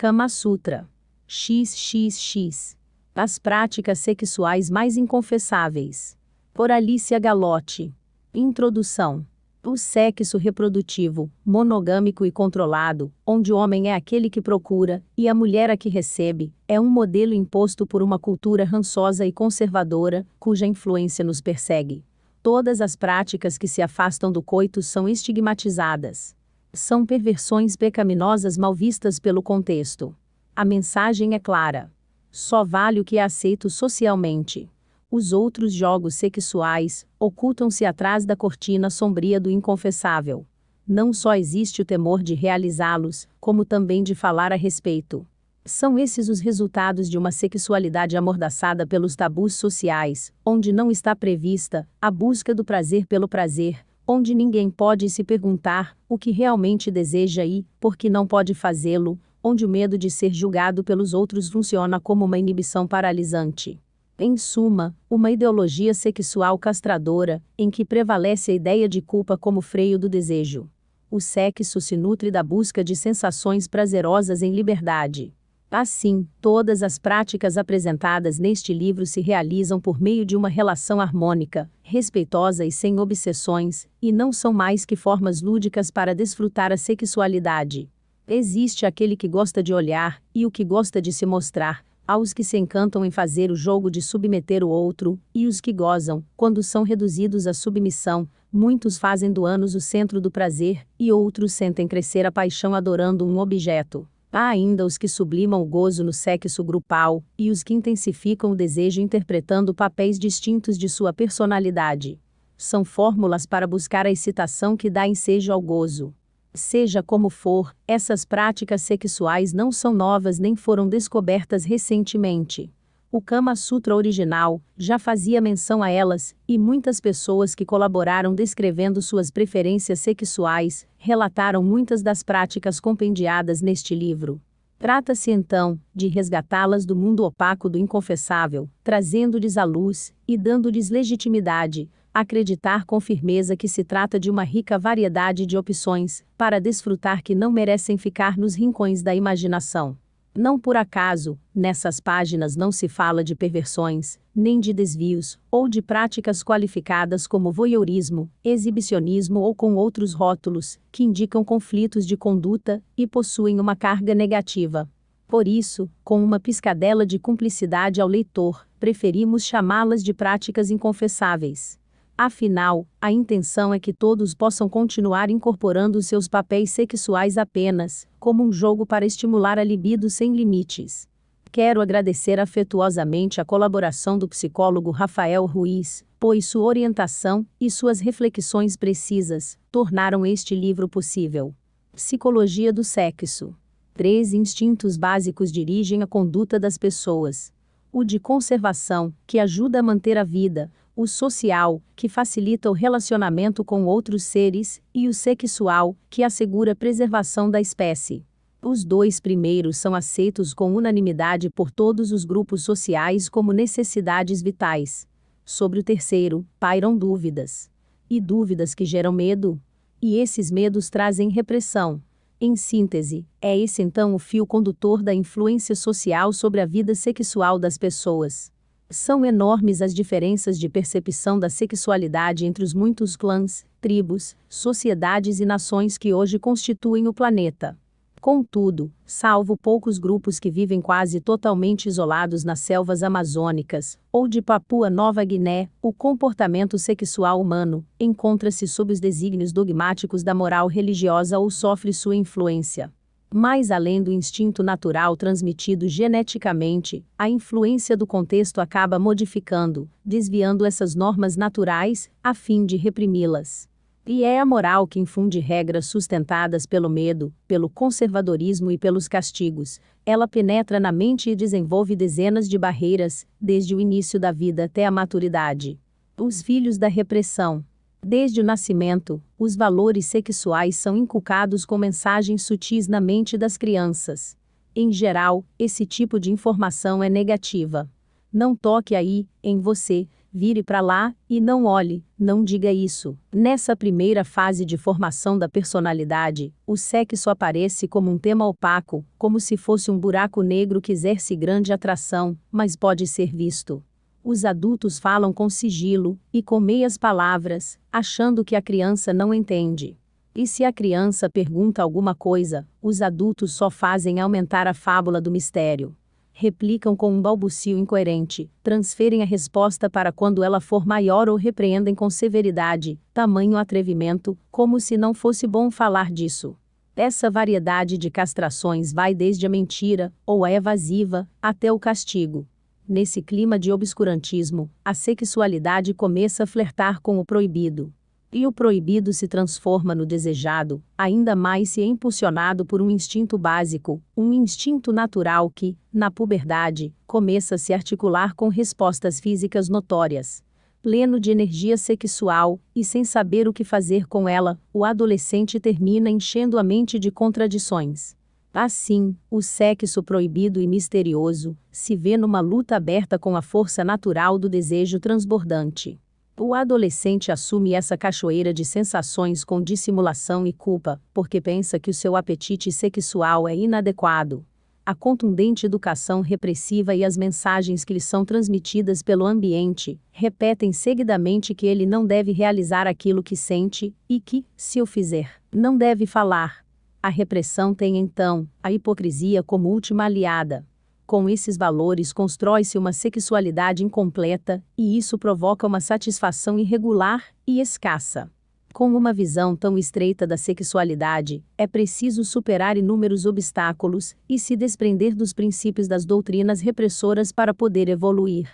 Kama Sutra. XXX. As práticas sexuais mais inconfessáveis. Por Alicia Galotti. Introdução. O sexo reprodutivo, monogâmico e controlado, onde o homem é aquele que procura e a mulher a que recebe, é um modelo imposto por uma cultura rançosa e conservadora, cuja influência nos persegue. Todas as práticas que se afastam do coito são estigmatizadas são perversões pecaminosas mal vistas pelo contexto. A mensagem é clara. Só vale o que é aceito socialmente. Os outros jogos sexuais ocultam-se atrás da cortina sombria do inconfessável. Não só existe o temor de realizá-los, como também de falar a respeito. São esses os resultados de uma sexualidade amordaçada pelos tabus sociais, onde não está prevista a busca do prazer pelo prazer, onde ninguém pode se perguntar o que realmente deseja e por que não pode fazê-lo, onde o medo de ser julgado pelos outros funciona como uma inibição paralisante. Em suma, uma ideologia sexual castradora, em que prevalece a ideia de culpa como freio do desejo. O sexo se nutre da busca de sensações prazerosas em liberdade. Assim, todas as práticas apresentadas neste livro se realizam por meio de uma relação harmônica, respeitosa e sem obsessões, e não são mais que formas lúdicas para desfrutar a sexualidade. Existe aquele que gosta de olhar e o que gosta de se mostrar, aos que se encantam em fazer o jogo de submeter o outro, e os que gozam, quando são reduzidos à submissão, muitos fazem do ânus o centro do prazer, e outros sentem crescer a paixão adorando um objeto. Há ainda os que sublimam o gozo no sexo grupal, e os que intensificam o desejo interpretando papéis distintos de sua personalidade. São fórmulas para buscar a excitação que dá ensejo ao gozo. Seja como for, essas práticas sexuais não são novas nem foram descobertas recentemente. O Kama Sutra original já fazia menção a elas, e muitas pessoas que colaboraram descrevendo suas preferências sexuais relataram muitas das práticas compendiadas neste livro. Trata-se então de resgatá-las do mundo opaco do inconfessável, trazendo-lhes a luz e dando-lhes legitimidade, acreditar com firmeza que se trata de uma rica variedade de opções para desfrutar que não merecem ficar nos rincões da imaginação. Não por acaso, nessas páginas não se fala de perversões, nem de desvios, ou de práticas qualificadas como voyeurismo, exibicionismo ou com outros rótulos, que indicam conflitos de conduta e possuem uma carga negativa. Por isso, com uma piscadela de cumplicidade ao leitor, preferimos chamá-las de práticas inconfessáveis. Afinal, a intenção é que todos possam continuar incorporando seus papéis sexuais apenas, como um jogo para estimular a libido sem limites. Quero agradecer afetuosamente a colaboração do psicólogo Rafael Ruiz, pois sua orientação e suas reflexões precisas tornaram este livro possível. Psicologia do Sexo. Três instintos básicos dirigem a conduta das pessoas: o de conservação, que ajuda a manter a vida, o social, que facilita o relacionamento com outros seres, e o sexual, que assegura a preservação da espécie. Os dois primeiros são aceitos com unanimidade por todos os grupos sociais como necessidades vitais. Sobre o terceiro, pairam dúvidas. E dúvidas que geram medo. E esses medos trazem repressão. Em síntese, é esse então o fio condutor da influência social sobre a vida sexual das pessoas. São enormes as diferenças de percepção da sexualidade entre os muitos clãs, tribos, sociedades e nações que hoje constituem o planeta. Contudo, salvo poucos grupos que vivem quase totalmente isolados nas selvas amazônicas ou de Papua Nova Guiné, o comportamento sexual humano encontra-se sob os desígnios dogmáticos da moral religiosa ou sofre sua influência. Mais além do instinto natural transmitido geneticamente, a influência do contexto acaba modificando, desviando essas normas naturais, a fim de reprimi-las. E é a moral que infunde regras sustentadas pelo medo, pelo conservadorismo e pelos castigos. Ela penetra na mente e desenvolve dezenas de barreiras, desde o início da vida até a maturidade. Os filhos da repressão. Desde o nascimento, os valores sexuais são inculcados com mensagens sutis na mente das crianças. Em geral, esse tipo de informação é negativa. Não toque aí, em você, vire para lá e não olhe, não diga isso. Nessa primeira fase de formação da personalidade, o sexo aparece como um tema opaco, como se fosse um buraco negro que exerce grande atração, mas pode ser visto. Os adultos falam com sigilo e com meias palavras, achando que a criança não entende. E se a criança pergunta alguma coisa, os adultos só fazem aumentar a fábula do mistério replicam com um balbucio incoerente, transferem a resposta para quando ela for maior ou repreendem com severidade, tamanho atrevimento, como se não fosse bom falar disso. Essa variedade de castrações vai desde a mentira, ou a evasiva, até o castigo. Nesse clima de obscurantismo, a sexualidade começa a flertar com o proibido e o proibido se transforma no desejado, ainda mais se é impulsionado por um instinto básico, um instinto natural que, na puberdade, começa a se articular com respostas físicas notórias. Pleno de energia sexual e sem saber o que fazer com ela, o adolescente termina enchendo a mente de contradições. Assim, o sexo proibido e misterioso se vê numa luta aberta com a força natural do desejo transbordante. O adolescente assume essa cachoeira de sensações com dissimulação e culpa, porque pensa que o seu apetite sexual é inadequado. A contundente educação repressiva e as mensagens que lhe são transmitidas pelo ambiente repetem seguidamente que ele não deve realizar aquilo que sente e que, se o fizer, não deve falar. A repressão tem então a hipocrisia como última aliada. Com esses valores constrói-se uma sexualidade incompleta, e isso provoca uma satisfação irregular e escassa. Com uma visão tão estreita da sexualidade, é preciso superar inúmeros obstáculos e se desprender dos princípios das doutrinas repressoras para poder evoluir.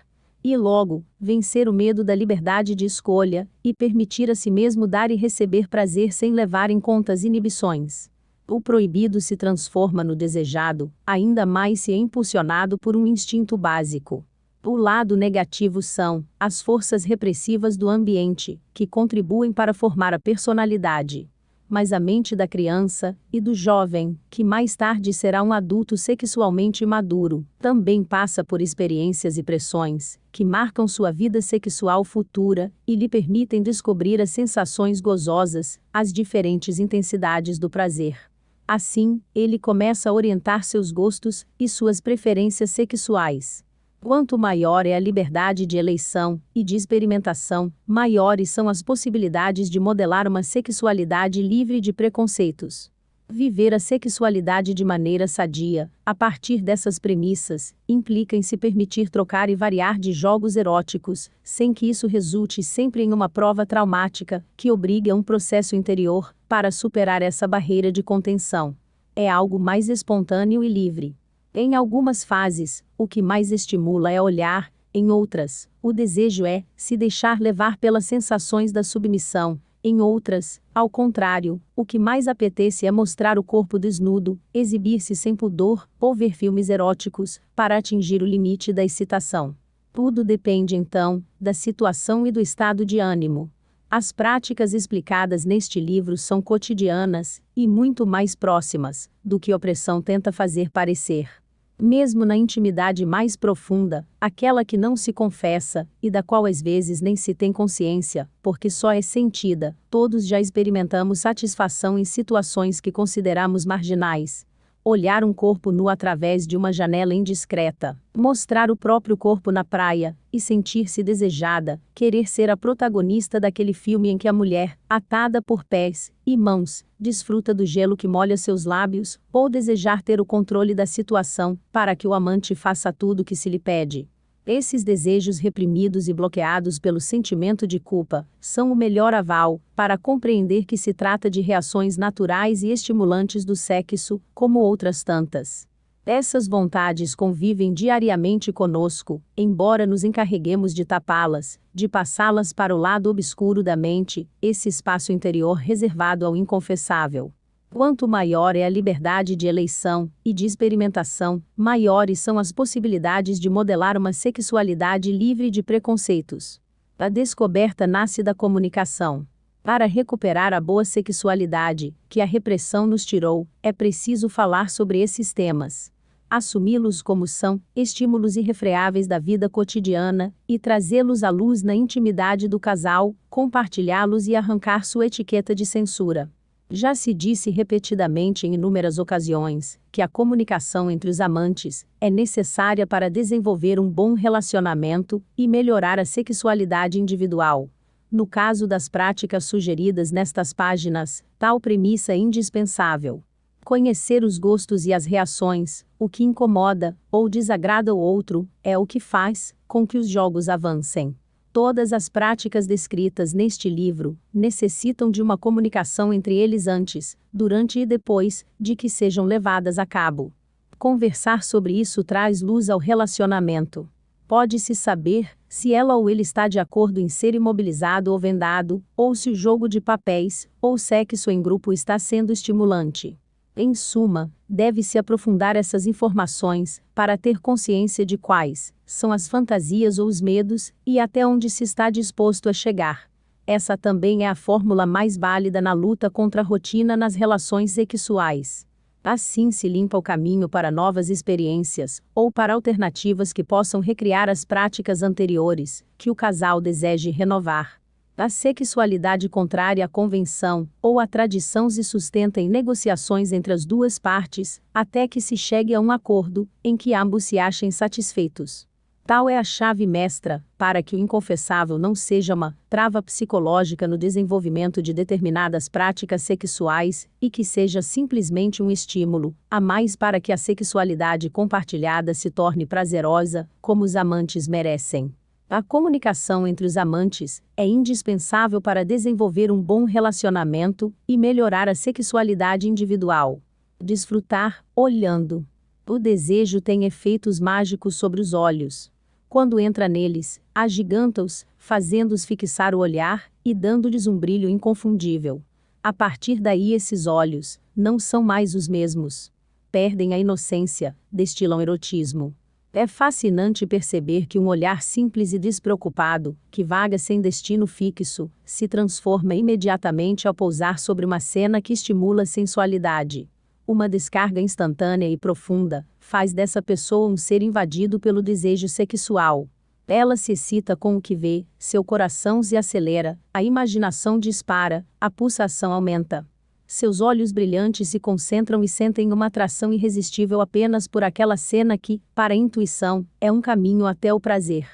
E logo, vencer o medo da liberdade de escolha e permitir a si mesmo dar e receber prazer sem levar em conta as inibições o proibido se transforma no desejado, ainda mais se é impulsionado por um instinto básico. O lado negativo são as forças repressivas do ambiente, que contribuem para formar a personalidade. Mas a mente da criança e do jovem, que mais tarde será um adulto sexualmente maduro, também passa por experiências e pressões que marcam sua vida sexual futura e lhe permitem descobrir as sensações gozosas, as diferentes intensidades do prazer Assim, ele começa a orientar seus gostos e suas preferências sexuais. Quanto maior é a liberdade de eleição e de experimentação, maiores são as possibilidades de modelar uma sexualidade livre de preconceitos. Viver a sexualidade de maneira sadia, a partir dessas premissas, implica em se permitir trocar e variar de jogos eróticos, sem que isso resulte sempre em uma prova traumática, que obrigue a um processo interior, para superar essa barreira de contenção. É algo mais espontâneo e livre. Em algumas fases, o que mais estimula é olhar, em outras, o desejo é se deixar levar pelas sensações da submissão, em outras, ao contrário, o que mais apetece é mostrar o corpo desnudo, exibir-se sem pudor, ou ver filmes eróticos, para atingir o limite da excitação. Tudo depende, então, da situação e do estado de ânimo. As práticas explicadas neste livro são cotidianas e muito mais próximas do que a opressão tenta fazer parecer mesmo na intimidade mais profunda, aquela que não se confessa, e da qual às vezes nem se tem consciência, porque só é sentida, todos já experimentamos satisfação em situações que consideramos marginais, olhar um corpo nu através de uma janela indiscreta, mostrar o próprio corpo na praia e sentir-se desejada, querer ser a protagonista daquele filme em que a mulher, atada por pés e mãos, desfruta do gelo que molha seus lábios, ou desejar ter o controle da situação, para que o amante faça tudo o que se lhe pede. Esses desejos reprimidos e bloqueados pelo sentimento de culpa são o melhor aval para compreender que se trata de reações naturais e estimulantes do sexo, como outras tantas. Essas vontades convivem diariamente conosco, embora nos encarreguemos de tapá-las, de passá-las para o lado obscuro da mente, esse espaço interior reservado ao inconfessável. Quanto maior é a liberdade de eleição e de experimentação, maiores são as possibilidades de modelar uma sexualidade livre de preconceitos. A descoberta nasce da comunicação. Para recuperar a boa sexualidade, que a repressão nos tirou, é preciso falar sobre esses temas. Assumi-los como são, estímulos irrefreáveis da vida cotidiana, e trazê-los à luz na intimidade do casal, compartilhá-los e arrancar sua etiqueta de censura. Já se disse repetidamente em inúmeras ocasiões que a comunicação entre os amantes é necessária para desenvolver um bom relacionamento e melhorar a sexualidade individual. No caso das práticas sugeridas nestas páginas, tal premissa é indispensável. Conhecer os gostos e as reações, o que incomoda ou desagrada o outro, é o que faz com que os jogos avancem. Todas as práticas descritas neste livro necessitam de uma comunicação entre eles antes, durante e depois de que sejam levadas a cabo. Conversar sobre isso traz luz ao relacionamento. Pode-se saber se ela ou ele está de acordo em ser imobilizado ou vendado, ou se o jogo de papéis ou sexo em grupo está sendo estimulante. Em suma, deve-se aprofundar essas informações para ter consciência de quais são as fantasias ou os medos e até onde se está disposto a chegar. Essa também é a fórmula mais válida na luta contra a rotina nas relações sexuais. Assim se limpa o caminho para novas experiências ou para alternativas que possam recriar as práticas anteriores que o casal deseje renovar a sexualidade contrária à convenção ou à tradição se sustenta em negociações entre as duas partes, até que se chegue a um acordo, em que ambos se achem satisfeitos. Tal é a chave mestra, para que o inconfessável não seja uma trava psicológica no desenvolvimento de determinadas práticas sexuais, e que seja simplesmente um estímulo, a mais para que a sexualidade compartilhada se torne prazerosa, como os amantes merecem. A comunicação entre os amantes é indispensável para desenvolver um bom relacionamento e melhorar a sexualidade individual. Desfrutar, olhando. O desejo tem efeitos mágicos sobre os olhos. Quando entra neles, agiganta-os, fazendo-os fixar o olhar e dando-lhes um brilho inconfundível. A partir daí, esses olhos não são mais os mesmos. Perdem a inocência, destilam erotismo. É fascinante perceber que um olhar simples e despreocupado, que vaga sem destino fixo, se transforma imediatamente ao pousar sobre uma cena que estimula a sensualidade. Uma descarga instantânea e profunda faz dessa pessoa um ser invadido pelo desejo sexual. Ela se excita com o que vê, seu coração se acelera, a imaginação dispara, a pulsação aumenta seus olhos brilhantes se concentram e sentem uma atração irresistível apenas por aquela cena que, para a intuição, é um caminho até o prazer.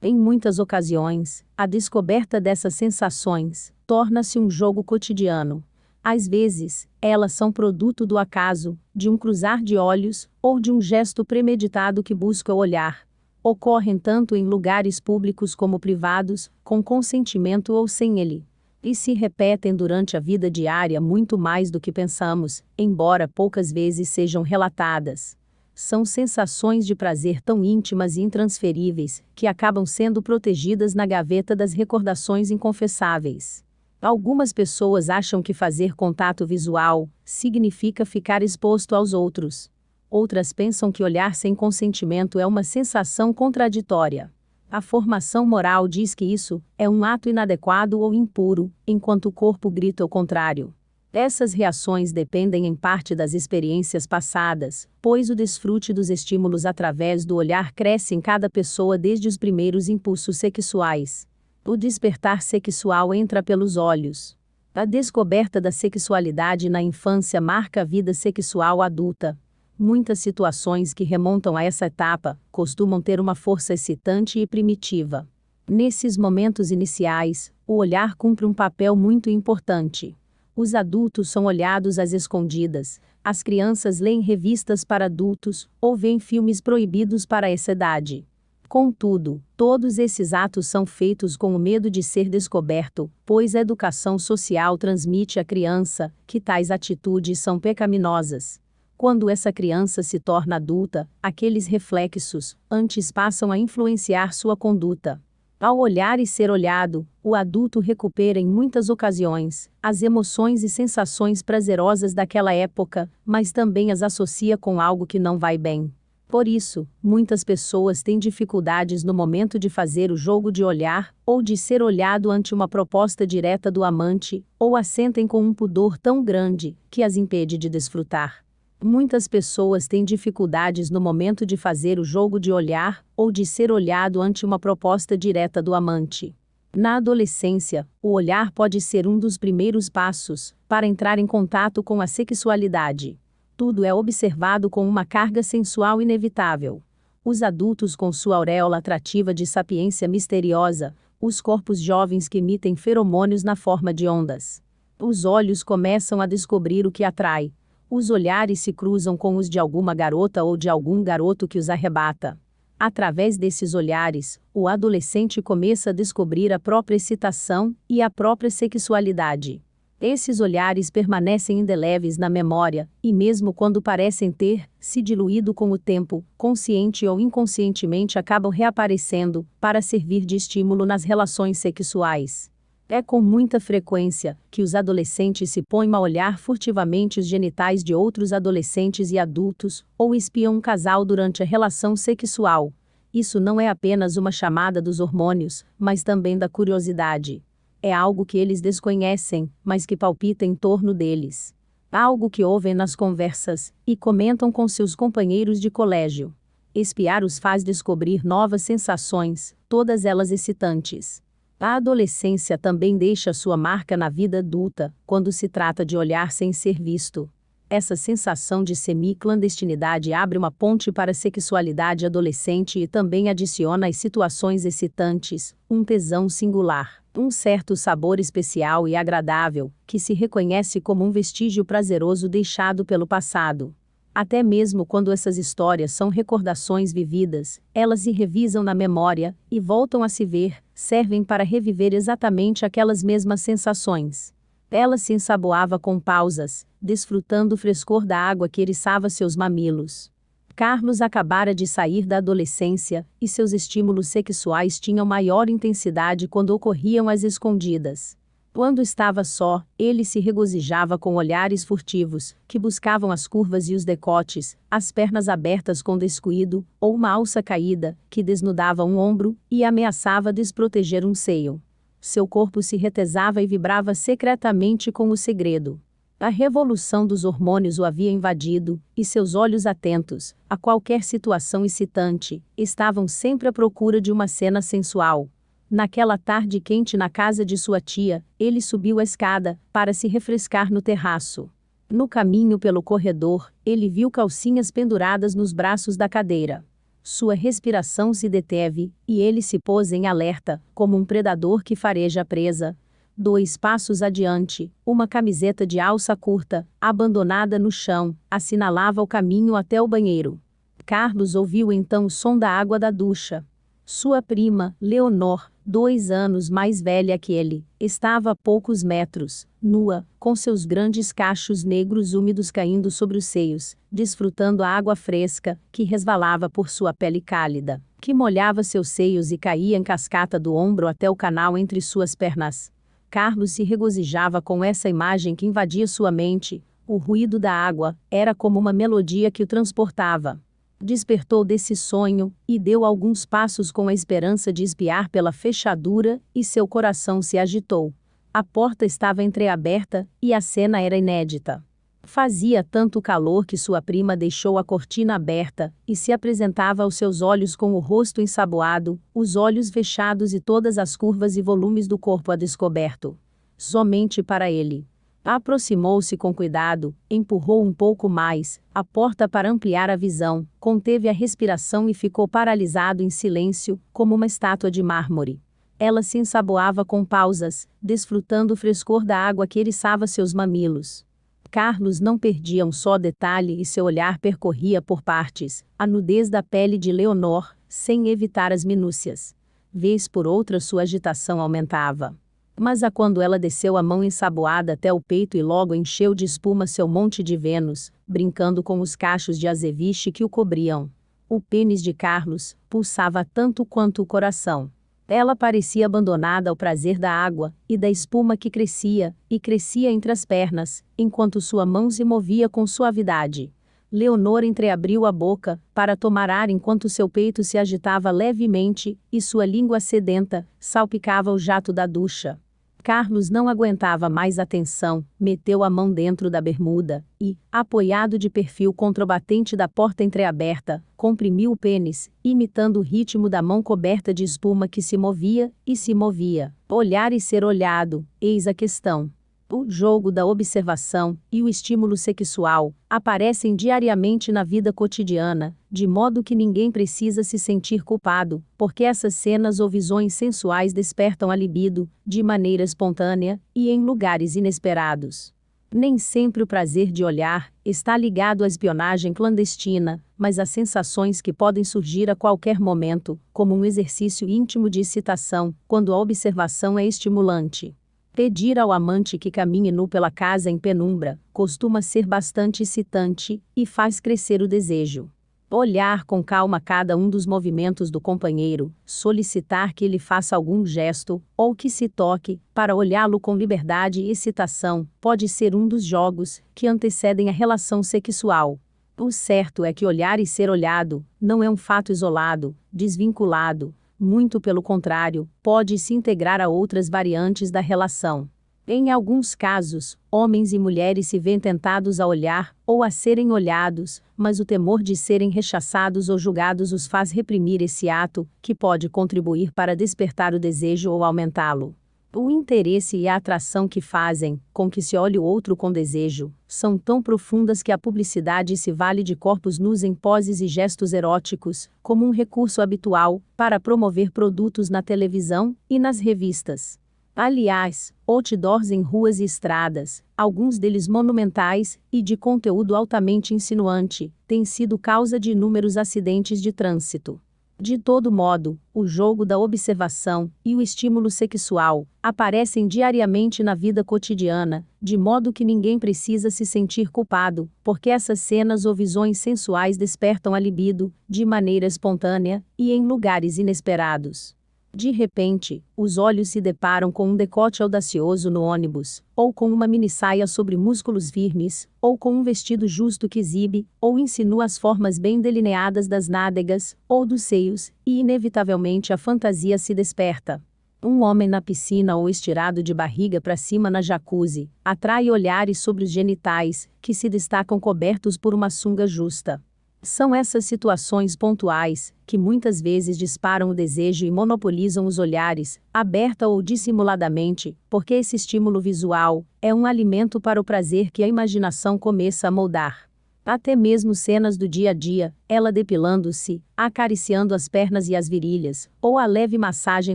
Em muitas ocasiões, a descoberta dessas sensações torna-se um jogo cotidiano. Às vezes, elas são produto do acaso, de um cruzar de olhos ou de um gesto premeditado que busca o olhar. Ocorrem tanto em lugares públicos como privados, com consentimento ou sem ele e se repetem durante a vida diária muito mais do que pensamos, embora poucas vezes sejam relatadas. São sensações de prazer tão íntimas e intransferíveis que acabam sendo protegidas na gaveta das recordações inconfessáveis. Algumas pessoas acham que fazer contato visual significa ficar exposto aos outros. Outras pensam que olhar sem consentimento é uma sensação contraditória. A formação moral diz que isso é um ato inadequado ou impuro, enquanto o corpo grita o contrário. Essas reações dependem em parte das experiências passadas, pois o desfrute dos estímulos através do olhar cresce em cada pessoa desde os primeiros impulsos sexuais. O despertar sexual entra pelos olhos. A descoberta da sexualidade na infância marca a vida sexual adulta. Muitas situações que remontam a essa etapa costumam ter uma força excitante e primitiva. Nesses momentos iniciais, o olhar cumpre um papel muito importante. Os adultos são olhados às escondidas, as crianças leem revistas para adultos ou veem filmes proibidos para essa idade. Contudo, todos esses atos são feitos com o medo de ser descoberto, pois a educação social transmite à criança que tais atitudes são pecaminosas. Quando essa criança se torna adulta, aqueles reflexos antes passam a influenciar sua conduta. Ao olhar e ser olhado, o adulto recupera em muitas ocasiões as emoções e sensações prazerosas daquela época, mas também as associa com algo que não vai bem. Por isso, muitas pessoas têm dificuldades no momento de fazer o jogo de olhar ou de ser olhado ante uma proposta direta do amante, ou assentem com um pudor tão grande que as impede de desfrutar. Muitas pessoas têm dificuldades no momento de fazer o jogo de olhar ou de ser olhado ante uma proposta direta do amante. Na adolescência, o olhar pode ser um dos primeiros passos para entrar em contato com a sexualidade. Tudo é observado com uma carga sensual inevitável. Os adultos com sua auréola atrativa de sapiência misteriosa, os corpos jovens que emitem feromônios na forma de ondas. Os olhos começam a descobrir o que atrai, os olhares se cruzam com os de alguma garota ou de algum garoto que os arrebata. Através desses olhares, o adolescente começa a descobrir a própria excitação e a própria sexualidade. Esses olhares permanecem indeléveis na memória, e mesmo quando parecem ter se diluído com o tempo, consciente ou inconscientemente acabam reaparecendo para servir de estímulo nas relações sexuais. É com muita frequência que os adolescentes se põem a olhar furtivamente os genitais de outros adolescentes e adultos, ou espiam um casal durante a relação sexual. Isso não é apenas uma chamada dos hormônios, mas também da curiosidade. É algo que eles desconhecem, mas que palpita em torno deles. Algo que ouvem nas conversas e comentam com seus companheiros de colégio. Espiar os faz descobrir novas sensações, todas elas excitantes a adolescência também deixa sua marca na vida adulta, quando se trata de olhar sem ser visto. Essa sensação de semi-clandestinidade abre uma ponte para a sexualidade adolescente e também adiciona às situações excitantes um tesão singular, um certo sabor especial e agradável, que se reconhece como um vestígio prazeroso deixado pelo passado. Até mesmo quando essas histórias são recordações vividas, elas se revisam na memória e voltam a se ver, servem para reviver exatamente aquelas mesmas sensações. Ela se ensaboava com pausas, desfrutando o frescor da água que eriçava seus mamilos. Carlos acabara de sair da adolescência, e seus estímulos sexuais tinham maior intensidade quando ocorriam às escondidas. Quando estava só, ele se regozijava com olhares furtivos, que buscavam as curvas e os decotes, as pernas abertas com descuido, ou uma alça caída, que desnudava um ombro e ameaçava desproteger um seio. Seu corpo se retesava e vibrava secretamente com o segredo. A revolução dos hormônios o havia invadido, e seus olhos atentos, a qualquer situação excitante, estavam sempre à procura de uma cena sensual. Naquela tarde quente na casa de sua tia, ele subiu a escada, para se refrescar no terraço. No caminho pelo corredor, ele viu calcinhas penduradas nos braços da cadeira. Sua respiração se deteve, e ele se pôs em alerta, como um predador que fareja a presa. Dois passos adiante, uma camiseta de alça curta, abandonada no chão, assinalava o caminho até o banheiro. Carlos ouviu então o som da água da ducha. Sua prima, Leonor, dois anos mais velha que ele, estava a poucos metros, nua, com seus grandes cachos negros úmidos caindo sobre os seios, desfrutando a água fresca, que resvalava por sua pele cálida, que molhava seus seios e caía em cascata do ombro até o canal entre suas pernas. Carlos se regozijava com essa imagem que invadia sua mente. O ruído da água era como uma melodia que o transportava despertou desse sonho e deu alguns passos com a esperança de espiar pela fechadura, e seu coração se agitou. A porta estava entreaberta e a cena era inédita. Fazia tanto calor que sua prima deixou a cortina aberta e se apresentava aos seus olhos com o rosto ensaboado, os olhos fechados e todas as curvas e volumes do corpo a descoberto. Somente para ele. Aproximou-se com cuidado, empurrou um pouco mais a porta para ampliar a visão, conteve a respiração e ficou paralisado em silêncio, como uma estátua de mármore. Ela se ensaboava com pausas, desfrutando o frescor da água que eriçava seus mamilos. Carlos não perdia um só detalhe e seu olhar percorria por partes a nudez da pele de Leonor, sem evitar as minúcias. Vez por outra sua agitação aumentava. Mas a quando ela desceu a mão ensaboada até o peito e logo encheu de espuma seu monte de Vênus, brincando com os cachos de azeviche que o cobriam. O pênis de Carlos pulsava tanto quanto o coração. Ela parecia abandonada ao prazer da água e da espuma que crescia e crescia entre as pernas, enquanto sua mão se movia com suavidade. Leonor entreabriu a boca para tomar ar enquanto seu peito se agitava levemente e sua língua sedenta salpicava o jato da ducha. Carlos não aguentava mais a tensão, meteu a mão dentro da bermuda e, apoiado de perfil contra o batente da porta entreaberta, comprimiu o pênis, imitando o ritmo da mão coberta de espuma que se movia e se movia. Olhar e ser olhado, eis a questão o jogo da observação e o estímulo sexual aparecem diariamente na vida cotidiana, de modo que ninguém precisa se sentir culpado, porque essas cenas ou visões sensuais despertam a libido, de maneira espontânea e em lugares inesperados. Nem sempre o prazer de olhar está ligado à espionagem clandestina, mas às sensações que podem surgir a qualquer momento, como um exercício íntimo de excitação, quando a observação é estimulante. Pedir ao amante que caminhe nu pela casa em penumbra costuma ser bastante excitante e faz crescer o desejo. Olhar com calma cada um dos movimentos do companheiro, solicitar que ele faça algum gesto ou que se toque, para olhá-lo com liberdade e excitação, pode ser um dos jogos que antecedem a relação sexual. O certo é que olhar e ser olhado não é um fato isolado, desvinculado, muito pelo contrário, pode se integrar a outras variantes da relação. Em alguns casos, homens e mulheres se veem tentados a olhar ou a serem olhados, mas o temor de serem rechaçados ou julgados os faz reprimir esse ato, que pode contribuir para despertar o desejo ou aumentá-lo. O interesse e a atração que fazem com que se olhe o outro com desejo são tão profundas que a publicidade se vale de corpos nus em poses e gestos eróticos, como um recurso habitual, para promover produtos na televisão e nas revistas. Aliás, outdoors em ruas e estradas, alguns deles monumentais e de conteúdo altamente insinuante, têm sido causa de inúmeros acidentes de trânsito. De todo modo, o jogo da observação e o estímulo sexual aparecem diariamente na vida cotidiana, de modo que ninguém precisa se sentir culpado, porque essas cenas ou visões sensuais despertam a libido, de maneira espontânea e em lugares inesperados. De repente, os olhos se deparam com um decote audacioso no ônibus, ou com uma minissaia sobre músculos firmes, ou com um vestido justo que exibe ou insinua as formas bem delineadas das nádegas ou dos seios, e inevitavelmente a fantasia se desperta. Um homem na piscina ou estirado de barriga para cima na jacuzzi atrai olhares sobre os genitais, que se destacam cobertos por uma sunga justa. São essas situações pontuais, que muitas vezes disparam o desejo e monopolizam os olhares, aberta ou dissimuladamente, porque esse estímulo visual é um alimento para o prazer que a imaginação começa a moldar até mesmo cenas do dia a dia, ela depilando-se, acariciando as pernas e as virilhas, ou a leve massagem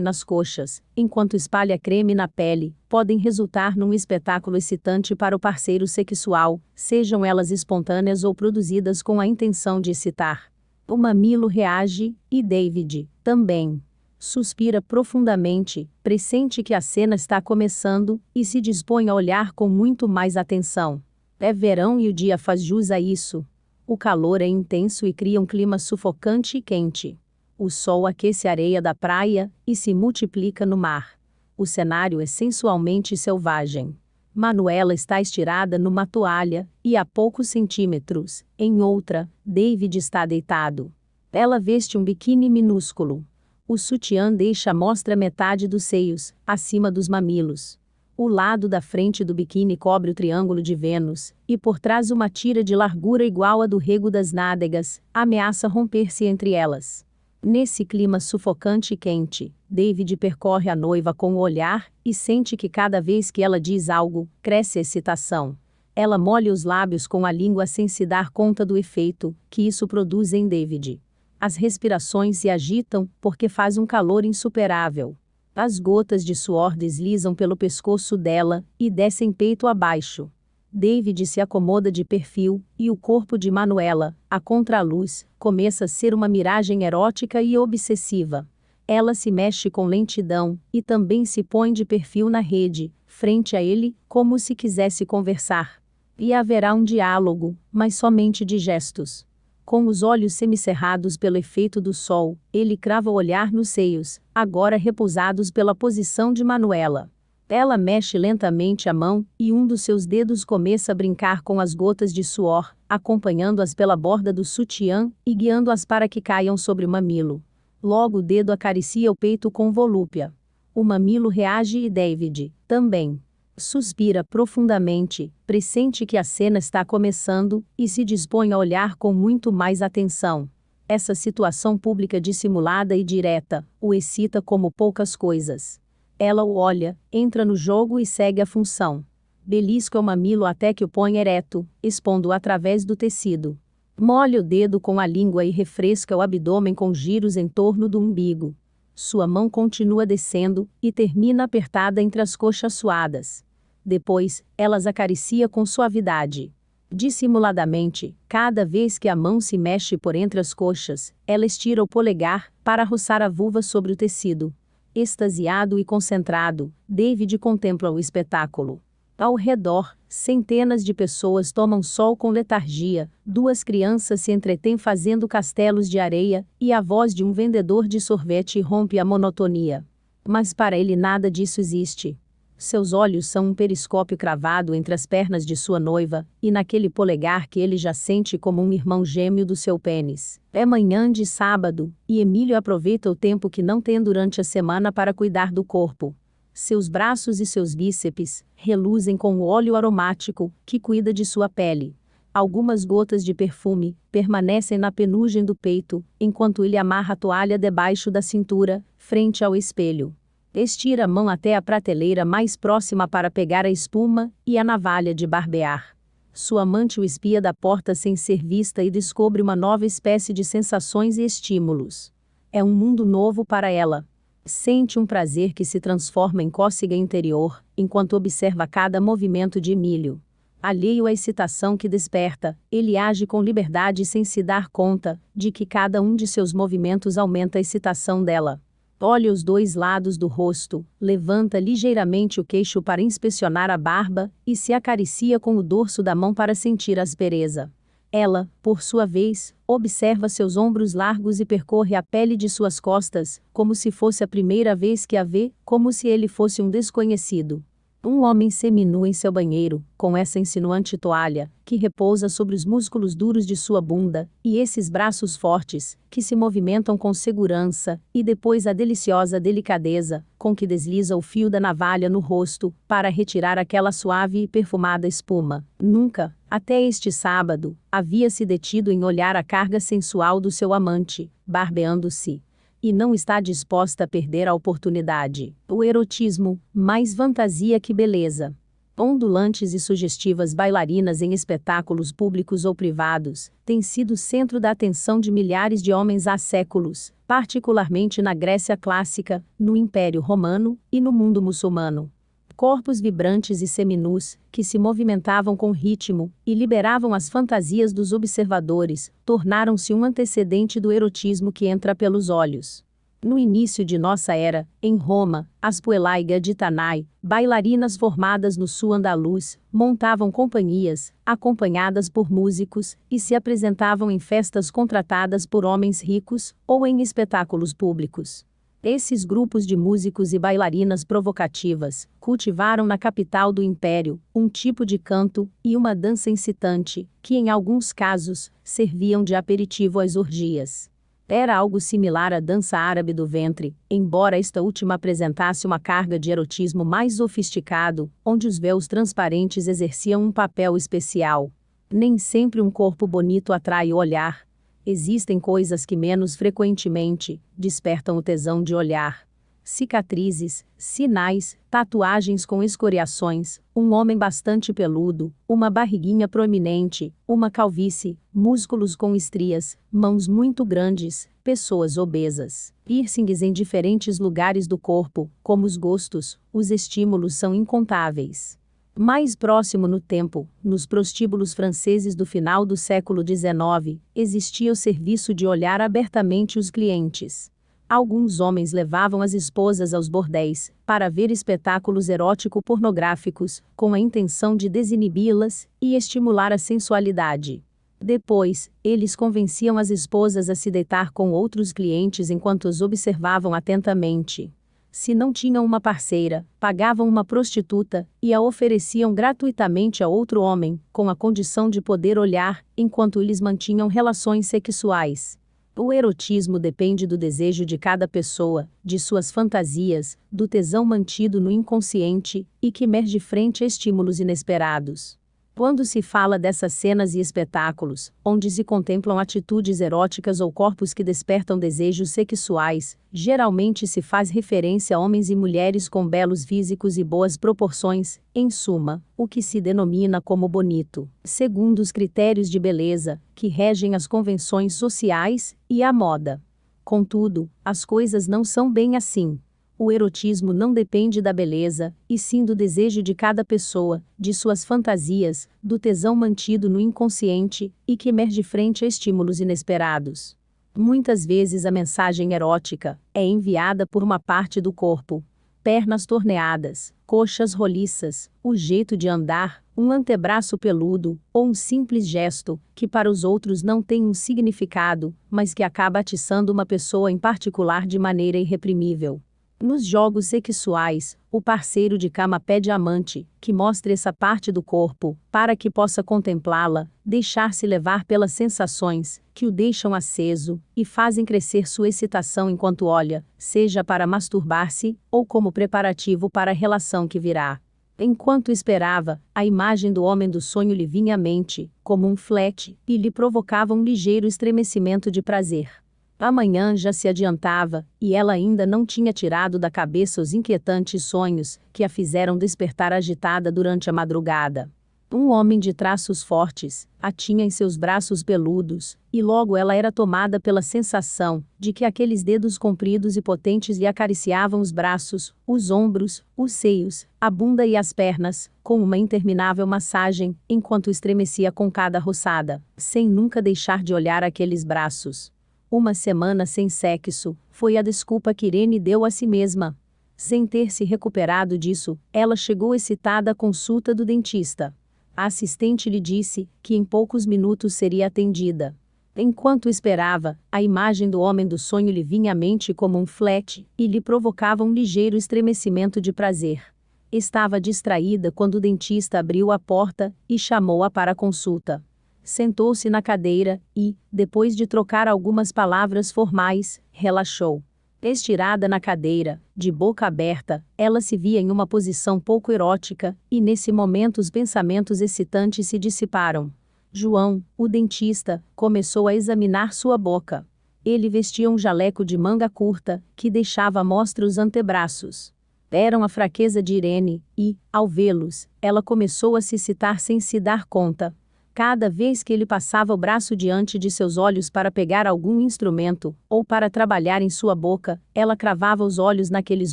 nas coxas, enquanto espalha creme na pele, podem resultar num espetáculo excitante para o parceiro sexual, sejam elas espontâneas ou produzidas com a intenção de excitar. O mamilo reage, e David, também suspira profundamente, pressente que a cena está começando, e se dispõe a olhar com muito mais atenção. É verão e o dia faz jus a isso. O calor é intenso e cria um clima sufocante e quente. O sol aquece a areia da praia e se multiplica no mar. O cenário é sensualmente selvagem. Manuela está estirada numa toalha e a poucos centímetros, em outra, David está deitado. Ela veste um biquíni minúsculo. O sutiã deixa à mostra metade dos seios, acima dos mamilos. O lado da frente do biquíni cobre o triângulo de Vênus, e por trás uma tira de largura igual à do rego das nádegas, ameaça romper-se entre elas. Nesse clima sufocante e quente, David percorre a noiva com o olhar e sente que cada vez que ela diz algo, cresce a excitação. Ela molha os lábios com a língua sem se dar conta do efeito que isso produz em David. As respirações se agitam porque faz um calor insuperável. As gotas de suor deslizam pelo pescoço dela e descem peito abaixo. David se acomoda de perfil, e o corpo de Manuela, a contraluz, começa a ser uma miragem erótica e obsessiva. Ela se mexe com lentidão, e também se põe de perfil na rede, frente a ele, como se quisesse conversar. E haverá um diálogo, mas somente de gestos. Com os olhos semicerrados pelo efeito do sol, ele crava o olhar nos seios, agora repousados pela posição de Manuela. Ela mexe lentamente a mão, e um dos seus dedos começa a brincar com as gotas de suor, acompanhando-as pela borda do sutiã e guiando-as para que caiam sobre o mamilo. Logo o dedo acaricia o peito com volúpia. O mamilo reage e David, também. Suspira profundamente, pressente que a cena está começando e se dispõe a olhar com muito mais atenção. Essa situação pública dissimulada e direta o excita como poucas coisas. Ela o olha, entra no jogo e segue a função. Belisca o é mamilo até que o põe ereto, expondo-o através do tecido. Molha o dedo com a língua e refresca o abdômen com giros em torno do umbigo. Sua mão continua descendo e termina apertada entre as coxas suadas. Depois, elas acaricia com suavidade. Dissimuladamente, cada vez que a mão se mexe por entre as coxas, ela estira o polegar para roçar a vulva sobre o tecido. Extasiado e concentrado, David contempla o espetáculo. Ao redor, centenas de pessoas tomam sol com letargia, duas crianças se entretêm fazendo castelos de areia, e a voz de um vendedor de sorvete rompe a monotonia. Mas para ele nada disso existe. Seus olhos são um periscópio cravado entre as pernas de sua noiva, e naquele polegar que ele já sente como um irmão gêmeo do seu pênis. É manhã de sábado, e Emílio aproveita o tempo que não tem durante a semana para cuidar do corpo. Seus braços e seus bíceps reluzem com o óleo aromático que cuida de sua pele. Algumas gotas de perfume permanecem na penugem do peito, enquanto ele amarra a toalha debaixo da cintura, frente ao espelho. Estira a mão até a prateleira mais próxima para pegar a espuma e a navalha de barbear. Sua amante o espia da porta sem ser vista e descobre uma nova espécie de sensações e estímulos. É um mundo novo para ela, Sente um prazer que se transforma em cócega interior, enquanto observa cada movimento de Emílio. Alheio à excitação que desperta, ele age com liberdade sem se dar conta de que cada um de seus movimentos aumenta a excitação dela. Olha os dois lados do rosto, levanta ligeiramente o queixo para inspecionar a barba e se acaricia com o dorso da mão para sentir aspereza. Ela, por sua vez, observa seus ombros largos e percorre a pele de suas costas, como se fosse a primeira vez que a vê, como se ele fosse um desconhecido. Um homem seminu em seu banheiro, com essa insinuante toalha, que repousa sobre os músculos duros de sua bunda, e esses braços fortes, que se movimentam com segurança, e depois a deliciosa delicadeza, com que desliza o fio da navalha no rosto, para retirar aquela suave e perfumada espuma. Nunca, até este sábado, havia se detido em olhar a carga sensual do seu amante, barbeando-se e não está disposta a perder a oportunidade. O erotismo, mais fantasia que beleza. Ondulantes e sugestivas bailarinas em espetáculos públicos ou privados, têm sido centro da atenção de milhares de homens há séculos, particularmente na Grécia clássica, no Império Romano e no mundo muçulmano corpos vibrantes e seminus, que se movimentavam com ritmo e liberavam as fantasias dos observadores, tornaram-se um antecedente do erotismo que entra pelos olhos. No início de nossa era, em Roma, as Puelaiga de Tanai, bailarinas formadas no sul andaluz, montavam companhias, acompanhadas por músicos, e se apresentavam em festas contratadas por homens ricos ou em espetáculos públicos. Esses grupos de músicos e bailarinas provocativas cultivaram na capital do império um tipo de canto e uma dança incitante, que em alguns casos serviam de aperitivo às orgias. Era algo similar à dança árabe do ventre, embora esta última apresentasse uma carga de erotismo mais sofisticado, onde os véus transparentes exerciam um papel especial. Nem sempre um corpo bonito atrai o olhar, Existem coisas que menos frequentemente despertam o tesão de olhar. Cicatrizes, sinais, tatuagens com escoriações, um homem bastante peludo, uma barriguinha proeminente, uma calvície, músculos com estrias, mãos muito grandes, pessoas obesas. Piercings em diferentes lugares do corpo, como os gostos, os estímulos são incontáveis. Mais próximo no tempo, nos prostíbulos franceses do final do século XIX, existia o serviço de olhar abertamente os clientes. Alguns homens levavam as esposas aos bordéis para ver espetáculos erótico-pornográficos, com a intenção de desinibi-las e estimular a sensualidade. Depois, eles convenciam as esposas a se deitar com outros clientes enquanto os observavam atentamente se não tinham uma parceira, pagavam uma prostituta e a ofereciam gratuitamente a outro homem, com a condição de poder olhar, enquanto eles mantinham relações sexuais. O erotismo depende do desejo de cada pessoa, de suas fantasias, do tesão mantido no inconsciente e que emerge frente a estímulos inesperados. Quando se fala dessas cenas e espetáculos, onde se contemplam atitudes eróticas ou corpos que despertam desejos sexuais, geralmente se faz referência a homens e mulheres com belos físicos e boas proporções, em suma, o que se denomina como bonito, segundo os critérios de beleza, que regem as convenções sociais e a moda. Contudo, as coisas não são bem assim. O erotismo não depende da beleza, e sim do desejo de cada pessoa, de suas fantasias, do tesão mantido no inconsciente e que emerge frente a estímulos inesperados. Muitas vezes a mensagem erótica é enviada por uma parte do corpo, pernas torneadas, coxas roliças, o jeito de andar, um antebraço peludo, ou um simples gesto, que para os outros não tem um significado, mas que acaba atiçando uma pessoa em particular de maneira irreprimível. Nos jogos sexuais, o parceiro de cama pede amante que mostre essa parte do corpo, para que possa contemplá-la, deixar-se levar pelas sensações que o deixam aceso e fazem crescer sua excitação enquanto olha, seja para masturbar-se ou como preparativo para a relação que virá. Enquanto esperava, a imagem do homem do sonho lhe vinha à mente, como um flat e lhe provocava um ligeiro estremecimento de prazer. Amanhã já se adiantava, e ela ainda não tinha tirado da cabeça os inquietantes sonhos que a fizeram despertar agitada durante a madrugada. Um homem de traços fortes a tinha em seus braços peludos, e logo ela era tomada pela sensação de que aqueles dedos compridos e potentes lhe acariciavam os braços, os ombros, os seios, a bunda e as pernas, com uma interminável massagem, enquanto estremecia com cada roçada, sem nunca deixar de olhar aqueles braços. Uma semana sem sexo foi a desculpa que Irene deu a si mesma. Sem ter se recuperado disso, ela chegou excitada à consulta do dentista. A assistente lhe disse que em poucos minutos seria atendida. Enquanto esperava, a imagem do homem do sonho lhe vinha à mente como um flete e lhe provocava um ligeiro estremecimento de prazer. Estava distraída quando o dentista abriu a porta e chamou-a para a consulta sentou-se na cadeira e, depois de trocar algumas palavras formais, relaxou. Estirada na cadeira, de boca aberta, ela se via em uma posição pouco erótica, e nesse momento os pensamentos excitantes se dissiparam. João, o dentista, começou a examinar sua boca. Ele vestia um jaleco de manga curta, que deixava à mostra os antebraços. Eram a fraqueza de Irene, e, ao vê-los, ela começou a se excitar sem se dar conta, Cada vez que ele passava o braço diante de seus olhos para pegar algum instrumento, ou para trabalhar em sua boca, ela cravava os olhos naqueles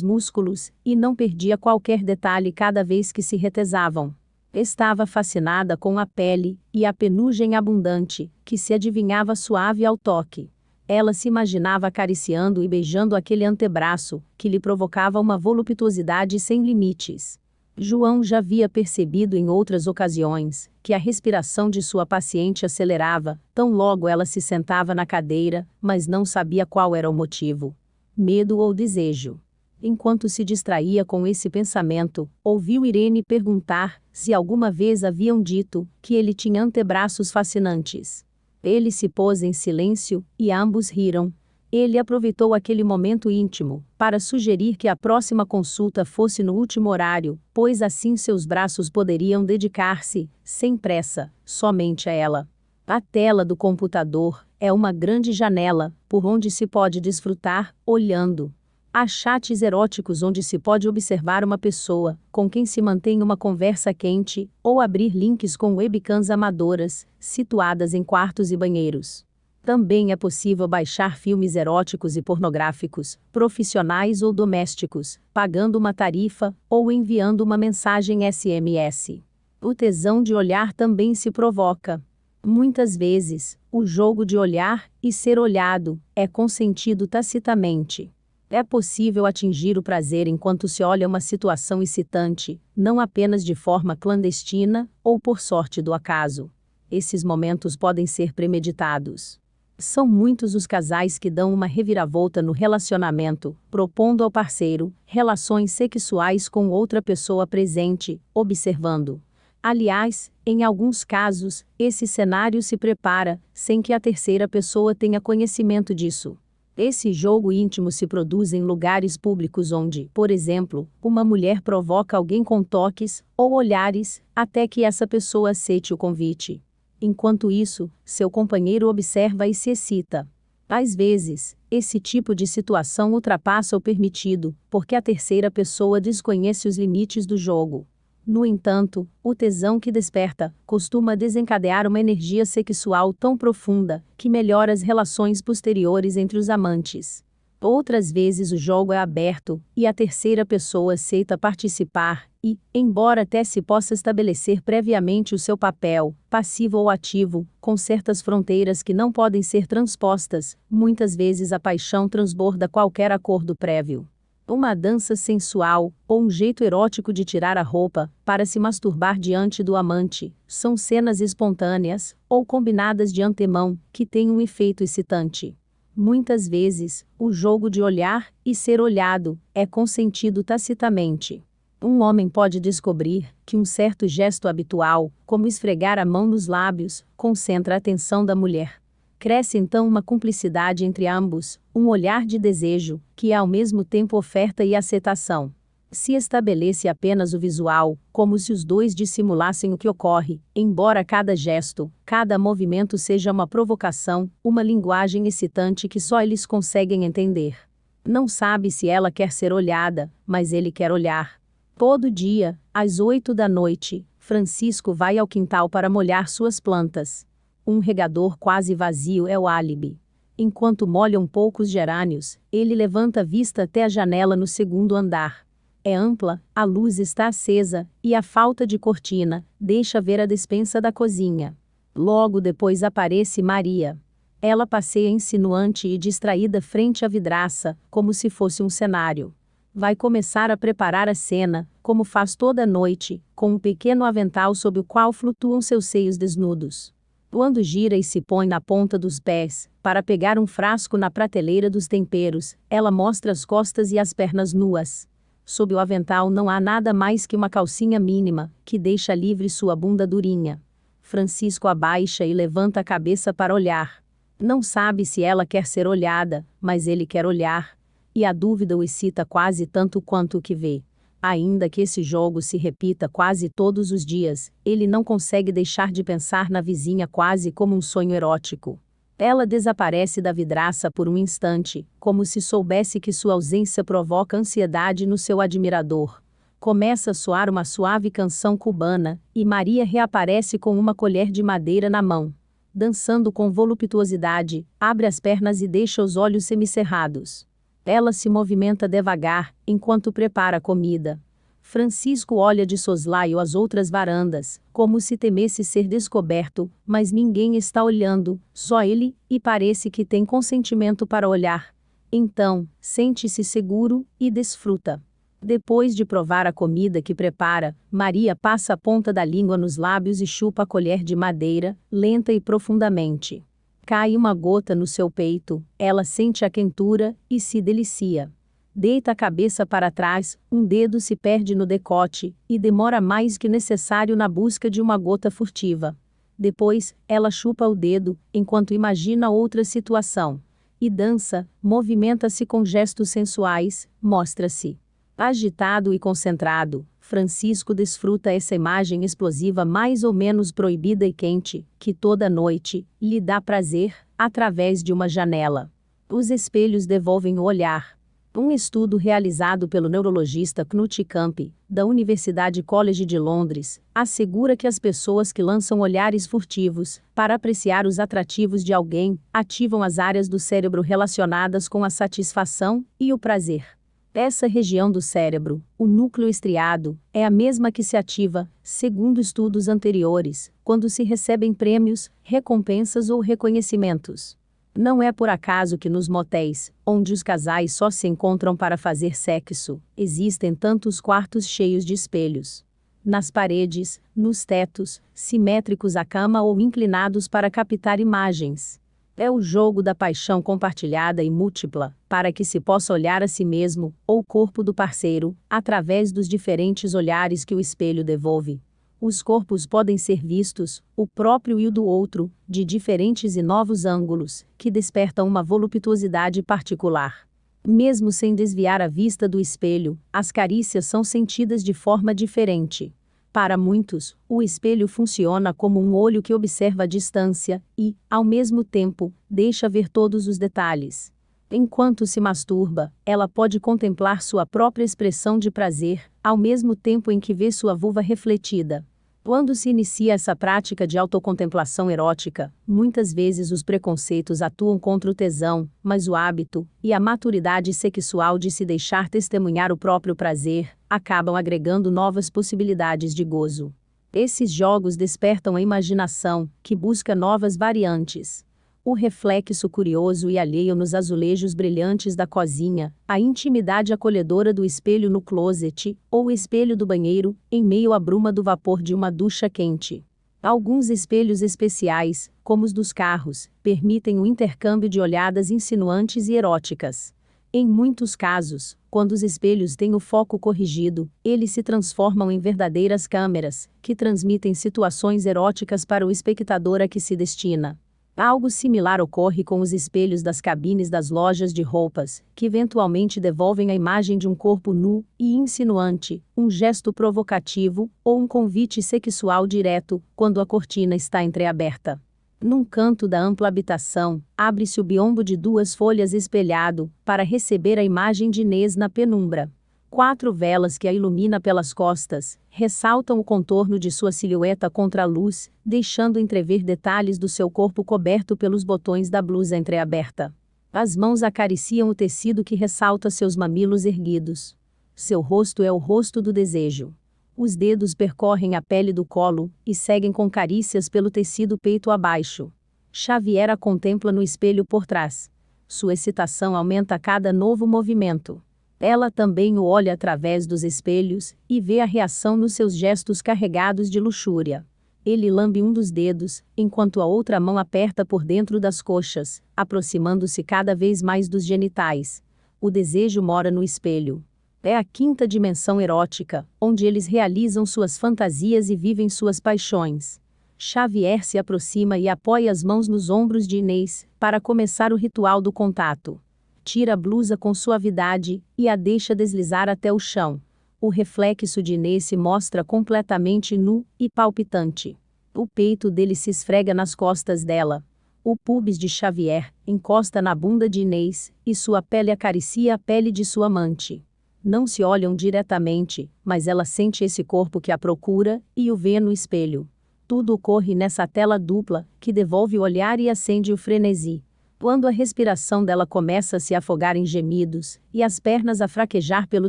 músculos, e não perdia qualquer detalhe cada vez que se retesavam. Estava fascinada com a pele, e a penugem abundante, que se adivinhava suave ao toque ela se imaginava acariciando e beijando aquele antebraço, que lhe provocava uma voluptuosidade sem limites. João já havia percebido em outras ocasiões que a respiração de sua paciente acelerava, tão logo ela se sentava na cadeira, mas não sabia qual era o motivo. Medo ou desejo. Enquanto se distraía com esse pensamento, ouviu Irene perguntar se alguma vez haviam dito que ele tinha antebraços fascinantes. Ele se pôs em silêncio e ambos riram, ele aproveitou aquele momento íntimo para sugerir que a próxima consulta fosse no último horário, pois assim seus braços poderiam dedicar-se, sem pressa, somente a ela. A tela do computador é uma grande janela por onde se pode desfrutar, olhando. Há chats eróticos onde se pode observar uma pessoa com quem se mantém uma conversa quente ou abrir links com webcams amadoras situadas em quartos e banheiros. Também é possível baixar filmes eróticos e pornográficos, profissionais ou domésticos, pagando uma tarifa ou enviando uma mensagem SMS. O tesão de olhar também se provoca. Muitas vezes, o jogo de olhar e ser olhado é consentido tacitamente. É possível atingir o prazer enquanto se olha uma situação excitante, não apenas de forma clandestina ou por sorte do acaso. Esses momentos podem ser premeditados. São muitos os casais que dão uma reviravolta no relacionamento, propondo ao parceiro relações sexuais com outra pessoa presente, observando. Aliás, em alguns casos, esse cenário se prepara sem que a terceira pessoa tenha conhecimento disso. Esse jogo íntimo se produz em lugares públicos onde, por exemplo, uma mulher provoca alguém com toques ou olhares até que essa pessoa aceite o convite. Enquanto isso, seu companheiro observa e se excita. Às vezes, esse tipo de situação ultrapassa o permitido, porque a terceira pessoa desconhece os limites do jogo. No entanto, o tesão que desperta costuma desencadear uma energia sexual tão profunda que melhora as relações posteriores entre os amantes. Outras vezes o jogo é aberto e a terceira pessoa aceita participar e, embora até se possa estabelecer previamente o seu papel, passivo ou ativo, com certas fronteiras que não podem ser transpostas, muitas vezes a paixão transborda qualquer acordo prévio. Uma dança sensual, ou um jeito erótico de tirar a roupa, para se masturbar diante do amante, são cenas espontâneas, ou combinadas de antemão, que têm um efeito excitante. Muitas vezes, o jogo de olhar e ser olhado é consentido tacitamente. Um homem pode descobrir que um certo gesto habitual, como esfregar a mão nos lábios, concentra a atenção da mulher. Cresce então uma cumplicidade entre ambos, um olhar de desejo, que é ao mesmo tempo oferta e aceitação se estabelece apenas o visual, como se os dois dissimulassem o que ocorre, embora cada gesto, cada movimento seja uma provocação, uma linguagem excitante que só eles conseguem entender. Não sabe se ela quer ser olhada, mas ele quer olhar. Todo dia, às oito da noite, Francisco vai ao quintal para molhar suas plantas. Um regador quase vazio é o álibi. Enquanto molham poucos gerânios, ele levanta a vista até a janela no segundo andar é ampla, a luz está acesa, e a falta de cortina deixa ver a despensa da cozinha. Logo depois aparece Maria. Ela passeia insinuante e distraída frente à vidraça, como se fosse um cenário. Vai começar a preparar a cena, como faz toda noite, com um pequeno avental sob o qual flutuam seus seios desnudos. Quando gira e se põe na ponta dos pés, para pegar um frasco na prateleira dos temperos, ela mostra as costas e as pernas nuas. Sob o avental não há nada mais que uma calcinha mínima, que deixa livre sua bunda durinha. Francisco abaixa e levanta a cabeça para olhar. Não sabe se ela quer ser olhada, mas ele quer olhar. E a dúvida o excita quase tanto quanto o que vê. Ainda que esse jogo se repita quase todos os dias, ele não consegue deixar de pensar na vizinha quase como um sonho erótico. Ela desaparece da vidraça por um instante, como se soubesse que sua ausência provoca ansiedade no seu admirador. Começa a soar uma suave canção cubana, e Maria reaparece com uma colher de madeira na mão. Dançando com voluptuosidade, abre as pernas e deixa os olhos semicerrados. Ela se movimenta devagar, enquanto prepara a comida. Francisco olha de soslaio as outras varandas, como se temesse ser descoberto, mas ninguém está olhando, só ele, e parece que tem consentimento para olhar. Então, sente-se seguro e desfruta. Depois de provar a comida que prepara, Maria passa a ponta da língua nos lábios e chupa a colher de madeira, lenta e profundamente. Cai uma gota no seu peito, ela sente a quentura e se delicia deita a cabeça para trás, um dedo se perde no decote, e demora mais que necessário na busca de uma gota furtiva. Depois, ela chupa o dedo, enquanto imagina outra situação. E dança, movimenta-se com gestos sensuais, mostra-se. Agitado e concentrado, Francisco desfruta essa imagem explosiva mais ou menos proibida e quente, que toda noite lhe dá prazer, através de uma janela. Os espelhos devolvem o olhar, um estudo realizado pelo neurologista Knut Camp, da Universidade College de Londres, assegura que as pessoas que lançam olhares furtivos para apreciar os atrativos de alguém ativam as áreas do cérebro relacionadas com a satisfação e o prazer. Essa região do cérebro, o núcleo estriado, é a mesma que se ativa, segundo estudos anteriores, quando se recebem prêmios, recompensas ou reconhecimentos. Não é por acaso que nos motéis, onde os casais só se encontram para fazer sexo, existem tantos quartos cheios de espelhos. Nas paredes, nos tetos, simétricos à cama ou inclinados para captar imagens. É o jogo da paixão compartilhada e múltipla, para que se possa olhar a si mesmo, ou corpo do parceiro, através dos diferentes olhares que o espelho devolve os corpos podem ser vistos, o próprio e o do outro, de diferentes e novos ângulos, que despertam uma voluptuosidade particular. Mesmo sem desviar a vista do espelho, as carícias são sentidas de forma diferente. Para muitos, o espelho funciona como um olho que observa a distância e, ao mesmo tempo, deixa ver todos os detalhes. Enquanto se masturba, ela pode contemplar sua própria expressão de prazer, ao mesmo tempo em que vê sua vulva refletida. Quando se inicia essa prática de autocontemplação erótica, muitas vezes os preconceitos atuam contra o tesão, mas o hábito e a maturidade sexual de se deixar testemunhar o próprio prazer acabam agregando novas possibilidades de gozo. Esses jogos despertam a imaginação, que busca novas variantes o reflexo curioso e alheio nos azulejos brilhantes da cozinha, a intimidade acolhedora do espelho no closet, ou espelho do banheiro, em meio à bruma do vapor de uma ducha quente. Alguns espelhos especiais, como os dos carros, permitem o intercâmbio de olhadas insinuantes e eróticas. Em muitos casos, quando os espelhos têm o foco corrigido, eles se transformam em verdadeiras câmeras, que transmitem situações eróticas para o espectador a que se destina. Algo similar ocorre com os espelhos das cabines das lojas de roupas, que eventualmente devolvem a imagem de um corpo nu e insinuante, um gesto provocativo ou um convite sexual direto, quando a cortina está entreaberta. Num canto da ampla habitação, abre-se o biombo de duas folhas espelhado, para receber a imagem de Inês na penumbra. Quatro velas que a ilumina pelas costas ressaltam o contorno de sua silhueta contra a luz, deixando entrever detalhes do seu corpo coberto pelos botões da blusa entreaberta. As mãos acariciam o tecido que ressalta seus mamilos erguidos. Seu rosto é o rosto do desejo. Os dedos percorrem a pele do colo e seguem com carícias pelo tecido peito abaixo. Xaviera contempla no espelho por trás. Sua excitação aumenta a cada novo movimento. Ela também o olha através dos espelhos e vê a reação nos seus gestos carregados de luxúria. Ele lambe um dos dedos, enquanto a outra mão aperta por dentro das coxas, aproximando-se cada vez mais dos genitais. O desejo mora no espelho. É a quinta dimensão erótica, onde eles realizam suas fantasias e vivem suas paixões. Xavier se aproxima e apoia as mãos nos ombros de Inês, para começar o ritual do contato tira a blusa com suavidade e a deixa deslizar até o chão. O reflexo de Inês se mostra completamente nu e palpitante. O peito dele se esfrega nas costas dela. O pubis de Xavier encosta na bunda de Inês e sua pele acaricia a pele de sua amante. Não se olham diretamente, mas ela sente esse corpo que a procura e o vê no espelho. Tudo ocorre nessa tela dupla que devolve o olhar e acende o frenesi quando a respiração dela começa a se afogar em gemidos e as pernas a fraquejar pelo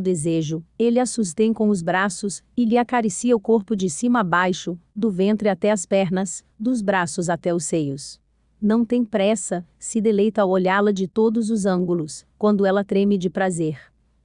desejo, ele a sustém com os braços e lhe acaricia o corpo de cima a baixo, do ventre até as pernas, dos braços até os seios. Não tem pressa, se deleita ao olhá-la de todos os ângulos, quando ela treme de prazer.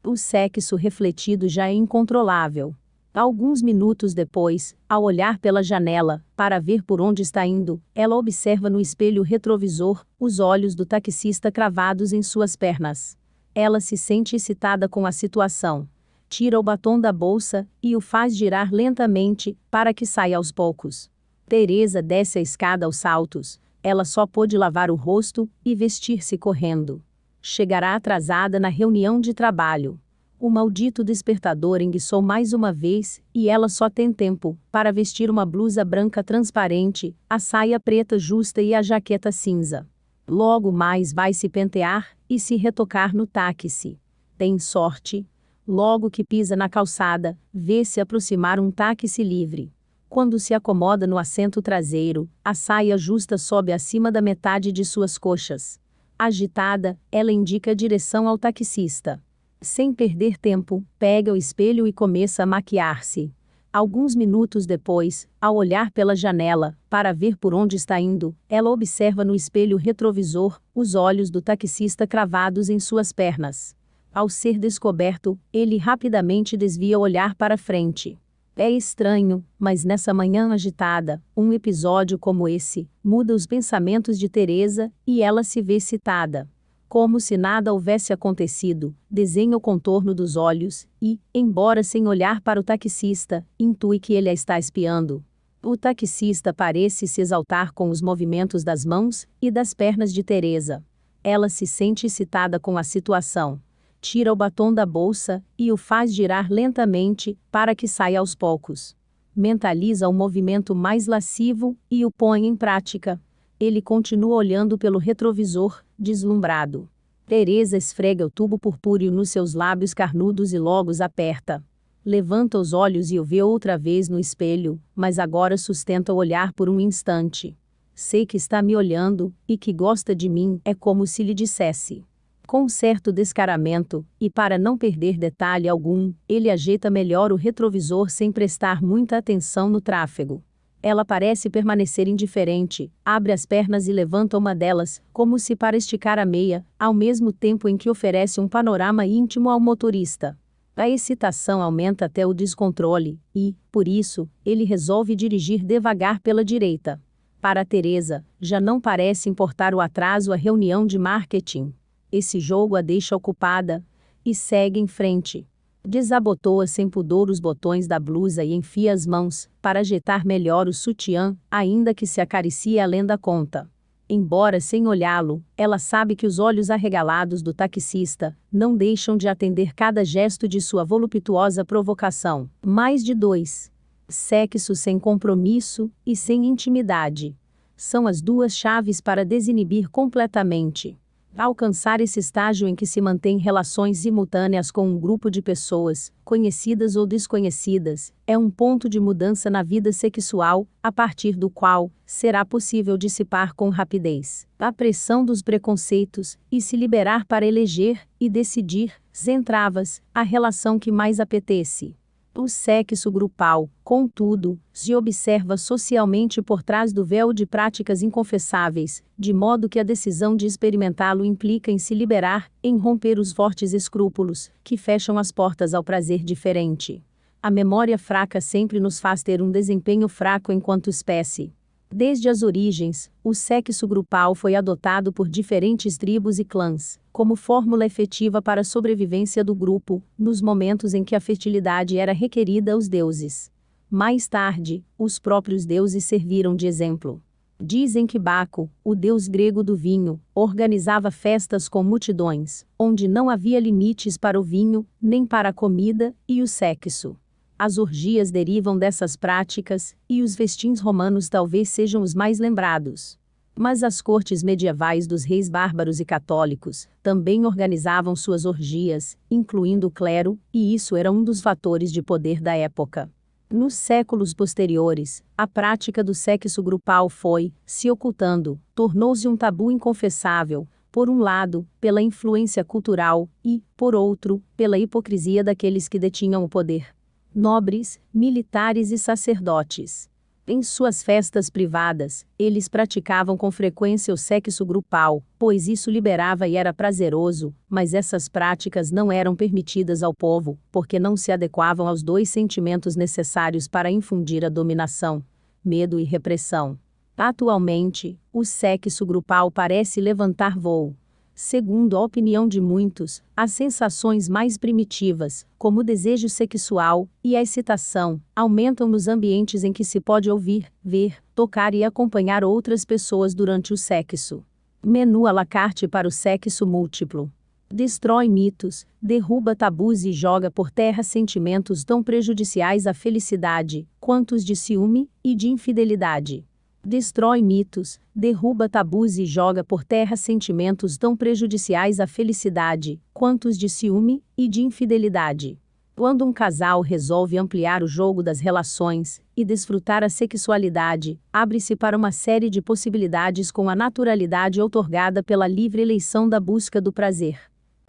O sexo refletido já é incontrolável. Alguns minutos depois, ao olhar pela janela, para ver por onde está indo, ela observa no espelho retrovisor os olhos do taxista cravados em suas pernas. Ela se sente excitada com a situação. Tira o batom da bolsa e o faz girar lentamente, para que saia aos poucos. Teresa desce a escada aos saltos. Ela só pôde lavar o rosto e vestir-se correndo. Chegará atrasada na reunião de trabalho o maldito despertador enguiçou mais uma vez, e ela só tem tempo para vestir uma blusa branca transparente, a saia preta justa e a jaqueta cinza. Logo mais vai se pentear e se retocar no táxi. Tem sorte. Logo que pisa na calçada, vê se aproximar um táxi livre. Quando se acomoda no assento traseiro, a saia justa sobe acima da metade de suas coxas. Agitada, ela indica a direção ao taxista. Sem perder tempo, pega o espelho e começa a maquiar-se. Alguns minutos depois, ao olhar pela janela, para ver por onde está indo, ela observa no espelho retrovisor os olhos do taxista cravados em suas pernas. Ao ser descoberto, ele rapidamente desvia o olhar para frente. É estranho, mas nessa manhã agitada, um episódio como esse muda os pensamentos de Teresa e ela se vê citada como se nada houvesse acontecido, desenha o contorno dos olhos e, embora sem olhar para o taxista, intui que ele a está espiando. O taxista parece se exaltar com os movimentos das mãos e das pernas de Teresa. Ela se sente excitada com a situação. Tira o batom da bolsa e o faz girar lentamente para que saia aos poucos. Mentaliza o um movimento mais lascivo e o põe em prática. Ele continua olhando pelo retrovisor, deslumbrado. Teresa esfrega o tubo purpúreo nos seus lábios carnudos e logo os aperta. Levanta os olhos e o vê outra vez no espelho, mas agora sustenta o olhar por um instante. Sei que está me olhando, e que gosta de mim, é como se lhe dissesse. Com certo descaramento, e para não perder detalhe algum, ele ajeita melhor o retrovisor sem prestar muita atenção no tráfego. Ela parece permanecer indiferente, abre as pernas e levanta uma delas, como se para esticar a meia, ao mesmo tempo em que oferece um panorama íntimo ao motorista. A excitação aumenta até o descontrole, e, por isso, ele resolve dirigir devagar pela direita. Para Teresa, já não parece importar o atraso à reunião de marketing. Esse jogo a deixa ocupada e segue em frente. Desabotoa sem pudor os botões da blusa e enfia as mãos, para agitar melhor o sutiã, ainda que se acaricie a lenda conta. Embora sem olhá-lo, ela sabe que os olhos arregalados do taxista não deixam de atender cada gesto de sua voluptuosa provocação. Mais de dois. Sexo sem compromisso e sem intimidade. São as duas chaves para desinibir completamente alcançar esse estágio em que se mantém relações simultâneas com um grupo de pessoas, conhecidas ou desconhecidas, é um ponto de mudança na vida sexual, a partir do qual será possível dissipar com rapidez a pressão dos preconceitos e se liberar para eleger e decidir, sem travas, a relação que mais apetece o sexo grupal, contudo, se observa socialmente por trás do véu de práticas inconfessáveis, de modo que a decisão de experimentá-lo implica em se liberar, em romper os fortes escrúpulos, que fecham as portas ao prazer diferente. A memória fraca sempre nos faz ter um desempenho fraco enquanto espécie. Desde as origens, o sexo grupal foi adotado por diferentes tribos e clãs, como fórmula efetiva para a sobrevivência do grupo, nos momentos em que a fertilidade era requerida aos deuses. Mais tarde, os próprios deuses serviram de exemplo. Dizem que Baco, o deus grego do vinho, organizava festas com multidões, onde não havia limites para o vinho, nem para a comida e o sexo. As orgias derivam dessas práticas, e os festins romanos talvez sejam os mais lembrados. Mas as cortes medievais dos reis bárbaros e católicos também organizavam suas orgias, incluindo o clero, e isso era um dos fatores de poder da época. Nos séculos posteriores, a prática do sexo grupal foi, se ocultando, tornou-se um tabu inconfessável, por um lado, pela influência cultural, e, por outro, pela hipocrisia daqueles que detinham o poder. Nobres, militares e sacerdotes em suas festas privadas, eles praticavam com frequência o sexo grupal, pois isso liberava e era prazeroso, mas essas práticas não eram permitidas ao povo, porque não se adequavam aos dois sentimentos necessários para infundir a dominação: medo e repressão. Atualmente, o sexo grupal parece levantar voo, Segundo a opinião de muitos, as sensações mais primitivas, como o desejo sexual e a excitação, aumentam nos ambientes em que se pode ouvir, ver, tocar e acompanhar outras pessoas durante o sexo. Menu à la carte para o sexo múltiplo. Destrói mitos, derruba tabus e joga por terra sentimentos tão prejudiciais à felicidade, quanto os de ciúme e de infidelidade destrói mitos, derruba tabus e joga por terra sentimentos tão prejudiciais à felicidade quanto os de ciúme e de infidelidade. Quando um casal resolve ampliar o jogo das relações e desfrutar a sexualidade, abre-se para uma série de possibilidades com a naturalidade outorgada pela livre eleição da busca do prazer.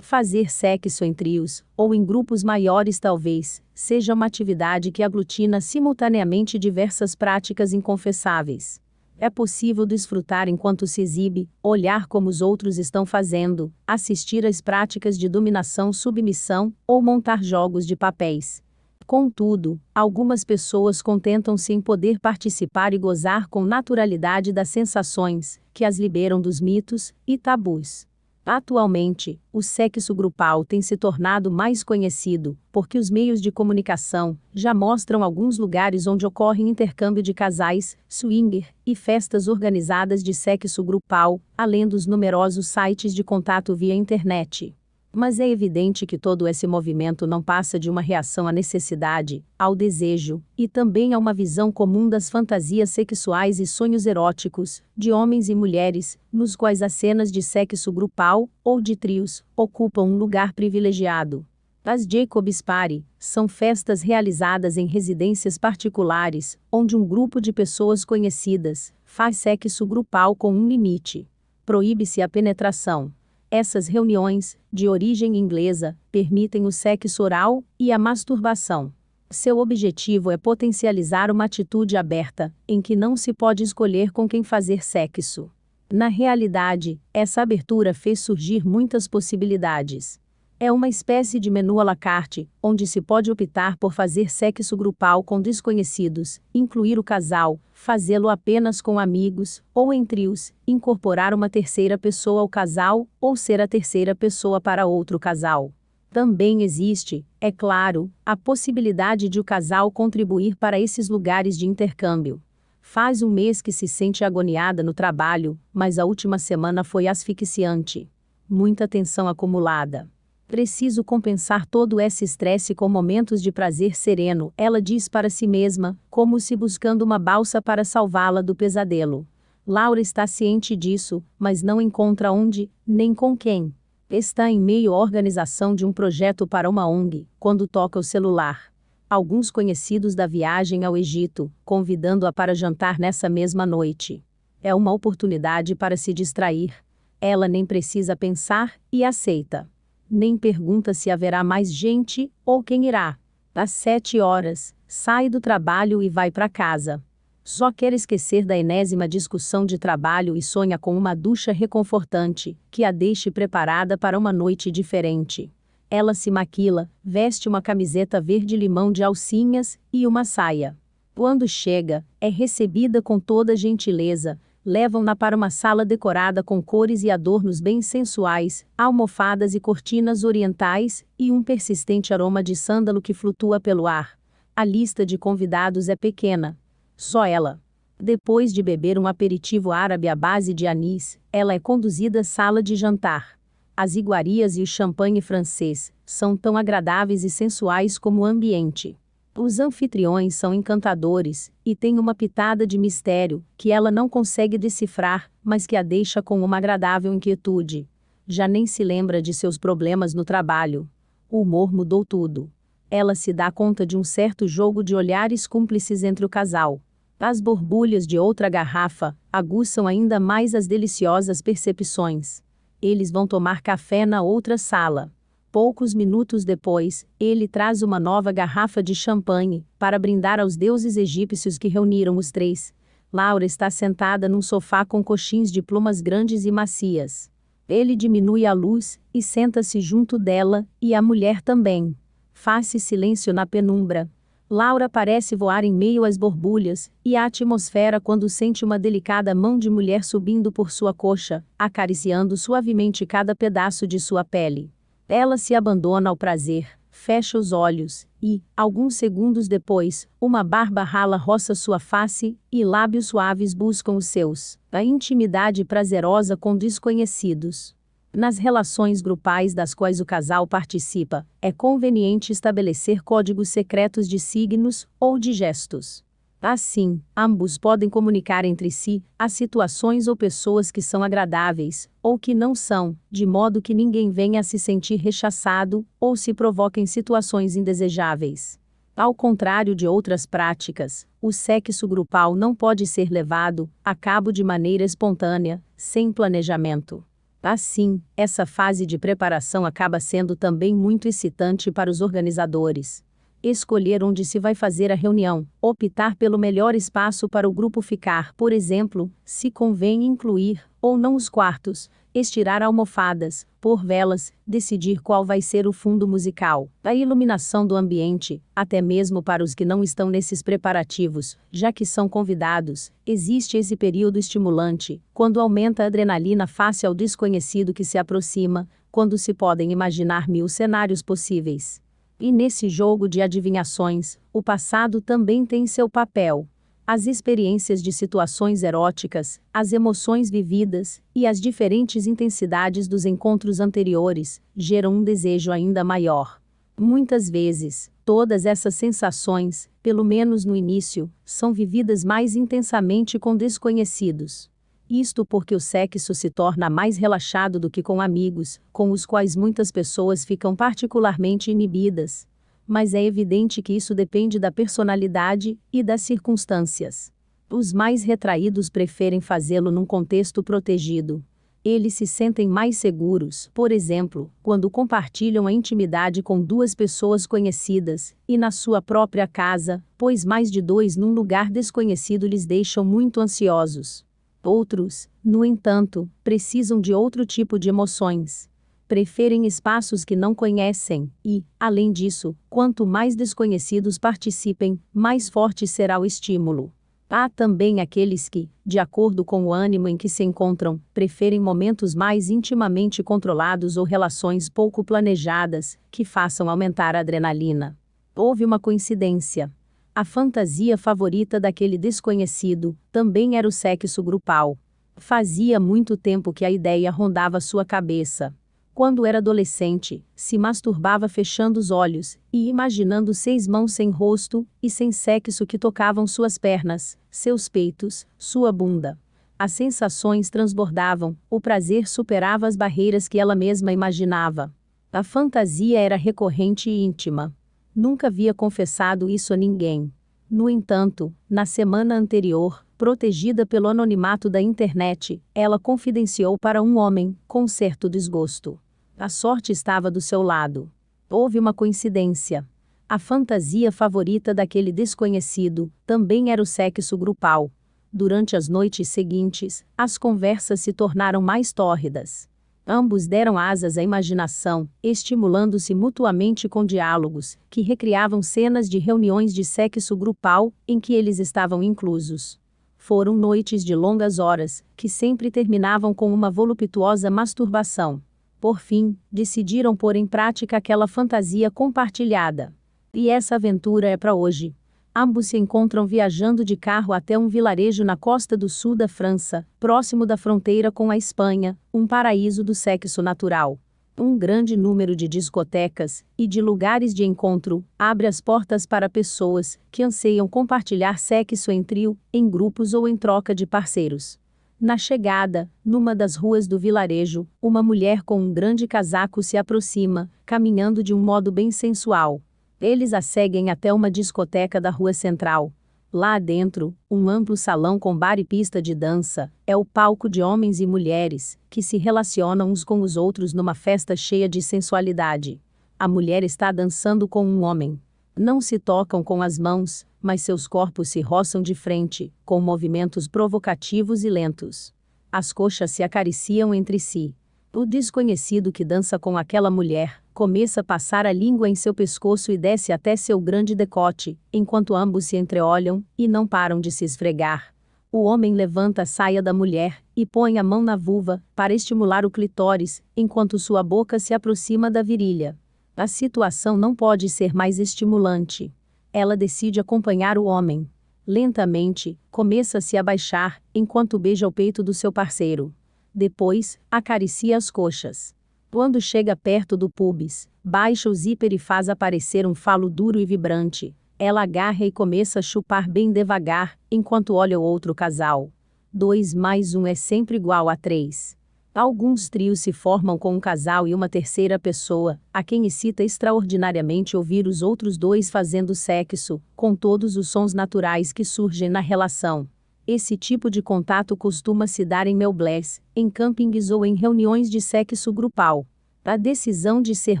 Fazer sexo em trios, ou em grupos maiores talvez, seja uma atividade que aglutina simultaneamente diversas práticas inconfessáveis. É possível desfrutar enquanto se exibe, olhar como os outros estão fazendo, assistir às práticas de dominação-submissão ou montar jogos de papéis. Contudo, algumas pessoas contentam-se em poder participar e gozar com naturalidade das sensações que as liberam dos mitos e tabus. Atualmente, o sexo grupal tem se tornado mais conhecido, porque os meios de comunicação já mostram alguns lugares onde ocorre intercâmbio de casais, swinger e festas organizadas de sexo grupal, além dos numerosos sites de contato via internet. Mas é evidente que todo esse movimento não passa de uma reação à necessidade, ao desejo, e também a uma visão comum das fantasias sexuais e sonhos eróticos, de homens e mulheres, nos quais as cenas de sexo grupal, ou de trios, ocupam um lugar privilegiado. As Jacob's Party são festas realizadas em residências particulares, onde um grupo de pessoas conhecidas faz sexo grupal com um limite. Proíbe-se a penetração. Essas reuniões, de origem inglesa, permitem o sexo oral e a masturbação. Seu objetivo é potencializar uma atitude aberta, em que não se pode escolher com quem fazer sexo. Na realidade, essa abertura fez surgir muitas possibilidades. É uma espécie de menu à la carte, onde se pode optar por fazer sexo grupal com desconhecidos, incluir o casal, fazê-lo apenas com amigos, ou em trios, incorporar uma terceira pessoa ao casal, ou ser a terceira pessoa para outro casal. Também existe, é claro, a possibilidade de o casal contribuir para esses lugares de intercâmbio. Faz um mês que se sente agoniada no trabalho, mas a última semana foi asfixiante. Muita tensão acumulada. Preciso compensar todo esse estresse com momentos de prazer sereno, ela diz para si mesma, como se buscando uma balsa para salvá-la do pesadelo. Laura está ciente disso, mas não encontra onde, nem com quem. Está em meio à organização de um projeto para uma ONG, quando toca o celular. Alguns conhecidos da viagem ao Egito, convidando-a para jantar nessa mesma noite. É uma oportunidade para se distrair. Ela nem precisa pensar e aceita nem pergunta se haverá mais gente ou quem irá. Às sete horas, sai do trabalho e vai para casa. Só quer esquecer da enésima discussão de trabalho e sonha com uma ducha reconfortante, que a deixe preparada para uma noite diferente. Ela se maquila, veste uma camiseta verde-limão de alcinhas e uma saia. Quando chega, é recebida com toda gentileza, levam-na para uma sala decorada com cores e adornos bem sensuais, almofadas e cortinas orientais, e um persistente aroma de sândalo que flutua pelo ar. A lista de convidados é pequena. Só ela. Depois de beber um aperitivo árabe à base de anis, ela é conduzida à sala de jantar. As iguarias e o champanhe francês são tão agradáveis e sensuais como o ambiente. Os anfitriões são encantadores, e têm uma pitada de mistério, que ela não consegue decifrar, mas que a deixa com uma agradável inquietude. Já nem se lembra de seus problemas no trabalho. O humor mudou tudo. Ela se dá conta de um certo jogo de olhares cúmplices entre o casal. As borbulhas de outra garrafa aguçam ainda mais as deliciosas percepções. Eles vão tomar café na outra sala. Poucos minutos depois, ele traz uma nova garrafa de champanhe para brindar aos deuses egípcios que reuniram os três. Laura está sentada num sofá com coxins de plumas grandes e macias. Ele diminui a luz e senta-se junto dela, e a mulher também. Faz-se silêncio na penumbra. Laura parece voar em meio às borbulhas e à atmosfera quando sente uma delicada mão de mulher subindo por sua coxa, acariciando suavemente cada pedaço de sua pele. Ela se abandona ao prazer, fecha os olhos e, alguns segundos depois, uma barba rala roça sua face e lábios suaves buscam os seus, a intimidade prazerosa com desconhecidos. Nas relações grupais das quais o casal participa, é conveniente estabelecer códigos secretos de signos ou de gestos. Assim, ambos podem comunicar entre si as situações ou pessoas que são agradáveis, ou que não são, de modo que ninguém venha a se sentir rechaçado ou se provoquem situações indesejáveis. Ao contrário de outras práticas, o sexo grupal não pode ser levado a cabo de maneira espontânea, sem planejamento. Assim, essa fase de preparação acaba sendo também muito excitante para os organizadores, escolher onde se vai fazer a reunião, optar pelo melhor espaço para o grupo ficar, por exemplo, se convém incluir ou não os quartos, estirar almofadas, pôr velas, decidir qual vai ser o fundo musical, a iluminação do ambiente, até mesmo para os que não estão nesses preparativos, já que são convidados, existe esse período estimulante, quando aumenta a adrenalina face ao desconhecido que se aproxima, quando se podem imaginar mil cenários possíveis. E nesse jogo de adivinhações, o passado também tem seu papel. As experiências de situações eróticas, as emoções vividas e as diferentes intensidades dos encontros anteriores geram um desejo ainda maior. Muitas vezes, todas essas sensações, pelo menos no início, são vividas mais intensamente com desconhecidos. Isto porque o sexo se torna mais relaxado do que com amigos, com os quais muitas pessoas ficam particularmente inibidas. Mas é evidente que isso depende da personalidade e das circunstâncias. Os mais retraídos preferem fazê-lo num contexto protegido. Eles se sentem mais seguros, por exemplo, quando compartilham a intimidade com duas pessoas conhecidas, e na sua própria casa, pois mais de dois num lugar desconhecido lhes deixam muito ansiosos. Outros, no entanto, precisam de outro tipo de emoções. Preferem espaços que não conhecem, e, além disso, quanto mais desconhecidos participem, mais forte será o estímulo. Há também aqueles que, de acordo com o ânimo em que se encontram, preferem momentos mais intimamente controlados ou relações pouco planejadas, que façam aumentar a adrenalina. Houve uma coincidência. A fantasia favorita daquele desconhecido também era o sexo grupal. Fazia muito tempo que a ideia rondava sua cabeça. Quando era adolescente, se masturbava fechando os olhos e imaginando seis mãos sem rosto e sem sexo que tocavam suas pernas, seus peitos, sua bunda. As sensações transbordavam, o prazer superava as barreiras que ela mesma imaginava. A fantasia era recorrente e íntima Nunca havia confessado isso a ninguém. No entanto, na semana anterior, protegida pelo anonimato da internet, ela confidenciou para um homem, com certo desgosto. A sorte estava do seu lado. Houve uma coincidência. A fantasia favorita daquele desconhecido também era o sexo grupal. Durante as noites seguintes, as conversas se tornaram mais tórridas. Ambos deram asas à imaginação, estimulando-se mutuamente com diálogos, que recriavam cenas de reuniões de sexo grupal, em que eles estavam inclusos. Foram noites de longas horas, que sempre terminavam com uma voluptuosa masturbação. Por fim, decidiram pôr em prática aquela fantasia compartilhada. E essa aventura é para hoje ambos se encontram viajando de carro até um vilarejo na costa do sul da França, próximo da fronteira com a Espanha, um paraíso do sexo natural. Um grande número de discotecas e de lugares de encontro abre as portas para pessoas que anseiam compartilhar sexo em trio, em grupos ou em troca de parceiros. Na chegada, numa das ruas do vilarejo, uma mulher com um grande casaco se aproxima, caminhando de um modo bem sensual eles a seguem até uma discoteca da rua central. Lá dentro, um amplo salão com bar e pista de dança é o palco de homens e mulheres que se relacionam uns com os outros numa festa cheia de sensualidade. A mulher está dançando com um homem. Não se tocam com as mãos, mas seus corpos se roçam de frente, com movimentos provocativos e lentos. As coxas se acariciam entre si. O desconhecido que dança com aquela mulher começa a passar a língua em seu pescoço e desce até seu grande decote, enquanto ambos se entreolham e não param de se esfregar. O homem levanta a saia da mulher e põe a mão na vulva para estimular o clitóris, enquanto sua boca se aproxima da virilha. A situação não pode ser mais estimulante. Ela decide acompanhar o homem. Lentamente, começa a se abaixar enquanto beija o peito do seu parceiro. Depois, acaricia as coxas. Quando chega perto do pubis, baixa o zíper e faz aparecer um falo duro e vibrante. Ela agarra e começa a chupar bem devagar, enquanto olha o outro casal. 2 mais 1 um é sempre igual a 3. Alguns trios se formam com um casal e uma terceira pessoa, a quem excita extraordinariamente ouvir os outros dois fazendo sexo, com todos os sons naturais que surgem na relação. Esse tipo de contato costuma se dar em melblés, em campings ou em reuniões de sexo grupal. A decisão de ser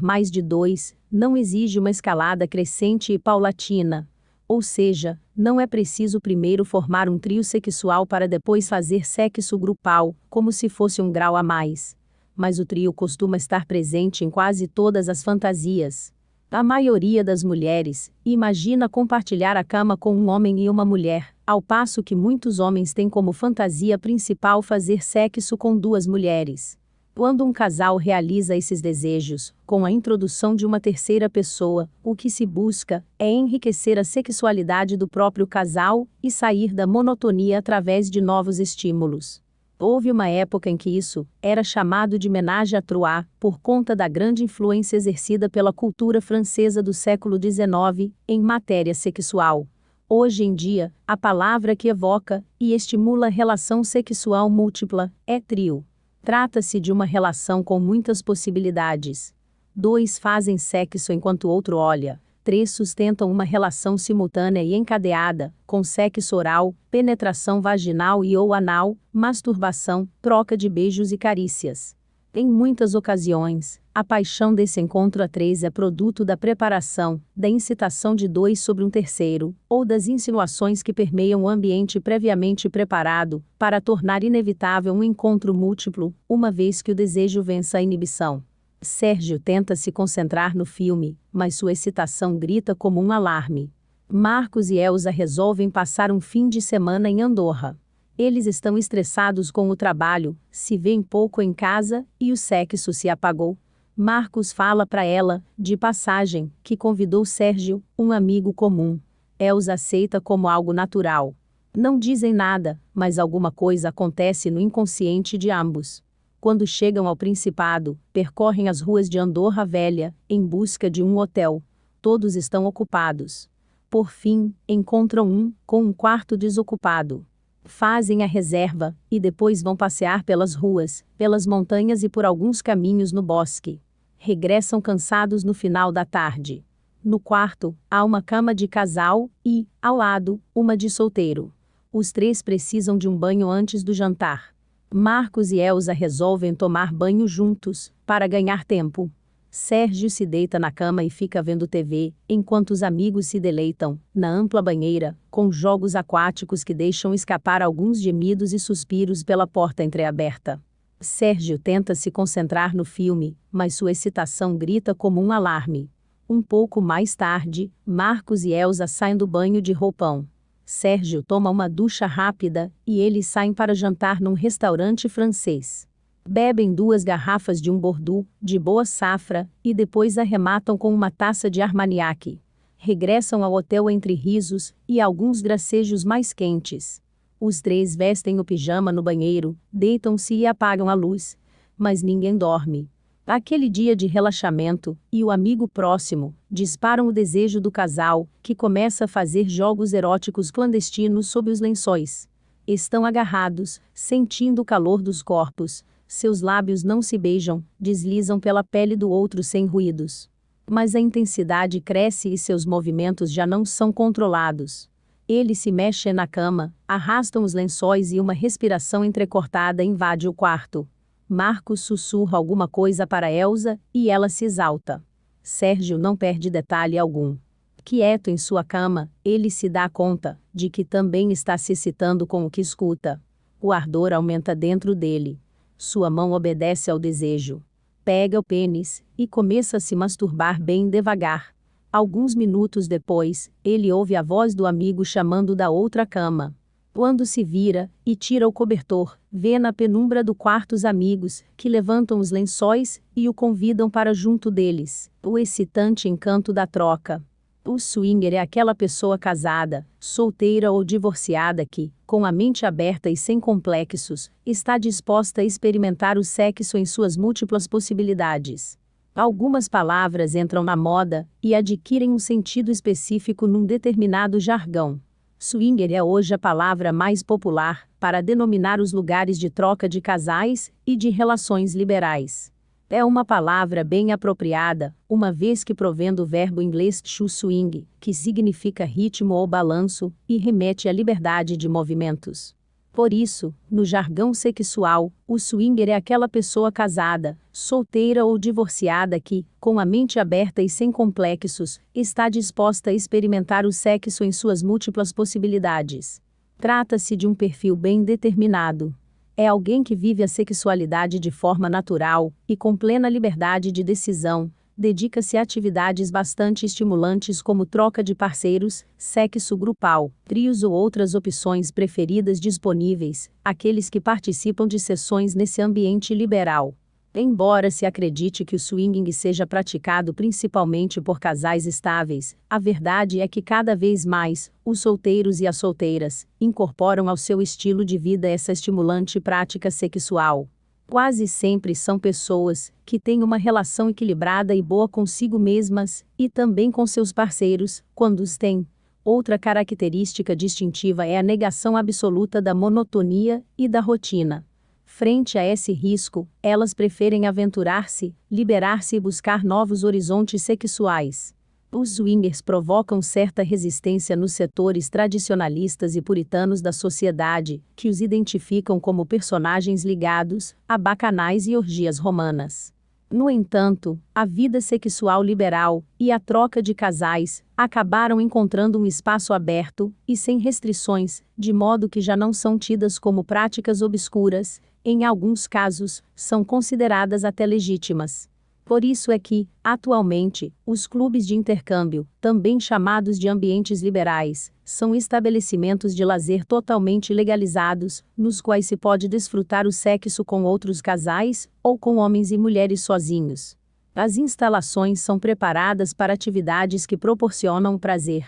mais de dois não exige uma escalada crescente e paulatina. Ou seja, não é preciso primeiro formar um trio sexual para depois fazer sexo grupal, como se fosse um grau a mais. Mas o trio costuma estar presente em quase todas as fantasias. A maioria das mulheres imagina compartilhar a cama com um homem e uma mulher, ao passo que muitos homens têm como fantasia principal fazer sexo com duas mulheres. Quando um casal realiza esses desejos, com a introdução de uma terceira pessoa, o que se busca é enriquecer a sexualidade do próprio casal e sair da monotonia através de novos estímulos. Houve uma época em que isso era chamado de menage à trois, por conta da grande influência exercida pela cultura francesa do século XIX em matéria sexual. Hoje em dia, a palavra que evoca e estimula relação sexual múltipla é trio. Trata-se de uma relação com muitas possibilidades. Dois fazem sexo enquanto outro olha. Três sustentam uma relação simultânea e encadeada, com sexo oral, penetração vaginal e ou anal, masturbação, troca de beijos e carícias. Em muitas ocasiões, a paixão desse encontro a três é produto da preparação, da incitação de dois sobre um terceiro, ou das insinuações que permeiam o ambiente previamente preparado, para tornar inevitável um encontro múltiplo, uma vez que o desejo vença a inibição. Sérgio tenta se concentrar no filme, mas sua excitação grita como um alarme. Marcos e Elsa resolvem passar um fim de semana em Andorra. Eles estão estressados com o trabalho, se veem pouco em casa e o sexo se apagou, Marcos fala para ela, de passagem, que convidou Sérgio, um amigo comum. El é, os aceita como algo natural. Não dizem nada, mas alguma coisa acontece no inconsciente de ambos. Quando chegam ao Principado, percorrem as ruas de Andorra Velha, em busca de um hotel. Todos estão ocupados. Por fim, encontram um, com um quarto desocupado. Fazem a reserva, e depois vão passear pelas ruas, pelas montanhas e por alguns caminhos no bosque regressam cansados no final da tarde. No quarto, há uma cama de casal e, ao lado, uma de solteiro. Os três precisam de um banho antes do jantar. Marcos e Elsa resolvem tomar banho juntos, para ganhar tempo. Sérgio se deita na cama e fica vendo TV, enquanto os amigos se deleitam, na ampla banheira, com jogos aquáticos que deixam escapar alguns gemidos e suspiros pela porta entreaberta. Sérgio tenta se concentrar no filme, mas sua excitação grita como um alarme. Um pouco mais tarde, Marcos e Elsa saem do banho de roupão. Sérgio toma uma ducha rápida e eles saem para jantar num restaurante francês. Bebem duas garrafas de um bordu, de boa safra, e depois arrematam com uma taça de armagnac. Regressam ao hotel entre risos e alguns gracejos mais quentes. Os três vestem o pijama no banheiro, deitam-se e apagam a luz. Mas ninguém dorme. Aquele dia de relaxamento, e o amigo próximo, disparam o desejo do casal, que começa a fazer jogos eróticos clandestinos sob os lençóis. Estão agarrados, sentindo o calor dos corpos. Seus lábios não se beijam, deslizam pela pele do outro sem ruídos. Mas a intensidade cresce e seus movimentos já não são controlados. Ele se mexe na cama, arrastam os lençóis e uma respiração entrecortada invade o quarto. Marcos sussurra alguma coisa para Elsa e ela se exalta. Sérgio não perde detalhe algum. Quieto em sua cama, ele se dá conta de que também está se excitando com o que escuta. O ardor aumenta dentro dele. Sua mão obedece ao desejo. Pega o pênis e começa a se masturbar bem devagar, Alguns minutos depois, ele ouve a voz do amigo chamando da outra cama. Quando se vira e tira o cobertor, vê na penumbra do quarto os amigos, que levantam os lençóis e o convidam para junto deles. O excitante encanto da troca. O swinger é aquela pessoa casada, solteira ou divorciada que, com a mente aberta e sem complexos, está disposta a experimentar o sexo em suas múltiplas possibilidades. Algumas palavras entram na moda e adquirem um sentido específico num determinado jargão. Swinger é hoje a palavra mais popular para denominar os lugares de troca de casais e de relações liberais. É uma palavra bem apropriada, uma vez que provém do verbo inglês shoe swing, que significa ritmo ou balanço, e remete à liberdade de movimentos. Por isso, no jargão sexual, o swinger é aquela pessoa casada, solteira ou divorciada que, com a mente aberta e sem complexos, está disposta a experimentar o sexo em suas múltiplas possibilidades. Trata-se de um perfil bem determinado. É alguém que vive a sexualidade de forma natural e com plena liberdade de decisão, dedica-se a atividades bastante estimulantes como troca de parceiros, sexo grupal, trios ou outras opções preferidas disponíveis, aqueles que participam de sessões nesse ambiente liberal. Embora se acredite que o swinging seja praticado principalmente por casais estáveis, a verdade é que cada vez mais, os solteiros e as solteiras incorporam ao seu estilo de vida essa estimulante prática sexual. Quase sempre são pessoas que têm uma relação equilibrada e boa consigo mesmas e também com seus parceiros, quando os têm. Outra característica distintiva é a negação absoluta da monotonia e da rotina. Frente a esse risco, elas preferem aventurar-se, liberar-se e buscar novos horizontes sexuais os swingers provocam certa resistência nos setores tradicionalistas e puritanos da sociedade, que os identificam como personagens ligados a bacanais e orgias romanas. No entanto, a vida sexual liberal e a troca de casais acabaram encontrando um espaço aberto e sem restrições, de modo que já não são tidas como práticas obscuras, em alguns casos, são consideradas até legítimas. Por isso é que, atualmente, os clubes de intercâmbio, também chamados de ambientes liberais, são estabelecimentos de lazer totalmente legalizados, nos quais se pode desfrutar o sexo com outros casais, ou com homens e mulheres sozinhos. As instalações são preparadas para atividades que proporcionam prazer.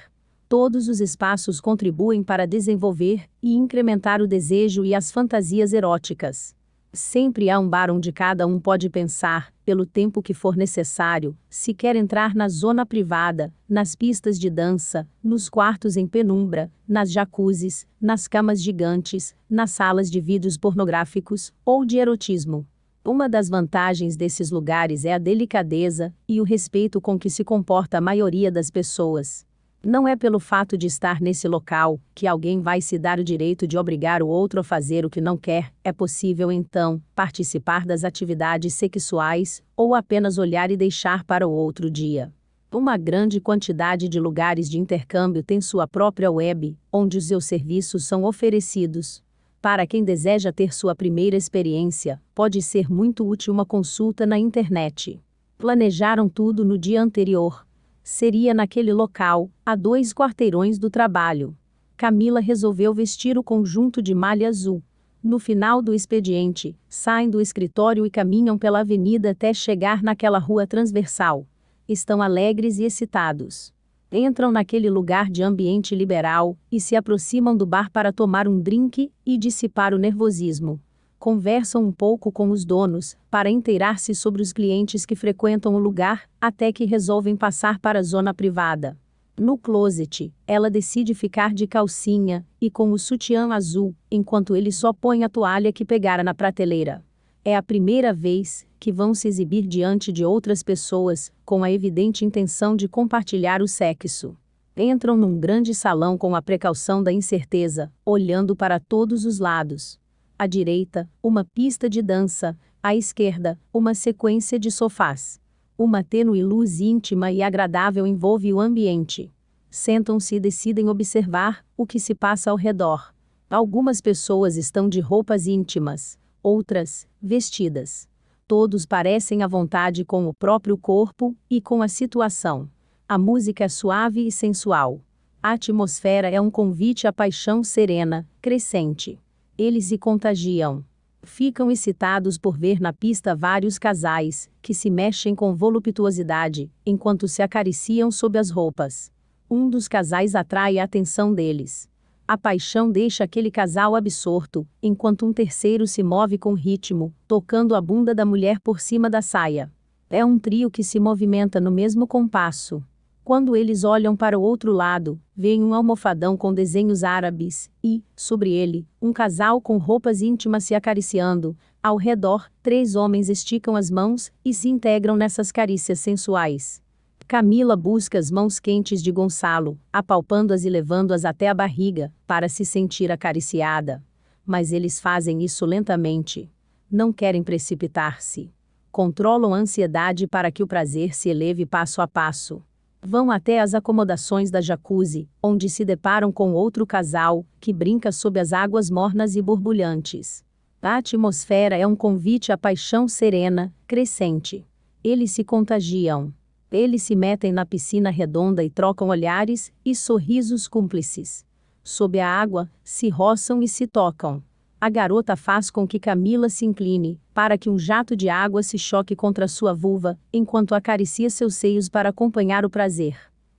Todos os espaços contribuem para desenvolver e incrementar o desejo e as fantasias eróticas. Sempre há um bar onde cada um pode pensar, pelo tempo que for necessário, se quer entrar na zona privada, nas pistas de dança, nos quartos em penumbra, nas jacuzzis, nas camas gigantes, nas salas de vídeos pornográficos ou de erotismo. Uma das vantagens desses lugares é a delicadeza e o respeito com que se comporta a maioria das pessoas. Não é pelo fato de estar nesse local que alguém vai se dar o direito de obrigar o outro a fazer o que não quer. É possível, então, participar das atividades sexuais ou apenas olhar e deixar para o outro dia. Uma grande quantidade de lugares de intercâmbio tem sua própria web, onde os seus serviços são oferecidos. Para quem deseja ter sua primeira experiência, pode ser muito útil uma consulta na internet. Planejaram tudo no dia anterior, Seria naquele local, a dois quarteirões do trabalho. Camila resolveu vestir o conjunto de malha azul. No final do expediente, saem do escritório e caminham pela avenida até chegar naquela rua transversal. Estão alegres e excitados. Entram naquele lugar de ambiente liberal e se aproximam do bar para tomar um drink e dissipar o nervosismo conversam um pouco com os donos, para inteirar-se sobre os clientes que frequentam o lugar, até que resolvem passar para a zona privada. No closet, ela decide ficar de calcinha e com o sutiã azul, enquanto ele só põe a toalha que pegara na prateleira. É a primeira vez que vão se exibir diante de outras pessoas, com a evidente intenção de compartilhar o sexo. Entram num grande salão com a precaução da incerteza, olhando para todos os lados. À direita, uma pista de dança, à esquerda, uma sequência de sofás. Uma tênue luz íntima e agradável envolve o ambiente. Sentam-se e decidem observar o que se passa ao redor. Algumas pessoas estão de roupas íntimas, outras, vestidas. Todos parecem à vontade com o próprio corpo e com a situação. A música é suave e sensual. A atmosfera é um convite à paixão serena, crescente. Eles se contagiam. Ficam excitados por ver na pista vários casais, que se mexem com voluptuosidade, enquanto se acariciam sob as roupas. Um dos casais atrai a atenção deles. A paixão deixa aquele casal absorto, enquanto um terceiro se move com ritmo, tocando a bunda da mulher por cima da saia. É um trio que se movimenta no mesmo compasso. Quando eles olham para o outro lado, veem um almofadão com desenhos árabes e, sobre ele, um casal com roupas íntimas se acariciando. Ao redor, três homens esticam as mãos e se integram nessas carícias sensuais. Camila busca as mãos quentes de Gonçalo, apalpando-as e levando-as até a barriga, para se sentir acariciada. Mas eles fazem isso lentamente. Não querem precipitar-se. Controlam a ansiedade para que o prazer se eleve passo a passo vão até as acomodações da jacuzzi, onde se deparam com outro casal, que brinca sob as águas mornas e borbulhantes. A atmosfera é um convite à paixão serena, crescente. Eles se contagiam. Eles se metem na piscina redonda e trocam olhares e sorrisos cúmplices. Sob a água, se roçam e se tocam a garota faz com que Camila se incline, para que um jato de água se choque contra sua vulva, enquanto acaricia seus seios para acompanhar o prazer.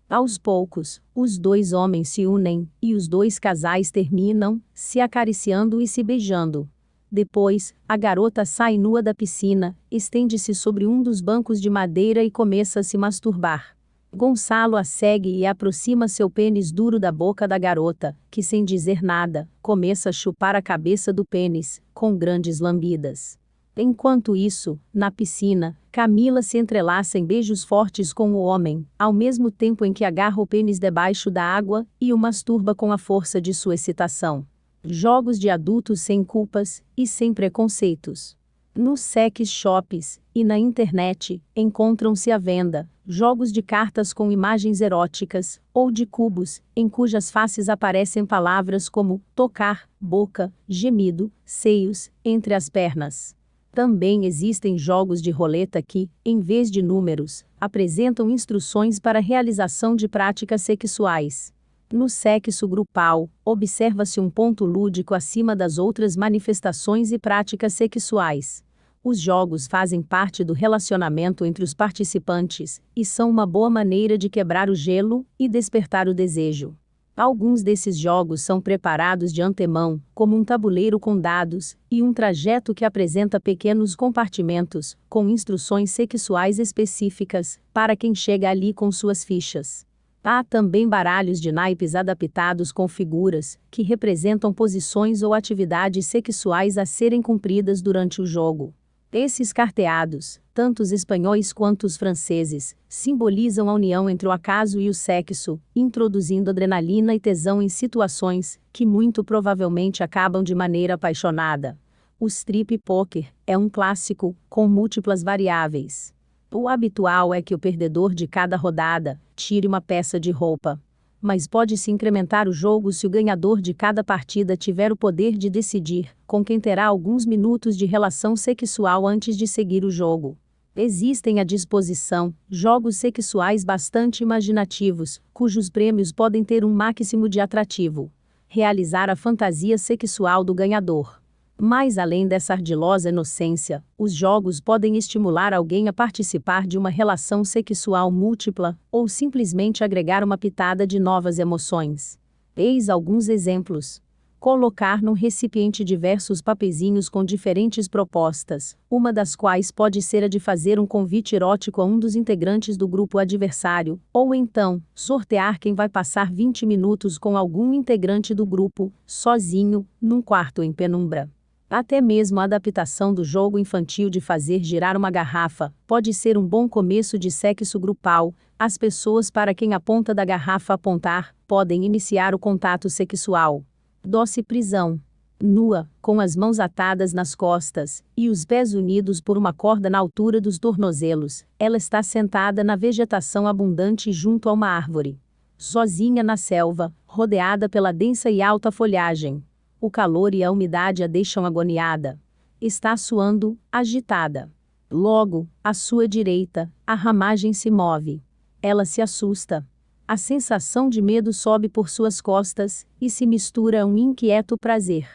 Aos poucos, os dois homens se unem, e os dois casais terminam, se acariciando e se beijando. Depois, a garota sai nua da piscina, estende-se sobre um dos bancos de madeira e começa a se masturbar. Gonçalo a segue e aproxima seu pênis duro da boca da garota, que sem dizer nada, começa a chupar a cabeça do pênis, com grandes lambidas. Enquanto isso, na piscina, Camila se entrelaça em beijos fortes com o homem, ao mesmo tempo em que agarra o pênis debaixo da água e o masturba com a força de sua excitação. Jogos de adultos sem culpas e sem preconceitos. Nos sex Shops e na internet encontram-se à venda jogos de cartas com imagens eróticas ou de cubos, em cujas faces aparecem palavras como tocar, boca, gemido, seios, entre as pernas. Também existem jogos de roleta que, em vez de números, apresentam instruções para a realização de práticas sexuais. No sexo grupal, observa-se um ponto lúdico acima das outras manifestações e práticas sexuais. Os jogos fazem parte do relacionamento entre os participantes e são uma boa maneira de quebrar o gelo e despertar o desejo. Alguns desses jogos são preparados de antemão, como um tabuleiro com dados e um trajeto que apresenta pequenos compartimentos, com instruções sexuais específicas, para quem chega ali com suas fichas. Há também baralhos de naipes adaptados com figuras, que representam posições ou atividades sexuais a serem cumpridas durante o jogo. Esses carteados, tanto os espanhóis quanto os franceses, simbolizam a união entre o acaso e o sexo, introduzindo adrenalina e tesão em situações que muito provavelmente acabam de maneira apaixonada. O strip poker é um clássico, com múltiplas variáveis. O habitual é que o perdedor de cada rodada tire uma peça de roupa. Mas pode-se incrementar o jogo se o ganhador de cada partida tiver o poder de decidir com quem terá alguns minutos de relação sexual antes de seguir o jogo. Existem à disposição jogos sexuais bastante imaginativos, cujos prêmios podem ter um máximo de atrativo. Realizar a fantasia sexual do ganhador. Mas além dessa ardilosa inocência, os jogos podem estimular alguém a participar de uma relação sexual múltipla ou simplesmente agregar uma pitada de novas emoções. Eis alguns exemplos. Colocar num recipiente diversos papezinhos com diferentes propostas, uma das quais pode ser a de fazer um convite erótico a um dos integrantes do grupo adversário, ou então, sortear quem vai passar 20 minutos com algum integrante do grupo, sozinho, num quarto em penumbra. Até mesmo a adaptação do jogo infantil de fazer girar uma garrafa pode ser um bom começo de sexo grupal. As pessoas para quem a ponta da garrafa apontar podem iniciar o contato sexual. Doce prisão. Nua, com as mãos atadas nas costas e os pés unidos por uma corda na altura dos tornozelos, ela está sentada na vegetação abundante junto a uma árvore. Sozinha na selva, rodeada pela densa e alta folhagem, o calor e a umidade a deixam agoniada. Está suando, agitada. Logo, à sua direita, a ramagem se move. Ela se assusta. A sensação de medo sobe por suas costas e se mistura a um inquieto prazer.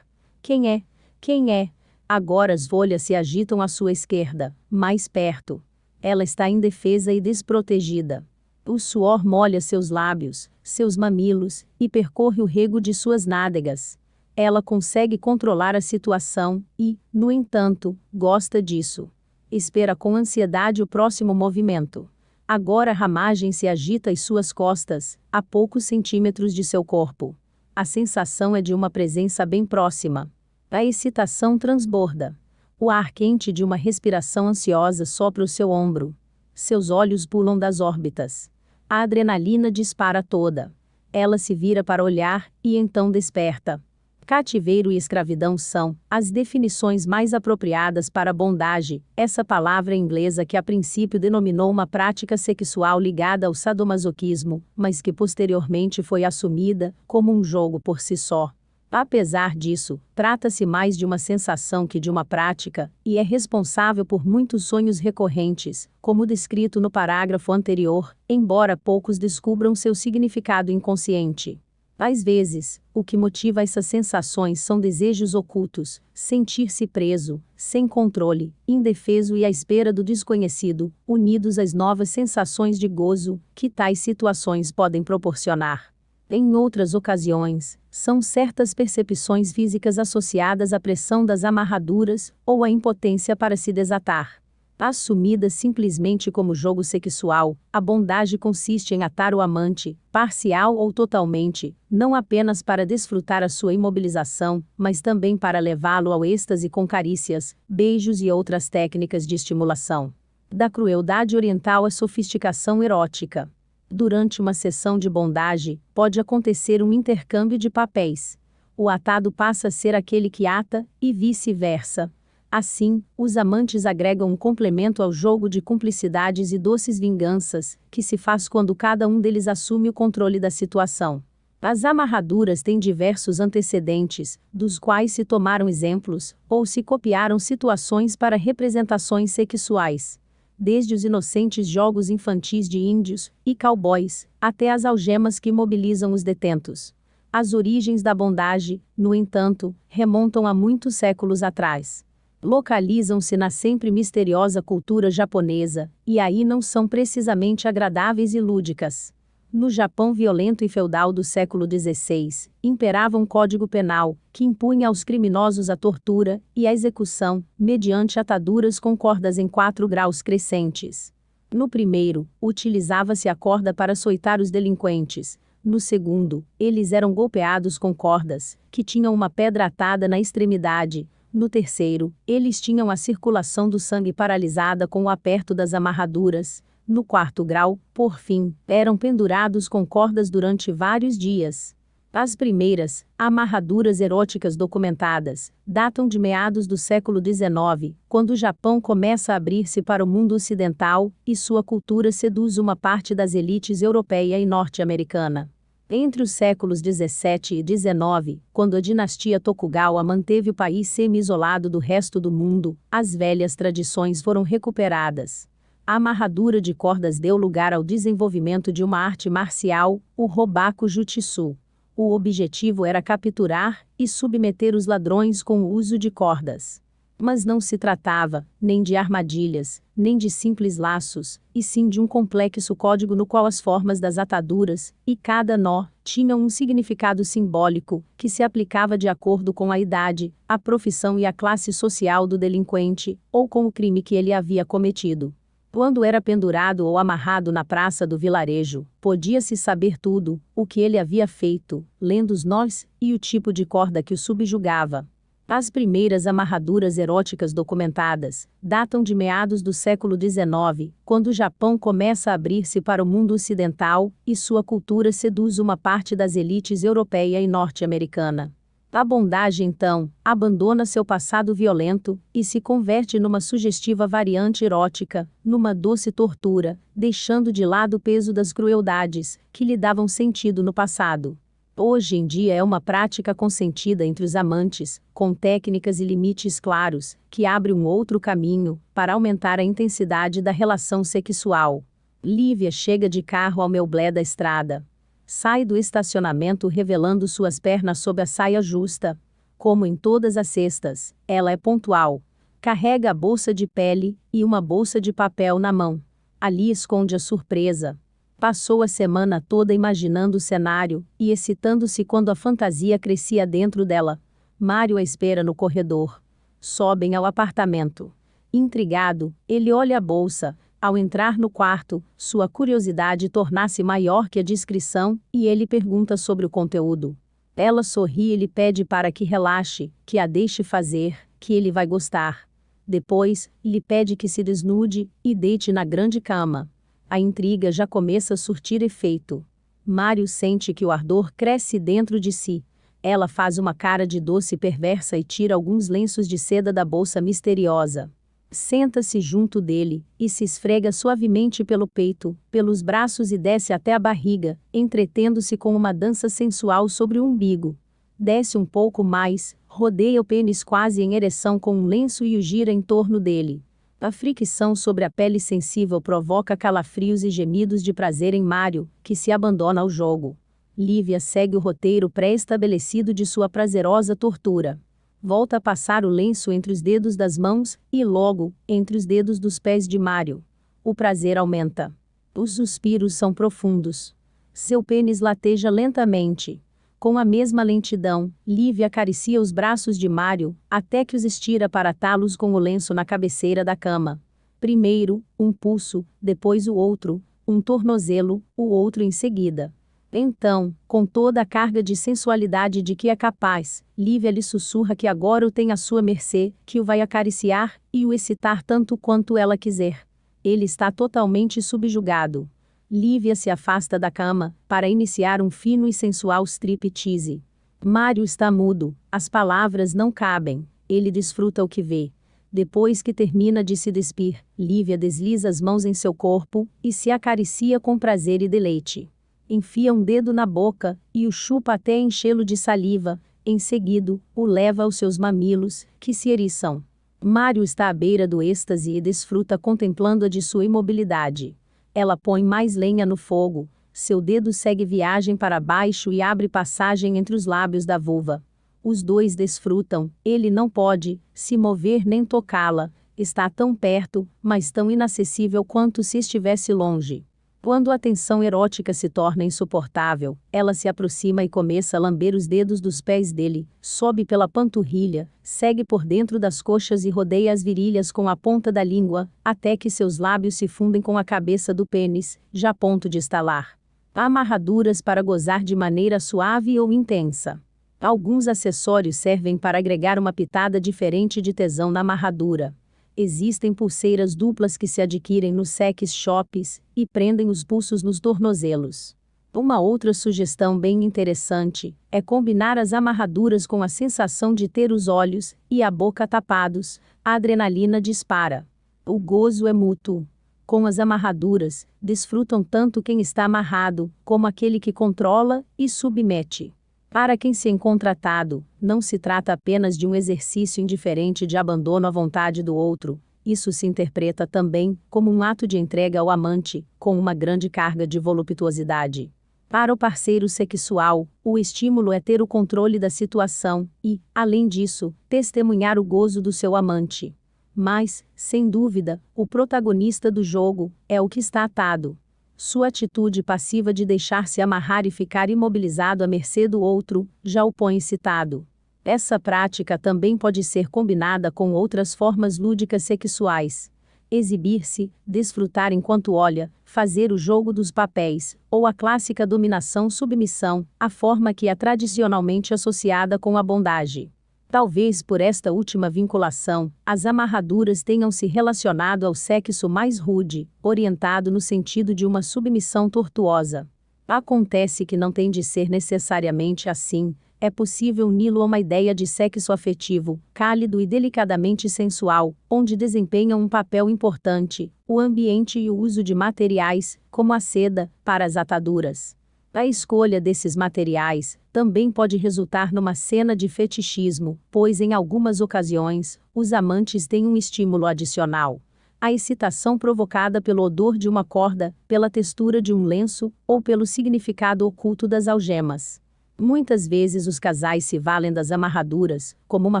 Quem é? Quem é? Agora as folhas se agitam à sua esquerda, mais perto. Ela está indefesa e desprotegida. O suor molha seus lábios, seus mamilos e percorre o rego de suas nádegas. Ela consegue controlar a situação e, no entanto, gosta disso. Espera com ansiedade o próximo movimento. Agora a ramagem se agita às suas costas, a poucos centímetros de seu corpo. A sensação é de uma presença bem próxima. A excitação transborda. O ar quente de uma respiração ansiosa sopra o seu ombro. Seus olhos pulam das órbitas. A adrenalina dispara toda. Ela se vira para olhar e então desperta. Cativeiro e escravidão são as definições mais apropriadas para bondade. essa palavra inglesa que a princípio denominou uma prática sexual ligada ao sadomasoquismo, mas que posteriormente foi assumida como um jogo por si só. Apesar disso, trata-se mais de uma sensação que de uma prática, e é responsável por muitos sonhos recorrentes, como descrito no parágrafo anterior, embora poucos descubram seu significado inconsciente. Às vezes, o que motiva essas sensações são desejos ocultos, sentir-se preso, sem controle, indefeso e à espera do desconhecido, unidos às novas sensações de gozo que tais situações podem proporcionar. Em outras ocasiões, são certas percepções físicas associadas à pressão das amarraduras ou à impotência para se desatar assumida tá simplesmente como jogo sexual, a bondade consiste em atar o amante, parcial ou totalmente, não apenas para desfrutar a sua imobilização, mas também para levá-lo ao êxtase com carícias, beijos e outras técnicas de estimulação. Da crueldade oriental à sofisticação erótica. Durante uma sessão de bondade, pode acontecer um intercâmbio de papéis. O atado passa a ser aquele que ata, e vice-versa. Assim, os amantes agregam um complemento ao jogo de cumplicidades e doces vinganças, que se faz quando cada um deles assume o controle da situação. As amarraduras têm diversos antecedentes, dos quais se tomaram exemplos, ou se copiaram situações para representações sexuais. Desde os inocentes jogos infantis de índios e cowboys, até as algemas que mobilizam os detentos. As origens da bondade, no entanto, remontam a muitos séculos atrás localizam-se na sempre misteriosa cultura japonesa, e aí não são precisamente agradáveis e lúdicas. No Japão violento e feudal do século XVI, imperava um código penal, que impunha aos criminosos a tortura e a execução, mediante ataduras com cordas em quatro graus crescentes. No primeiro, utilizava-se a corda para açoitar os delinquentes. No segundo, eles eram golpeados com cordas, que tinham uma pedra atada na extremidade, no terceiro, eles tinham a circulação do sangue paralisada com o aperto das amarraduras. No quarto grau, por fim, eram pendurados com cordas durante vários dias. As primeiras, amarraduras eróticas documentadas, datam de meados do século XIX, quando o Japão começa a abrir-se para o mundo ocidental e sua cultura seduz uma parte das elites europeia e norte-americana. Entre os séculos 17 e 19, quando a dinastia Tokugawa manteve o país semi-isolado do resto do mundo, as velhas tradições foram recuperadas. A amarradura de cordas deu lugar ao desenvolvimento de uma arte marcial, o Robaku Jutsu. O objetivo era capturar e submeter os ladrões com o uso de cordas. Mas não se tratava, nem de armadilhas, nem de simples laços, e sim de um complexo código no qual as formas das ataduras, e cada nó, tinham um significado simbólico, que se aplicava de acordo com a idade, a profissão e a classe social do delinquente, ou com o crime que ele havia cometido. Quando era pendurado ou amarrado na praça do vilarejo, podia-se saber tudo, o que ele havia feito, lendo os nós, e o tipo de corda que o subjugava as primeiras amarraduras eróticas documentadas datam de meados do século XIX, quando o Japão começa a abrir-se para o mundo ocidental e sua cultura seduz uma parte das elites europeia e norte-americana. A bondade, então, abandona seu passado violento e se converte numa sugestiva variante erótica, numa doce tortura, deixando de lado o peso das crueldades que lhe davam sentido no passado hoje em dia é uma prática consentida entre os amantes, com técnicas e limites claros, que abre um outro caminho para aumentar a intensidade da relação sexual. Lívia chega de carro ao meu blé da estrada. Sai do estacionamento revelando suas pernas sob a saia justa. Como em todas as sextas, ela é pontual. Carrega a bolsa de pele e uma bolsa de papel na mão. Ali esconde a surpresa. Passou a semana toda imaginando o cenário e excitando-se quando a fantasia crescia dentro dela. Mário a espera no corredor. Sobem ao apartamento. Intrigado, ele olha a bolsa. Ao entrar no quarto, sua curiosidade torna-se maior que a descrição e ele pergunta sobre o conteúdo. Ela sorri e lhe pede para que relaxe, que a deixe fazer, que ele vai gostar. Depois, lhe pede que se desnude e deite na grande cama. A intriga já começa a surtir efeito. Mário sente que o ardor cresce dentro de si. Ela faz uma cara de doce perversa e tira alguns lenços de seda da bolsa misteriosa. Senta-se junto dele e se esfrega suavemente pelo peito, pelos braços e desce até a barriga, entretendo-se com uma dança sensual sobre o umbigo. Desce um pouco mais, rodeia o pênis quase em ereção com um lenço e o gira em torno dele. A fricção sobre a pele sensível provoca calafrios e gemidos de prazer em Mario, que se abandona ao jogo. Lívia segue o roteiro pré-estabelecido de sua prazerosa tortura. Volta a passar o lenço entre os dedos das mãos e, logo, entre os dedos dos pés de Mário. O prazer aumenta. Os suspiros são profundos. Seu pênis lateja lentamente. Com a mesma lentidão, Lívia acaricia os braços de Mário, até que os estira para atá-los com o lenço na cabeceira da cama. Primeiro, um pulso, depois o outro, um tornozelo, o outro em seguida. Então, com toda a carga de sensualidade de que é capaz, Lívia lhe sussurra que agora o tem à sua mercê, que o vai acariciar e o excitar tanto quanto ela quiser. Ele está totalmente subjugado. Lívia se afasta da cama, para iniciar um fino e sensual striptease. Mário está mudo, as palavras não cabem, ele desfruta o que vê. Depois que termina de se despir, Lívia desliza as mãos em seu corpo e se acaricia com prazer e deleite. Enfia um dedo na boca e o chupa até enchê-lo de saliva, em seguida, o leva aos seus mamilos, que se eriçam. Mário está à beira do êxtase e desfruta contemplando-a de sua imobilidade. Ela põe mais lenha no fogo, seu dedo segue viagem para baixo e abre passagem entre os lábios da vulva. Os dois desfrutam, ele não pode se mover nem tocá-la, está tão perto, mas tão inacessível quanto se estivesse longe. Quando a tensão erótica se torna insuportável, ela se aproxima e começa a lamber os dedos dos pés dele, sobe pela panturrilha, segue por dentro das coxas e rodeia as virilhas com a ponta da língua, até que seus lábios se fundem com a cabeça do pênis, já a ponto de estalar. Amarraduras para gozar de maneira suave ou intensa. Alguns acessórios servem para agregar uma pitada diferente de tesão na amarradura existem pulseiras duplas que se adquirem nos sex shops e prendem os pulsos nos tornozelos. Uma outra sugestão bem interessante é combinar as amarraduras com a sensação de ter os olhos e a boca tapados, a adrenalina dispara. O gozo é mútuo. Com as amarraduras, desfrutam tanto quem está amarrado, como aquele que controla e submete. Para quem se encontra é atado, não se trata apenas de um exercício indiferente de abandono à vontade do outro, isso se interpreta também como um ato de entrega ao amante, com uma grande carga de voluptuosidade. Para o parceiro sexual, o estímulo é ter o controle da situação e, além disso, testemunhar o gozo do seu amante. Mas, sem dúvida, o protagonista do jogo é o que está atado. Sua atitude passiva de deixar-se amarrar e ficar imobilizado à mercê do outro já o põe citado. Essa prática também pode ser combinada com outras formas lúdicas sexuais. Exibir-se, desfrutar enquanto olha, fazer o jogo dos papéis, ou a clássica dominação-submissão, a forma que é tradicionalmente associada com a bondade. Talvez por esta última vinculação, as amarraduras tenham se relacionado ao sexo mais rude, orientado no sentido de uma submissão tortuosa. Acontece que não tem de ser necessariamente assim, é possível uni-lo a uma ideia de sexo afetivo, cálido e delicadamente sensual, onde desempenham um papel importante o ambiente e o uso de materiais, como a seda, para as ataduras. A escolha desses materiais também pode resultar numa cena de fetichismo, pois em algumas ocasiões, os amantes têm um estímulo adicional. A excitação provocada pelo odor de uma corda, pela textura de um lenço ou pelo significado oculto das algemas. Muitas vezes os casais se valem das amarraduras, como uma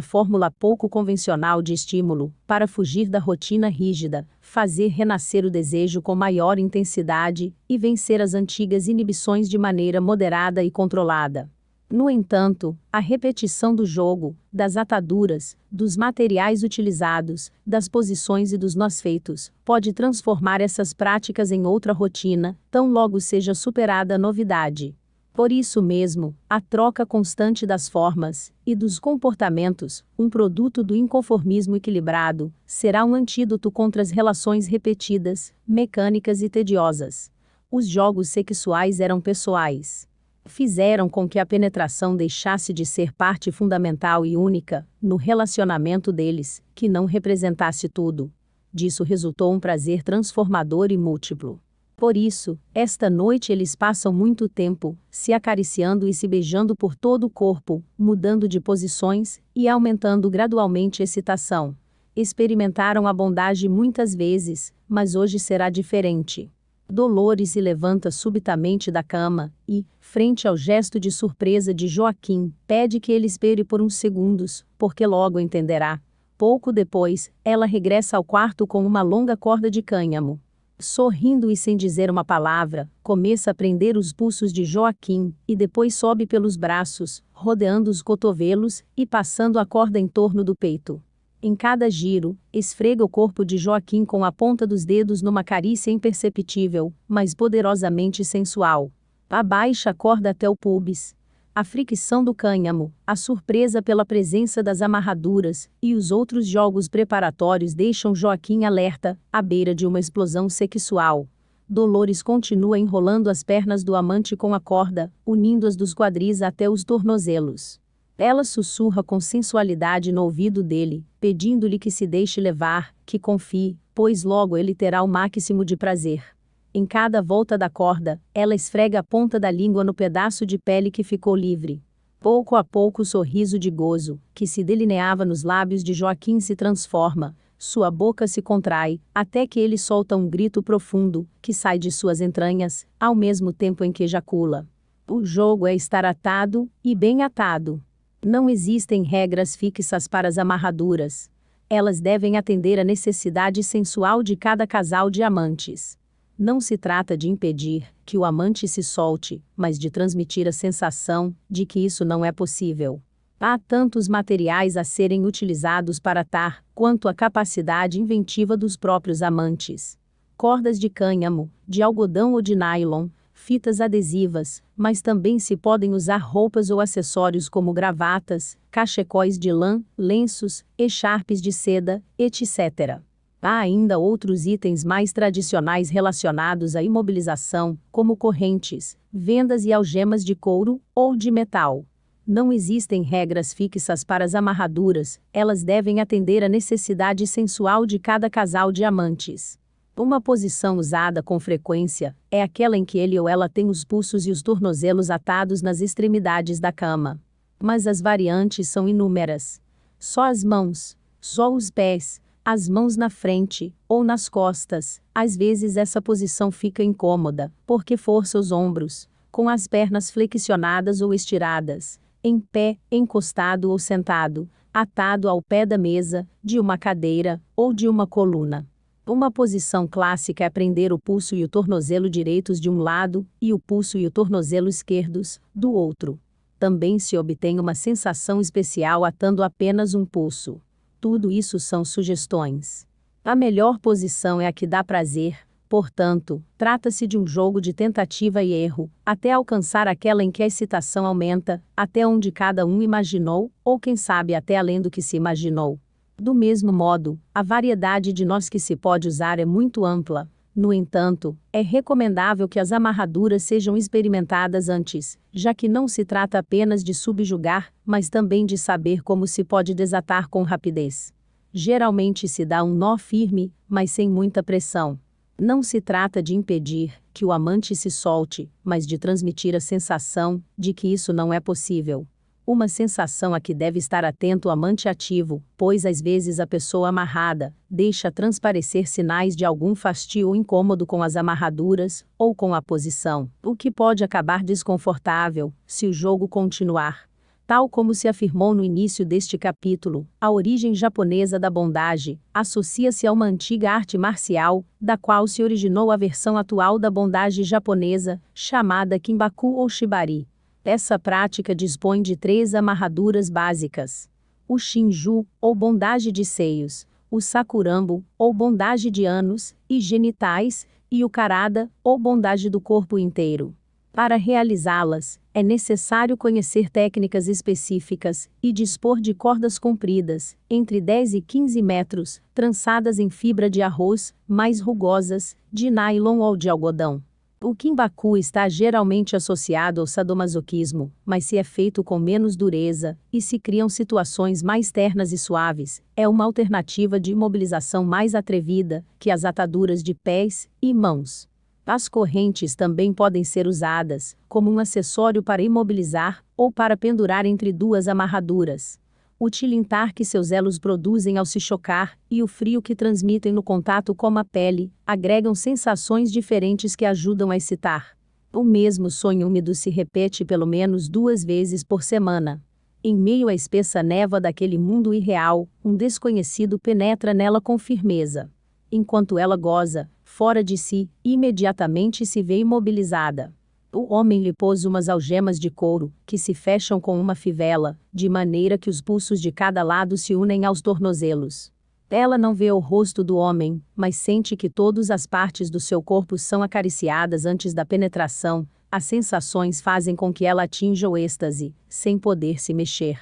fórmula pouco convencional de estímulo, para fugir da rotina rígida, fazer renascer o desejo com maior intensidade e vencer as antigas inibições de maneira moderada e controlada. No entanto, a repetição do jogo, das ataduras, dos materiais utilizados, das posições e dos nós feitos, pode transformar essas práticas em outra rotina, tão logo seja superada a novidade. Por isso mesmo, a troca constante das formas e dos comportamentos, um produto do inconformismo equilibrado, será um antídoto contra as relações repetidas, mecânicas e tediosas. Os jogos sexuais eram pessoais. Fizeram com que a penetração deixasse de ser parte fundamental e única no relacionamento deles, que não representasse tudo. Disso resultou um prazer transformador e múltiplo. Por isso, esta noite eles passam muito tempo, se acariciando e se beijando por todo o corpo, mudando de posições e aumentando gradualmente a excitação. Experimentaram a bondade muitas vezes, mas hoje será diferente. Dolores se levanta subitamente da cama e, frente ao gesto de surpresa de Joaquim, pede que ele espere por uns segundos, porque logo entenderá. Pouco depois, ela regressa ao quarto com uma longa corda de cânhamo sorrindo e sem dizer uma palavra, começa a prender os pulsos de Joaquim, e depois sobe pelos braços, rodeando os cotovelos e passando a corda em torno do peito. Em cada giro, esfrega o corpo de Joaquim com a ponta dos dedos numa carícia imperceptível, mas poderosamente sensual. Abaixa a corda até o pubis, a fricção do cânhamo, a surpresa pela presença das amarraduras e os outros jogos preparatórios deixam Joaquim alerta, à beira de uma explosão sexual. Dolores continua enrolando as pernas do amante com a corda, unindo-as dos quadris até os tornozelos. Ela sussurra com sensualidade no ouvido dele, pedindo-lhe que se deixe levar, que confie, pois logo ele terá o máximo de prazer. Em cada volta da corda, ela esfrega a ponta da língua no pedaço de pele que ficou livre. Pouco a pouco o sorriso de gozo, que se delineava nos lábios de Joaquim, se transforma, sua boca se contrai, até que ele solta um grito profundo, que sai de suas entranhas, ao mesmo tempo em que ejacula. O jogo é estar atado, e bem atado. Não existem regras fixas para as amarraduras. Elas devem atender à necessidade sensual de cada casal de amantes. Não se trata de impedir que o amante se solte, mas de transmitir a sensação de que isso não é possível. Há tantos materiais a serem utilizados para atar, quanto a capacidade inventiva dos próprios amantes. Cordas de cânhamo, de algodão ou de nylon, fitas adesivas, mas também se podem usar roupas ou acessórios como gravatas, cachecóis de lã, lenços, echarpes de seda, etc. Há ainda outros itens mais tradicionais relacionados à imobilização, como correntes, vendas e algemas de couro ou de metal. Não existem regras fixas para as amarraduras, elas devem atender à necessidade sensual de cada casal de amantes. Uma posição usada com frequência é aquela em que ele ou ela tem os pulsos e os tornozelos atados nas extremidades da cama. Mas as variantes são inúmeras. Só as mãos, só os pés, as mãos na frente ou nas costas. Às vezes essa posição fica incômoda, porque força os ombros, com as pernas flexionadas ou estiradas, em pé, encostado ou sentado, atado ao pé da mesa, de uma cadeira ou de uma coluna. Uma posição clássica é prender o pulso e o tornozelo direitos de um lado e o pulso e o tornozelo esquerdos do outro. Também se obtém uma sensação especial atando apenas um pulso tudo isso são sugestões. A melhor posição é a que dá prazer, portanto, trata-se de um jogo de tentativa e erro, até alcançar aquela em que a excitação aumenta, até onde cada um imaginou, ou quem sabe até além do que se imaginou. Do mesmo modo, a variedade de nós que se pode usar é muito ampla, no entanto, é recomendável que as amarraduras sejam experimentadas antes, já que não se trata apenas de subjugar, mas também de saber como se pode desatar com rapidez. Geralmente se dá um nó firme, mas sem muita pressão. Não se trata de impedir que o amante se solte, mas de transmitir a sensação de que isso não é possível. Uma sensação a que deve estar atento o amante ativo, pois às vezes a pessoa amarrada deixa transparecer sinais de algum fastio incômodo com as amarraduras ou com a posição, o que pode acabar desconfortável se o jogo continuar. Tal como se afirmou no início deste capítulo, a origem japonesa da bondade associa-se a uma antiga arte marcial, da qual se originou a versão atual da bondade japonesa, chamada kimbaku ou shibari. Essa prática dispõe de três amarraduras básicas: o shinju, ou bondage de seios, o sakurambo, ou bondage de anos e genitais, e o karada, ou bondage do corpo inteiro. Para realizá-las, é necessário conhecer técnicas específicas e dispor de cordas compridas, entre 10 e 15 metros, trançadas em fibra de arroz, mais rugosas, de nylon ou de algodão. O quimbacu está geralmente associado ao sadomasoquismo, mas se é feito com menos dureza e se criam situações mais ternas e suaves, é uma alternativa de imobilização mais atrevida que as ataduras de pés e mãos. As correntes também podem ser usadas como um acessório para imobilizar ou para pendurar entre duas amarraduras o tilintar que seus elos produzem ao se chocar e o frio que transmitem no contato com a pele, agregam sensações diferentes que ajudam a excitar. O mesmo sonho úmido se repete pelo menos duas vezes por semana. Em meio à espessa névoa daquele mundo irreal, um desconhecido penetra nela com firmeza. Enquanto ela goza, fora de si, imediatamente se vê imobilizada. O homem lhe pôs umas algemas de couro, que se fecham com uma fivela, de maneira que os pulsos de cada lado se unem aos tornozelos. Ela não vê o rosto do homem, mas sente que todas as partes do seu corpo são acariciadas antes da penetração, as sensações fazem com que ela atinja o êxtase, sem poder se mexer.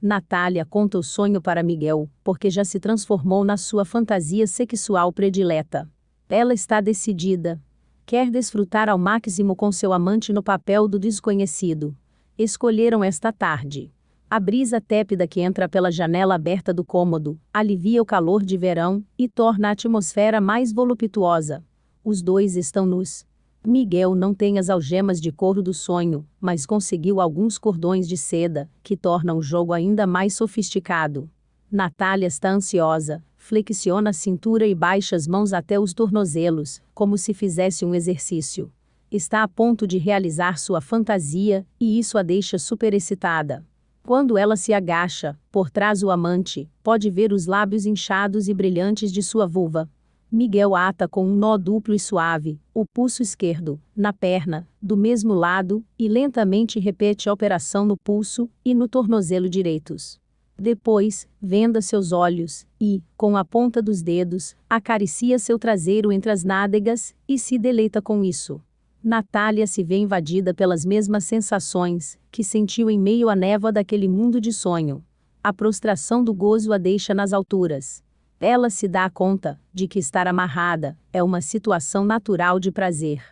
Natália conta o sonho para Miguel, porque já se transformou na sua fantasia sexual predileta. Ela está decidida, quer desfrutar ao máximo com seu amante no papel do desconhecido. Escolheram esta tarde. A brisa tépida que entra pela janela aberta do cômodo alivia o calor de verão e torna a atmosfera mais voluptuosa. Os dois estão nus. Miguel não tem as algemas de couro do sonho, mas conseguiu alguns cordões de seda, que tornam o jogo ainda mais sofisticado. Natália está ansiosa, Flexiona a cintura e baixa as mãos até os tornozelos, como se fizesse um exercício. Está a ponto de realizar sua fantasia, e isso a deixa superexcitada. Quando ela se agacha, por trás o amante, pode ver os lábios inchados e brilhantes de sua vulva. Miguel ata com um nó duplo e suave, o pulso esquerdo, na perna, do mesmo lado, e lentamente repete a operação no pulso e no tornozelo direitos. Depois, venda seus olhos, e, com a ponta dos dedos, acaricia seu traseiro entre as nádegas, e se deleita com isso. Natália se vê invadida pelas mesmas sensações que sentiu em meio à névoa daquele mundo de sonho. A prostração do gozo a deixa nas alturas. Ela se dá conta de que estar amarrada é uma situação natural de prazer.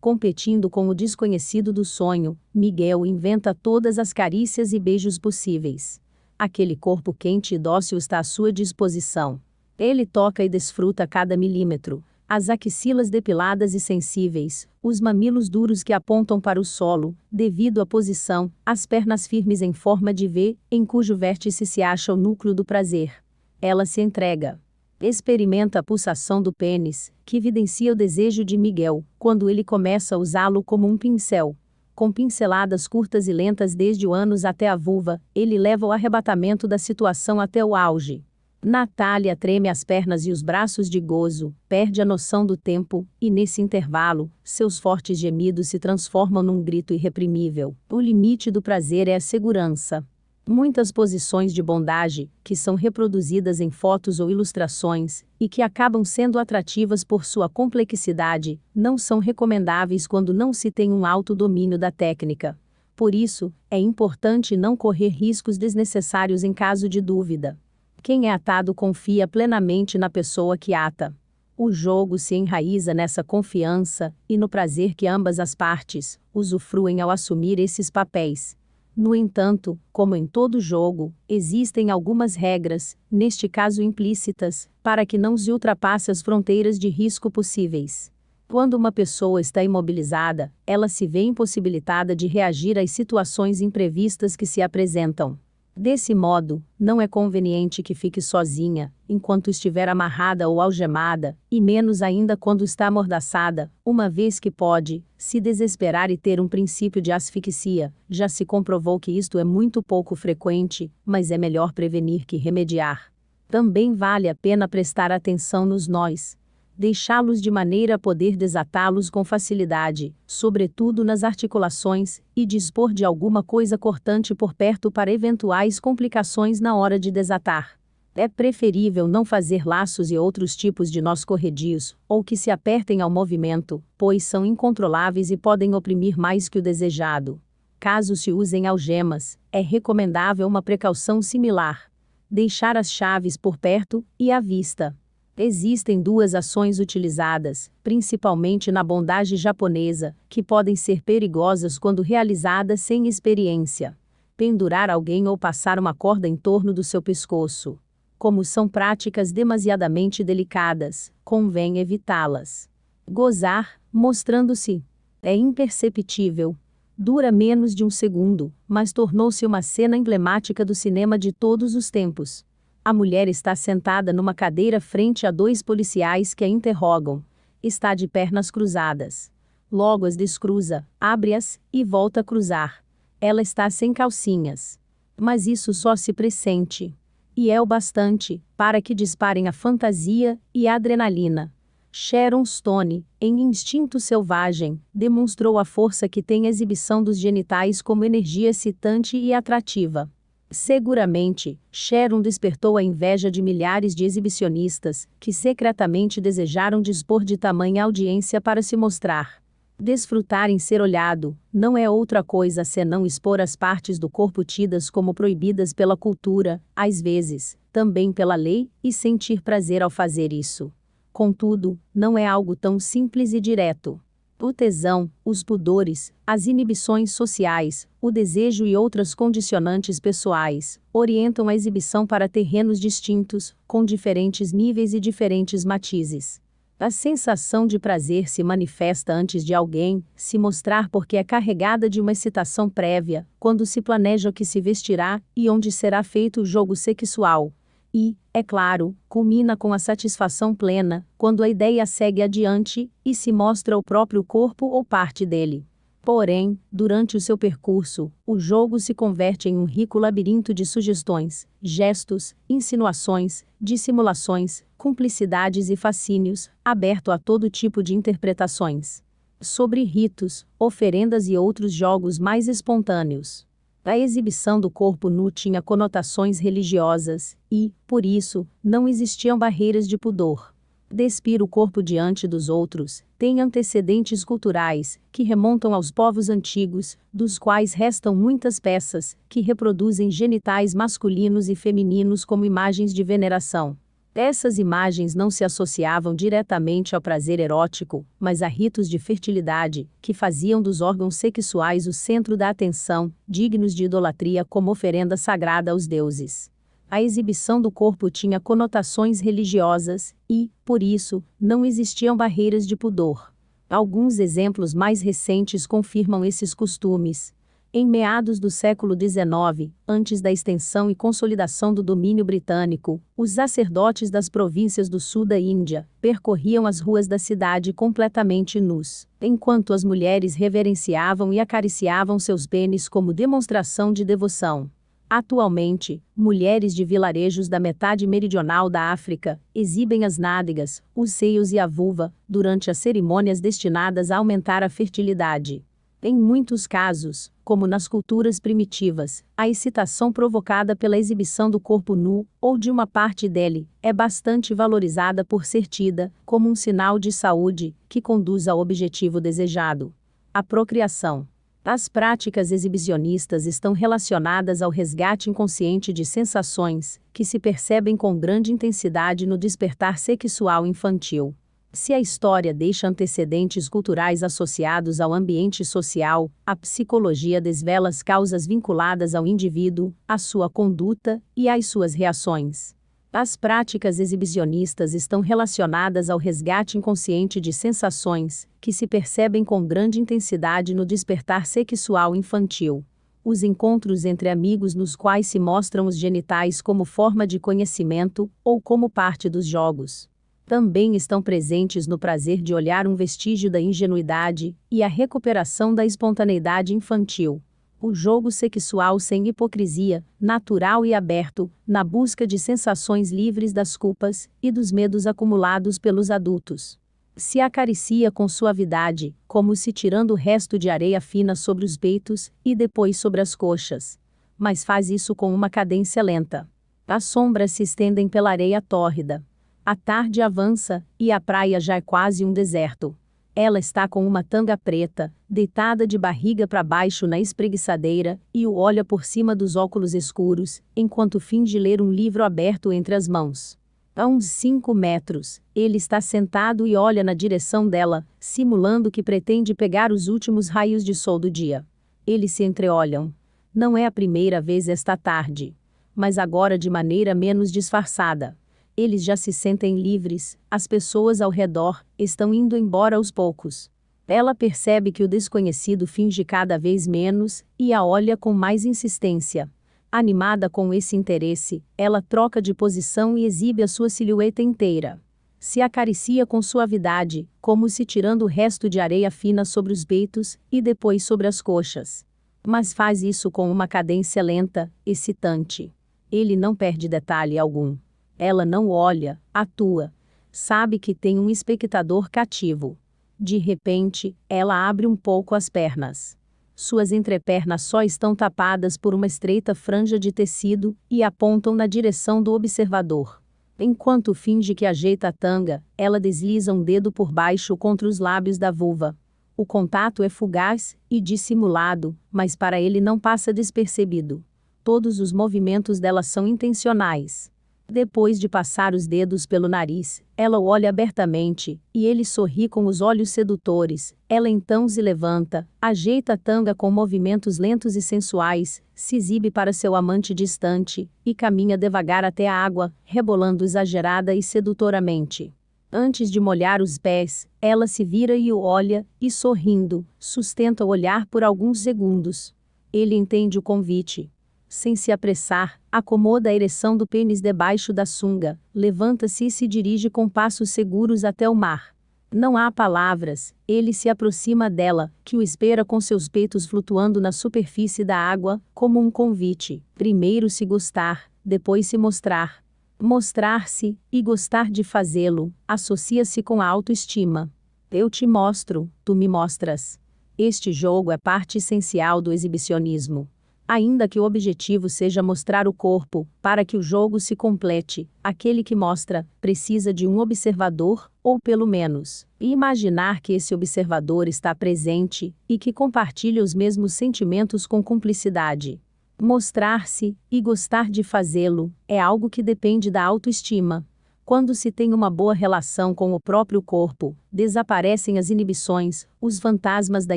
Competindo com o desconhecido do sonho, Miguel inventa todas as carícias e beijos possíveis. Aquele corpo quente e dócil está à sua disposição. Ele toca e desfruta cada milímetro. As axilas depiladas e sensíveis, os mamilos duros que apontam para o solo, devido à posição, as pernas firmes em forma de V, em cujo vértice se acha o núcleo do prazer. Ela se entrega experimenta a pulsação do pênis, que evidencia o desejo de Miguel, quando ele começa a usá-lo como um pincel com pinceladas curtas e lentas desde o ânus até a vulva, ele leva o arrebatamento da situação até o auge. Natália treme as pernas e os braços de gozo, perde a noção do tempo, e nesse intervalo, seus fortes gemidos se transformam num grito irreprimível. O limite do prazer é a segurança muitas posições de bondade, que são reproduzidas em fotos ou ilustrações, e que acabam sendo atrativas por sua complexidade, não são recomendáveis quando não se tem um alto domínio da técnica. Por isso, é importante não correr riscos desnecessários em caso de dúvida. Quem é atado confia plenamente na pessoa que ata. O jogo se enraiza nessa confiança e no prazer que ambas as partes usufruem ao assumir esses papéis. No entanto, como em todo jogo, existem algumas regras, neste caso implícitas, para que não se ultrapasse as fronteiras de risco possíveis. Quando uma pessoa está imobilizada, ela se vê impossibilitada de reagir às situações imprevistas que se apresentam. Desse modo, não é conveniente que fique sozinha, enquanto estiver amarrada ou algemada, e menos ainda quando está amordaçada, uma vez que pode se desesperar e ter um princípio de asfixia. Já se comprovou que isto é muito pouco frequente, mas é melhor prevenir que remediar. Também vale a pena prestar atenção nos nós, deixá-los de maneira a poder desatá-los com facilidade, sobretudo nas articulações, e dispor de alguma coisa cortante por perto para eventuais complicações na hora de desatar. É preferível não fazer laços e outros tipos de nós corredios, ou que se apertem ao movimento, pois são incontroláveis e podem oprimir mais que o desejado. Caso se usem algemas, é recomendável uma precaução similar. Deixar as chaves por perto e à vista. Existem duas ações utilizadas, principalmente na bondade japonesa, que podem ser perigosas quando realizadas sem experiência: pendurar alguém ou passar uma corda em torno do seu pescoço. Como são práticas demasiadamente delicadas, convém evitá-las. Gozar, mostrando-se, é imperceptível. Dura menos de um segundo, mas tornou-se uma cena emblemática do cinema de todos os tempos. A mulher está sentada numa cadeira frente a dois policiais que a interrogam. Está de pernas cruzadas. Logo as descruza, abre-as e volta a cruzar. Ela está sem calcinhas. Mas isso só se pressente. E é o bastante para que disparem a fantasia e a adrenalina. Sharon Stone, em Instinto Selvagem, demonstrou a força que tem a exibição dos genitais como energia excitante e atrativa. Seguramente, Sharon despertou a inveja de milhares de exibicionistas, que secretamente desejaram dispor de tamanha audiência para se mostrar. Desfrutar em ser olhado não é outra coisa senão expor as partes do corpo tidas como proibidas pela cultura, às vezes, também pela lei, e sentir prazer ao fazer isso. Contudo, não é algo tão simples e direto o tesão, os pudores, as inibições sociais, o desejo e outras condicionantes pessoais, orientam a exibição para terrenos distintos, com diferentes níveis e diferentes matizes. A sensação de prazer se manifesta antes de alguém se mostrar porque é carregada de uma excitação prévia, quando se planeja o que se vestirá e onde será feito o jogo sexual, e, é claro, culmina com a satisfação plena, quando a ideia segue adiante e se mostra o próprio corpo ou parte dele. Porém, durante o seu percurso, o jogo se converte em um rico labirinto de sugestões, gestos, insinuações, dissimulações, cumplicidades e fascínios, aberto a todo tipo de interpretações. Sobre ritos, oferendas e outros jogos mais espontâneos. A exibição do corpo nu tinha conotações religiosas e, por isso, não existiam barreiras de pudor. Despir o corpo diante dos outros tem antecedentes culturais que remontam aos povos antigos, dos quais restam muitas peças que reproduzem genitais masculinos e femininos como imagens de veneração. Essas imagens não se associavam diretamente ao prazer erótico, mas a ritos de fertilidade, que faziam dos órgãos sexuais o centro da atenção, dignos de idolatria como oferenda sagrada aos deuses. A exibição do corpo tinha conotações religiosas e, por isso, não existiam barreiras de pudor. Alguns exemplos mais recentes confirmam esses costumes, em meados do século XIX, antes da extensão e consolidação do domínio britânico, os sacerdotes das províncias do sul da Índia percorriam as ruas da cidade completamente nus, enquanto as mulheres reverenciavam e acariciavam seus pênis como demonstração de devoção. Atualmente, mulheres de vilarejos da metade meridional da África exibem as nádegas, os seios e a vulva durante as cerimônias destinadas a aumentar a fertilidade. Em muitos casos, como nas culturas primitivas, a excitação provocada pela exibição do corpo nu, ou de uma parte dele, é bastante valorizada por ser tida como um sinal de saúde que conduz ao objetivo desejado a procriação. As práticas exibicionistas estão relacionadas ao resgate inconsciente de sensações, que se percebem com grande intensidade no despertar sexual infantil. Se a história deixa antecedentes culturais associados ao ambiente social, a psicologia desvela as causas vinculadas ao indivíduo, à sua conduta e às suas reações. As práticas exibicionistas estão relacionadas ao resgate inconsciente de sensações, que se percebem com grande intensidade no despertar sexual infantil os encontros entre amigos nos quais se mostram os genitais como forma de conhecimento ou como parte dos jogos também estão presentes no prazer de olhar um vestígio da ingenuidade e a recuperação da espontaneidade infantil. O jogo sexual sem hipocrisia, natural e aberto, na busca de sensações livres das culpas e dos medos acumulados pelos adultos. Se acaricia com suavidade, como se tirando o resto de areia fina sobre os peitos e depois sobre as coxas. Mas faz isso com uma cadência lenta. As sombras se estendem pela areia tórrida a tarde avança, e a praia já é quase um deserto. Ela está com uma tanga preta, deitada de barriga para baixo na espreguiçadeira, e o olha por cima dos óculos escuros, enquanto finge ler um livro aberto entre as mãos. A uns cinco metros, ele está sentado e olha na direção dela, simulando que pretende pegar os últimos raios de sol do dia. Eles se entreolham. Não é a primeira vez esta tarde. Mas agora de maneira menos disfarçada. Eles já se sentem livres, as pessoas ao redor estão indo embora aos poucos. Ela percebe que o desconhecido finge cada vez menos e a olha com mais insistência. Animada com esse interesse, ela troca de posição e exibe a sua silhueta inteira. Se acaricia com suavidade, como se tirando o resto de areia fina sobre os peitos e depois sobre as coxas. Mas faz isso com uma cadência lenta, excitante. Ele não perde detalhe algum. Ela não olha, atua. Sabe que tem um espectador cativo. De repente, ela abre um pouco as pernas. Suas entrepernas só estão tapadas por uma estreita franja de tecido e apontam na direção do observador. Enquanto finge que ajeita a tanga, ela desliza um dedo por baixo contra os lábios da vulva. O contato é fugaz e dissimulado, mas para ele não passa despercebido. Todos os movimentos dela são intencionais. Depois de passar os dedos pelo nariz, ela o olha abertamente, e ele sorri com os olhos sedutores. Ela então se levanta, ajeita a tanga com movimentos lentos e sensuais, se exibe para seu amante distante, e caminha devagar até a água, rebolando exagerada e sedutoramente. Antes de molhar os pés, ela se vira e o olha, e sorrindo, sustenta o olhar por alguns segundos. Ele entende o convite sem se apressar, acomoda a ereção do pênis debaixo da sunga, levanta-se e se dirige com passos seguros até o mar. Não há palavras, ele se aproxima dela, que o espera com seus peitos flutuando na superfície da água, como um convite. Primeiro se gostar, depois se mostrar. Mostrar-se e gostar de fazê-lo associa-se com a autoestima. Eu te mostro, tu me mostras. Este jogo é parte essencial do exibicionismo. Ainda que o objetivo seja mostrar o corpo, para que o jogo se complete, aquele que mostra precisa de um observador, ou pelo menos, imaginar que esse observador está presente e que compartilha os mesmos sentimentos com cumplicidade. Mostrar-se e gostar de fazê-lo é algo que depende da autoestima, quando se tem uma boa relação com o próprio corpo, desaparecem as inibições, os fantasmas da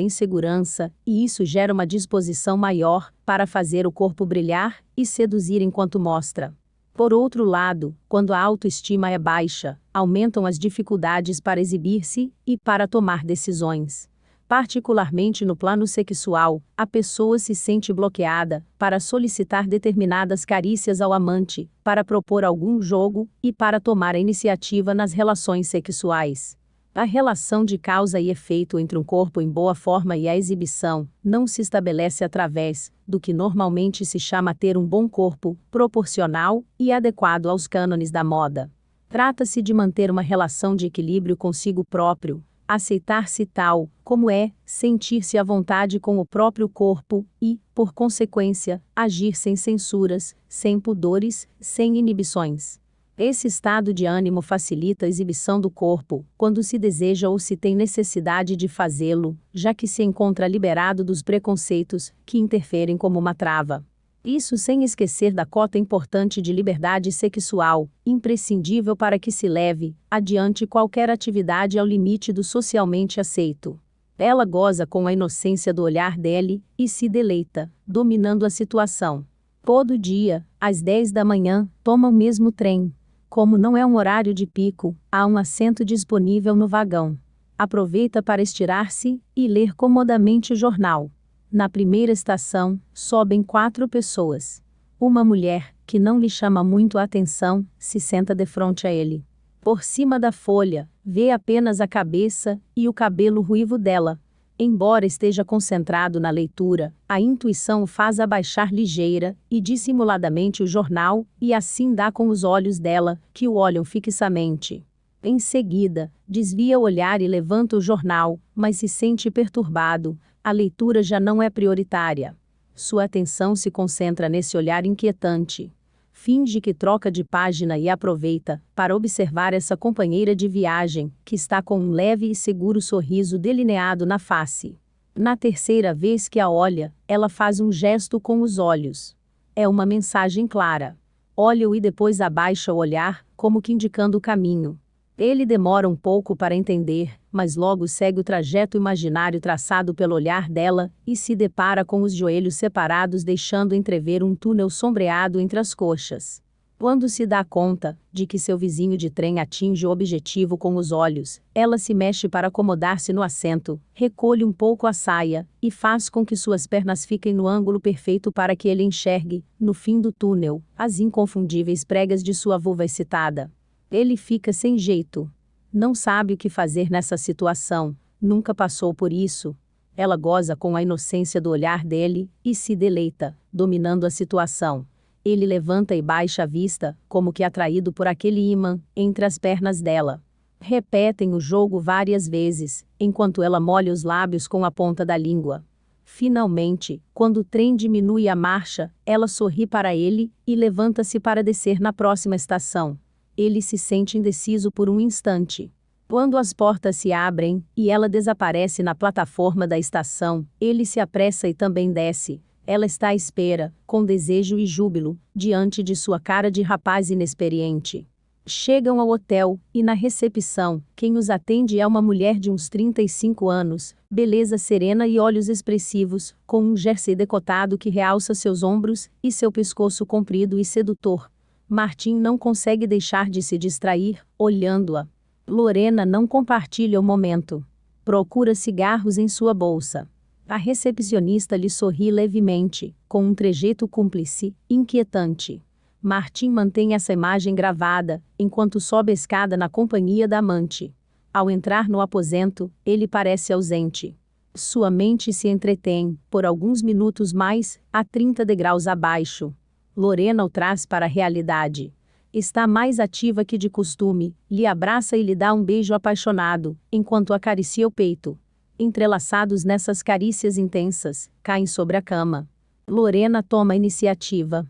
insegurança, e isso gera uma disposição maior para fazer o corpo brilhar e seduzir enquanto mostra. Por outro lado, quando a autoestima é baixa, aumentam as dificuldades para exibir-se e para tomar decisões particularmente no plano sexual, a pessoa se sente bloqueada para solicitar determinadas carícias ao amante, para propor algum jogo e para tomar a iniciativa nas relações sexuais. A relação de causa e efeito entre um corpo em boa forma e a exibição não se estabelece através do que normalmente se chama ter um bom corpo, proporcional e adequado aos cânones da moda. Trata-se de manter uma relação de equilíbrio consigo próprio, aceitar-se tal, como é, sentir-se à vontade com o próprio corpo e, por consequência, agir sem censuras, sem pudores, sem inibições. Esse estado de ânimo facilita a exibição do corpo, quando se deseja ou se tem necessidade de fazê-lo, já que se encontra liberado dos preconceitos, que interferem como uma trava. Isso sem esquecer da cota importante de liberdade sexual, imprescindível para que se leve adiante qualquer atividade ao limite do socialmente aceito. Ela goza com a inocência do olhar dele e se deleita, dominando a situação. Todo dia, às 10 da manhã, toma o mesmo trem. Como não é um horário de pico, há um assento disponível no vagão. Aproveita para estirar-se e ler comodamente o jornal na primeira estação, sobem quatro pessoas. Uma mulher, que não lhe chama muito a atenção, se senta defronte a ele. Por cima da folha, vê apenas a cabeça e o cabelo ruivo dela. Embora esteja concentrado na leitura, a intuição o faz abaixar ligeira e dissimuladamente o jornal, e assim dá com os olhos dela, que o olham fixamente. Em seguida, desvia o olhar e levanta o jornal, mas se sente perturbado. A leitura já não é prioritária. Sua atenção se concentra nesse olhar inquietante. Finge que troca de página e aproveita para observar essa companheira de viagem, que está com um leve e seguro sorriso delineado na face. Na terceira vez que a olha, ela faz um gesto com os olhos. É uma mensagem clara. Olha-o e depois abaixa o olhar, como que indicando o caminho. Ele demora um pouco para entender, mas logo segue o trajeto imaginário traçado pelo olhar dela e se depara com os joelhos separados, deixando entrever um túnel sombreado entre as coxas. Quando se dá conta de que seu vizinho de trem atinge o objetivo com os olhos, ela se mexe para acomodar-se no assento, recolhe um pouco a saia e faz com que suas pernas fiquem no ângulo perfeito para que ele enxergue, no fim do túnel, as inconfundíveis pregas de sua vulva excitada. Ele fica sem jeito. Não sabe o que fazer nessa situação, nunca passou por isso. Ela goza com a inocência do olhar dele e se deleita, dominando a situação. Ele levanta e baixa a vista, como que atraído por aquele imã, entre as pernas dela. Repetem o jogo várias vezes, enquanto ela molha os lábios com a ponta da língua. Finalmente, quando o trem diminui a marcha, ela sorri para ele e levanta-se para descer na próxima estação ele se sente indeciso por um instante. Quando as portas se abrem e ela desaparece na plataforma da estação, ele se apressa e também desce. Ela está à espera, com desejo e júbilo, diante de sua cara de rapaz inexperiente. Chegam ao hotel, e na recepção, quem os atende é uma mulher de uns 35 anos, beleza serena e olhos expressivos, com um jersey decotado que realça seus ombros e seu pescoço comprido e sedutor, Martim não consegue deixar de se distrair, olhando-a. Lorena não compartilha o momento. Procura cigarros em sua bolsa. A recepcionista lhe sorri levemente, com um trejeito cúmplice, inquietante. Martim mantém essa imagem gravada, enquanto sobe a escada na companhia da amante. Ao entrar no aposento, ele parece ausente. Sua mente se entretém, por alguns minutos mais, a 30 degraus abaixo, Lorena o traz para a realidade. Está mais ativa que de costume, lhe abraça e lhe dá um beijo apaixonado, enquanto acaricia o peito. Entrelaçados nessas carícias intensas, caem sobre a cama. Lorena toma a iniciativa.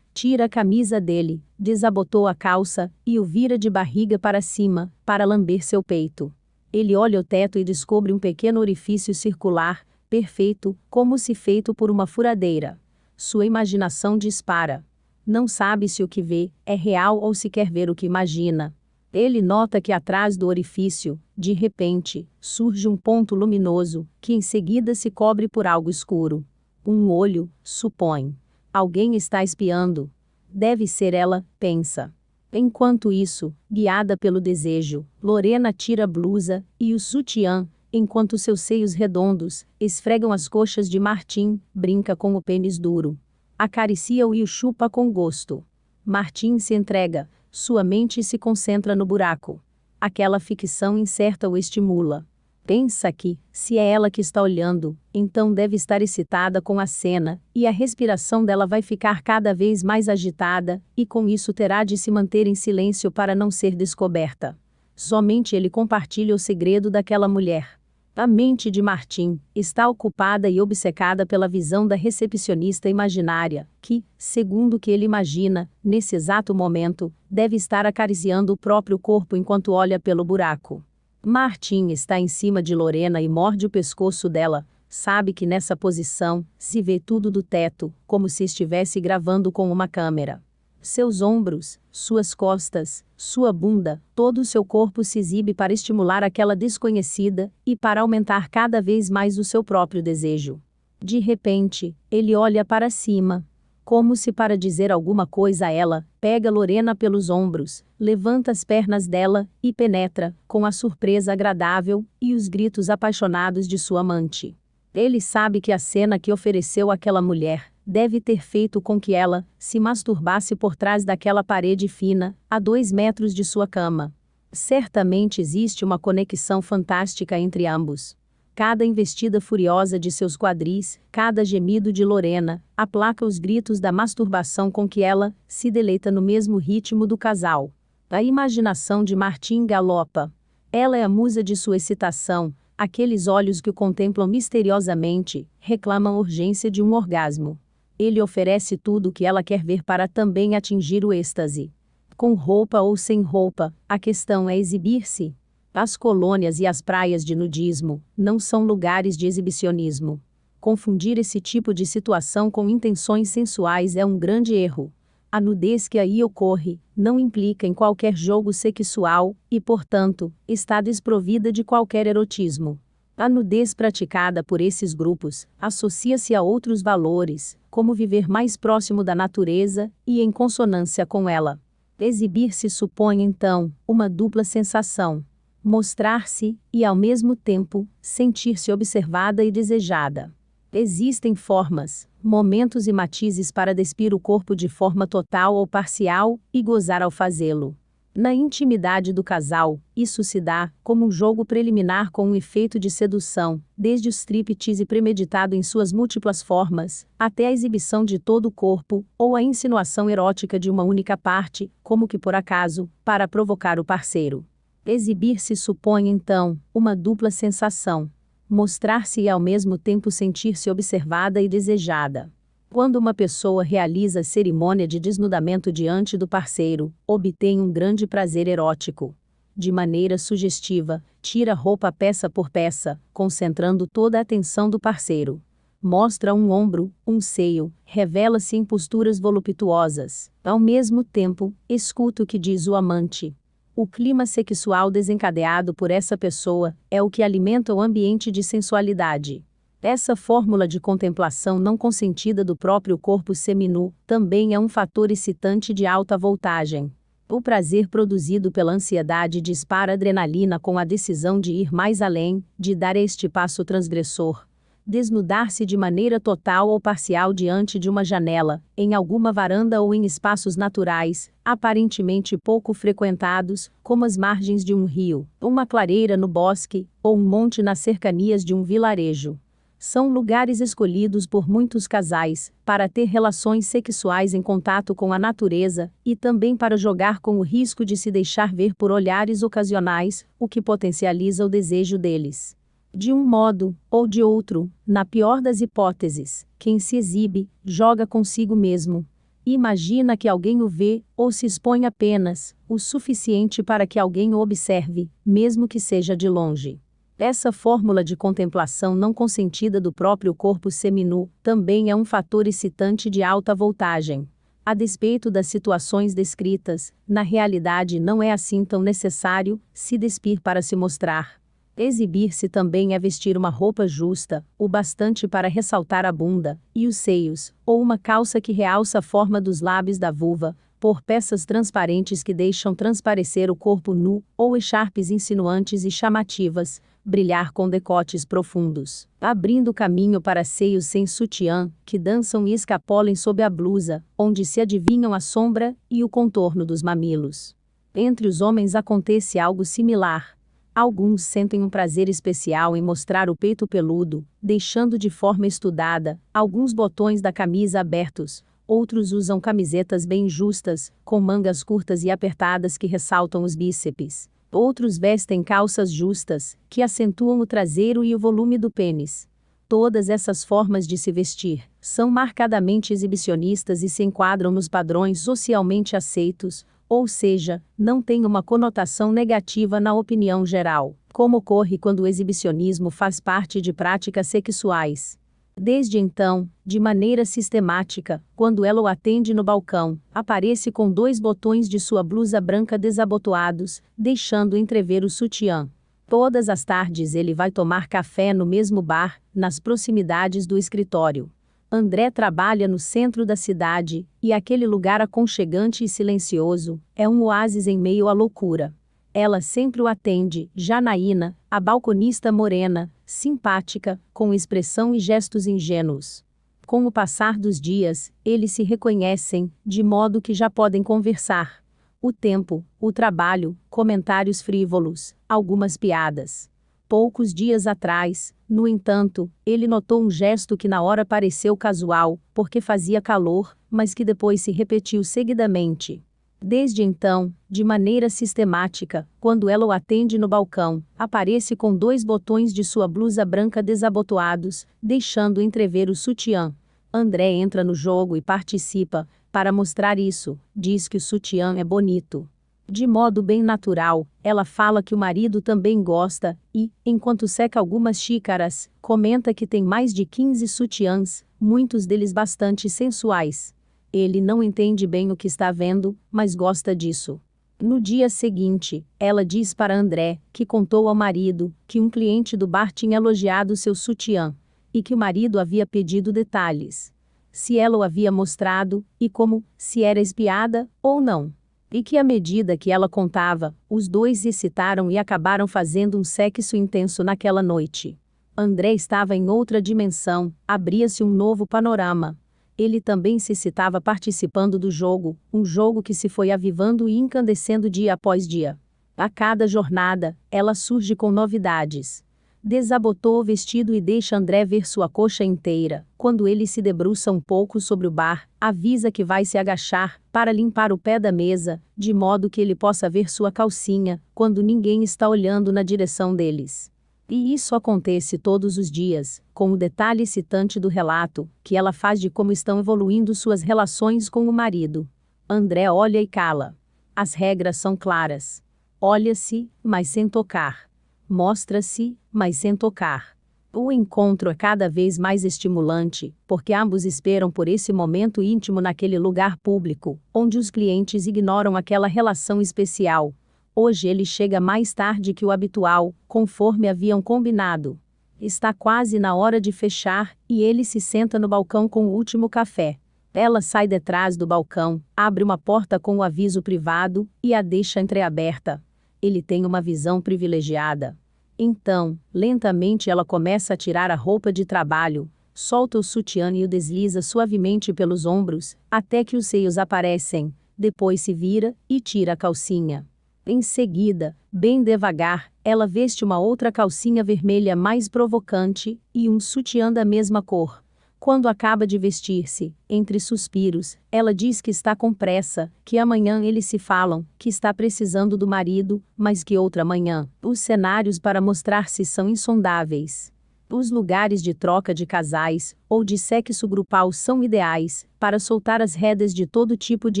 Tira a camisa dele, desabotou a calça e o vira de barriga para cima, para lamber seu peito. Ele olha o teto e descobre um pequeno orifício circular, perfeito, como se feito por uma furadeira. Sua imaginação dispara. Não sabe se o que vê é real ou se quer ver o que imagina. Ele nota que atrás do orifício, de repente, surge um ponto luminoso, que em seguida se cobre por algo escuro. Um olho, supõe. Alguém está espiando. Deve ser ela, pensa. Enquanto isso, guiada pelo desejo, Lorena tira a blusa e o sutiã, enquanto seus seios redondos esfregam as coxas de Martim, brinca com o pênis duro. Acaricia-o e o chupa com gosto. Martim se entrega, sua mente se concentra no buraco. Aquela ficção incerta o estimula. Pensa que, se é ela que está olhando, então deve estar excitada com a cena, e a respiração dela vai ficar cada vez mais agitada, e com isso terá de se manter em silêncio para não ser descoberta. Somente ele compartilha o segredo daquela mulher. A mente de Martim está ocupada e obcecada pela visão da recepcionista imaginária, que, segundo o que ele imagina, nesse exato momento, deve estar acariciando o próprio corpo enquanto olha pelo buraco. Martim está em cima de Lorena e morde o pescoço dela. Sabe que nessa posição se vê tudo do teto, como se estivesse gravando com uma câmera. Seus ombros, suas costas, sua bunda, todo o seu corpo se exibe para estimular aquela desconhecida e para aumentar cada vez mais o seu próprio desejo. De repente, ele olha para cima. Como se para dizer alguma coisa a ela, pega Lorena pelos ombros, levanta as pernas dela e penetra, com a surpresa agradável e os gritos apaixonados de sua amante. Ele sabe que a cena que ofereceu àquela mulher deve ter feito com que ela se masturbasse por trás daquela parede fina, a dois metros de sua cama. Certamente existe uma conexão fantástica entre ambos. Cada investida furiosa de seus quadris, cada gemido de Lorena, aplaca os gritos da masturbação com que ela se deleita no mesmo ritmo do casal. A imaginação de Martim galopa. Ela é a musa de sua excitação, aqueles olhos que o contemplam misteriosamente, reclamam urgência de um orgasmo ele oferece tudo o que ela quer ver para também atingir o êxtase. Com roupa ou sem roupa, a questão é exibir-se. As colônias e as praias de nudismo não são lugares de exibicionismo. Confundir esse tipo de situação com intenções sensuais é um grande erro. A nudez que aí ocorre não implica em qualquer jogo sexual e, portanto, está desprovida de qualquer erotismo. A nudez praticada por esses grupos associa-se a outros valores, como viver mais próximo da natureza e em consonância com ela. Exibir-se supõe, então, uma dupla sensação: mostrar-se e, ao mesmo tempo, sentir-se observada e desejada. Existem formas, momentos e matizes para despir o corpo de forma total ou parcial e gozar ao fazê-lo. Na intimidade do casal, isso se dá como um jogo preliminar com um efeito de sedução, desde o striptease premeditado em suas múltiplas formas, até a exibição de todo o corpo, ou a insinuação erótica de uma única parte, como que por acaso, para provocar o parceiro. Exibir-se supõe, então, uma dupla sensação: mostrar-se e ao mesmo tempo sentir-se observada e desejada. Quando uma pessoa realiza cerimônia de desnudamento diante do parceiro, obtém um grande prazer erótico. De maneira sugestiva, tira roupa peça por peça, concentrando toda a atenção do parceiro. Mostra um ombro, um seio, revela-se em posturas voluptuosas. Ao mesmo tempo, escuta o que diz o amante. O clima sexual desencadeado por essa pessoa é o que alimenta o ambiente de sensualidade. Essa fórmula de contemplação não consentida do próprio corpo seminu também é um fator excitante de alta voltagem. O prazer produzido pela ansiedade dispara adrenalina com a decisão de ir mais além, de dar este passo transgressor. Desnudar-se de maneira total ou parcial diante de uma janela, em alguma varanda ou em espaços naturais, aparentemente pouco frequentados, como as margens de um rio, uma clareira no bosque, ou um monte nas cercanias de um vilarejo são lugares escolhidos por muitos casais para ter relações sexuais em contato com a natureza e também para jogar com o risco de se deixar ver por olhares ocasionais, o que potencializa o desejo deles. De um modo ou de outro, na pior das hipóteses, quem se exibe joga consigo mesmo. Imagina que alguém o vê ou se expõe apenas o suficiente para que alguém o observe, mesmo que seja de longe. Essa fórmula de contemplação não consentida do próprio corpo seminu também é um fator excitante de alta voltagem. A despeito das situações descritas, na realidade não é assim tão necessário se despir para se mostrar. Exibir-se também é vestir uma roupa justa, o bastante para ressaltar a bunda e os seios, ou uma calça que realça a forma dos lábios da vulva, por peças transparentes que deixam transparecer o corpo nu, ou echarpes insinuantes e chamativas, brilhar com decotes profundos, abrindo caminho para seios sem sutiã, que dançam e escapolem sob a blusa, onde se adivinham a sombra e o contorno dos mamilos. Entre os homens acontece algo similar. Alguns sentem um prazer especial em mostrar o peito peludo, deixando de forma estudada alguns botões da camisa abertos, outros usam camisetas bem justas, com mangas curtas e apertadas que ressaltam os bíceps. Outros vestem calças justas, que acentuam o traseiro e o volume do pênis. Todas essas formas de se vestir são marcadamente exibicionistas e se enquadram nos padrões socialmente aceitos, ou seja, não têm uma conotação negativa na opinião geral, como ocorre quando o exibicionismo faz parte de práticas sexuais. Desde então, de maneira sistemática, quando ela o atende no balcão, aparece com dois botões de sua blusa branca desabotoados, deixando entrever o sutiã. Todas as tardes ele vai tomar café no mesmo bar, nas proximidades do escritório. André trabalha no centro da cidade, e aquele lugar aconchegante e silencioso é um oásis em meio à loucura. Ela sempre o atende, Janaína, a balconista morena, simpática, com expressão e gestos ingênuos. Com o passar dos dias, eles se reconhecem, de modo que já podem conversar. O tempo, o trabalho, comentários frívolos, algumas piadas. Poucos dias atrás, no entanto, ele notou um gesto que na hora pareceu casual, porque fazia calor, mas que depois se repetiu seguidamente. Desde então, de maneira sistemática, quando ela o atende no balcão, aparece com dois botões de sua blusa branca desabotoados, deixando entrever o sutiã. André entra no jogo e participa, para mostrar isso, diz que o sutiã é bonito. De modo bem natural, ela fala que o marido também gosta e, enquanto seca algumas xícaras, comenta que tem mais de 15 sutiãs, muitos deles bastante sensuais. Ele não entende bem o que está vendo, mas gosta disso. No dia seguinte, ela diz para André, que contou ao marido, que um cliente do bar tinha elogiado seu sutiã e que o marido havia pedido detalhes. Se ela o havia mostrado, e como, se era espiada ou não. E que à medida que ela contava, os dois se excitaram e acabaram fazendo um sexo intenso naquela noite. André estava em outra dimensão, abria-se um novo panorama ele também se citava participando do jogo, um jogo que se foi avivando e incandescendo dia após dia. A cada jornada, ela surge com novidades. Desabotou o vestido e deixa André ver sua coxa inteira. Quando ele se debruça um pouco sobre o bar, avisa que vai se agachar para limpar o pé da mesa, de modo que ele possa ver sua calcinha, quando ninguém está olhando na direção deles. E isso acontece todos os dias, com o detalhe citante do relato, que ela faz de como estão evoluindo suas relações com o marido. André olha e cala. As regras são claras. Olha-se, mas sem tocar. Mostra-se, mas sem tocar. O encontro é cada vez mais estimulante, porque ambos esperam por esse momento íntimo naquele lugar público, onde os clientes ignoram aquela relação especial, Hoje ele chega mais tarde que o habitual, conforme haviam combinado. Está quase na hora de fechar e ele se senta no balcão com o último café. Ela sai detrás do balcão, abre uma porta com o aviso privado e a deixa entreaberta. Ele tem uma visão privilegiada. Então, lentamente ela começa a tirar a roupa de trabalho, solta o sutiã e o desliza suavemente pelos ombros, até que os seios aparecem. Depois se vira e tira a calcinha. Em seguida, bem devagar, ela veste uma outra calcinha vermelha mais provocante e um sutiã da mesma cor. Quando acaba de vestir-se, entre suspiros, ela diz que está com pressa, que amanhã eles se falam, que está precisando do marido, mas que outra manhã. Os cenários para mostrar-se são insondáveis. Os lugares de troca de casais ou de sexo grupal são ideais para soltar as redes de todo tipo de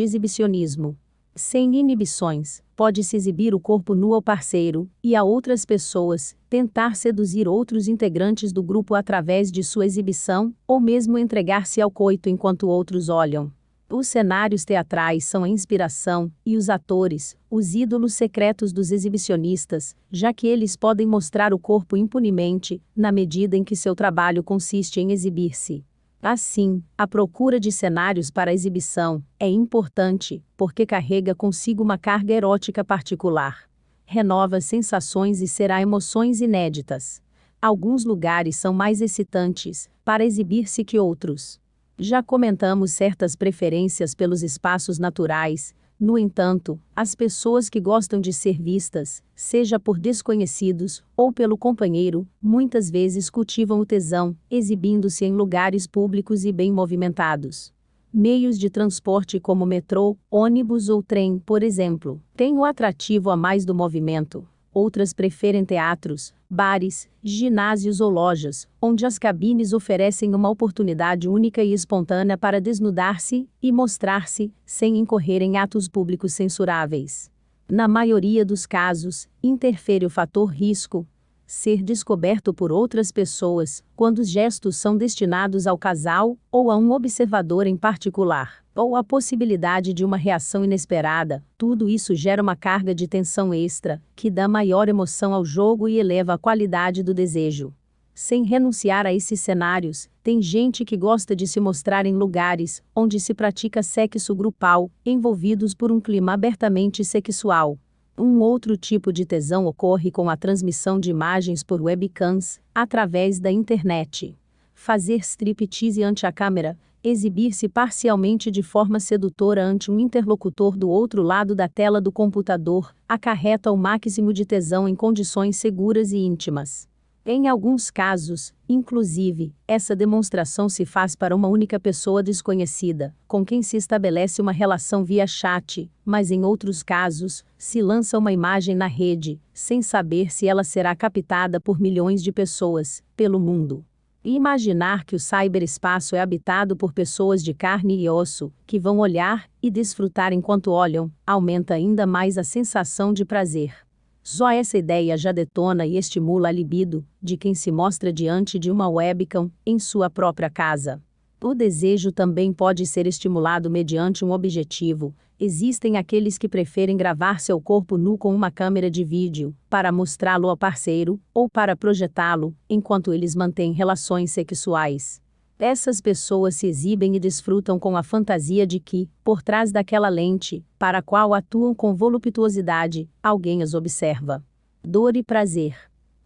exibicionismo. Sem inibições, pode-se exibir o corpo nu ao parceiro e a outras pessoas, tentar seduzir outros integrantes do grupo através de sua exibição, ou mesmo entregar-se ao coito enquanto outros olham. Os cenários teatrais são a inspiração, e os atores, os ídolos secretos dos exibicionistas, já que eles podem mostrar o corpo impunemente, na medida em que seu trabalho consiste em exibir-se. Assim, a procura de cenários para exibição é importante, porque carrega consigo uma carga erótica particular. Renova sensações e será emoções inéditas. Alguns lugares são mais excitantes para exibir-se que outros. Já comentamos certas preferências pelos espaços naturais, no entanto, as pessoas que gostam de ser vistas, seja por desconhecidos ou pelo companheiro, muitas vezes cultivam o tesão, exibindo-se em lugares públicos e bem movimentados. Meios de transporte como metrô, ônibus ou trem, por exemplo, têm o atrativo a mais do movimento, Outras preferem teatros, bares, ginásios ou lojas, onde as cabines oferecem uma oportunidade única e espontânea para desnudar-se e mostrar-se, sem incorrer em atos públicos censuráveis. Na maioria dos casos, interfere o fator risco, ser descoberto por outras pessoas, quando os gestos são destinados ao casal, ou a um observador em particular, ou a possibilidade de uma reação inesperada, tudo isso gera uma carga de tensão extra, que dá maior emoção ao jogo e eleva a qualidade do desejo. Sem renunciar a esses cenários, tem gente que gosta de se mostrar em lugares onde se pratica sexo grupal, envolvidos por um clima abertamente sexual. Um outro tipo de tesão ocorre com a transmissão de imagens por webcams, através da internet. Fazer striptease ante a câmera, exibir-se parcialmente de forma sedutora ante um interlocutor do outro lado da tela do computador, acarreta o máximo de tesão em condições seguras e íntimas. Em alguns casos, inclusive, essa demonstração se faz para uma única pessoa desconhecida, com quem se estabelece uma relação via chat, mas em outros casos, se lança uma imagem na rede, sem saber se ela será captada por milhões de pessoas, pelo mundo. E imaginar que o cyberespaço é habitado por pessoas de carne e osso, que vão olhar e desfrutar enquanto olham, aumenta ainda mais a sensação de prazer. Só essa ideia já detona e estimula a libido de quem se mostra diante de uma webcam em sua própria casa. O desejo também pode ser estimulado mediante um objetivo. Existem aqueles que preferem gravar seu corpo nu com uma câmera de vídeo, para mostrá-lo ao parceiro, ou para projetá-lo, enquanto eles mantêm relações sexuais. Essas pessoas se exibem e desfrutam com a fantasia de que, por trás daquela lente, para a qual atuam com voluptuosidade, alguém as observa. Dor e prazer.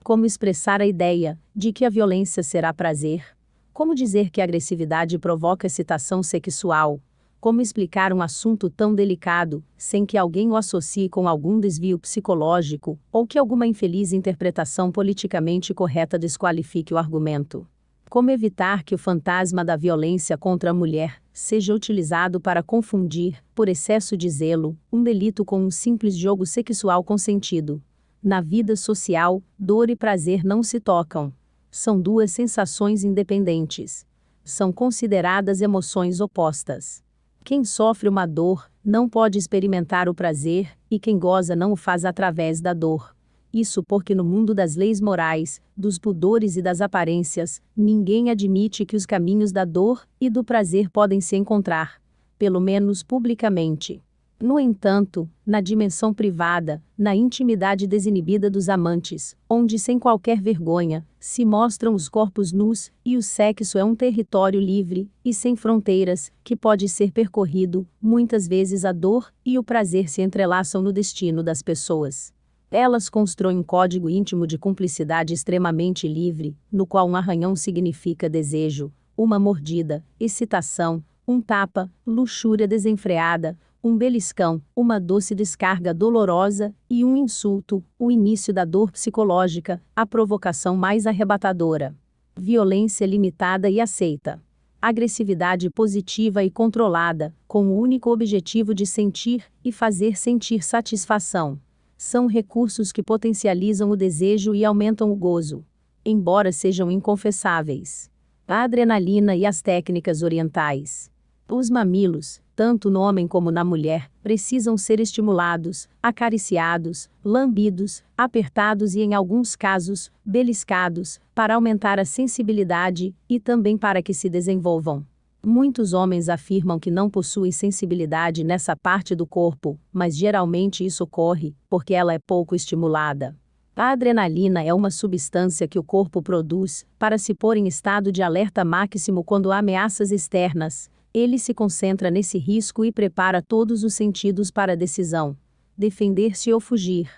Como expressar a ideia de que a violência será prazer? Como dizer que a agressividade provoca excitação sexual? Como explicar um assunto tão delicado, sem que alguém o associe com algum desvio psicológico, ou que alguma infeliz interpretação politicamente correta desqualifique o argumento? Como evitar que o fantasma da violência contra a mulher seja utilizado para confundir, por excesso de zelo, um delito com um simples jogo sexual consentido? Na vida social, dor e prazer não se tocam. São duas sensações independentes. São consideradas emoções opostas. Quem sofre uma dor não pode experimentar o prazer, e quem goza não o faz através da dor. Isso porque no mundo das leis morais, dos pudores e das aparências, ninguém admite que os caminhos da dor e do prazer podem se encontrar, pelo menos publicamente. No entanto, na dimensão privada, na intimidade desinibida dos amantes, onde sem qualquer vergonha se mostram os corpos nus, e o sexo é um território livre e sem fronteiras, que pode ser percorrido, muitas vezes a dor e o prazer se entrelaçam no destino das pessoas. Elas constroem um código íntimo de cumplicidade extremamente livre, no qual um arranhão significa desejo, uma mordida, excitação, um tapa, luxúria desenfreada, um beliscão, uma doce descarga dolorosa e um insulto, o início da dor psicológica, a provocação mais arrebatadora. Violência limitada e aceita. Agressividade positiva e controlada, com o único objetivo de sentir e fazer sentir satisfação são recursos que potencializam o desejo e aumentam o gozo, embora sejam inconfessáveis. A adrenalina e as técnicas orientais. Os mamilos, tanto no homem como na mulher, precisam ser estimulados, acariciados, lambidos, apertados e, em alguns casos, beliscados, para aumentar a sensibilidade e também para que se desenvolvam. Muitos homens afirmam que não possuem sensibilidade nessa parte do corpo, mas geralmente isso ocorre porque ela é pouco estimulada. A adrenalina é uma substância que o corpo produz para se pôr em estado de alerta máximo quando há ameaças externas. Ele se concentra nesse risco e prepara todos os sentidos para a decisão: defender-se ou fugir.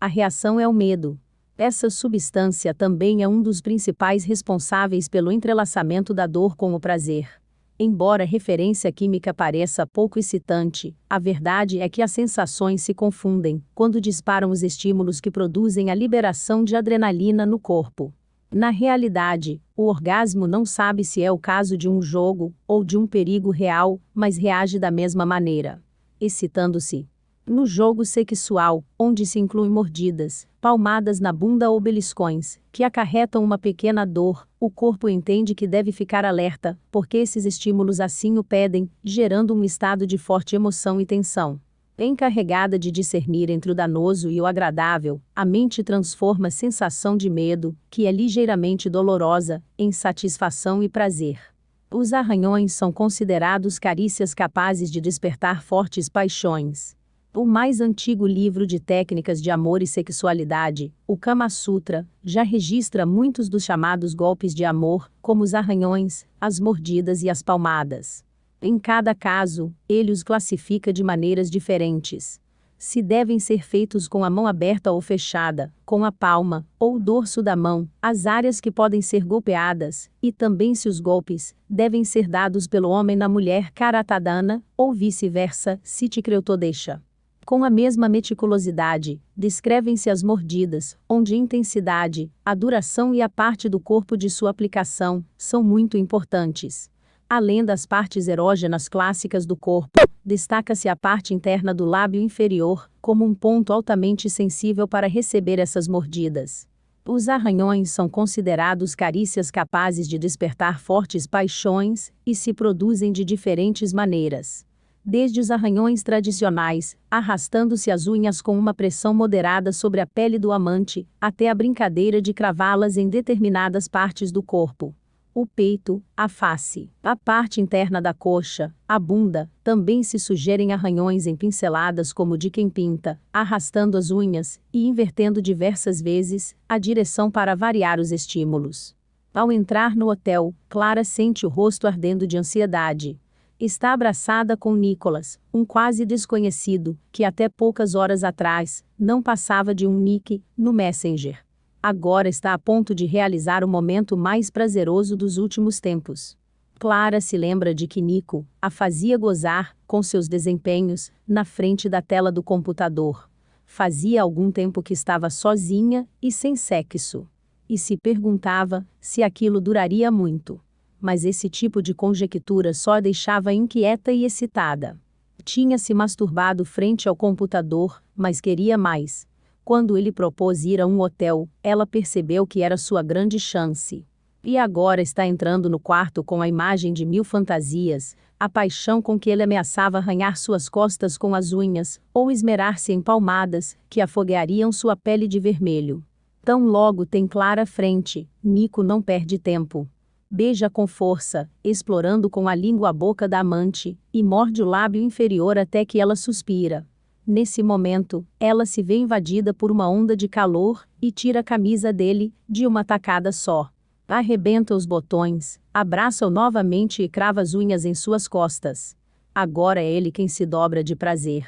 A reação é o medo. Essa substância também é um dos principais responsáveis pelo entrelaçamento da dor com o prazer. Embora a referência química pareça pouco excitante, a verdade é que as sensações se confundem quando disparam os estímulos que produzem a liberação de adrenalina no corpo. Na realidade, o orgasmo não sabe se é o caso de um jogo ou de um perigo real, mas reage da mesma maneira. Excitando-se, no jogo sexual, onde se inclui mordidas, palmadas na bunda ou beliscões, que acarretam uma pequena dor, o corpo entende que deve ficar alerta, porque esses estímulos assim o pedem, gerando um estado de forte emoção e tensão encarregada de discernir entre o danoso e o agradável, a mente transforma a sensação de medo, que é ligeiramente dolorosa, em satisfação e prazer. Os arranhões são considerados carícias capazes de despertar fortes paixões. O mais antigo livro de técnicas de amor e sexualidade, o Kama Sutra, já registra muitos dos chamados golpes de amor, como os arranhões, as mordidas e as palmadas. Em cada caso, ele os classifica de maneiras diferentes. Se devem ser feitos com a mão aberta ou fechada, com a palma ou dorso da mão, as áreas que podem ser golpeadas, e também se os golpes devem ser dados pelo homem na mulher karatadana, ou vice-versa, se Ticreuto com a mesma meticulosidade, descrevem-se as mordidas, onde a intensidade, a duração e a parte do corpo de sua aplicação são muito importantes. Além das partes erógenas clássicas do corpo, destaca-se a parte interna do lábio inferior, como um ponto altamente sensível para receber essas mordidas. Os arranhões são considerados carícias capazes de despertar fortes paixões e se produzem de diferentes maneiras desde os arranhões tradicionais, arrastando-se as unhas com uma pressão moderada sobre a pele do amante, até a brincadeira de cravá-las em determinadas partes do corpo. O peito, a face, a parte interna da coxa, a bunda, também se sugerem arranhões em pinceladas como de quem pinta, arrastando as unhas e invertendo diversas vezes a direção para variar os estímulos. Ao entrar no hotel, Clara sente o rosto ardendo de ansiedade está abraçada com Nicholas, um quase desconhecido, que até poucas horas atrás não passava de um nick no Messenger. Agora está a ponto de realizar o momento mais prazeroso dos últimos tempos. Clara se lembra de que Nico a fazia gozar com seus desempenhos na frente da tela do computador. Fazia algum tempo que estava sozinha e sem sexo. E se perguntava se aquilo duraria muito mas esse tipo de conjectura só a deixava inquieta e excitada. Tinha se masturbado frente ao computador, mas queria mais. Quando ele propôs ir a um hotel, ela percebeu que era sua grande chance. E agora está entrando no quarto com a imagem de mil fantasias, a paixão com que ele ameaçava arranhar suas costas com as unhas, ou esmerar-se em palmadas, que afogueariam sua pele de vermelho. Tão logo tem clara frente, Nico não perde tempo beija com força, explorando com a língua a boca da amante, e morde o lábio inferior até que ela suspira. Nesse momento, ela se vê invadida por uma onda de calor e tira a camisa dele, de uma tacada só. Arrebenta os botões, abraça-o novamente e crava as unhas em suas costas. Agora é ele quem se dobra de prazer.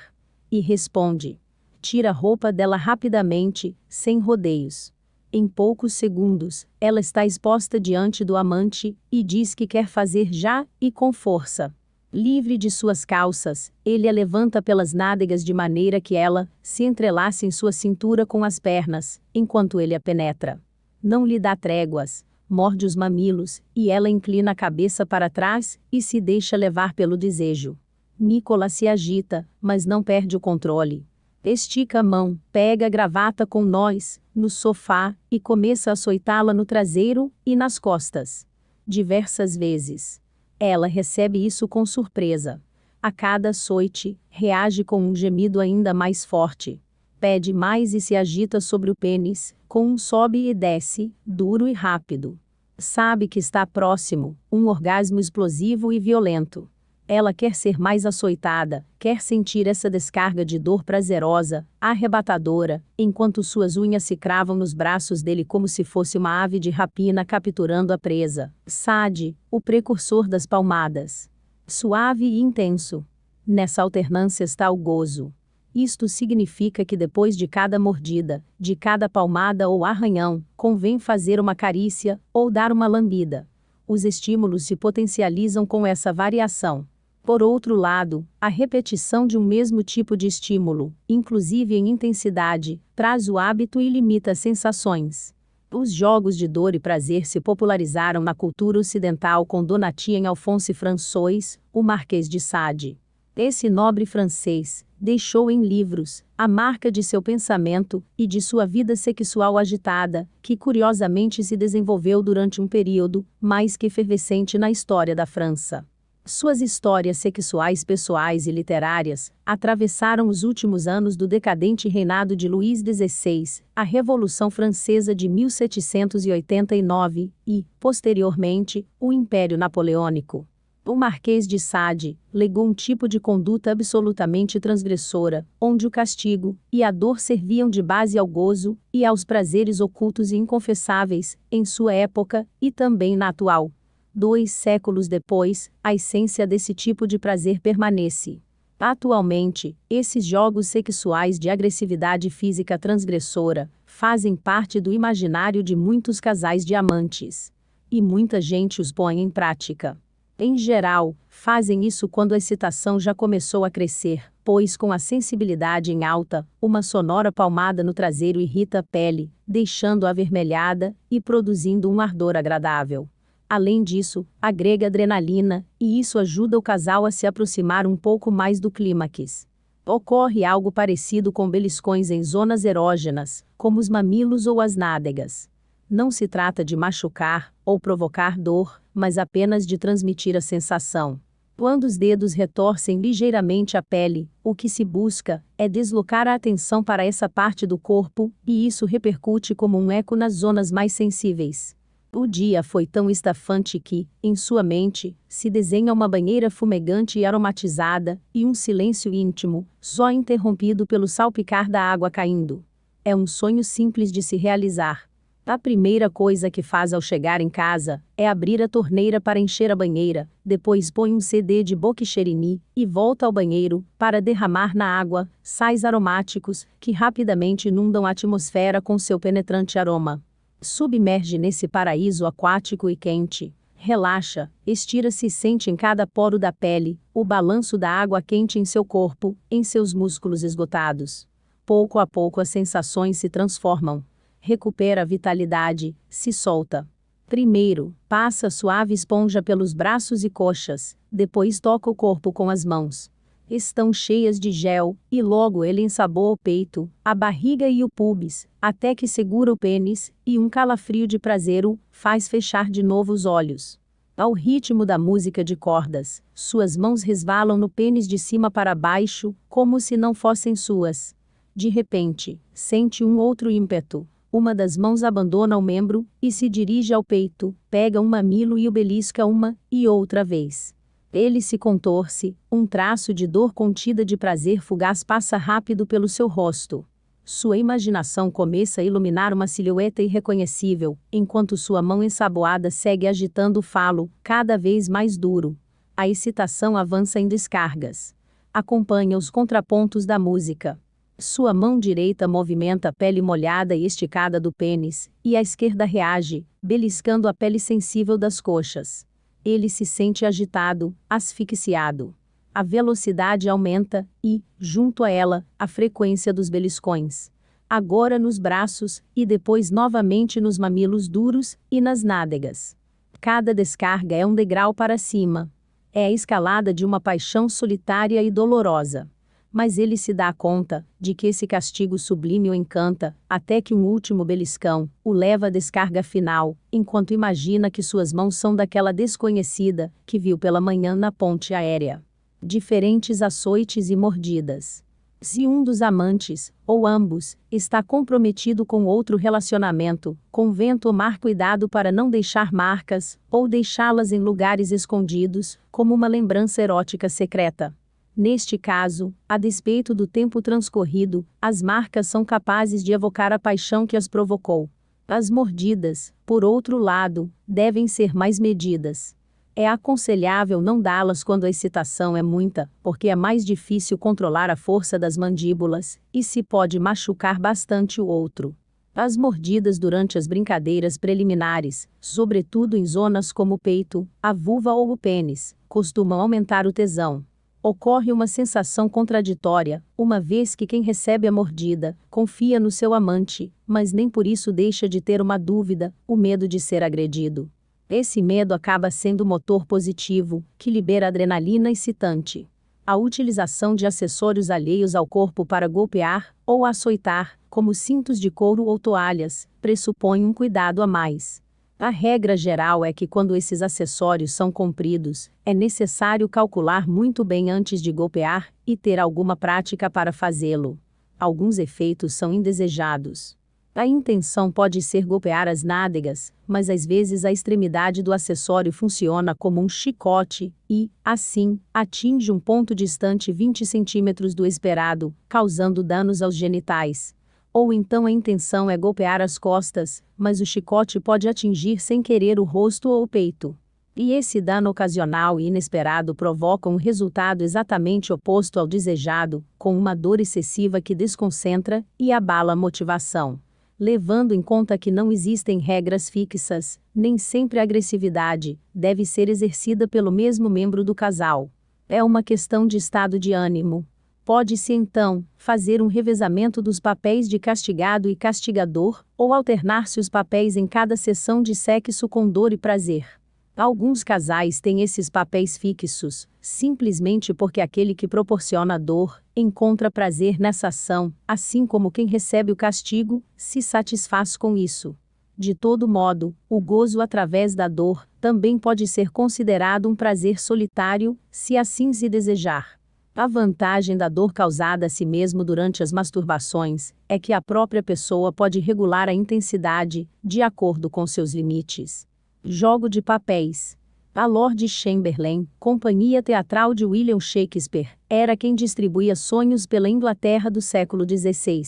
E responde. Tira a roupa dela rapidamente, sem rodeios em poucos segundos, ela está exposta diante do amante e diz que quer fazer já e com força. Livre de suas calças, ele a levanta pelas nádegas de maneira que ela se entrelaça em sua cintura com as pernas, enquanto ele a penetra. Não lhe dá tréguas, morde os mamilos, e ela inclina a cabeça para trás e se deixa levar pelo desejo. Nicolas se agita, mas não perde o controle. Estica a mão, pega a gravata com nós, no sofá, e começa a açoitá-la no traseiro e nas costas. Diversas vezes. Ela recebe isso com surpresa. A cada açoite, reage com um gemido ainda mais forte. Pede mais e se agita sobre o pênis, com um sobe e desce, duro e rápido. Sabe que está próximo, um orgasmo explosivo e violento. Ela quer ser mais açoitada, quer sentir essa descarga de dor prazerosa, arrebatadora, enquanto suas unhas se cravam nos braços dele como se fosse uma ave de rapina capturando a presa. Sade, o precursor das palmadas. Suave e intenso. Nessa alternância está o gozo. Isto significa que depois de cada mordida, de cada palmada ou arranhão, convém fazer uma carícia ou dar uma lambida. Os estímulos se potencializam com essa variação. Por outro lado, a repetição de um mesmo tipo de estímulo, inclusive em intensidade, traz o hábito e limita sensações. Os jogos de dor e prazer se popularizaram na cultura ocidental com Donatien Alphonse François, o Marquês de Sade. Esse nobre francês deixou em livros a marca de seu pensamento e de sua vida sexual agitada, que curiosamente se desenvolveu durante um período mais que efervescente na história da França. Suas histórias sexuais pessoais e literárias atravessaram os últimos anos do decadente reinado de Luís XVI, a Revolução Francesa de 1789 e, posteriormente, o Império Napoleônico. O Marquês de Sade legou um tipo de conduta absolutamente transgressora, onde o castigo e a dor serviam de base ao gozo e aos prazeres ocultos e inconfessáveis, em sua época e também na atual. Dois séculos depois, a essência desse tipo de prazer permanece. Atualmente, esses jogos sexuais de agressividade física transgressora fazem parte do imaginário de muitos casais de amantes. E muita gente os põe em prática. Em geral, fazem isso quando a excitação já começou a crescer, pois com a sensibilidade em alta, uma sonora palmada no traseiro irrita a pele, deixando-a avermelhada e produzindo um ardor agradável. Além disso, agrega adrenalina, e isso ajuda o casal a se aproximar um pouco mais do clímax. Ocorre algo parecido com beliscões em zonas erógenas, como os mamilos ou as nádegas. Não se trata de machucar ou provocar dor, mas apenas de transmitir a sensação. Quando os dedos retorcem ligeiramente a pele, o que se busca é deslocar a atenção para essa parte do corpo, e isso repercute como um eco nas zonas mais sensíveis. O dia foi tão estafante que, em sua mente, se desenha uma banheira fumegante e aromatizada, e um silêncio íntimo, só interrompido pelo salpicar da água caindo. É um sonho simples de se realizar. A primeira coisa que faz ao chegar em casa é abrir a torneira para encher a banheira, depois põe um CD de Boquicherini e volta ao banheiro para derramar na água sais aromáticos que rapidamente inundam a atmosfera com seu penetrante aroma submerge nesse paraíso aquático e quente. Relaxa, estira-se e sente em cada poro da pele o balanço da água quente em seu corpo, em seus músculos esgotados. Pouco a pouco as sensações se transformam. Recupera a vitalidade, se solta. Primeiro, passa suave esponja pelos braços e coxas, depois toca o corpo com as mãos estão cheias de gel, e logo ele ensabou o peito, a barriga e o pubis, até que segura o pênis, e um calafrio de prazer o faz fechar de novo os olhos. Ao ritmo da música de cordas, suas mãos resvalam no pênis de cima para baixo, como se não fossem suas. De repente, sente um outro ímpeto. Uma das mãos abandona o membro e se dirige ao peito, pega um mamilo e o belisca uma e outra vez. Ele se contorce, um traço de dor contida de prazer fugaz passa rápido pelo seu rosto. Sua imaginação começa a iluminar uma silhueta irreconhecível, enquanto sua mão ensaboada segue agitando o falo, cada vez mais duro. A excitação avança em descargas. Acompanha os contrapontos da música. Sua mão direita movimenta a pele molhada e esticada do pênis, e a esquerda reage, beliscando a pele sensível das coxas. Ele se sente agitado, asfixiado. A velocidade aumenta e, junto a ela, a frequência dos beliscões. Agora nos braços e depois novamente nos mamilos duros e nas nádegas. Cada descarga é um degrau para cima. É a escalada de uma paixão solitária e dolorosa mas ele se dá conta de que esse castigo sublime o encanta, até que um último beliscão o leva à descarga final, enquanto imagina que suas mãos são daquela desconhecida que viu pela manhã na ponte aérea. Diferentes açoites e mordidas. Se um dos amantes, ou ambos, está comprometido com outro relacionamento, convém tomar cuidado para não deixar marcas, ou deixá-las em lugares escondidos, como uma lembrança erótica secreta. Neste caso, a despeito do tempo transcorrido, as marcas são capazes de evocar a paixão que as provocou. As mordidas, por outro lado, devem ser mais medidas. É aconselhável não dá-las quando a excitação é muita, porque é mais difícil controlar a força das mandíbulas e se pode machucar bastante o outro. As mordidas durante as brincadeiras preliminares, sobretudo em zonas como o peito, a vulva ou o pênis, costumam aumentar o tesão ocorre uma sensação contraditória, uma vez que quem recebe a mordida confia no seu amante, mas nem por isso deixa de ter uma dúvida, o medo de ser agredido. Esse medo acaba sendo o motor positivo, que libera adrenalina excitante. A utilização de acessórios alheios ao corpo para golpear ou açoitar, como cintos de couro ou toalhas, pressupõe um cuidado a mais. A regra geral é que quando esses acessórios são compridos, é necessário calcular muito bem antes de golpear e ter alguma prática para fazê-lo. Alguns efeitos são indesejados. A intenção pode ser golpear as nádegas, mas às vezes a extremidade do acessório funciona como um chicote e, assim, atinge um ponto distante 20 centímetros do esperado, causando danos aos genitais. Ou então a intenção é golpear as costas, mas o chicote pode atingir sem querer o rosto ou o peito. E esse dano ocasional e inesperado provoca um resultado exatamente oposto ao desejado, com uma dor excessiva que desconcentra e abala a motivação. Levando em conta que não existem regras fixas, nem sempre a agressividade deve ser exercida pelo mesmo membro do casal. É uma questão de estado de ânimo, Pode-se então fazer um revezamento dos papéis de castigado e castigador, ou alternar-se os papéis em cada sessão de sexo com dor e prazer. Alguns casais têm esses papéis fixos, simplesmente porque aquele que proporciona dor encontra prazer nessa ação, assim como quem recebe o castigo se satisfaz com isso. De todo modo, o gozo através da dor também pode ser considerado um prazer solitário, se assim se desejar. A vantagem da dor causada a si mesmo durante as masturbações é que a própria pessoa pode regular a intensidade, de acordo com seus limites. Jogo de papéis. A Lord Chamberlain, companhia teatral de William Shakespeare, era quem distribuía sonhos pela Inglaterra do século XVI.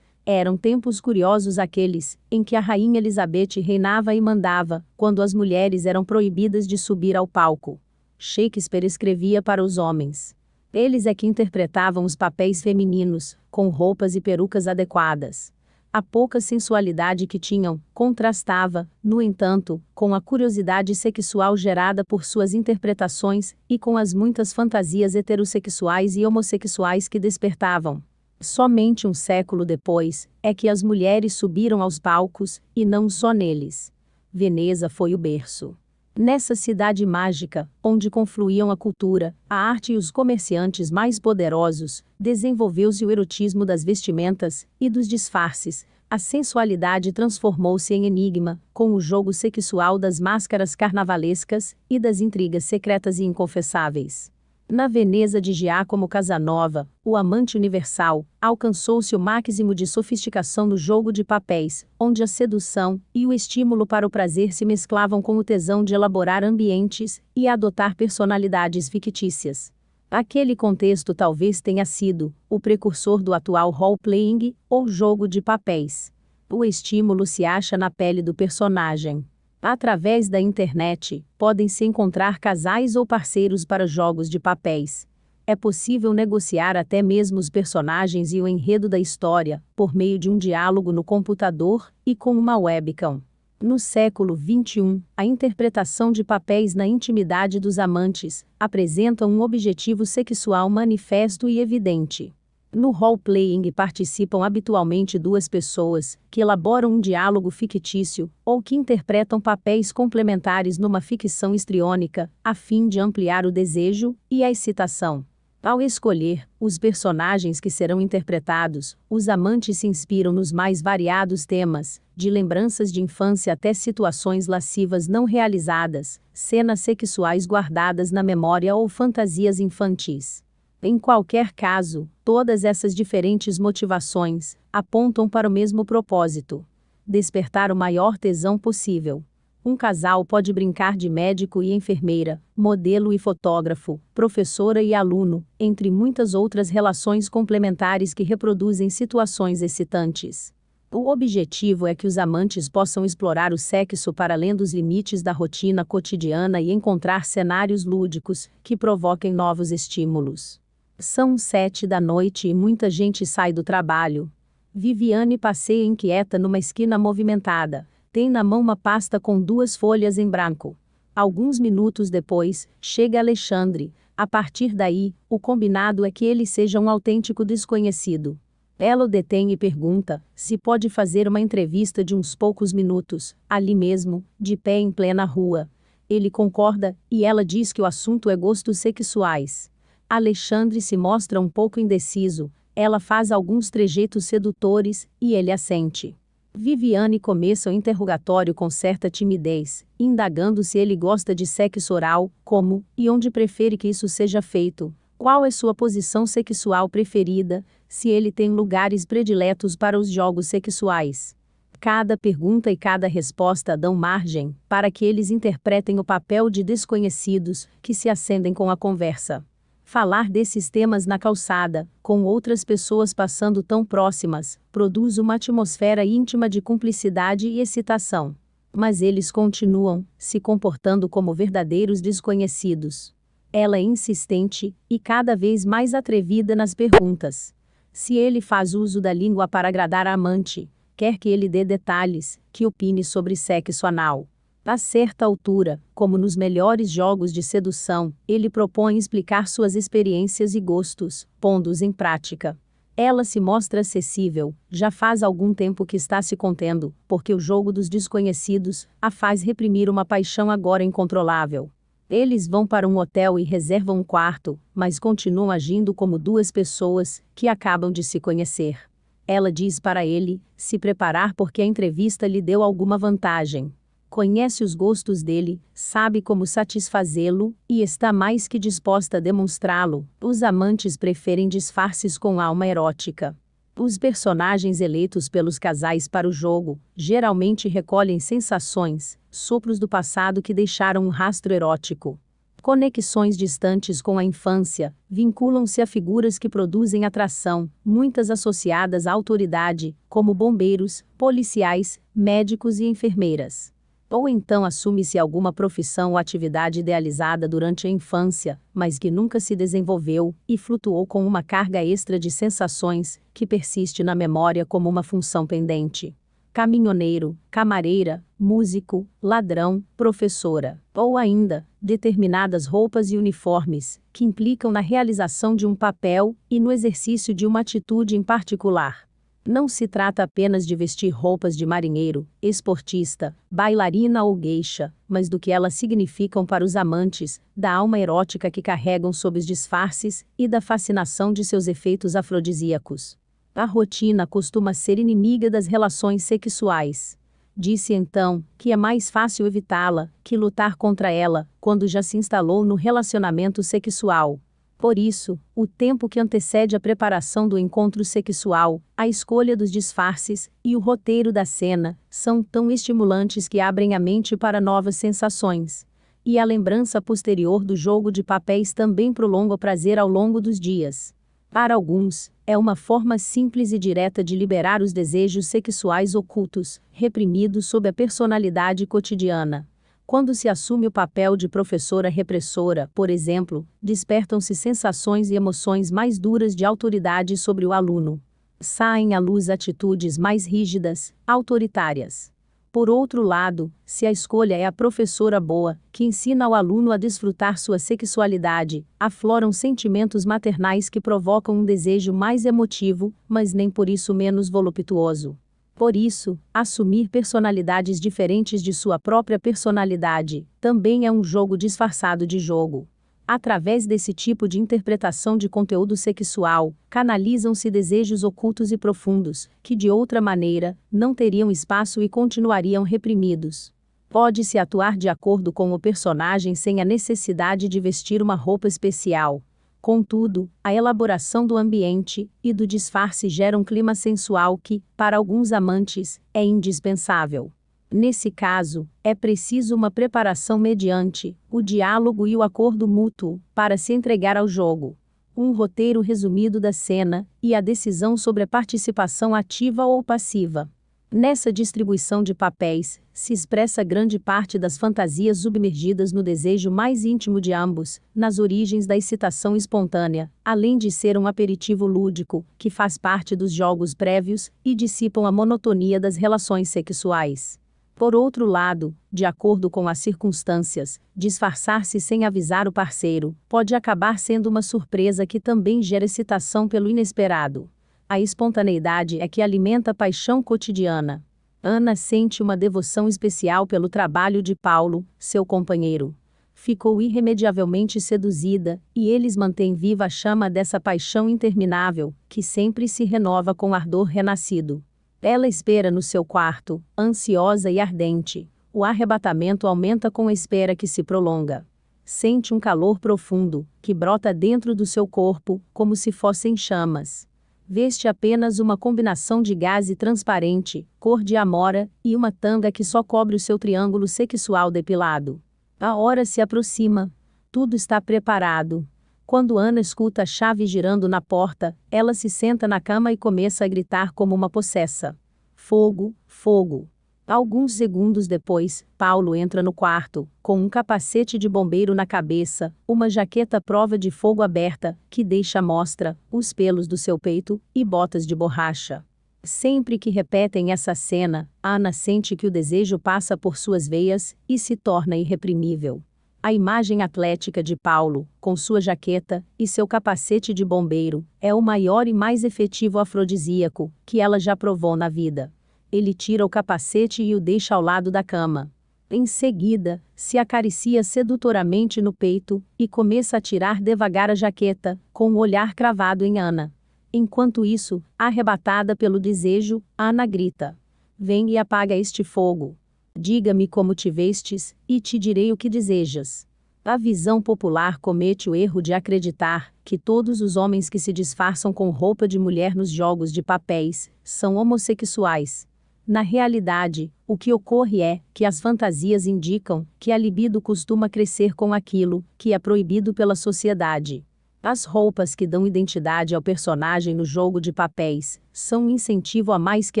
Eram tempos curiosos aqueles em que a rainha Elizabeth reinava e mandava, quando as mulheres eram proibidas de subir ao palco. Shakespeare escrevia para os homens eles é que interpretavam os papéis femininos, com roupas e perucas adequadas. A pouca sensualidade que tinham contrastava, no entanto, com a curiosidade sexual gerada por suas interpretações e com as muitas fantasias heterossexuais e homossexuais que despertavam. Somente um século depois é que as mulheres subiram aos palcos, e não só neles. Veneza foi o berço. Nessa cidade mágica, onde confluíam a cultura, a arte e os comerciantes mais poderosos, desenvolveu-se o erotismo das vestimentas e dos disfarces. A sensualidade transformou-se em enigma, com o jogo sexual das máscaras carnavalescas e das intrigas secretas e inconfessáveis. Na Veneza de Giacomo Casanova, o amante universal, alcançou-se o máximo de sofisticação no jogo de papéis, onde a sedução e o estímulo para o prazer se mesclavam com o tesão de elaborar ambientes e adotar personalidades fictícias. Aquele contexto talvez tenha sido o precursor do atual role-playing, ou jogo de papéis. O estímulo se acha na pele do personagem. Através da internet, podem se encontrar casais ou parceiros para jogos de papéis. É possível negociar até mesmo os personagens e o enredo da história por meio de um diálogo no computador e com uma webcam. No século XXI, a interpretação de papéis na intimidade dos amantes apresenta um objetivo sexual manifesto e evidente. No role-playing participam habitualmente duas pessoas, que elaboram um diálogo fictício, ou que interpretam papéis complementares numa ficção histriônica, a fim de ampliar o desejo e a excitação. Ao escolher os personagens que serão interpretados, os amantes se inspiram nos mais variados temas, de lembranças de infância até situações lascivas não realizadas, cenas sexuais guardadas na memória ou fantasias infantis. Em qualquer caso, todas essas diferentes motivações apontam para o mesmo propósito: despertar o maior tesão possível. Um casal pode brincar de médico e enfermeira, modelo e fotógrafo, professora e aluno, entre muitas outras relações complementares que reproduzem situações excitantes. O objetivo é que os amantes possam explorar o sexo para além dos limites da rotina cotidiana e encontrar cenários lúdicos que provoquem novos estímulos. São sete da noite e muita gente sai do trabalho. Viviane passeia inquieta numa esquina movimentada. Tem na mão uma pasta com duas folhas em branco. Alguns minutos depois, chega Alexandre. A partir daí, o combinado é que ele seja um autêntico desconhecido. Ela o detém e pergunta se pode fazer uma entrevista de uns poucos minutos, ali mesmo, de pé em plena rua. Ele concorda, e ela diz que o assunto é gostos sexuais. Alexandre se mostra um pouco indeciso, ela faz alguns trejeitos sedutores e ele assente. Viviane começa o interrogatório com certa timidez, indagando se ele gosta de sexo oral, como e onde prefere que isso seja feito, qual é sua posição sexual preferida, se ele tem lugares prediletos para os jogos sexuais. Cada pergunta e cada resposta dão margem para que eles interpretem o papel de desconhecidos que se acendem com a conversa. Falar desses temas na calçada, com outras pessoas passando tão próximas, produz uma atmosfera íntima de cumplicidade e excitação. Mas eles continuam, se comportando como verdadeiros desconhecidos. Ela é insistente e cada vez mais atrevida nas perguntas. Se ele faz uso da língua para agradar a amante, quer que ele dê detalhes, que opine sobre sexo anal a certa altura, como nos melhores jogos de sedução, ele propõe explicar suas experiências e gostos, pondo-os em prática. Ela se mostra acessível, já faz algum tempo que está se contendo, porque o jogo dos desconhecidos a faz reprimir uma paixão agora incontrolável. Eles vão para um hotel e reservam um quarto, mas continuam agindo como duas pessoas que acabam de se conhecer. Ela diz para ele se preparar porque a entrevista lhe deu alguma vantagem, conhece os gostos dele, sabe como satisfazê-lo e está mais que disposta a demonstrá-lo. Os amantes preferem disfarces com alma erótica. Os personagens eleitos pelos casais para o jogo geralmente recolhem sensações, sopros do passado que deixaram um rastro erótico. Conexões distantes com a infância vinculam-se a figuras que produzem atração, muitas associadas à autoridade, como bombeiros, policiais, médicos e enfermeiras. Ou então assume-se alguma profissão ou atividade idealizada durante a infância, mas que nunca se desenvolveu e flutuou com uma carga extra de sensações que persiste na memória como uma função pendente caminhoneiro, camareira, músico, ladrão, professora, ou ainda, determinadas roupas e uniformes, que implicam na realização de um papel e no exercício de uma atitude em particular. Não se trata apenas de vestir roupas de marinheiro, esportista, bailarina ou gueixa, mas do que elas significam para os amantes, da alma erótica que carregam sob os disfarces e da fascinação de seus efeitos afrodisíacos. A rotina costuma ser inimiga das relações sexuais. Disse então que é mais fácil evitá-la que lutar contra ela quando já se instalou no relacionamento sexual. Por isso, o tempo que antecede a preparação do encontro sexual, a escolha dos disfarces e o roteiro da cena são tão estimulantes que abrem a mente para novas sensações. E a lembrança posterior do jogo de papéis também prolonga o prazer ao longo dos dias. Para alguns, é uma forma simples e direta de liberar os desejos sexuais ocultos, reprimidos sob a personalidade cotidiana. Quando se assume o papel de professora repressora, por exemplo, despertam-se sensações e emoções mais duras de autoridade sobre o aluno. Saem à luz atitudes mais rígidas, autoritárias. Por outro lado, se a escolha é a professora boa, que ensina ao aluno a desfrutar sua sexualidade, afloram sentimentos maternais que provocam um desejo mais emotivo, mas nem por isso menos voluptuoso. Por isso, assumir personalidades diferentes de sua própria personalidade também é um jogo disfarçado de jogo. Através desse tipo de interpretação de conteúdo sexual, canalizam-se desejos ocultos e profundos, que de outra maneira não teriam espaço e continuariam reprimidos. Pode-se atuar de acordo com o personagem sem a necessidade de vestir uma roupa especial, Contudo, a elaboração do ambiente e do disfarce gera um clima sensual que, para alguns amantes, é indispensável. Nesse caso, é preciso uma preparação mediante o diálogo e o acordo mútuo para se entregar ao jogo. Um roteiro resumido da cena e a decisão sobre a participação ativa ou passiva. Nessa distribuição de papéis, se expressa grande parte das fantasias submergidas no desejo mais íntimo de ambos, nas origens da excitação espontânea, além de ser um aperitivo lúdico, que faz parte dos jogos prévios e dissipam a monotonia das relações sexuais. Por outro lado, de acordo com as circunstâncias, disfarçar-se sem avisar o parceiro pode acabar sendo uma surpresa que também gera excitação pelo inesperado. A espontaneidade é que alimenta a paixão cotidiana. Ana sente uma devoção especial pelo trabalho de Paulo, seu companheiro. Ficou irremediavelmente seduzida, e eles mantêm viva a chama dessa paixão interminável, que sempre se renova com ardor renascido. Ela espera no seu quarto, ansiosa e ardente. O arrebatamento aumenta com a espera que se prolonga. Sente um calor profundo, que brota dentro do seu corpo, como se fossem chamas veste apenas uma combinação de gaze transparente, cor de amora, e uma tanga que só cobre o seu triângulo sexual depilado. A hora se aproxima. Tudo está preparado. Quando Ana escuta a chave girando na porta, ela se senta na cama e começa a gritar como uma possessa. Fogo, fogo. Alguns segundos depois, Paulo entra no quarto, com um capacete de bombeiro na cabeça, uma jaqueta prova de fogo aberta, que deixa mostra os pelos do seu peito, e botas de borracha. Sempre que repetem essa cena, Ana sente que o desejo passa por suas veias e se torna irreprimível. A imagem atlética de Paulo, com sua jaqueta e seu capacete de bombeiro, é o maior e mais efetivo afrodisíaco que ela já provou na vida. Ele tira o capacete e o deixa ao lado da cama. Em seguida, se acaricia sedutoramente no peito e começa a tirar devagar a jaqueta, com o olhar cravado em Ana. Enquanto isso, arrebatada pelo desejo, Ana grita: Vem e apaga este fogo. Diga-me como te vestes, e te direi o que desejas. A visão popular comete o erro de acreditar que todos os homens que se disfarçam com roupa de mulher nos jogos de papéis são homossexuais. Na realidade, o que ocorre é que as fantasias indicam que a libido costuma crescer com aquilo que é proibido pela sociedade. As roupas que dão identidade ao personagem no jogo de papéis são um incentivo a mais que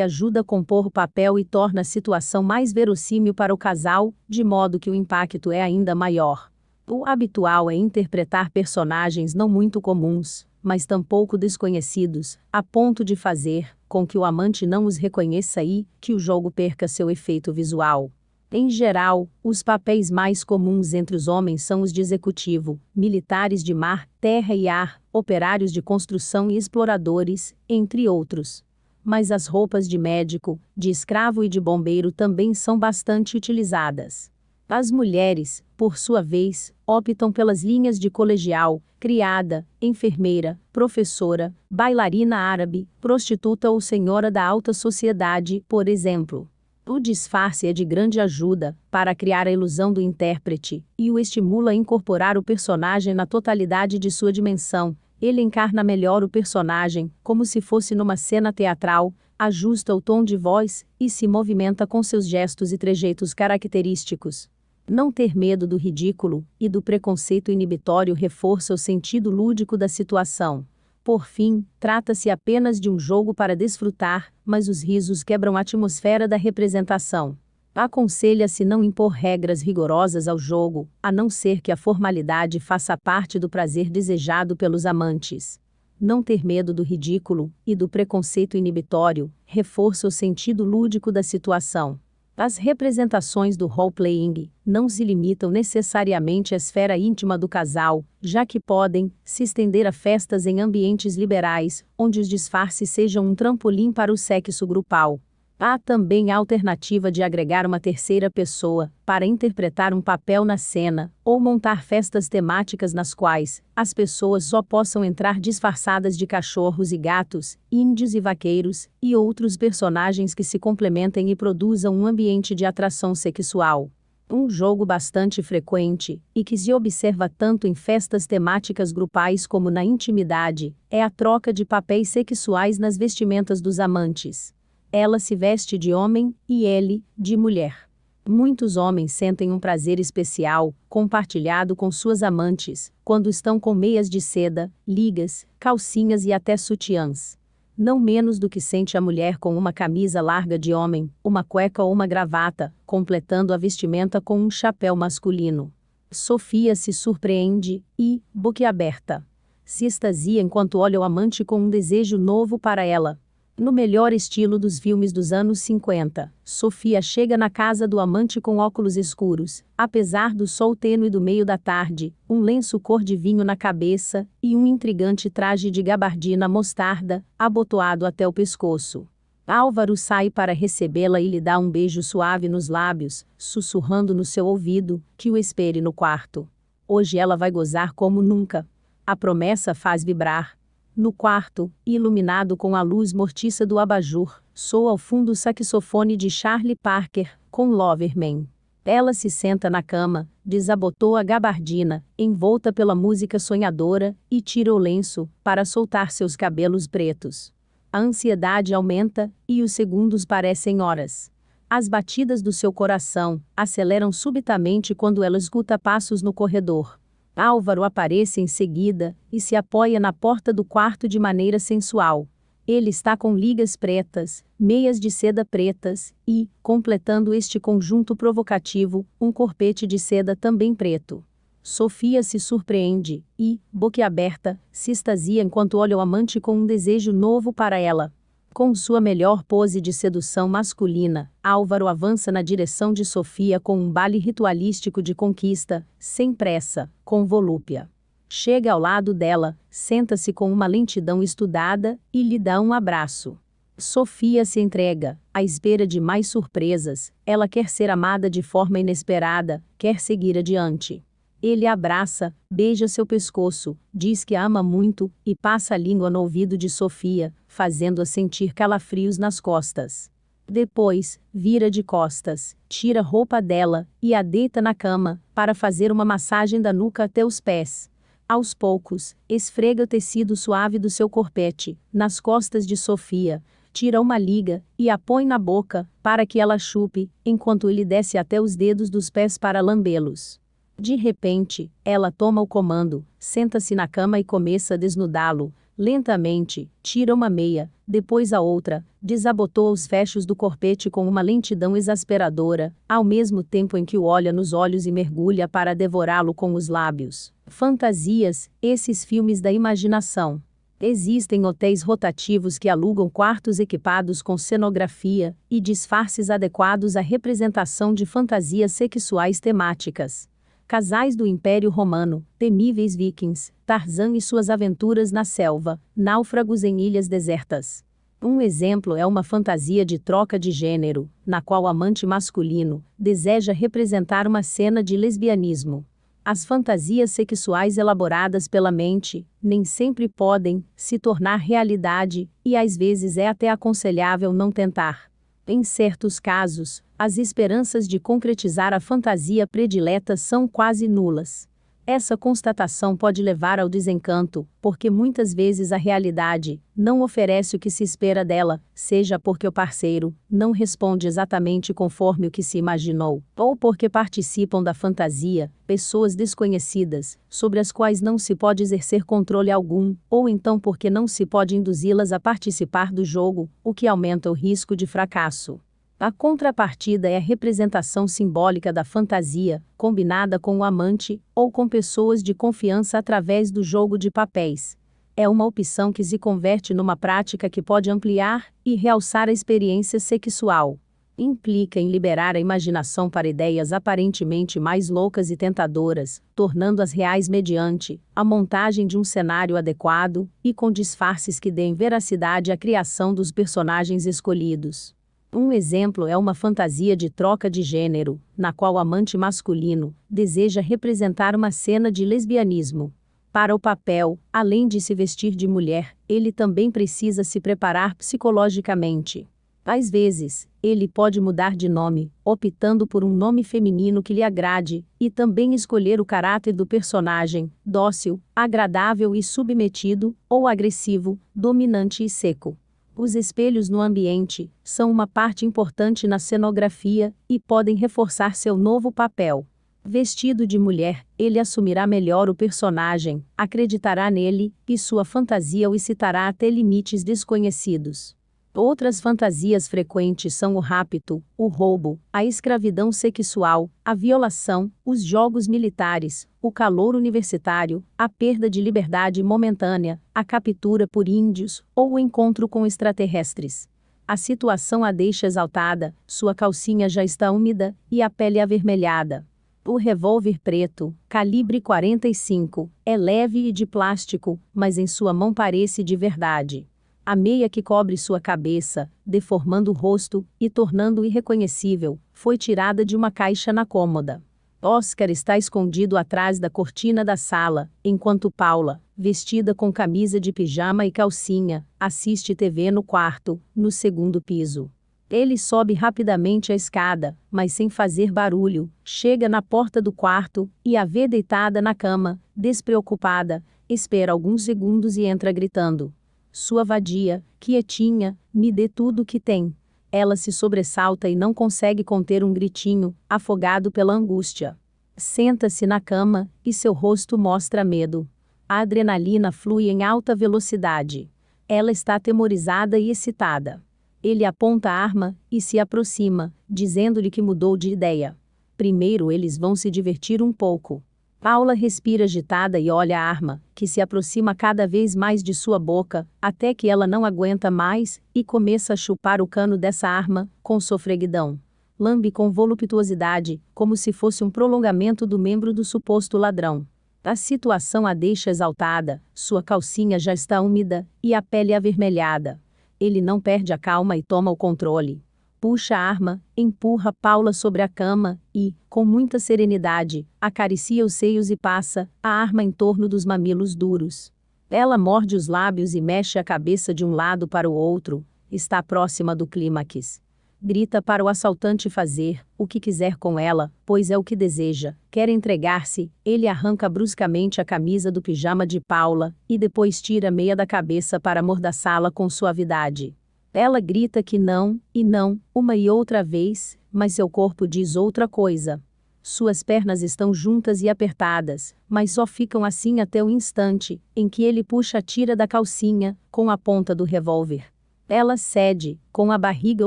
ajuda a compor o papel e torna a situação mais verossímil para o casal, de modo que o impacto é ainda maior. O habitual é interpretar personagens não muito comuns, mas tampouco desconhecidos, a ponto de fazer com que o amante não os reconheça e que o jogo perca seu efeito visual. Em geral, os papéis mais comuns entre os homens são os de executivo, militares de mar, terra e ar, operários de construção e exploradores, entre outros. Mas as roupas de médico, de escravo e de bombeiro também são bastante utilizadas. As mulheres, por sua vez, optam pelas linhas de colegial, criada, enfermeira, professora, bailarina árabe, prostituta ou senhora da alta sociedade, por exemplo. O disfarce é de grande ajuda para criar a ilusão do intérprete e o estimula a incorporar o personagem na totalidade de sua dimensão. Ele encarna melhor o personagem, como se fosse numa cena teatral, ajusta o tom de voz e se movimenta com seus gestos e trejeitos característicos. Não ter medo do ridículo e do preconceito inibitório reforça o sentido lúdico da situação. Por fim, trata-se apenas de um jogo para desfrutar, mas os risos quebram a atmosfera da representação. Aconselha-se não impor regras rigorosas ao jogo, a não ser que a formalidade faça parte do prazer desejado pelos amantes. Não ter medo do ridículo e do preconceito inibitório reforça o sentido lúdico da situação. As representações do role-playing não se limitam necessariamente à esfera íntima do casal, já que podem se estender a festas em ambientes liberais, onde os disfarces sejam um trampolim para o sexo grupal. Há também a alternativa de agregar uma terceira pessoa para interpretar um papel na cena ou montar festas temáticas nas quais as pessoas só possam entrar disfarçadas de cachorros e gatos, índios e vaqueiros e outros personagens que se complementem e produzam um ambiente de atração sexual um jogo bastante frequente, e que se observa tanto em festas temáticas grupais como na intimidade, é a troca de papéis sexuais nas vestimentas dos amantes. Ela se veste de homem e ele, de mulher. Muitos homens sentem um prazer especial, compartilhado com suas amantes, quando estão com meias de seda, ligas, calcinhas e até sutiãs. Não menos do que sente a mulher com uma camisa larga de homem, uma cueca ou uma gravata, completando a vestimenta com um chapéu masculino. Sofia se surpreende e, boquiaberta, se extasia enquanto olha o amante com um desejo novo para ela, no melhor estilo dos filmes dos anos 50, Sofia chega na casa do amante com óculos escuros, apesar do sol tênue do meio da tarde, um lenço cor de vinho na cabeça e um intrigante traje de gabardina mostarda, abotoado até o pescoço. Álvaro sai para recebê-la e lhe dá um beijo suave nos lábios, sussurrando no seu ouvido que o espere no quarto. Hoje ela vai gozar como nunca. A promessa faz vibrar, no quarto, iluminado com a luz mortiça do abajur, soa ao fundo o saxofone de Charlie Parker, com Loverman. Ela se senta na cama, desabotou a gabardina, envolta pela música sonhadora, e tira o lenço, para soltar seus cabelos pretos. A ansiedade aumenta, e os segundos parecem horas. As batidas do seu coração aceleram subitamente quando ela escuta passos no corredor. Álvaro aparece em seguida e se apoia na porta do quarto de maneira sensual. Ele está com ligas pretas, meias de seda pretas e, completando este conjunto provocativo, um corpete de seda também preto. Sofia se surpreende e, boquiaberta, se extasia enquanto olha o amante com um desejo novo para ela. Com sua melhor pose de sedução masculina, Álvaro avança na direção de Sofia com um baile ritualístico de conquista, sem pressa, com volúpia. Chega ao lado dela, senta-se com uma lentidão estudada e lhe dá um abraço. Sofia se entrega, à espera de mais surpresas. Ela quer ser amada de forma inesperada, quer seguir adiante. Ele abraça, beija seu pescoço, diz que a ama muito e passa a língua no ouvido de Sofia, fazendo-a sentir calafrios nas costas. Depois, vira de costas, tira a roupa dela e a deita na cama para fazer uma massagem da nuca até os pés. Aos poucos, esfrega o tecido suave do seu corpete nas costas de Sofia, tira uma liga e a põe na boca para que ela chupe, enquanto ele desce até os dedos dos pés para lambê-los. De repente, ela toma o comando, senta-se na cama e começa a desnudá-lo, lentamente, tira uma meia, depois a outra, desabotoa os fechos do corpete com uma lentidão exasperadora, ao mesmo tempo em que o olha nos olhos e mergulha para devorá-lo com os lábios. Fantasias, esses filmes da imaginação. Existem hotéis rotativos que alugam quartos equipados com cenografia e disfarces adequados à representação de fantasias sexuais temáticas. Casais do Império Romano, temíveis vikings, Tarzan e suas aventuras na selva, náufragos em ilhas desertas. Um exemplo é uma fantasia de troca de gênero, na qual o amante masculino deseja representar uma cena de lesbianismo. As fantasias sexuais elaboradas pela mente nem sempre podem se tornar realidade, e às vezes é até aconselhável não tentar. Em certos casos, as esperanças de concretizar a fantasia predileta são quase nulas. Essa constatação pode levar ao desencanto, porque muitas vezes a realidade não oferece o que se espera dela, seja porque o parceiro não responde exatamente conforme o que se imaginou, ou porque participam da fantasia pessoas desconhecidas, sobre as quais não se pode exercer controle algum, ou então porque não se pode induzi-las a participar do jogo, o que aumenta o risco de fracasso. A contrapartida é a representação simbólica da fantasia, combinada com o amante ou com pessoas de confiança através do jogo de papéis. É uma opção que se converte numa prática que pode ampliar e realçar a experiência sexual. Implica em liberar a imaginação para ideias aparentemente mais loucas e tentadoras, tornando-as reais mediante a montagem de um cenário adequado e com disfarces que deem veracidade à criação dos personagens escolhidos. Um exemplo é uma fantasia de troca de gênero, na qual o amante masculino deseja representar uma cena de lesbianismo. Para o papel, além de se vestir de mulher, ele também precisa se preparar psicologicamente. Às vezes, ele pode mudar de nome, optando por um nome feminino que lhe agrade, e também escolher o caráter do personagem, dócil, agradável e submetido, ou agressivo, dominante e seco. Os espelhos no ambiente são uma parte importante na cenografia e podem reforçar seu novo papel. Vestido de mulher, ele assumirá melhor o personagem, acreditará nele e sua fantasia o excitará até limites desconhecidos. Outras fantasias frequentes são o rapto, o roubo, a escravidão sexual, a violação, os jogos militares, o calor universitário, a perda de liberdade momentânea, a captura por índios ou o encontro com extraterrestres. A situação a deixa exaltada, sua calcinha já está úmida e a pele avermelhada. O revólver preto, calibre 45, é leve e de plástico, mas em sua mão parece de verdade a meia que cobre sua cabeça, deformando o rosto e tornando-o irreconhecível, foi tirada de uma caixa na cômoda. Oscar está escondido atrás da cortina da sala, enquanto Paula, vestida com camisa de pijama e calcinha, assiste TV no quarto, no segundo piso. Ele sobe rapidamente a escada, mas sem fazer barulho, chega na porta do quarto e a vê deitada na cama, despreocupada, espera alguns segundos e entra gritando: sua vadia, quietinha, me dê tudo o que tem. Ela se sobressalta e não consegue conter um gritinho, afogado pela angústia. Senta-se na cama, e seu rosto mostra medo. A adrenalina flui em alta velocidade. Ela está atemorizada e excitada. Ele aponta a arma e se aproxima, dizendo-lhe que mudou de ideia. Primeiro eles vão se divertir um pouco. Paula respira agitada e olha a arma, que se aproxima cada vez mais de sua boca, até que ela não aguenta mais e começa a chupar o cano dessa arma, com sofreguidão. Lambe com voluptuosidade, como se fosse um prolongamento do membro do suposto ladrão. A situação a deixa exaltada, sua calcinha já está úmida e a pele avermelhada. Ele não perde a calma e toma o controle puxa a arma, empurra Paula sobre a cama e, com muita serenidade, acaricia os seios e passa a arma em torno dos mamilos duros. Ela morde os lábios e mexe a cabeça de um lado para o outro. Está próxima do clímax. Grita para o assaltante fazer o que quiser com ela, pois é o que deseja. Quer entregar-se, ele arranca bruscamente a camisa do pijama de Paula e depois tira a meia da cabeça para amordaçá-la com suavidade. Ela grita que não, e não, uma e outra vez, mas seu corpo diz outra coisa. Suas pernas estão juntas e apertadas, mas só ficam assim até o instante em que ele puxa a tira da calcinha com a ponta do revólver. Ela cede, com a barriga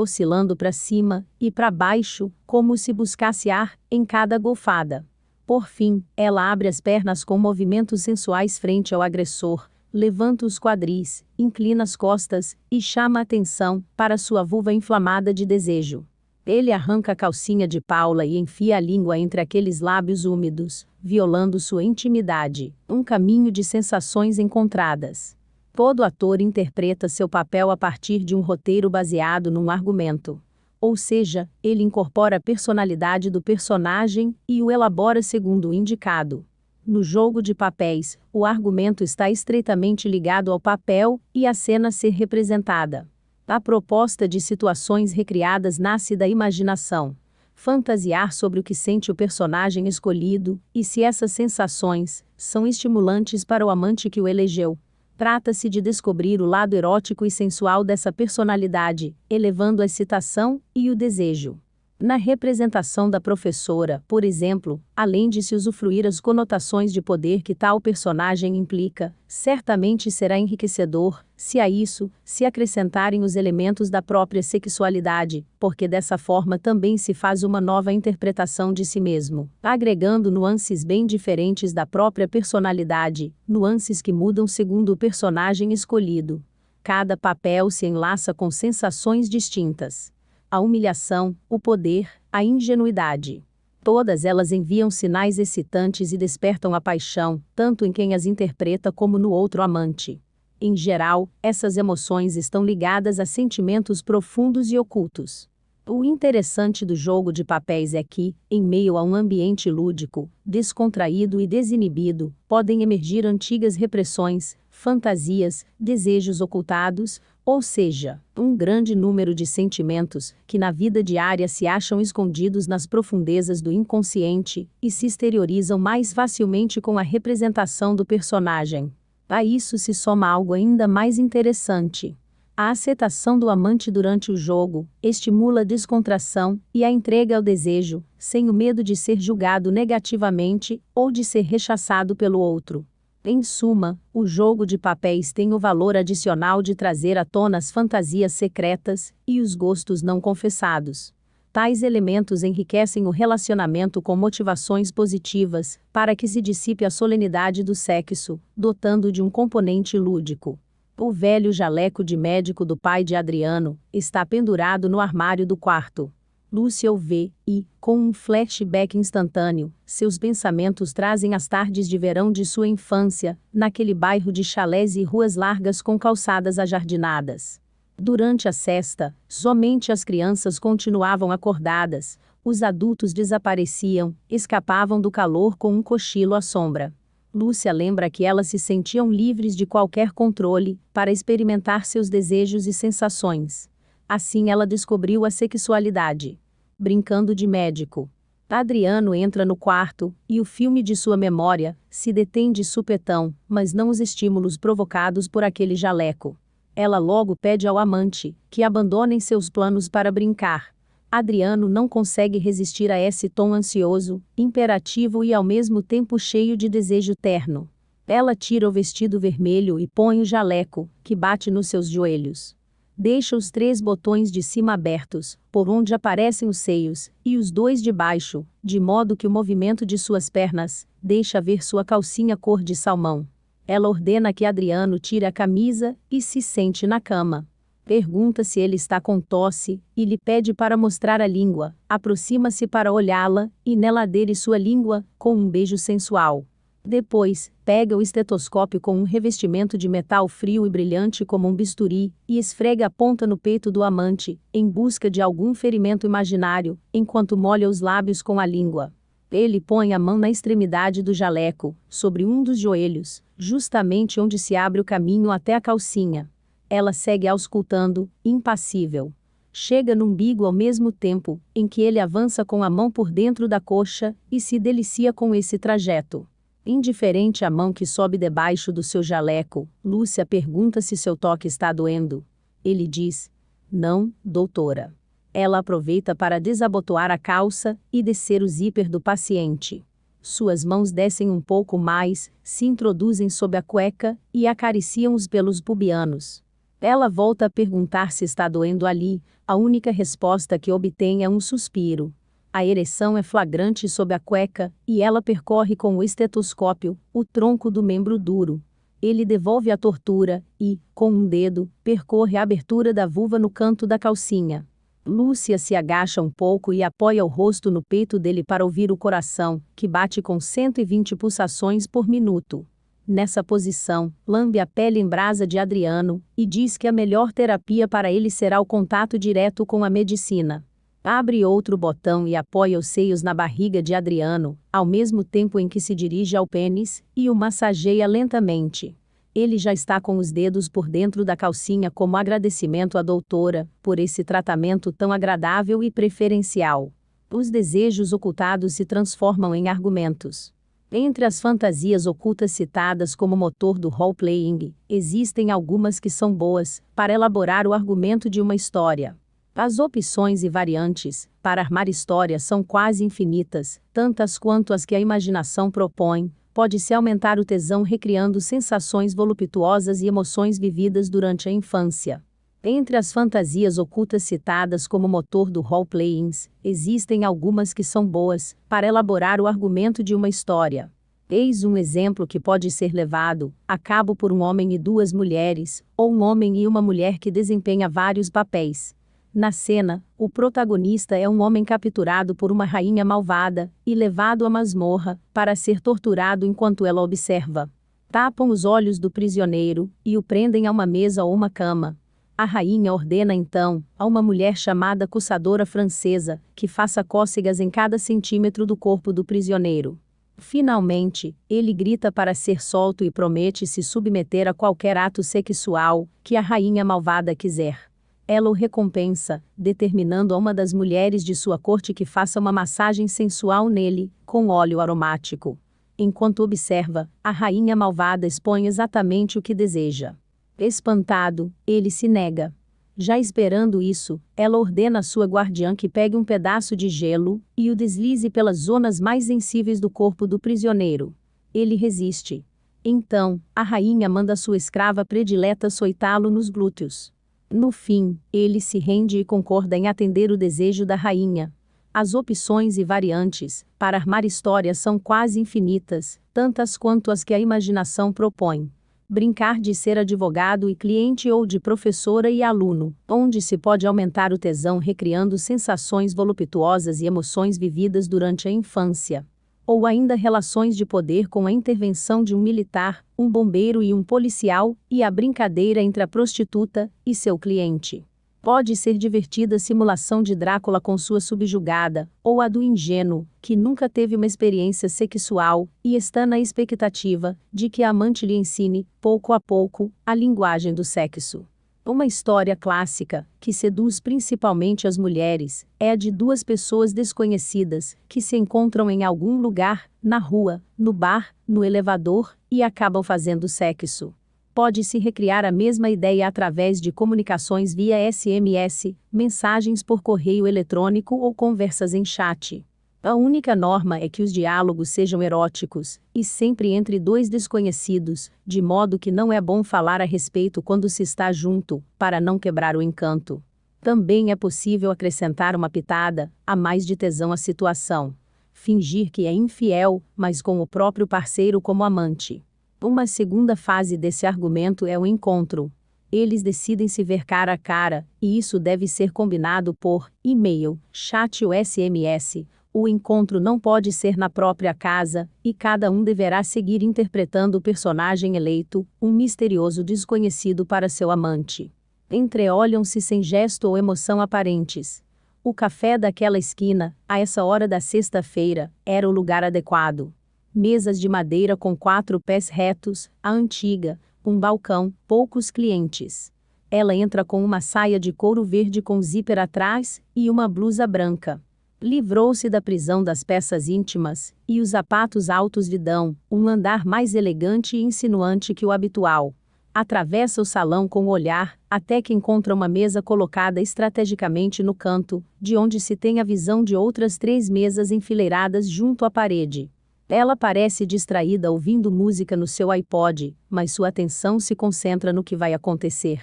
oscilando para cima e para baixo, como se buscasse ar em cada golfada. Por fim, ela abre as pernas com movimentos sensuais frente ao agressor, levanta os quadris, inclina as costas e chama a atenção para sua vulva inflamada de desejo. Ele arranca a calcinha de Paula e enfia a língua entre aqueles lábios úmidos, violando sua intimidade, um caminho de sensações encontradas. Todo ator interpreta seu papel a partir de um roteiro baseado num argumento. Ou seja, ele incorpora a personalidade do personagem e o elabora segundo o indicado. No jogo de papéis, o argumento está estreitamente ligado ao papel e à cena a ser representada. A proposta de situações recriadas nasce da imaginação. Fantasiar sobre o que sente o personagem escolhido e se essas sensações são estimulantes para o amante que o elegeu. Trata-se de descobrir o lado erótico e sensual dessa personalidade, elevando a excitação e o desejo. Na representação da professora, por exemplo, além de se usufruir as conotações de poder que tal personagem implica, certamente será enriquecedor, se a isso se acrescentarem os elementos da própria sexualidade, porque dessa forma também se faz uma nova interpretação de si mesmo, agregando nuances bem diferentes da própria personalidade, nuances que mudam segundo o personagem escolhido. Cada papel se enlaça com sensações distintas a humilhação, o poder, a ingenuidade. Todas elas enviam sinais excitantes e despertam a paixão, tanto em quem as interpreta como no outro amante. Em geral, essas emoções estão ligadas a sentimentos profundos e ocultos. O interessante do jogo de papéis é que, em meio a um ambiente lúdico, descontraído e desinibido, podem emergir antigas repressões, fantasias, desejos ocultados, ou seja, um grande número de sentimentos que na vida diária se acham escondidos nas profundezas do inconsciente e se exteriorizam mais facilmente com a representação do personagem. A isso se soma algo ainda mais interessante. A aceitação do amante durante o jogo estimula a descontração e a entrega ao desejo, sem o medo de ser julgado negativamente ou de ser rechaçado pelo outro. Em suma, o jogo de papéis tem o valor adicional de trazer à tona as fantasias secretas e os gostos não confessados. Tais elementos enriquecem o relacionamento com motivações positivas, para que se dissipe a solenidade do sexo, dotando de um componente lúdico. O velho jaleco de médico do pai de Adriano está pendurado no armário do quarto. Lúcia o vê e, com um flashback instantâneo, seus pensamentos trazem as tardes de verão de sua infância, naquele bairro de chalés e ruas largas com calçadas ajardinadas. Durante a sexta, somente as crianças continuavam acordadas, os adultos desapareciam, escapavam do calor com um cochilo à sombra. Lúcia lembra que elas se sentiam livres de qualquer controle, para experimentar seus desejos e sensações. Assim ela descobriu a sexualidade. Brincando de médico. Adriano entra no quarto, e o filme de sua memória se detém de supetão, mas não os estímulos provocados por aquele jaleco. Ela logo pede ao amante que abandonem seus planos para brincar. Adriano não consegue resistir a esse tom ansioso, imperativo e ao mesmo tempo cheio de desejo terno. Ela tira o vestido vermelho e põe o jaleco, que bate nos seus joelhos. Deixa os três botões de cima abertos, por onde aparecem os seios, e os dois de baixo, de modo que o movimento de suas pernas deixa ver sua calcinha cor de salmão. Ela ordena que Adriano tire a camisa e se sente na cama. Pergunta se ele está com tosse e lhe pede para mostrar a língua. Aproxima-se para olhá-la e nela dele sua língua com um beijo sensual. Depois, pega o estetoscópio com um revestimento de metal frio e brilhante como um bisturi e esfrega a ponta no peito do amante, em busca de algum ferimento imaginário, enquanto molha os lábios com a língua. Ele põe a mão na extremidade do jaleco, sobre um dos joelhos, justamente onde se abre o caminho até a calcinha. Ela segue auscultando, impassível. Chega no umbigo ao mesmo tempo em que ele avança com a mão por dentro da coxa e se delicia com esse trajeto. Indiferente à mão que sobe debaixo do seu jaleco, Lúcia pergunta se seu toque está doendo. Ele diz: Não, doutora. Ela aproveita para desabotoar a calça e descer o zíper do paciente. Suas mãos descem um pouco mais, se introduzem sob a cueca e acariciam os pelos pubianos. Ela volta a perguntar se está doendo ali, a única resposta que obtém é um suspiro. A ereção é flagrante sob a cueca e ela percorre com o estetoscópio o tronco do membro duro. Ele devolve a tortura e, com um dedo, percorre a abertura da vulva no canto da calcinha. Lúcia se agacha um pouco e apoia o rosto no peito dele para ouvir o coração, que bate com 120 pulsações por minuto. Nessa posição, lambe a pele em brasa de Adriano e diz que a melhor terapia para ele será o contato direto com a medicina. Abre outro botão e apoia os seios na barriga de Adriano, ao mesmo tempo em que se dirige ao pênis e o massageia lentamente. Ele já está com os dedos por dentro da calcinha como agradecimento à doutora por esse tratamento tão agradável e preferencial. Os desejos ocultados se transformam em argumentos. Entre as fantasias ocultas citadas como motor do role-playing, existem algumas que são boas para elaborar o argumento de uma história. As opções e variantes para armar histórias são quase infinitas, tantas quanto as que a imaginação propõe. Pode-se aumentar o tesão recriando sensações voluptuosas e emoções vividas durante a infância. Entre as fantasias ocultas citadas como motor do role playing existem algumas que são boas para elaborar o argumento de uma história. Eis um exemplo que pode ser levado a cabo por um homem e duas mulheres, ou um homem e uma mulher que desempenha vários papéis. Na cena, o protagonista é um homem capturado por uma rainha malvada e levado à masmorra para ser torturado enquanto ela observa. Tapam os olhos do prisioneiro e o prendem a uma mesa ou uma cama. A rainha ordena então a uma mulher chamada coçadora francesa que faça cócegas em cada centímetro do corpo do prisioneiro. Finalmente, ele grita para ser solto e promete se submeter a qualquer ato sexual que a rainha malvada quiser ela o recompensa, determinando a uma das mulheres de sua corte que faça uma massagem sensual nele, com óleo aromático. Enquanto observa, a rainha malvada expõe exatamente o que deseja. Espantado, ele se nega. Já esperando isso, ela ordena a sua guardiã que pegue um pedaço de gelo e o deslize pelas zonas mais sensíveis do corpo do prisioneiro. Ele resiste. Então, a rainha manda sua escrava predileta açoitá lo nos glúteos. No fim, ele se rende e concorda em atender o desejo da rainha. As opções e variantes para armar histórias são quase infinitas, tantas quanto as que a imaginação propõe. Brincar de ser advogado e cliente ou de professora e aluno, onde se pode aumentar o tesão recriando sensações voluptuosas e emoções vividas durante a infância ou ainda relações de poder com a intervenção de um militar, um bombeiro e um policial, e a brincadeira entre a prostituta e seu cliente. Pode ser divertida a simulação de Drácula com sua subjugada, ou a do ingênuo, que nunca teve uma experiência sexual e está na expectativa de que a amante lhe ensine, pouco a pouco, a linguagem do sexo. Uma história clássica, que seduz principalmente as mulheres, é a de duas pessoas desconhecidas que se encontram em algum lugar, na rua, no bar, no elevador e acabam fazendo sexo. Pode-se recriar a mesma ideia através de comunicações via SMS, mensagens por correio eletrônico ou conversas em chat. A única norma é que os diálogos sejam eróticos, e sempre entre dois desconhecidos, de modo que não é bom falar a respeito quando se está junto, para não quebrar o encanto. Também é possível acrescentar uma pitada, a mais de tesão à situação. Fingir que é infiel, mas com o próprio parceiro como amante. Uma segunda fase desse argumento é o encontro. Eles decidem se ver cara a cara, e isso deve ser combinado por e-mail, chat ou SMS, o encontro não pode ser na própria casa, e cada um deverá seguir interpretando o personagem eleito, um misterioso desconhecido para seu amante. Entreolham-se sem gesto ou emoção aparentes. O café daquela esquina, a essa hora da sexta-feira, era o lugar adequado. Mesas de madeira com quatro pés retos, a antiga, um balcão, poucos clientes. Ela entra com uma saia de couro verde com zíper atrás e uma blusa branca livrou-se da prisão das peças íntimas, e os sapatos altos lhe dão um andar mais elegante e insinuante que o habitual. Atravessa o salão com o olhar, até que encontra uma mesa colocada estrategicamente no canto, de onde se tem a visão de outras três mesas enfileiradas junto à parede. Ela parece distraída ouvindo música no seu iPod, mas sua atenção se concentra no que vai acontecer.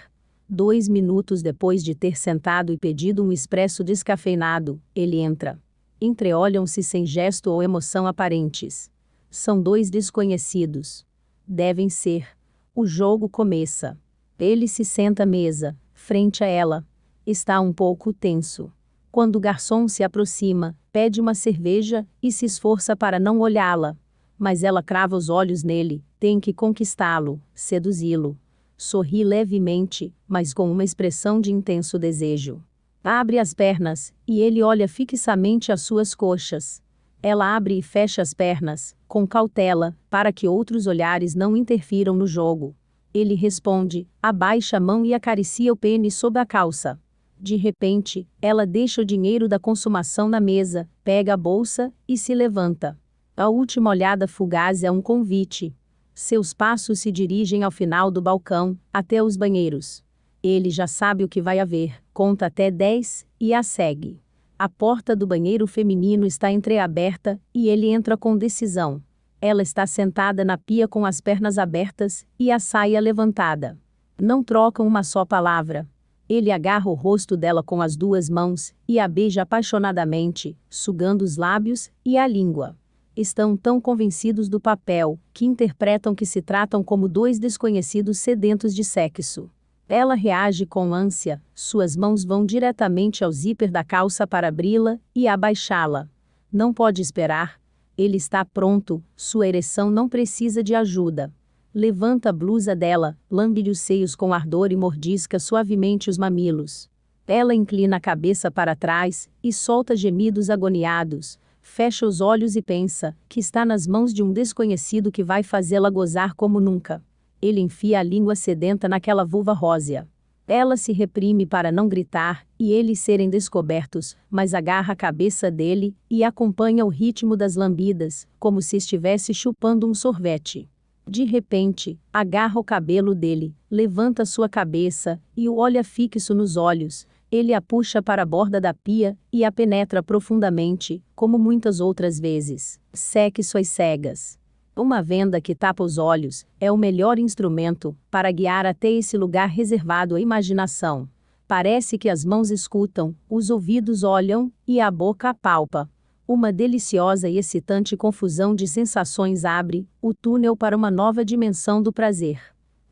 Dois minutos depois de ter sentado e pedido um expresso descafeinado, ele entra. Entreolham-se sem gesto ou emoção aparentes. São dois desconhecidos. Devem ser. O jogo começa. Ele se senta à mesa, frente a ela. Está um pouco tenso. Quando o garçom se aproxima, pede uma cerveja e se esforça para não olhá-la. Mas ela crava os olhos nele, tem que conquistá-lo, seduzi-lo Sorri levemente, mas com uma expressão de intenso desejo. Abre as pernas, e ele olha fixamente as suas coxas. Ela abre e fecha as pernas, com cautela, para que outros olhares não interfiram no jogo. Ele responde, abaixa a mão e acaricia o pênis sob a calça. De repente, ela deixa o dinheiro da consumação na mesa, pega a bolsa e se levanta. A última olhada fugaz é um convite, seus passos se dirigem ao final do balcão, até os banheiros. Ele já sabe o que vai haver, conta até 10 e a segue. A porta do banheiro feminino está entreaberta e ele entra com decisão. Ela está sentada na pia com as pernas abertas e a saia levantada. Não trocam uma só palavra. Ele agarra o rosto dela com as duas mãos e a beija apaixonadamente, sugando os lábios e a língua estão tão convencidos do papel, que interpretam que se tratam como dois desconhecidos sedentos de sexo. Ela reage com ânsia, suas mãos vão diretamente ao zíper da calça para abri-la e abaixá-la. Não pode esperar. Ele está pronto, sua ereção não precisa de ajuda. Levanta a blusa dela, lambe-lhe os seios com ardor e mordisca suavemente os mamilos. Ela inclina a cabeça para trás e solta gemidos agoniados, fecha os olhos e pensa que está nas mãos de um desconhecido que vai fazê-la gozar como nunca. Ele enfia a língua sedenta naquela vulva rósea. Ela se reprime para não gritar e eles serem descobertos, mas agarra a cabeça dele e acompanha o ritmo das lambidas, como se estivesse chupando um sorvete. De repente, agarra o cabelo dele, levanta sua cabeça e o olha fixo nos olhos, ele a puxa para a borda da pia e a penetra profundamente, como muitas outras vezes. Seque suas cegas. Uma venda que tapa os olhos é o melhor instrumento para guiar até esse lugar reservado à imaginação. Parece que as mãos escutam, os ouvidos olham e a boca apalpa. Uma deliciosa e excitante confusão de sensações abre o túnel para uma nova dimensão do prazer.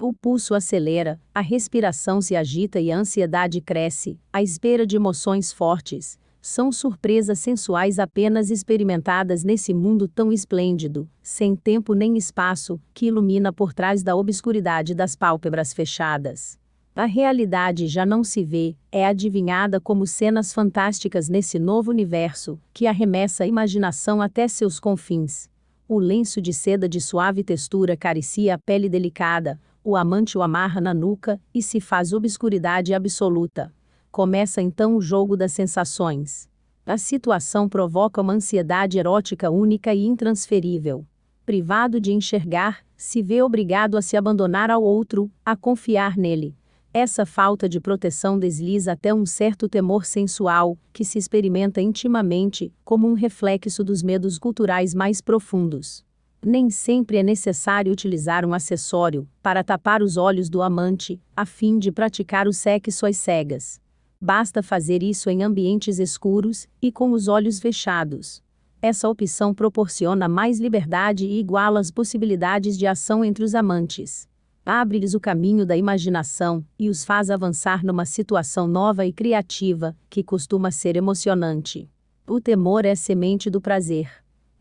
O pulso acelera, a respiração se agita e a ansiedade cresce, à espera de emoções fortes. São surpresas sensuais apenas experimentadas nesse mundo tão esplêndido, sem tempo nem espaço, que ilumina por trás da obscuridade das pálpebras fechadas. A realidade já não se vê, é adivinhada como cenas fantásticas nesse novo universo, que arremessa a imaginação até seus confins. O lenço de seda de suave textura carecia a pele delicada, o amante o amarra na nuca e se faz obscuridade absoluta. Começa então o jogo das sensações. A situação provoca uma ansiedade erótica única e intransferível. Privado de enxergar, se vê obrigado a se abandonar ao outro, a confiar nele. Essa falta de proteção desliza até um certo temor sensual, que se experimenta intimamente, como um reflexo dos medos culturais mais profundos nem sempre é necessário utilizar um acessório para tapar os olhos do amante, a fim de praticar o sexo às cegas. Basta fazer isso em ambientes escuros e com os olhos fechados. Essa opção proporciona mais liberdade e iguala as possibilidades de ação entre os amantes. Abre-lhes o caminho da imaginação e os faz avançar numa situação nova e criativa, que costuma ser emocionante. O temor é semente do prazer.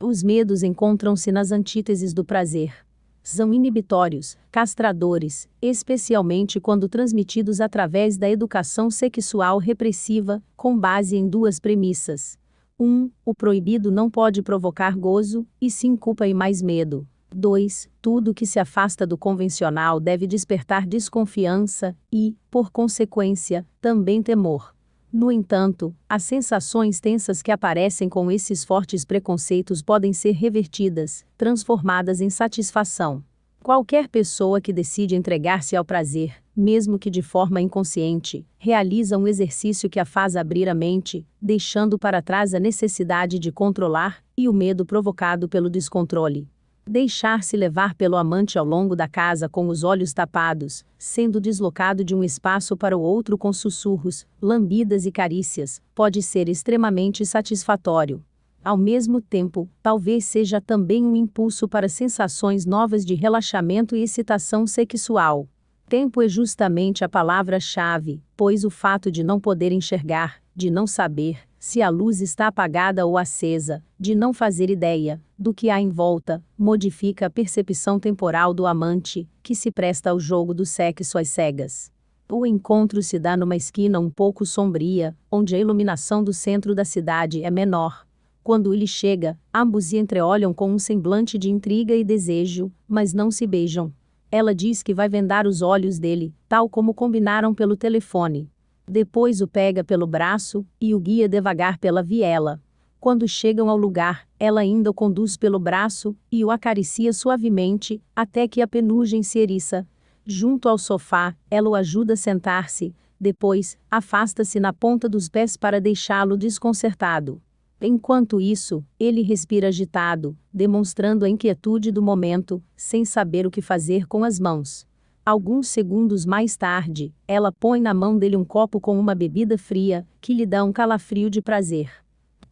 Os medos encontram-se nas antíteses do prazer. São inibitórios, castradores, especialmente quando transmitidos através da educação sexual repressiva, com base em duas premissas. 1. Um, o proibido não pode provocar gozo, e sim culpa e mais medo. 2. Tudo que se afasta do convencional deve despertar desconfiança e, por consequência, também temor. No entanto, as sensações tensas que aparecem com esses fortes preconceitos podem ser revertidas, transformadas em satisfação. Qualquer pessoa que decide entregar-se ao prazer, mesmo que de forma inconsciente, realiza um exercício que a faz abrir a mente, deixando para trás a necessidade de controlar e o medo provocado pelo descontrole. Deixar-se levar pelo amante ao longo da casa com os olhos tapados, sendo deslocado de um espaço para o outro com sussurros, lambidas e carícias, pode ser extremamente satisfatório. Ao mesmo tempo, talvez seja também um impulso para sensações novas de relaxamento e excitação sexual. Tempo é justamente a palavra-chave, pois o fato de não poder enxergar, de não saber se a luz está apagada ou acesa, de não fazer ideia, do que há em volta, modifica a percepção temporal do amante, que se presta ao jogo do sexo às cegas. O encontro se dá numa esquina um pouco sombria, onde a iluminação do centro da cidade é menor. Quando ele chega, ambos se entreolham com um semblante de intriga e desejo, mas não se beijam. Ela diz que vai vendar os olhos dele, tal como combinaram pelo telefone. Depois o pega pelo braço e o guia devagar pela viela. Quando chegam ao lugar, ela ainda o conduz pelo braço e o acaricia suavemente, até que a penugem se eriça. Junto ao sofá, ela o ajuda a sentar-se, depois, afasta-se na ponta dos pés para deixá-lo desconcertado. Enquanto isso, ele respira agitado, demonstrando a inquietude do momento, sem saber o que fazer com as mãos. Alguns segundos mais tarde, ela põe na mão dele um copo com uma bebida fria, que lhe dá um calafrio de prazer.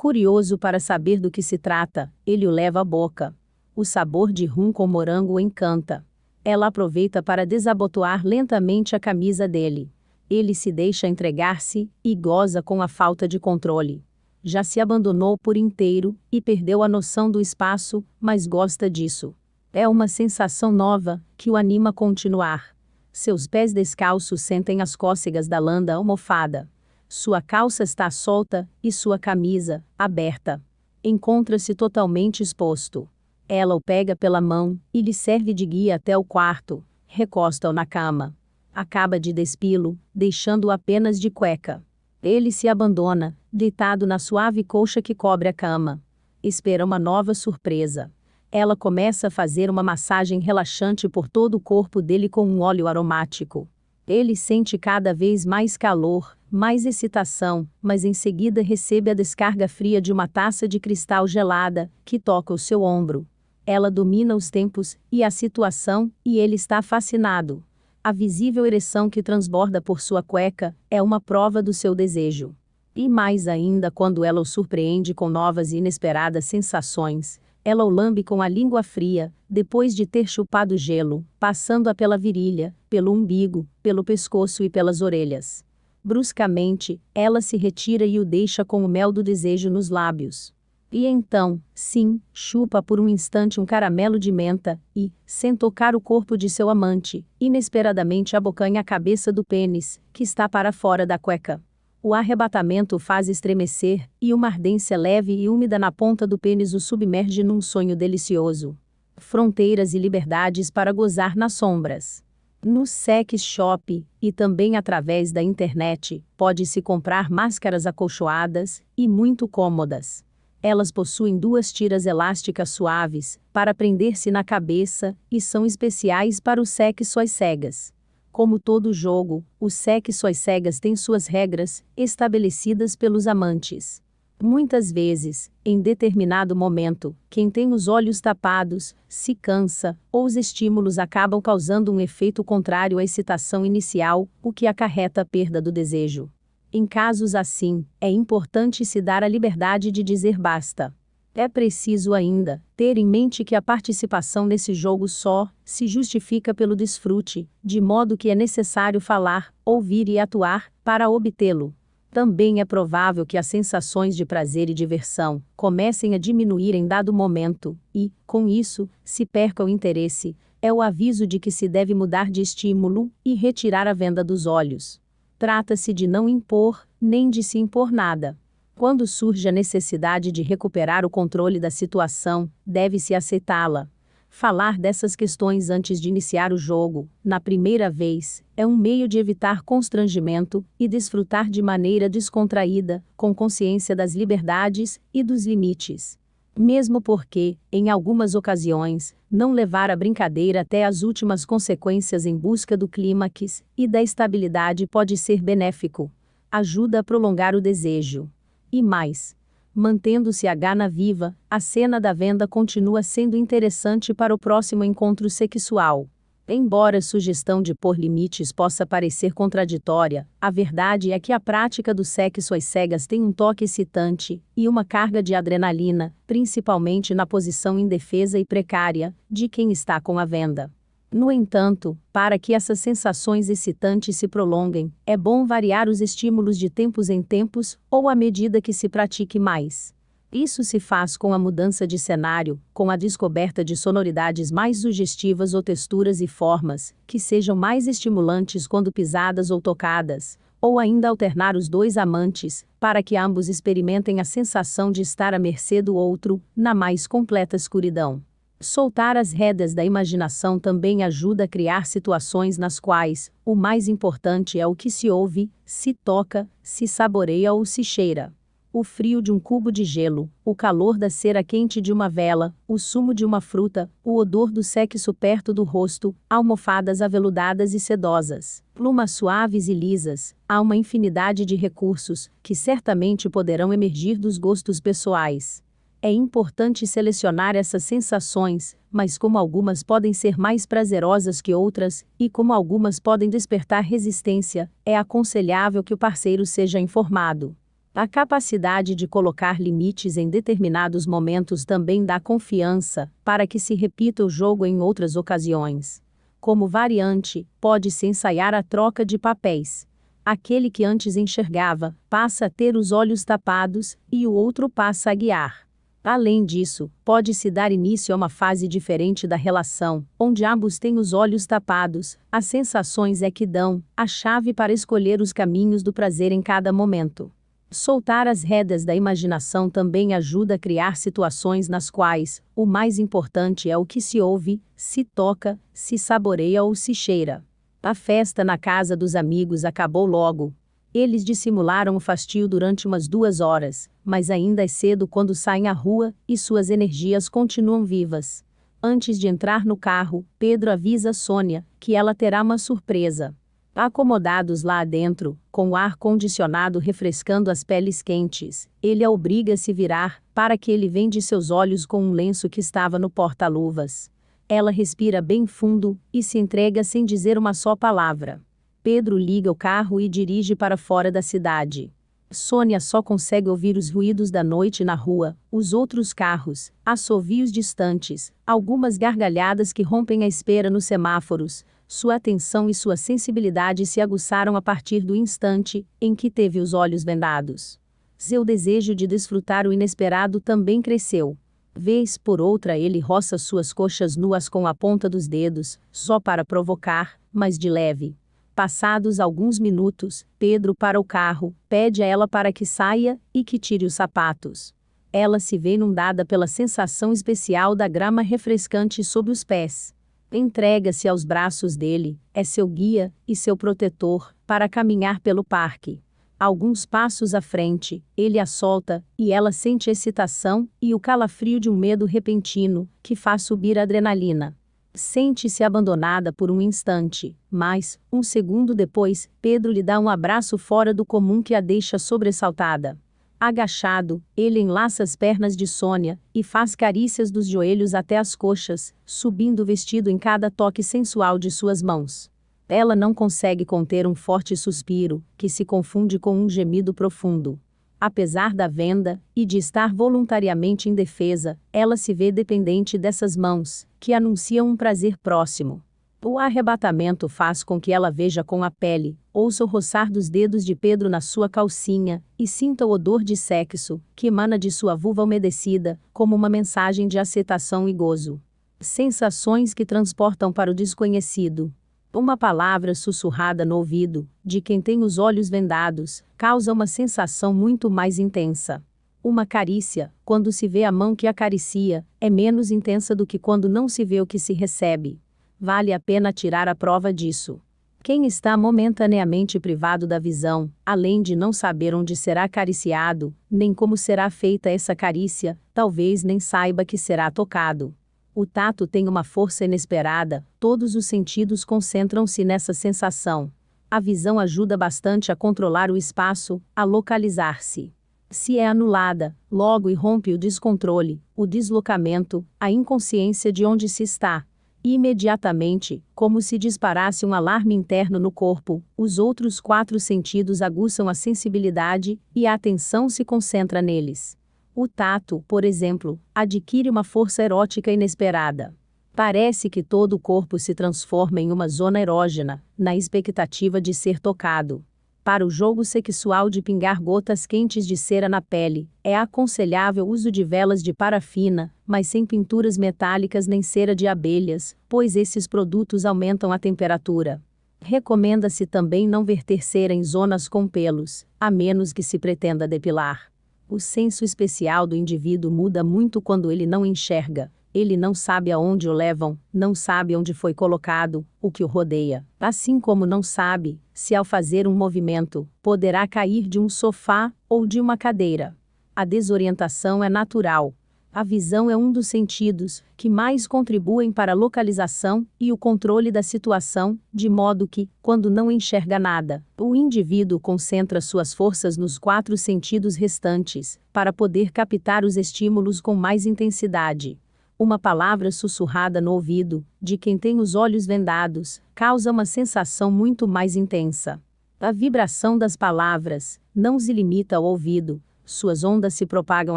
Curioso para saber do que se trata, ele o leva à boca. O sabor de rum com morango o encanta. Ela aproveita para desabotoar lentamente a camisa dele. Ele se deixa entregar-se e goza com a falta de controle. Já se abandonou por inteiro e perdeu a noção do espaço, mas gosta disso. É uma sensação nova que o anima a continuar. Seus pés descalços sentem as cócegas da landa almofada. Sua calça está solta e sua camisa, aberta. Encontra-se totalmente exposto. Ela o pega pela mão e lhe serve de guia até o quarto. Recosta-o na cama. Acaba de despilo, deixando-o apenas de cueca. Ele se abandona, deitado na suave colcha que cobre a cama. Espera uma nova surpresa. Ela começa a fazer uma massagem relaxante por todo o corpo dele com um óleo aromático. Ele sente cada vez mais calor mais excitação, mas em seguida recebe a descarga fria de uma taça de cristal gelada, que toca o seu ombro. Ela domina os tempos e a situação, e ele está fascinado. A visível ereção que transborda por sua cueca é uma prova do seu desejo. E mais ainda quando ela o surpreende com novas e inesperadas sensações. Ela o lambe com a língua fria, depois de ter chupado gelo, passando-a pela virilha, pelo umbigo, pelo pescoço e pelas orelhas. Bruscamente, ela se retira e o deixa com o mel do desejo nos lábios. E então, sim, chupa por um instante um caramelo de menta, e, sem tocar o corpo de seu amante, inesperadamente abocanha a cabeça do pênis, que está para fora da cueca. O arrebatamento o faz estremecer, e uma ardência leve e úmida na ponta do pênis o submerge num sonho delicioso. Fronteiras e liberdades para gozar nas sombras. No sex Shop e também através da internet, pode-se comprar máscaras acolchoadas e muito cômodas. Elas possuem duas tiras elásticas suaves para prender-se na cabeça e são especiais para o sexo às Cegas. Como todo jogo, o sexo às Cegas tem suas regras estabelecidas pelos amantes. Muitas vezes, em determinado momento, quem tem os olhos tapados se cansa, ou os estímulos acabam causando um efeito contrário à excitação inicial, o que acarreta a perda do desejo. Em casos assim, é importante se dar a liberdade de dizer basta. É preciso ainda ter em mente que a participação nesse jogo só se justifica pelo desfrute, de modo que é necessário falar, ouvir e atuar para obtê-lo também é provável que as sensações de prazer e diversão comecem a diminuir em dado momento e, com isso, se perca o interesse. É o aviso de que se deve mudar de estímulo e retirar a venda dos olhos. Trata-se de não impor, nem de se impor nada. Quando surge a necessidade de recuperar o controle da situação, deve-se aceitá-la. Falar dessas questões antes de iniciar o jogo, na primeira vez, é um meio de evitar constrangimento e desfrutar de maneira descontraída, com consciência das liberdades e dos limites. Mesmo porque, em algumas ocasiões, não levar a brincadeira até as últimas consequências em busca do clímax e da estabilidade pode ser benéfico. Ajuda a prolongar o desejo. E mais, Mantendo-se a gana viva, a cena da venda continua sendo interessante para o próximo encontro sexual. Embora a sugestão de pôr limites possa parecer contraditória, a verdade é que a prática do sexo às cegas tem um toque excitante e uma carga de adrenalina, principalmente na posição indefesa e precária de quem está com a venda. No entanto, para que essas sensações excitantes se prolonguem, é bom variar os estímulos de tempos em tempos ou à medida que se pratique mais. Isso se faz com a mudança de cenário, com a descoberta de sonoridades mais sugestivas ou texturas e formas, que sejam mais estimulantes quando pisadas ou tocadas, ou ainda alternar os dois amantes, para que ambos experimentem a sensação de estar à mercê do outro, na mais completa escuridão. Soltar as redes da imaginação também ajuda a criar situações nas quais o mais importante é o que se ouve, se toca, se saboreia ou se cheira. O frio de um cubo de gelo, o calor da cera quente de uma vela, o sumo de uma fruta, o odor do sexo perto do rosto, almofadas aveludadas e sedosas, plumas suaves e lisas, há uma infinidade de recursos que certamente poderão emergir dos gostos pessoais. É importante selecionar essas sensações, mas como algumas podem ser mais prazerosas que outras, e como algumas podem despertar resistência, é aconselhável que o parceiro seja informado. A capacidade de colocar limites em determinados momentos também dá confiança, para que se repita o jogo em outras ocasiões. Como variante, pode-se ensaiar a troca de papéis. Aquele que antes enxergava, passa a ter os olhos tapados, e o outro passa a guiar. Além disso, pode-se dar início a uma fase diferente da relação, onde ambos têm os olhos tapados, as sensações é que dão a chave para escolher os caminhos do prazer em cada momento. Soltar as redes da imaginação também ajuda a criar situações nas quais o mais importante é o que se ouve, se toca, se saboreia ou se cheira. A festa na casa dos amigos acabou logo, eles dissimularam o fastio durante umas duas horas, mas ainda é cedo quando saem à rua e suas energias continuam vivas. Antes de entrar no carro, Pedro avisa Sônia que ela terá uma surpresa. Acomodados lá dentro, com o ar condicionado refrescando as peles quentes, ele a obriga a se virar para que ele vende seus olhos com um lenço que estava no porta-luvas. Ela respira bem fundo e se entrega sem dizer uma só palavra. Pedro liga o carro e dirige para fora da cidade. Sônia só consegue ouvir os ruídos da noite na rua, os outros carros, assovios distantes, algumas gargalhadas que rompem a espera nos semáforos. Sua atenção e sua sensibilidade se aguçaram a partir do instante em que teve os olhos vendados. Seu desejo de desfrutar o inesperado também cresceu. Vez por outra ele roça suas coxas nuas com a ponta dos dedos, só para provocar, mas de leve. Passados alguns minutos, Pedro para o carro, pede a ela para que saia e que tire os sapatos. Ela se vê inundada pela sensação especial da grama refrescante sob os pés. Entrega-se aos braços dele, é seu guia e seu protetor, para caminhar pelo parque. Alguns passos à frente, ele a solta, e ela sente excitação e o calafrio de um medo repentino, que faz subir a adrenalina. Sente-se abandonada por um instante, mas, um segundo depois, Pedro lhe dá um abraço fora do comum que a deixa sobressaltada. Agachado, ele enlaça as pernas de Sônia e faz carícias dos joelhos até as coxas, subindo o vestido em cada toque sensual de suas mãos. Ela não consegue conter um forte suspiro, que se confunde com um gemido profundo. Apesar da venda e de estar voluntariamente indefesa, ela se vê dependente dessas mãos, que anunciam um prazer próximo. O arrebatamento faz com que ela veja com a pele, ouça o roçar dos dedos de Pedro na sua calcinha, e sinta o odor de sexo, que emana de sua vulva umedecida, como uma mensagem de aceitação e gozo. Sensações que transportam para o desconhecido. Uma palavra sussurrada no ouvido, de quem tem os olhos vendados, causa uma sensação muito mais intensa. Uma carícia, quando se vê a mão que acaricia, é menos intensa do que quando não se vê o que se recebe. Vale a pena tirar a prova disso. Quem está momentaneamente privado da visão, além de não saber onde será acariciado, nem como será feita essa carícia, talvez nem saiba que será tocado. O tato tem uma força inesperada, todos os sentidos concentram-se nessa sensação. A visão ajuda bastante a controlar o espaço, a localizar-se. Se é anulada, logo irrompe o descontrole, o deslocamento, a inconsciência de onde se está. E imediatamente, como se disparasse um alarme interno no corpo, os outros quatro sentidos aguçam a sensibilidade e a atenção se concentra neles. O tato, por exemplo, adquire uma força erótica inesperada. Parece que todo o corpo se transforma em uma zona erógena, na expectativa de ser tocado. Para o jogo sexual de pingar gotas quentes de cera na pele, é aconselhável o uso de velas de parafina, mas sem pinturas metálicas nem cera de abelhas, pois esses produtos aumentam a temperatura. Recomenda-se também não verter cera em zonas com pelos, a menos que se pretenda depilar. O senso especial do indivíduo muda muito quando ele não enxerga, ele não sabe aonde o levam, não sabe onde foi colocado, o que o rodeia, assim como não sabe se ao fazer um movimento poderá cair de um sofá ou de uma cadeira. A desorientação é natural, a visão é um dos sentidos que mais contribuem para a localização e o controle da situação, de modo que, quando não enxerga nada, o indivíduo concentra suas forças nos quatro sentidos restantes, para poder captar os estímulos com mais intensidade. Uma palavra sussurrada no ouvido, de quem tem os olhos vendados, causa uma sensação muito mais intensa. A vibração das palavras não se limita ao ouvido, suas ondas se propagam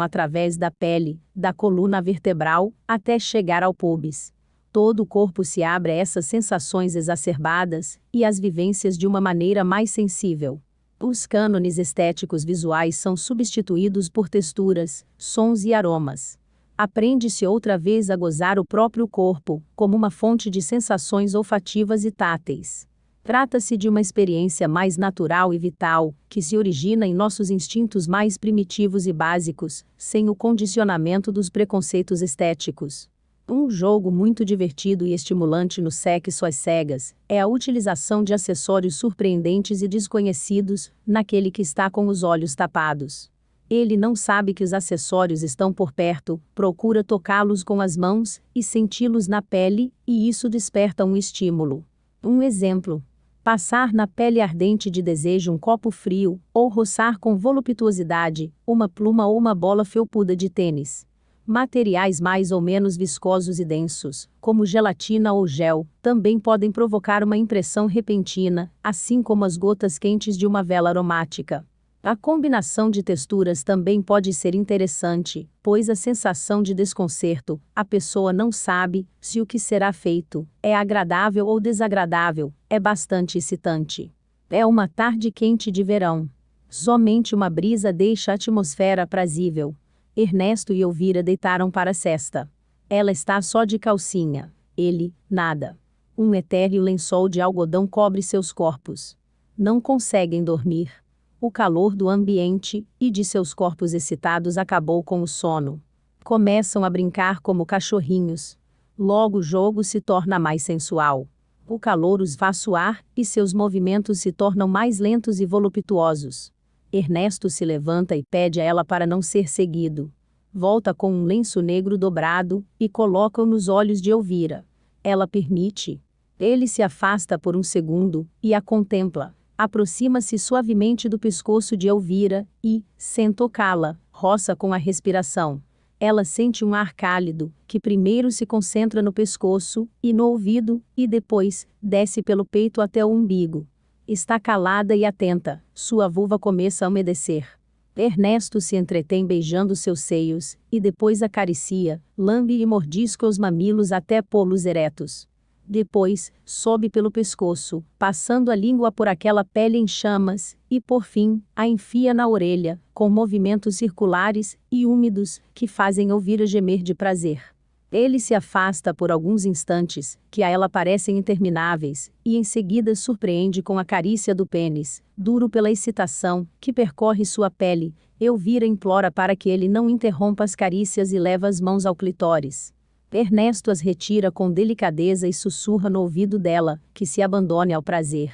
através da pele, da coluna vertebral, até chegar ao pubis. Todo o corpo se abre a essas sensações exacerbadas e as vivências de uma maneira mais sensível. Os cânones estéticos visuais são substituídos por texturas, sons e aromas. Aprende-se outra vez a gozar o próprio corpo, como uma fonte de sensações olfativas e táteis. Trata-se de uma experiência mais natural e vital, que se origina em nossos instintos mais primitivos e básicos, sem o condicionamento dos preconceitos estéticos. Um jogo muito divertido e estimulante no sexo às cegas é a utilização de acessórios surpreendentes e desconhecidos naquele que está com os olhos tapados. Ele não sabe que os acessórios estão por perto, procura tocá-los com as mãos e senti-los na pele, e isso desperta um estímulo. Um exemplo: passar na pele ardente de desejo um copo frio, ou roçar com voluptuosidade uma pluma ou uma bola felpuda de tênis. Materiais mais ou menos viscosos e densos, como gelatina ou gel, também podem provocar uma impressão repentina, assim como as gotas quentes de uma vela aromática. A combinação de texturas também pode ser interessante, pois a sensação de desconcerto, a pessoa não sabe se o que será feito é agradável ou desagradável, é bastante excitante. É uma tarde quente de verão. Somente uma brisa deixa a atmosfera aprazível. Ernesto e Elvira deitaram para a cesta. Ela está só de calcinha. Ele, nada. Um etéreo lençol de algodão cobre seus corpos. Não conseguem dormir. O calor do ambiente e de seus corpos excitados acabou com o sono. Começam a brincar como cachorrinhos. Logo o jogo se torna mais sensual. O calor os faz suar e seus movimentos se tornam mais lentos e voluptuosos. Ernesto se levanta e pede a ela para não ser seguido. Volta com um lenço negro dobrado e coloca-o nos olhos de Elvira. Ela permite. Ele se afasta por um segundo e a contempla aproxima-se suavemente do pescoço de Elvira e, sem tocá-la, roça com a respiração. Ela sente um ar cálido, que primeiro se concentra no pescoço e no ouvido, e depois desce pelo peito até o umbigo. Está calada e atenta, sua vulva começa a umedecer. Ernesto se entretém beijando seus seios, e depois acaricia, lambe e mordisca os mamilos até pô-los eretos. Depois, sobe pelo pescoço, passando a língua por aquela pele em chamas, e por fim, a enfia na orelha, com movimentos circulares e úmidos que fazem Elvira gemer de prazer. Ele se afasta por alguns instantes, que a ela parecem intermináveis, e em seguida surpreende com a carícia do pênis, duro pela excitação, que percorre sua pele. Elvira implora para que ele não interrompa as carícias e leva as mãos ao clitóris. Ernesto as retira com delicadeza e sussurra no ouvido dela, que se abandone ao prazer.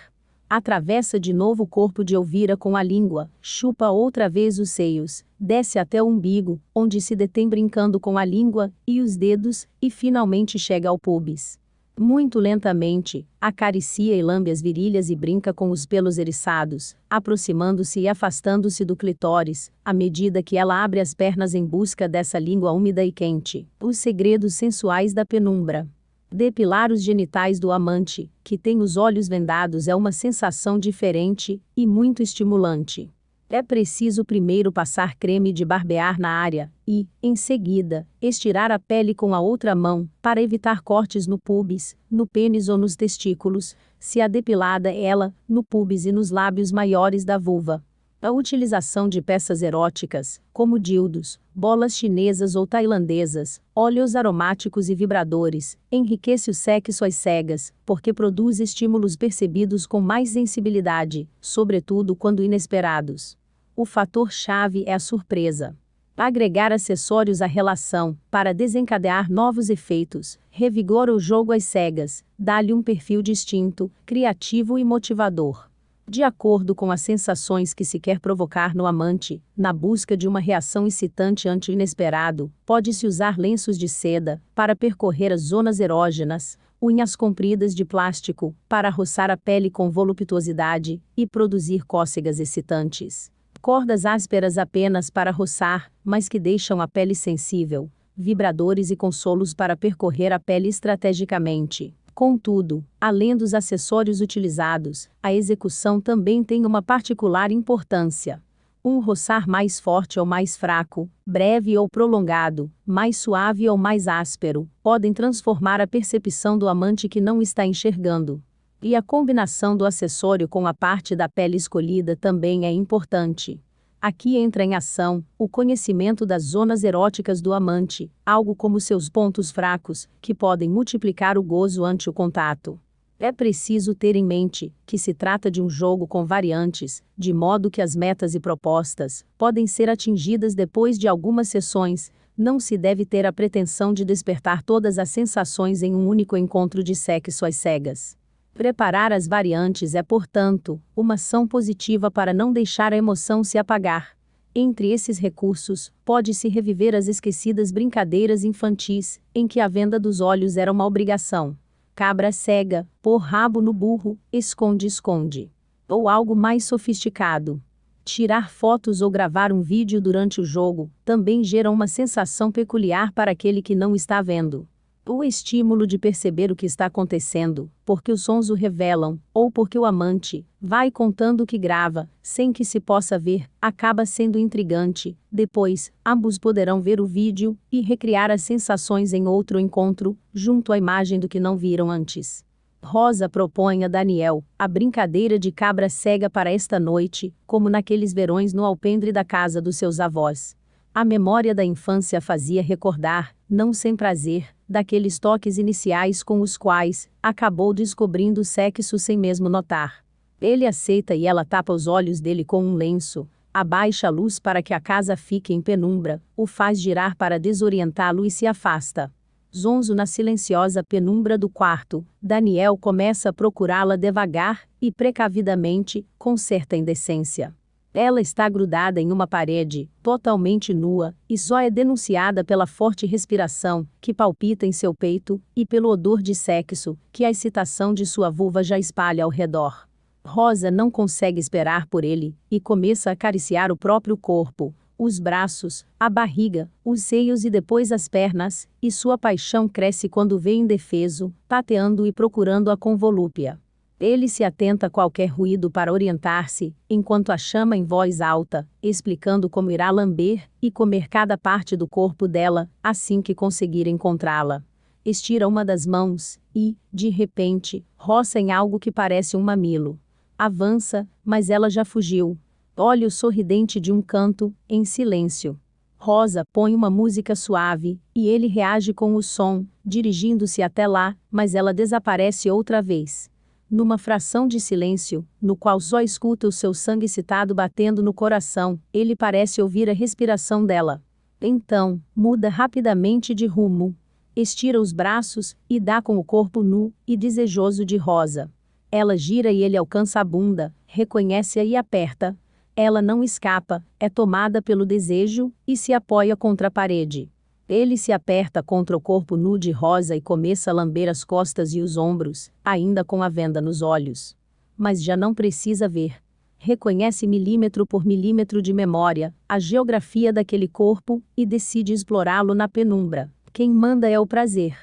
Atravessa de novo o corpo de Elvira com a língua, chupa outra vez os seios, desce até o umbigo, onde se detém brincando com a língua e os dedos, e finalmente chega ao pubis. Muito lentamente, acaricia e lambe as virilhas e brinca com os pelos eriçados, aproximando-se e afastando-se do clitóris, à medida que ela abre as pernas em busca dessa língua úmida e quente. Os segredos sensuais da penumbra. Depilar os genitais do amante, que tem os olhos vendados, é uma sensação diferente e muito estimulante. É preciso primeiro passar creme de barbear na área e, em seguida, estirar a pele com a outra mão para evitar cortes no pubis, no pênis ou nos testículos, se a depilada é ela, no pubis e nos lábios maiores da vulva. A utilização de peças eróticas, como dildos, bolas chinesas ou tailandesas, óleos aromáticos e vibradores, enriquece o sexo às cegas, porque produz estímulos percebidos com mais sensibilidade, sobretudo quando inesperados o fator-chave é a surpresa. Agregar acessórios à relação, para desencadear novos efeitos, revigora o jogo às cegas, dá-lhe um perfil distinto, criativo e motivador. De acordo com as sensações que se quer provocar no amante, na busca de uma reação excitante ante inesperado, pode-se usar lenços de seda para percorrer as zonas erógenas, unhas compridas de plástico para roçar a pele com voluptuosidade e produzir cócegas excitantes cordas ásperas apenas para roçar, mas que deixam a pele sensível, vibradores e consolos para percorrer a pele estrategicamente. Contudo, além dos acessórios utilizados, a execução também tem uma particular importância. Um roçar mais forte ou mais fraco, breve ou prolongado, mais suave ou mais áspero, podem transformar a percepção do amante que não está enxergando. E a combinação do acessório com a parte da pele escolhida também é importante. Aqui entra em ação o conhecimento das zonas eróticas do amante, algo como seus pontos fracos, que podem multiplicar o gozo ante o contato. É preciso ter em mente que se trata de um jogo com variantes, de modo que as metas e propostas podem ser atingidas depois de algumas sessões. Não se deve ter a pretensão de despertar todas as sensações em um único encontro de sexo às cegas. Preparar as variantes é, portanto, uma ação positiva para não deixar a emoção se apagar. Entre esses recursos, pode-se reviver as esquecidas brincadeiras infantis, em que a venda dos olhos era uma obrigação. Cabra cega, pôr rabo no burro, esconde-esconde. Ou algo mais sofisticado. Tirar fotos ou gravar um vídeo durante o jogo também gera uma sensação peculiar para aquele que não está vendo o estímulo de perceber o que está acontecendo, porque os sons o revelam, ou porque o amante vai contando o que grava, sem que se possa ver, acaba sendo intrigante. Depois, ambos poderão ver o vídeo e recriar as sensações em outro encontro, junto à imagem do que não viram antes. Rosa propõe a Daniel a brincadeira de cabra cega para esta noite, como naqueles verões no alpendre da casa dos seus avós. A memória da infância fazia recordar, não sem prazer, daqueles toques iniciais com os quais acabou descobrindo o sexo sem mesmo notar. Ele aceita e ela tapa os olhos dele com um lenço, abaixa a luz para que a casa fique em penumbra, o faz girar para desorientá-lo e se afasta. Zonzo na silenciosa penumbra do quarto, Daniel começa a procurá-la devagar e precavidamente, com certa indecência. Ela está grudada em uma parede, totalmente nua, e só é denunciada pela forte respiração, que palpita em seu peito, e pelo odor de sexo, que a excitação de sua vulva já espalha ao redor. Rosa não consegue esperar por ele, e começa a acariciar o próprio corpo, os braços, a barriga, os seios e depois as pernas, e sua paixão cresce quando vê indefeso, tateando e procurando a convolúpia. Ele se atenta a qualquer ruído para orientar-se, enquanto a chama em voz alta, explicando como irá lamber e comer cada parte do corpo dela, assim que conseguir encontrá-la. Estira uma das mãos e, de repente, roça em algo que parece um mamilo. Avança, mas ela já fugiu. Olha o sorridente de um canto, em silêncio. Rosa põe uma música suave, e ele reage com o som, dirigindo-se até lá, mas ela desaparece outra vez numa fração de silêncio, no qual só escuta o seu sangue citado batendo no coração, ele parece ouvir a respiração dela. Então, muda rapidamente de rumo, estira os braços e dá com o corpo nu e desejoso de Rosa. Ela gira e ele alcança a bunda, reconhece-a e aperta. Ela não escapa, é tomada pelo desejo e se apoia contra a parede. Ele se aperta contra o corpo nu de Rosa e começa a lamber as costas e os ombros, ainda com a venda nos olhos. Mas já não precisa ver. Reconhece milímetro por milímetro de memória a geografia daquele corpo e decide explorá-lo na penumbra. Quem manda é o prazer.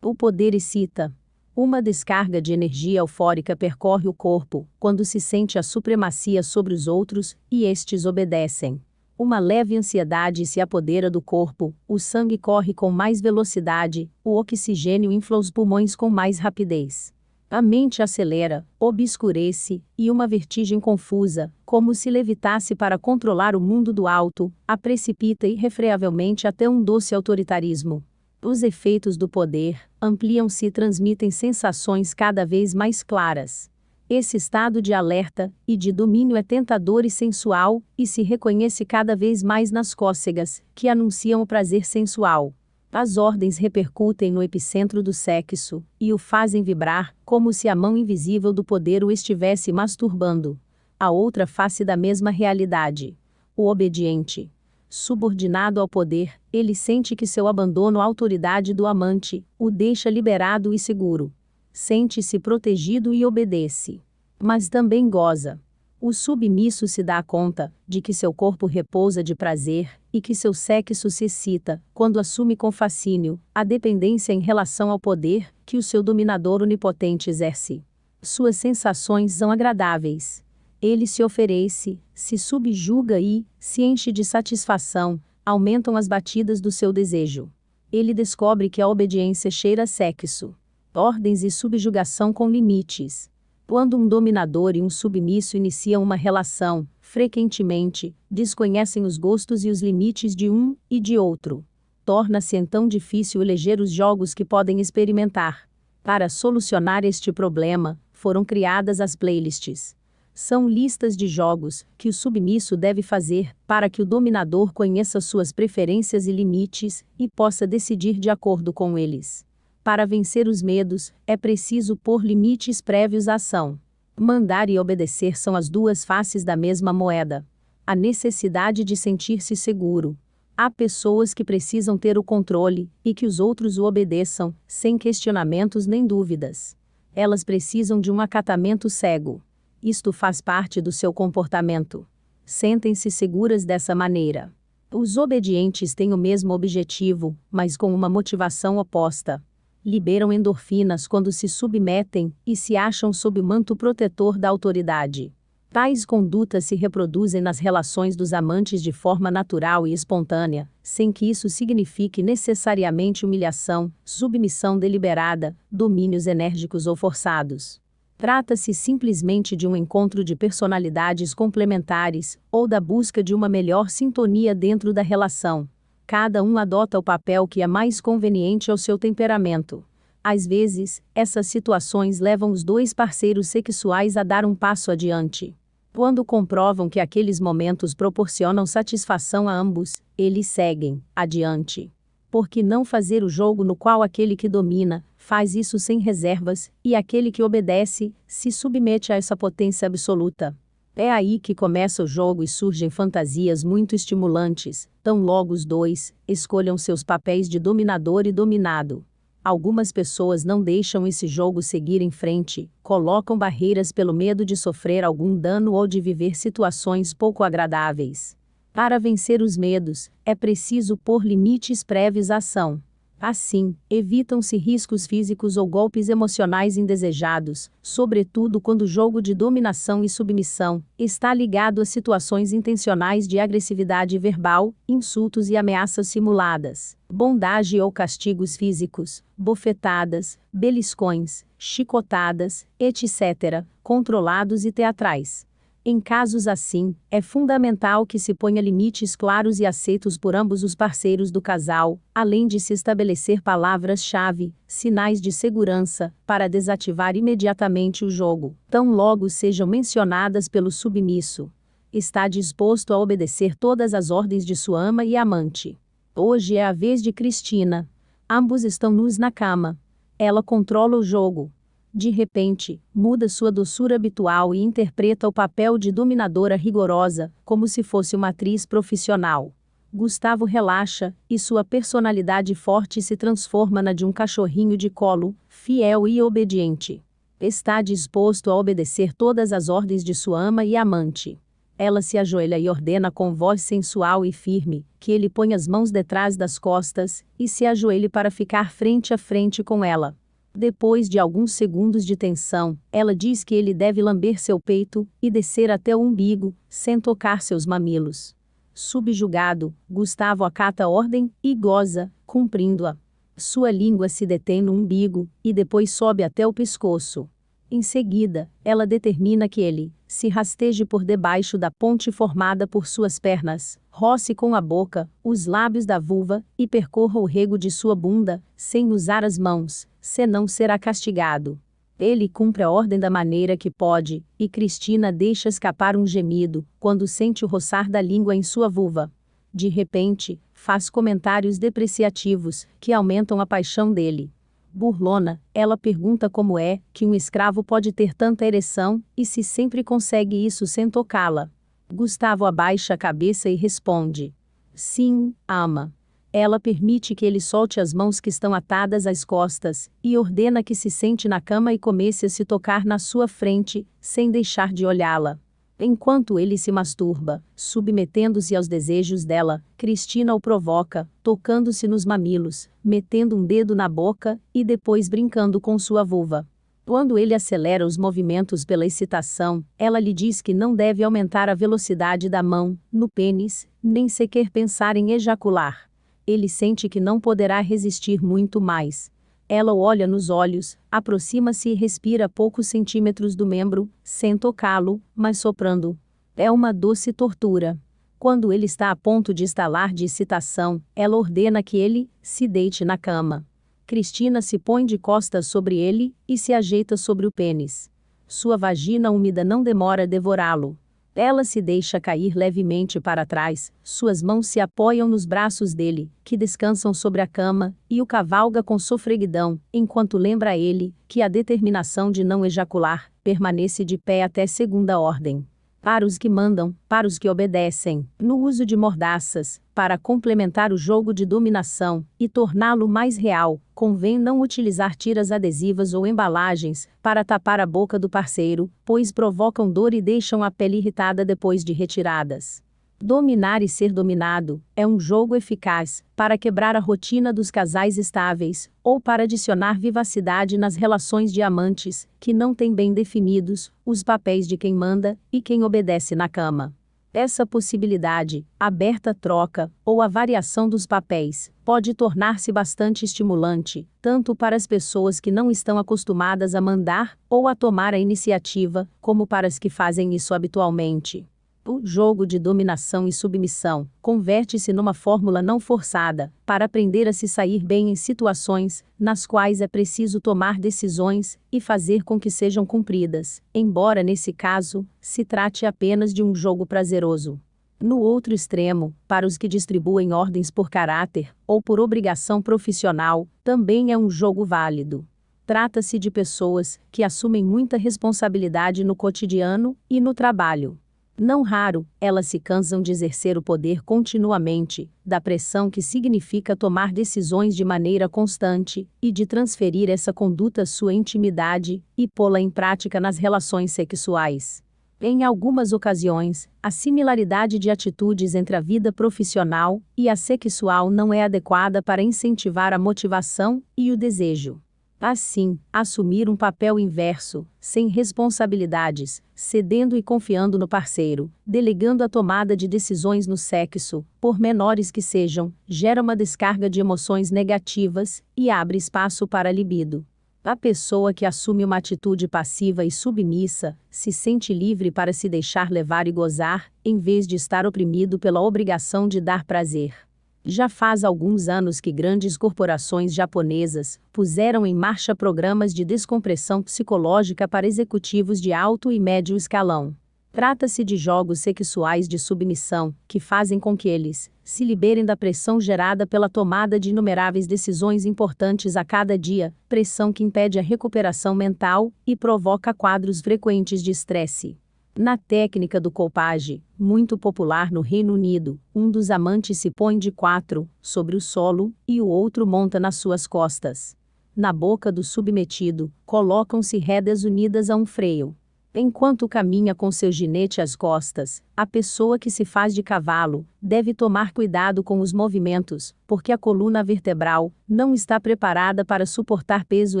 O poder excita. Uma descarga de energia eufórica percorre o corpo quando se sente a supremacia sobre os outros e estes obedecem. Uma leve ansiedade se apodera do corpo, o sangue corre com mais velocidade, o oxigênio infla os pulmões com mais rapidez. A mente acelera, obscurece, e uma vertigem confusa, como se levitasse para controlar o mundo do alto, a precipita irrefreavelmente até um doce autoritarismo. Os efeitos do poder ampliam-se e transmitem sensações cada vez mais claras. Esse estado de alerta e de domínio é tentador e sensual, e se reconhece cada vez mais nas cócegas, que anunciam o prazer sensual. As ordens repercutem no epicentro do sexo e o fazem vibrar, como se a mão invisível do poder o estivesse masturbando. A outra face da mesma realidade. O obediente. Subordinado ao poder, ele sente que seu abandono à autoridade do amante o deixa liberado e seguro sente-se protegido e obedece. Mas também goza. O submisso se dá conta de que seu corpo repousa de prazer e que seu sexo se excita quando assume com fascínio a dependência em relação ao poder que o seu dominador onipotente exerce. Suas sensações são agradáveis. Ele se oferece, se subjuga e, se enche de satisfação, aumentam as batidas do seu desejo. Ele descobre que a obediência cheira sexo ordens e subjugação com limites. Quando um dominador e um submisso iniciam uma relação, frequentemente, desconhecem os gostos e os limites de um e de outro. Torna-se então difícil eleger os jogos que podem experimentar. Para solucionar este problema, foram criadas as playlists. São listas de jogos que o submisso deve fazer para que o dominador conheça suas preferências e limites e possa decidir de acordo com eles. Para vencer os medos, é preciso pôr limites prévios à ação. Mandar e obedecer são as duas faces da mesma moeda. A necessidade de sentir-se seguro. Há pessoas que precisam ter o controle e que os outros o obedeçam, sem questionamentos nem dúvidas. Elas precisam de um acatamento cego. Isto faz parte do seu comportamento. Sentem-se seguras dessa maneira. Os obedientes têm o mesmo objetivo, mas com uma motivação oposta liberam endorfinas quando se submetem e se acham sob o manto protetor da autoridade. Tais condutas se reproduzem nas relações dos amantes de forma natural e espontânea, sem que isso signifique necessariamente humilhação, submissão deliberada, domínios enérgicos ou forçados. Trata-se simplesmente de um encontro de personalidades complementares, ou da busca de uma melhor sintonia dentro da relação. Cada um adota o papel que é mais conveniente ao seu temperamento. Às vezes, essas situações levam os dois parceiros sexuais a dar um passo adiante. Quando comprovam que aqueles momentos proporcionam satisfação a ambos, eles seguem adiante. Por que não fazer o jogo no qual aquele que domina faz isso sem reservas e aquele que obedece se submete a essa potência absoluta? É aí que começa o jogo e surgem fantasias muito estimulantes, tão logo os dois escolham seus papéis de dominador e dominado. Algumas pessoas não deixam esse jogo seguir em frente, colocam barreiras pelo medo de sofrer algum dano ou de viver situações pouco agradáveis. Para vencer os medos, é preciso pôr limites prévios à ação. Assim, evitam-se riscos físicos ou golpes emocionais indesejados, sobretudo quando o jogo de dominação e submissão está ligado a situações intencionais de agressividade verbal, insultos e ameaças simuladas, bondage ou castigos físicos, bofetadas, beliscões, chicotadas, etc., controlados e teatrais. Em casos assim, é fundamental que se ponha limites claros e aceitos por ambos os parceiros do casal, além de se estabelecer palavras-chave, sinais de segurança, para desativar imediatamente o jogo, tão logo sejam mencionadas pelo submisso. Está disposto a obedecer todas as ordens de sua ama e amante. Hoje é a vez de Cristina. Ambos estão nus na cama. Ela controla o jogo de repente, muda sua doçura habitual e interpreta o papel de dominadora rigorosa, como se fosse uma atriz profissional. Gustavo relaxa, e sua personalidade forte se transforma na de um cachorrinho de colo, fiel e obediente. Está disposto a obedecer todas as ordens de sua ama e amante. Ela se ajoelha e ordena com voz sensual e firme que ele ponha as mãos detrás das costas e se ajoelhe para ficar frente a frente com ela. Depois de alguns segundos de tensão, ela diz que ele deve lamber seu peito e descer até o umbigo, sem tocar seus mamilos. Subjugado, Gustavo acata a ordem e goza, cumprindo-a. Sua língua se detém no umbigo e depois sobe até o pescoço. Em seguida, ela determina que ele se rasteje por debaixo da ponte formada por suas pernas, roce com a boca os lábios da vulva e percorra o rego de sua bunda, sem usar as mãos, senão será castigado. Ele cumpre a ordem da maneira que pode, e Cristina deixa escapar um gemido, quando sente o roçar da língua em sua vulva. De repente, faz comentários depreciativos, que aumentam a paixão dele. Burlona, ela pergunta como é que um escravo pode ter tanta ereção, e se sempre consegue isso sem tocá-la. Gustavo abaixa a cabeça e responde: Sim, ama. Ela permite que ele solte as mãos que estão atadas às costas, e ordena que se sente na cama e comece a se tocar na sua frente, sem deixar de olhá-la. Enquanto ele se masturba, submetendo-se aos desejos dela, Cristina o provoca, tocando-se nos mamilos, metendo um dedo na boca e depois brincando com sua vulva. Quando ele acelera os movimentos pela excitação, ela lhe diz que não deve aumentar a velocidade da mão, no pênis, nem sequer pensar em ejacular ele sente que não poderá resistir muito mais. Ela o olha nos olhos, aproxima-se e respira poucos centímetros do membro, sem tocá-lo, mas soprando. É uma doce tortura. Quando ele está a ponto de estalar de excitação, ela ordena que ele se deite na cama. Cristina se põe de costas sobre ele e se ajeita sobre o pênis. Sua vagina úmida não demora a devorá-lo. Ela se deixa cair levemente para trás, suas mãos se apoiam nos braços dele, que descansam sobre a cama, e o cavalga com sofreguidão, enquanto lembra a ele que a determinação de não ejacular permanece de pé até segunda ordem para os que mandam, para os que obedecem, no uso de mordaças, para complementar o jogo de dominação e torná-lo mais real, convém não utilizar tiras adesivas ou embalagens para tapar a boca do parceiro, pois provocam dor e deixam a pele irritada depois de retiradas. Dominar e ser dominado é um jogo eficaz para quebrar a rotina dos casais estáveis ou para adicionar vivacidade nas relações de amantes que não têm bem definidos os papéis de quem manda e quem obedece na cama. Essa possibilidade, aberta troca ou a variação dos papéis, pode tornar-se bastante estimulante, tanto para as pessoas que não estão acostumadas a mandar ou a tomar a iniciativa, como para as que fazem isso habitualmente. O jogo de dominação e submissão converte-se numa fórmula não forçada para aprender a se sair bem em situações nas quais é preciso tomar decisões e fazer com que sejam cumpridas, embora nesse caso se trate apenas de um jogo prazeroso. No outro extremo, para os que distribuem ordens por caráter ou por obrigação profissional, também é um jogo válido. Trata-se de pessoas que assumem muita responsabilidade no cotidiano e no trabalho não raro, elas se cansam de exercer o poder continuamente, da pressão que significa tomar decisões de maneira constante, e de transferir essa conduta à sua intimidade, e pô-la em prática nas relações sexuais. Em algumas ocasiões, a similaridade de atitudes entre a vida profissional e a sexual não é adequada para incentivar a motivação e o desejo. Assim, assumir um papel inverso, sem responsabilidades, cedendo e confiando no parceiro, delegando a tomada de decisões no sexo, por menores que sejam, gera uma descarga de emoções negativas e abre espaço para a libido. A pessoa que assume uma atitude passiva e submissa se sente livre para se deixar levar e gozar, em vez de estar oprimido pela obrigação de dar prazer. Já faz alguns anos que grandes corporações japonesas puseram em marcha programas de descompressão psicológica para executivos de alto e médio escalão. Trata-se de jogos sexuais de submissão, que fazem com que eles se liberem da pressão gerada pela tomada de inumeráveis decisões importantes a cada dia, pressão que impede a recuperação mental e provoca quadros frequentes de estresse. Na técnica do colpage, muito popular no Reino Unido, um dos amantes se põe de quatro, sobre o solo, e o outro monta nas suas costas. Na boca do submetido, colocam-se rédeas unidas a um freio. Enquanto caminha com seu ginete às costas, a pessoa que se faz de cavalo deve tomar cuidado com os movimentos, porque a coluna vertebral não está preparada para suportar peso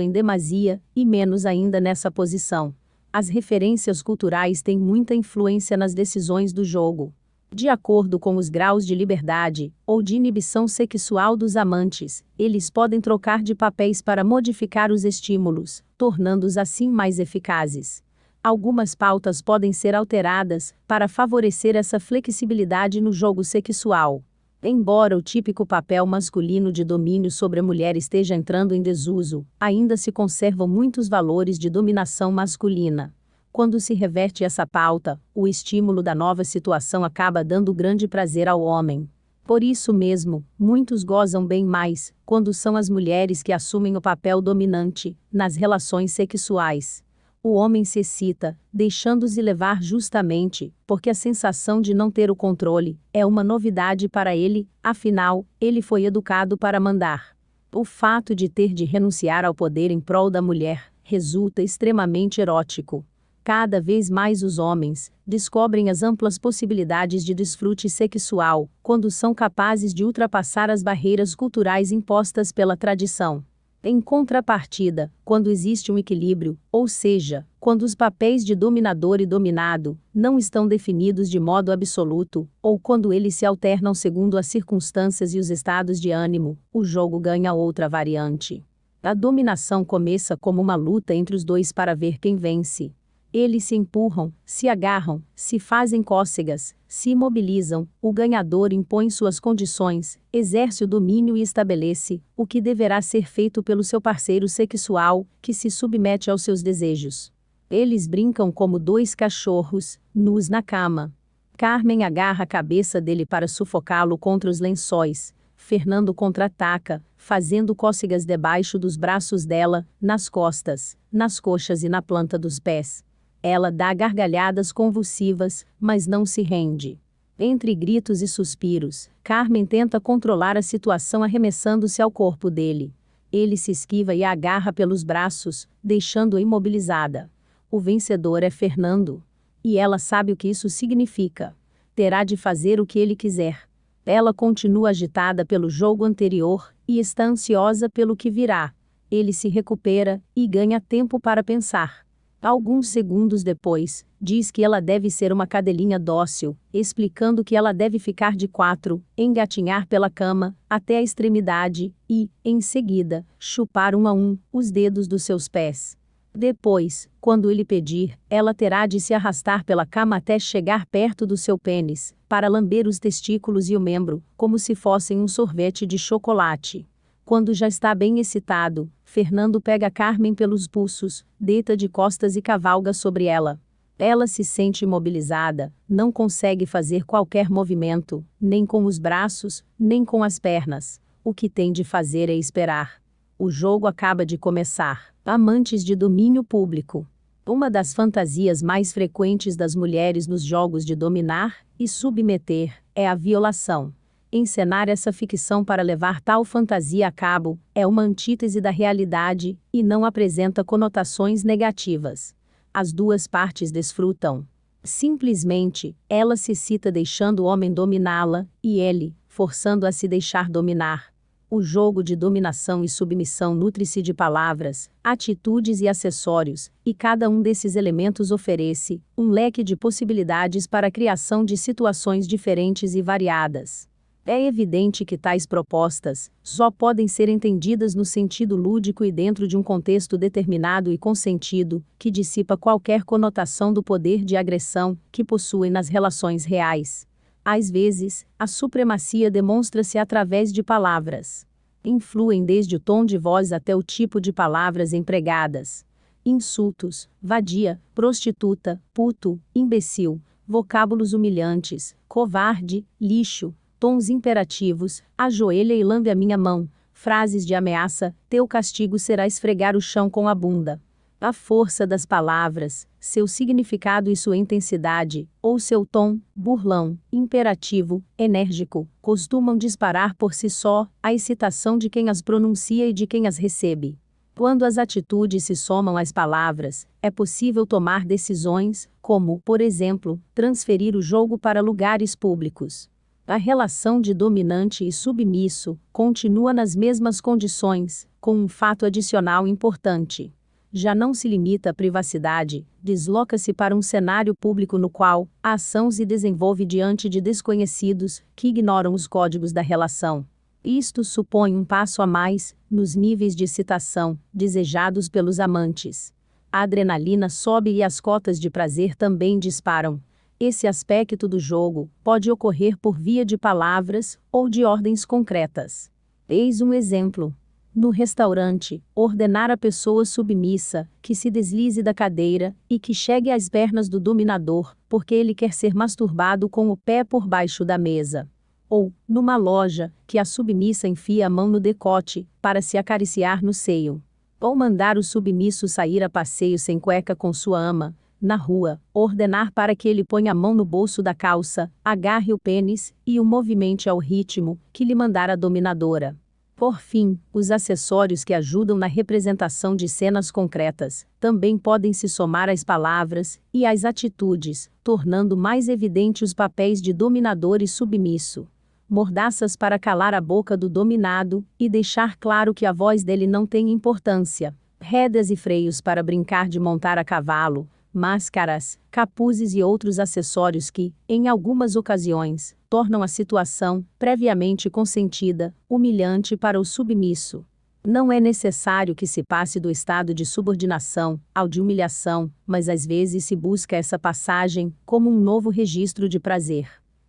em demasia, e menos ainda nessa posição. As referências culturais têm muita influência nas decisões do jogo. De acordo com os graus de liberdade ou de inibição sexual dos amantes, eles podem trocar de papéis para modificar os estímulos, tornando-os assim mais eficazes. Algumas pautas podem ser alteradas para favorecer essa flexibilidade no jogo sexual. Embora o típico papel masculino de domínio sobre a mulher esteja entrando em desuso, ainda se conservam muitos valores de dominação masculina. Quando se reverte essa pauta, o estímulo da nova situação acaba dando grande prazer ao homem. Por isso mesmo, muitos gozam bem mais quando são as mulheres que assumem o papel dominante nas relações sexuais o homem se excita, deixando-se levar justamente, porque a sensação de não ter o controle é uma novidade para ele, afinal, ele foi educado para mandar. O fato de ter de renunciar ao poder em prol da mulher resulta extremamente erótico. Cada vez mais os homens descobrem as amplas possibilidades de desfrute sexual quando são capazes de ultrapassar as barreiras culturais impostas pela tradição. Em contrapartida, quando existe um equilíbrio, ou seja, quando os papéis de dominador e dominado não estão definidos de modo absoluto, ou quando eles se alternam segundo as circunstâncias e os estados de ânimo, o jogo ganha outra variante. A dominação começa como uma luta entre os dois para ver quem vence. Eles se empurram, se agarram, se fazem cócegas, se imobilizam, o ganhador impõe suas condições, exerce o domínio e estabelece o que deverá ser feito pelo seu parceiro sexual, que se submete aos seus desejos. Eles brincam como dois cachorros, nus na cama. Carmen agarra a cabeça dele para sufocá-lo contra os lençóis. Fernando contra-ataca, fazendo cócegas debaixo dos braços dela, nas costas, nas coxas e na planta dos pés. Ela dá gargalhadas convulsivas, mas não se rende. Entre gritos e suspiros, Carmen tenta controlar a situação arremessando-se ao corpo dele. Ele se esquiva e a agarra pelos braços, deixando-a imobilizada. O vencedor é Fernando. E ela sabe o que isso significa. Terá de fazer o que ele quiser. Ela continua agitada pelo jogo anterior e está ansiosa pelo que virá. Ele se recupera e ganha tempo para pensar. Alguns segundos depois, diz que ela deve ser uma cadelinha dócil, explicando que ela deve ficar de quatro, engatinhar pela cama, até a extremidade, e, em seguida, chupar um a um os dedos dos seus pés. Depois, quando ele pedir, ela terá de se arrastar pela cama até chegar perto do seu pênis, para lamber os testículos e o membro, como se fossem um sorvete de chocolate. Quando já está bem excitado, Fernando pega Carmen pelos pulsos, deita de costas e cavalga sobre ela. Ela se sente imobilizada, não consegue fazer qualquer movimento, nem com os braços, nem com as pernas. O que tem de fazer é esperar. O jogo acaba de começar. Amantes de domínio público. Uma das fantasias mais frequentes das mulheres nos jogos de dominar e submeter é a violação. Encenar essa ficção para levar tal fantasia a cabo é uma antítese da realidade e não apresenta conotações negativas. As duas partes desfrutam. Simplesmente, ela se cita deixando o homem dominá-la e ele, forçando a se deixar dominar. O jogo de dominação e submissão nutre-se de palavras, atitudes e acessórios, e cada um desses elementos oferece um leque de possibilidades para a criação de situações diferentes e variadas. É evidente que tais propostas só podem ser entendidas no sentido lúdico e dentro de um contexto determinado e consentido, que dissipa qualquer conotação do poder de agressão que possuem nas relações reais. Às vezes, a supremacia demonstra-se através de palavras. Influem desde o tom de voz até o tipo de palavras empregadas. Insultos, vadia, prostituta, puto, imbecil, vocábulos humilhantes, covarde, lixo, tons imperativos, ajoelha e lambe a minha mão, frases de ameaça, teu castigo será esfregar o chão com a bunda. A força das palavras, seu significado e sua intensidade, ou seu tom, burlão, imperativo, enérgico, costumam disparar por si só a excitação de quem as pronuncia e de quem as recebe. Quando as atitudes se somam às palavras, é possível tomar decisões, como, por exemplo, transferir o jogo para lugares públicos a relação de dominante e submisso continua nas mesmas condições, com um fato adicional importante. Já não se limita à privacidade, desloca-se para um cenário público no qual a ação se desenvolve diante de desconhecidos que ignoram os códigos da relação. Isto supõe um passo a mais nos níveis de excitação desejados pelos amantes. A adrenalina sobe e as cotas de prazer também disparam esse aspecto do jogo pode ocorrer por via de palavras ou de ordens concretas. Eis um exemplo. No restaurante, ordenar a pessoa submissa que se deslize da cadeira e que chegue às pernas do dominador, porque ele quer ser masturbado com o pé por baixo da mesa. Ou, numa loja, que a submissa enfia a mão no decote para se acariciar no seio ou mandar o submisso sair a passeio sem cueca com sua ama, na rua, ordenar para que ele ponha a mão no bolso da calça, agarre o pênis e o movimente ao ritmo que lhe mandar a dominadora. Por fim, os acessórios que ajudam na representação de cenas concretas também podem se somar às palavras e às atitudes, tornando mais evidente os papéis de dominador e submisso. Mordaças para calar a boca do dominado e deixar claro que a voz dele não tem importância. Redas e freios para brincar de montar a cavalo, máscaras, capuzes e outros acessórios que, em algumas ocasiões, tornam a situação, previamente consentida, humilhante para o submisso. Não é necessário que se passe do estado de subordinação ao de humilhação, mas às vezes se busca essa passagem como um novo registro de prazer.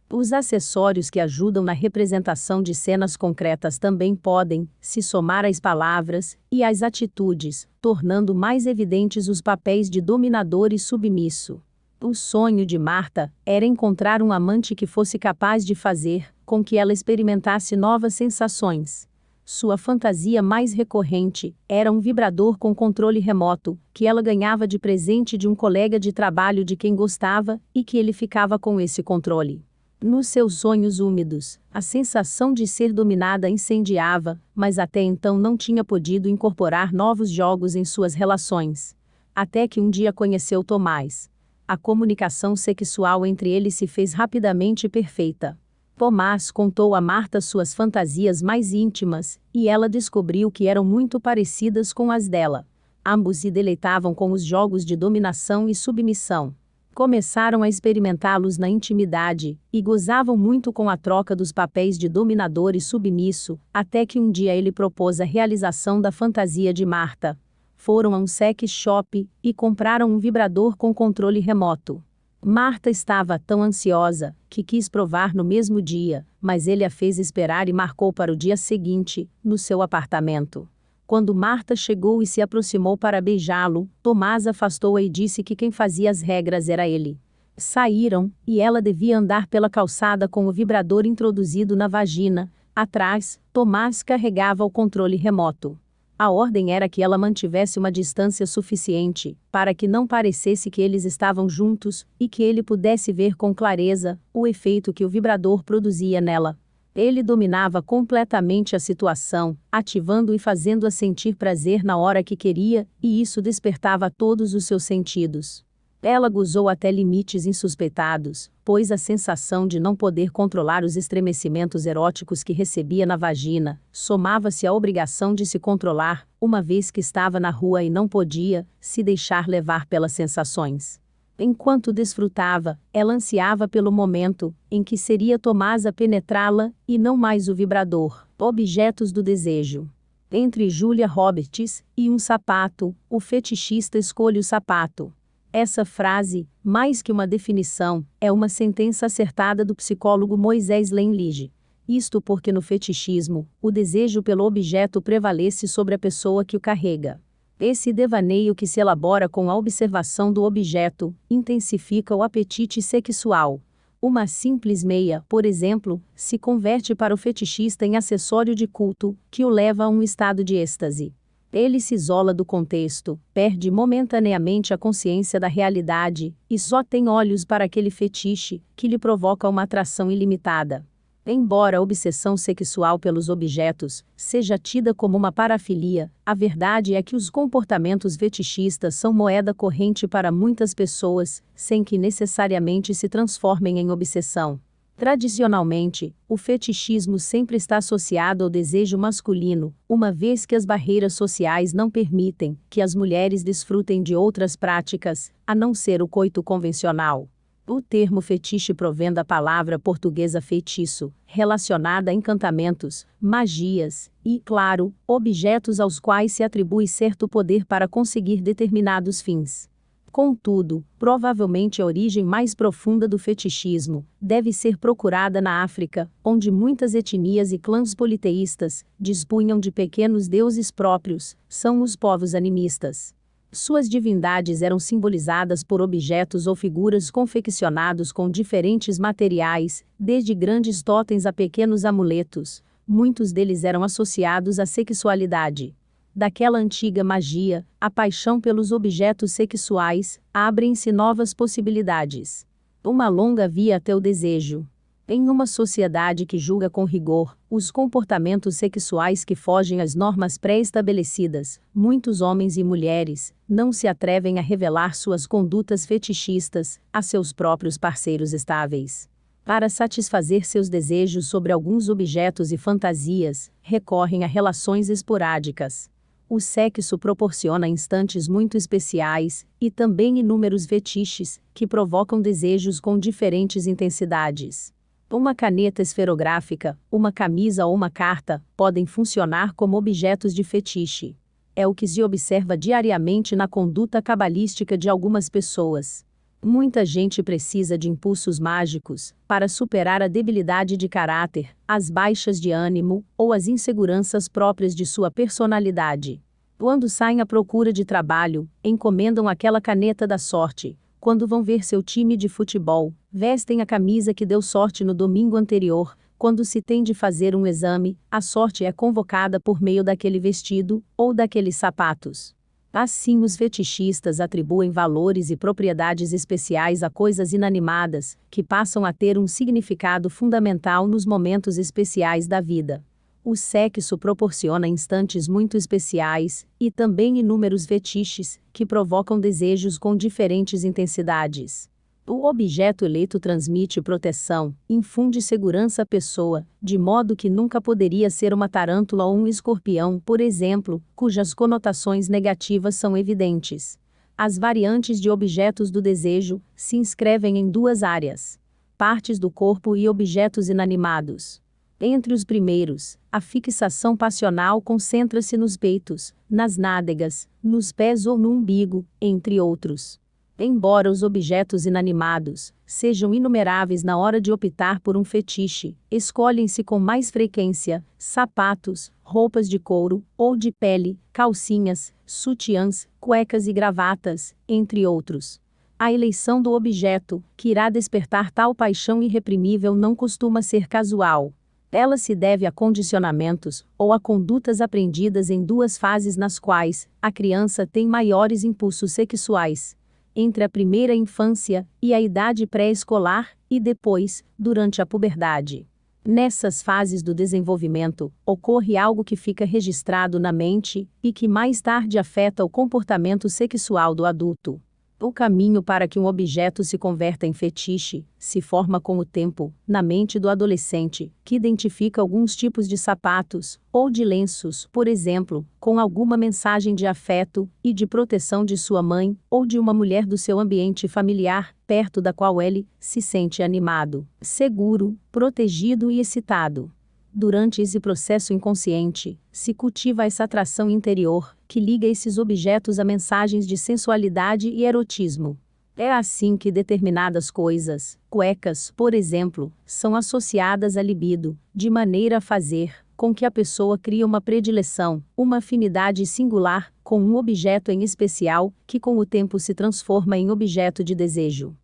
Os acessórios que ajudam na representação de cenas concretas também podem se somar às palavras e às atitudes, tornando mais evidentes os papéis de dominador e submisso. O sonho de Marta era encontrar um amante que fosse capaz de fazer com que ela experimentasse novas sensações. Sua fantasia mais recorrente era um vibrador com controle remoto, que ela ganhava de presente de um colega de trabalho de quem gostava e que ele ficava com esse controle. Nos seus sonhos úmidos, a sensação de ser dominada incendiava, mas até então não tinha podido incorporar novos jogos em suas relações. Até que um dia conheceu Tomás. A comunicação sexual entre eles se fez rapidamente perfeita. Tomás contou a Marta suas fantasias mais íntimas, e ela descobriu que eram muito parecidas com as dela. Ambos se deleitavam com os jogos de dominação e submissão começaram a experimentá-los na intimidade, e gozavam muito com a troca dos papéis de dominador e submisso, até que um dia ele propôs a realização da fantasia de Marta. Foram a um sex shop e compraram um vibrador com controle remoto. Marta estava tão ansiosa que quis provar no mesmo dia, mas ele a fez esperar e marcou para o dia seguinte, no seu apartamento. Quando Marta chegou e se aproximou para beijá-lo, Tomás afastou-a e disse que quem fazia as regras era ele. Saíram, e ela devia andar pela calçada com o vibrador introduzido na vagina. Atrás, Tomás carregava o controle remoto. A ordem era que ela mantivesse uma distância suficiente, para que não parecesse que eles estavam juntos, e que ele pudesse ver com clareza o efeito que o vibrador produzia nela. Ele dominava completamente a situação, ativando e fazendo-a sentir prazer na hora que queria, e isso despertava todos os seus sentidos. Ela gozou até limites insuspeitados, pois a sensação de não poder controlar os estremecimentos eróticos que recebia na vagina somava-se à obrigação de se controlar, uma vez que estava na rua e não podia se deixar levar pelas sensações. Enquanto desfrutava, ela ansiava pelo momento em que seria Tomás a penetrá-la, e não mais o vibrador, objetos do desejo. Entre Julia Roberts e um sapato, o fetichista escolhe o sapato. Essa frase, mais que uma definição, é uma sentença acertada do psicólogo Moisés Lenlige. Isto porque no fetichismo, o desejo pelo objeto prevalece sobre a pessoa que o carrega. Esse devaneio que se elabora com a observação do objeto intensifica o apetite sexual. Uma simples meia, por exemplo, se converte para o fetichista em acessório de culto, que o leva a um estado de êxtase. Ele se isola do contexto, perde momentaneamente a consciência da realidade e só tem olhos para aquele fetiche, que lhe provoca uma atração ilimitada. Embora a obsessão sexual pelos objetos seja tida como uma parafilia, a verdade é que os comportamentos fetichistas são moeda corrente para muitas pessoas, sem que necessariamente se transformem em obsessão. Tradicionalmente, o fetichismo sempre está associado ao desejo masculino, uma vez que as barreiras sociais não permitem que as mulheres desfrutem de outras práticas, a não ser o coito convencional. O termo fetiche provém da palavra portuguesa feitiço, relacionada a encantamentos, magias e, claro, objetos aos quais se atribui certo poder para conseguir determinados fins. Contudo, provavelmente a origem mais profunda do fetichismo deve ser procurada na África, onde muitas etnias e clãs politeístas dispunham de pequenos deuses próprios, são os povos animistas. Suas divindades eram simbolizadas por objetos ou figuras confeccionados com diferentes materiais, desde grandes totens a pequenos amuletos. Muitos deles eram associados à sexualidade. Daquela antiga magia, a paixão pelos objetos sexuais, abrem-se novas possibilidades. Uma longa via até o desejo. Em uma sociedade que julga com rigor os comportamentos sexuais que fogem às normas pré-estabelecidas, muitos homens e mulheres não se atrevem a revelar suas condutas fetichistas a seus próprios parceiros estáveis. Para satisfazer seus desejos sobre alguns objetos e fantasias, recorrem a relações esporádicas. O sexo proporciona instantes muito especiais e também inúmeros fetiches que provocam desejos com diferentes intensidades. Uma caneta esferográfica, uma camisa ou uma carta podem funcionar como objetos de fetiche. É o que se observa diariamente na conduta cabalística de algumas pessoas. Muita gente precisa de impulsos mágicos para superar a debilidade de caráter, as baixas de ânimo ou as inseguranças próprias de sua personalidade. Quando saem à procura de trabalho, encomendam aquela caneta da sorte, quando vão ver seu time de futebol, vestem a camisa que deu sorte no domingo anterior, quando se tem de fazer um exame, a sorte é convocada por meio daquele vestido ou daqueles sapatos. Assim, os fetichistas atribuem valores e propriedades especiais a coisas inanimadas, que passam a ter um significado fundamental nos momentos especiais da vida. O sexo proporciona instantes muito especiais e também inúmeros fetiches que provocam desejos com diferentes intensidades. O objeto eleito transmite proteção, infunde segurança à pessoa, de modo que nunca poderia ser uma tarântula ou um escorpião, por exemplo, cujas conotações negativas são evidentes. As variantes de objetos do desejo se inscrevem em duas áreas: partes do corpo e objetos inanimados. Entre os primeiros, a fixação passional concentra-se nos peitos, nas nádegas, nos pés ou no umbigo, entre outros. Embora os objetos inanimados sejam inumeráveis na hora de optar por um fetiche, escolhem-se com mais frequência sapatos, roupas de couro ou de pele, calcinhas, sutiãs, cuecas e gravatas, entre outros. A eleição do objeto, que irá despertar tal paixão irreprimível, não costuma ser casual, ela se deve a condicionamentos ou a condutas aprendidas em duas fases nas quais a criança tem maiores impulsos sexuais, entre a primeira infância e a idade pré-escolar e depois, durante a puberdade. Nessas fases do desenvolvimento, ocorre algo que fica registrado na mente e que mais tarde afeta o comportamento sexual do adulto. O caminho para que um objeto se converta em fetiche se forma com o tempo, na mente do adolescente, que identifica alguns tipos de sapatos, ou de lenços, por exemplo, com alguma mensagem de afeto e de proteção de sua mãe, ou de uma mulher do seu ambiente familiar, perto da qual ele se sente animado, seguro, protegido e excitado. Durante esse processo inconsciente, se cultiva essa atração interior, que liga esses objetos a mensagens de sensualidade e erotismo. É assim que determinadas coisas, cuecas, por exemplo, são associadas a libido, de maneira a fazer com que a pessoa crie uma predileção, uma afinidade singular com um objeto em especial, que com o tempo se transforma em objeto de desejo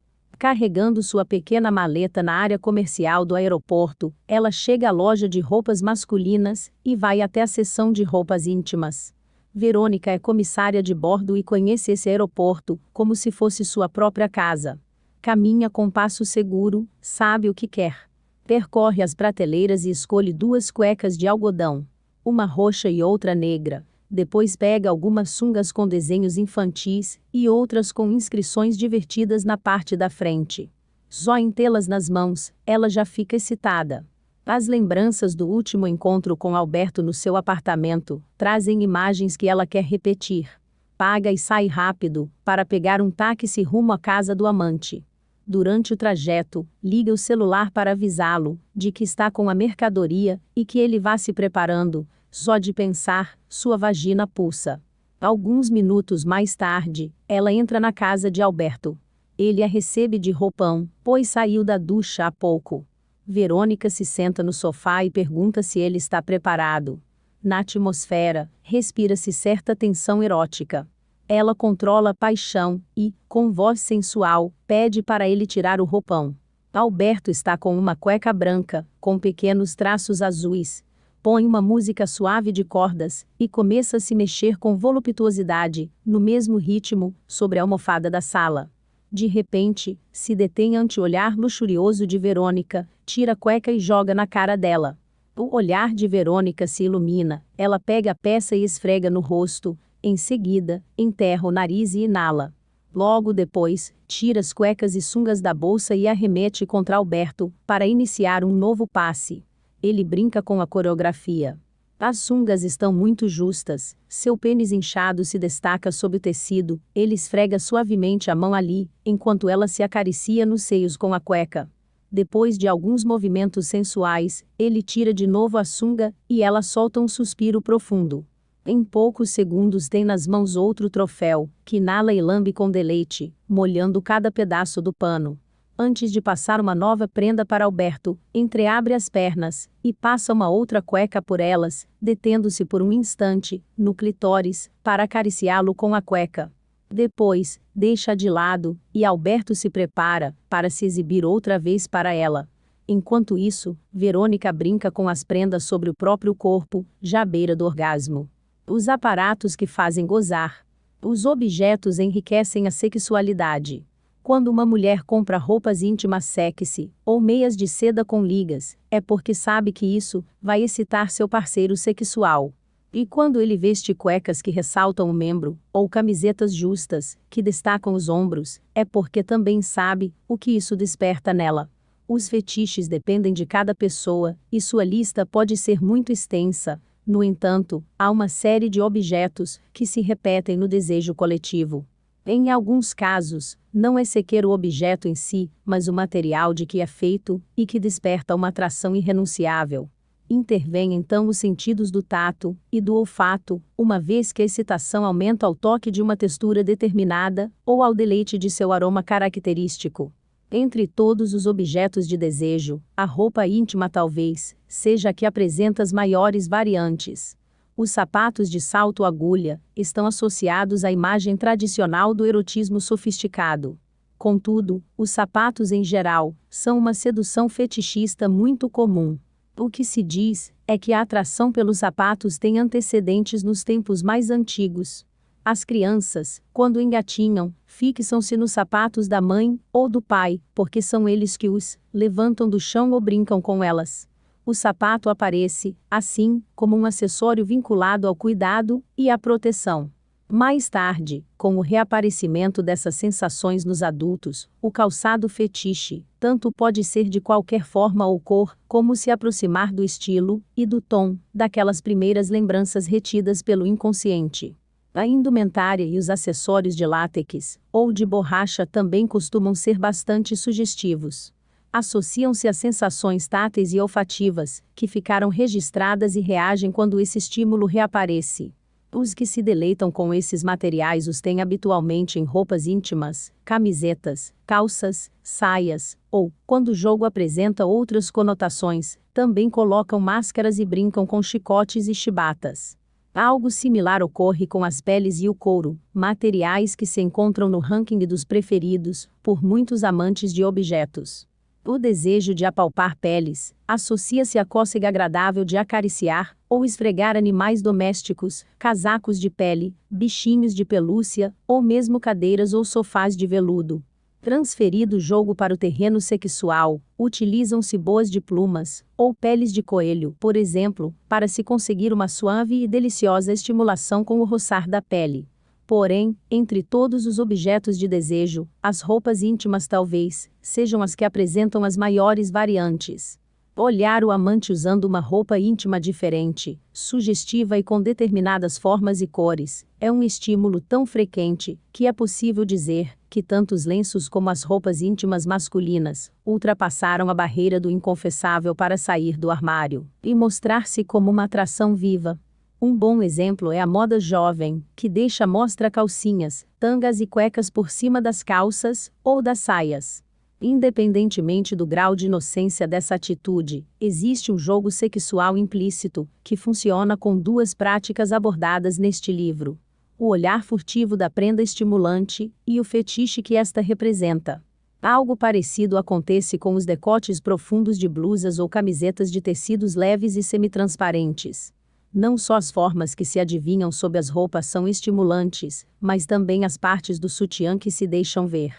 carregando sua pequena maleta na área comercial do aeroporto, ela chega à loja de roupas masculinas e vai até a seção de roupas íntimas. Verônica é comissária de bordo e conhece esse aeroporto como se fosse sua própria casa. Caminha com passo seguro, sabe o que quer. Percorre as prateleiras e escolhe duas cuecas de algodão, uma roxa e outra negra depois pega algumas sungas com desenhos infantis e outras com inscrições divertidas na parte da frente. Só em tê-las nas mãos, ela já fica excitada. As lembranças do último encontro com Alberto no seu apartamento trazem imagens que ela quer repetir. Paga e sai rápido para pegar um táxi rumo à casa do amante. Durante o trajeto, liga o celular para avisá-lo de que está com a mercadoria e que ele vá se preparando, só de pensar, sua vagina pulsa. Alguns minutos mais tarde, ela entra na casa de Alberto. Ele a recebe de roupão, pois saiu da ducha há pouco. Verônica se senta no sofá e pergunta se ele está preparado. Na atmosfera, respira-se certa tensão erótica. Ela controla a paixão e, com voz sensual, pede para ele tirar o roupão. Alberto está com uma cueca branca, com pequenos traços azuis, põe uma música suave de cordas, e começa a se mexer com voluptuosidade, no mesmo ritmo, sobre a almofada da sala. De repente, se detém ante o olhar luxurioso de Verônica, tira a cueca e joga na cara dela. O olhar de Verônica se ilumina, ela pega a peça e esfrega no rosto, em seguida, enterra o nariz e inala. Logo depois, tira as cuecas e sungas da bolsa e arremete contra Alberto, para iniciar um novo passe. Ele brinca com a coreografia. As sungas estão muito justas, seu pênis inchado se destaca sob o tecido, ele esfrega suavemente a mão ali, enquanto ela se acaricia nos seios com a cueca. Depois de alguns movimentos sensuais, ele tira de novo a sunga, e ela solta um suspiro profundo. Em poucos segundos tem nas mãos outro troféu, que nala e lambe com deleite, molhando cada pedaço do pano antes de passar uma nova prenda para Alberto, entreabre as pernas e passa uma outra cueca por elas, detendo-se por um instante no clitóris para acariciá-lo com a cueca. Depois, deixa de lado e Alberto se prepara para se exibir outra vez para ela. Enquanto isso, Verônica brinca com as prendas sobre o próprio corpo, já à beira do orgasmo. Os aparatos que fazem gozar. Os objetos enriquecem a sexualidade. Quando uma mulher compra roupas íntimas sexy ou meias de seda com ligas, é porque sabe que isso vai excitar seu parceiro sexual. E quando ele veste cuecas que ressaltam o membro ou camisetas justas que destacam os ombros, é porque também sabe o que isso desperta nela. Os fetiches dependem de cada pessoa e sua lista pode ser muito extensa. No entanto, há uma série de objetos que se repetem no desejo coletivo. Em alguns casos, não é sequer o objeto em si, mas o material de que é feito, e que desperta uma atração irrenunciável. Intervêm então os sentidos do tato e do olfato, uma vez que a excitação aumenta ao toque de uma textura determinada ou ao deleite de seu aroma característico. Entre todos os objetos de desejo, a roupa íntima talvez seja a que apresenta as maiores variantes. Os sapatos de salto agulha estão associados à imagem tradicional do erotismo sofisticado. Contudo, os sapatos em geral são uma sedução fetichista muito comum. O que se diz é que a atração pelos sapatos tem antecedentes nos tempos mais antigos. As crianças, quando engatinham, fixam-se nos sapatos da mãe ou do pai, porque são eles que os levantam do chão ou brincam com elas o sapato aparece, assim, como um acessório vinculado ao cuidado e à proteção. Mais tarde, com o reaparecimento dessas sensações nos adultos, o calçado fetiche tanto pode ser de qualquer forma ou cor, como se aproximar do estilo e do tom daquelas primeiras lembranças retidas pelo inconsciente. A indumentária e os acessórios de látex ou de borracha também costumam ser bastante sugestivos associam-se a sensações táteis e olfativas, que ficaram registradas e reagem quando esse estímulo reaparece. Os que se deleitam com esses materiais os têm habitualmente em roupas íntimas, camisetas, calças, saias, ou, quando o jogo apresenta outras conotações, também colocam máscaras e brincam com chicotes e chibatas. Algo similar ocorre com as peles e o couro, materiais que se encontram no ranking dos preferidos por muitos amantes de objetos. O desejo de apalpar peles associa-se à cócega agradável de acariciar ou esfregar animais domésticos, casacos de pele, bichinhos de pelúcia ou mesmo cadeiras ou sofás de veludo. Transferido o jogo para o terreno sexual, utilizam-se boas de plumas ou peles de coelho, por exemplo, para se conseguir uma suave e deliciosa estimulação com o roçar da pele. Porém, entre todos os objetos de desejo, as roupas íntimas talvez sejam as que apresentam as maiores variantes. Olhar o amante usando uma roupa íntima diferente, sugestiva e com determinadas formas e cores, é um estímulo tão frequente que é possível dizer que tanto os lenços como as roupas íntimas masculinas ultrapassaram a barreira do inconfessável para sair do armário e mostrar-se como uma atração viva, um bom exemplo é a moda jovem, que deixa mostra calcinhas, tangas e cuecas por cima das calças ou das saias. Independentemente do grau de inocência dessa atitude, existe um jogo sexual implícito, que funciona com duas práticas abordadas neste livro: o olhar furtivo da prenda estimulante e o fetiche que esta representa. Algo parecido acontece com os decotes profundos de blusas ou camisetas de tecidos leves e semitransparentes. Não só as formas que se adivinham sob as roupas são estimulantes, mas também as partes do sutiã que se deixam ver.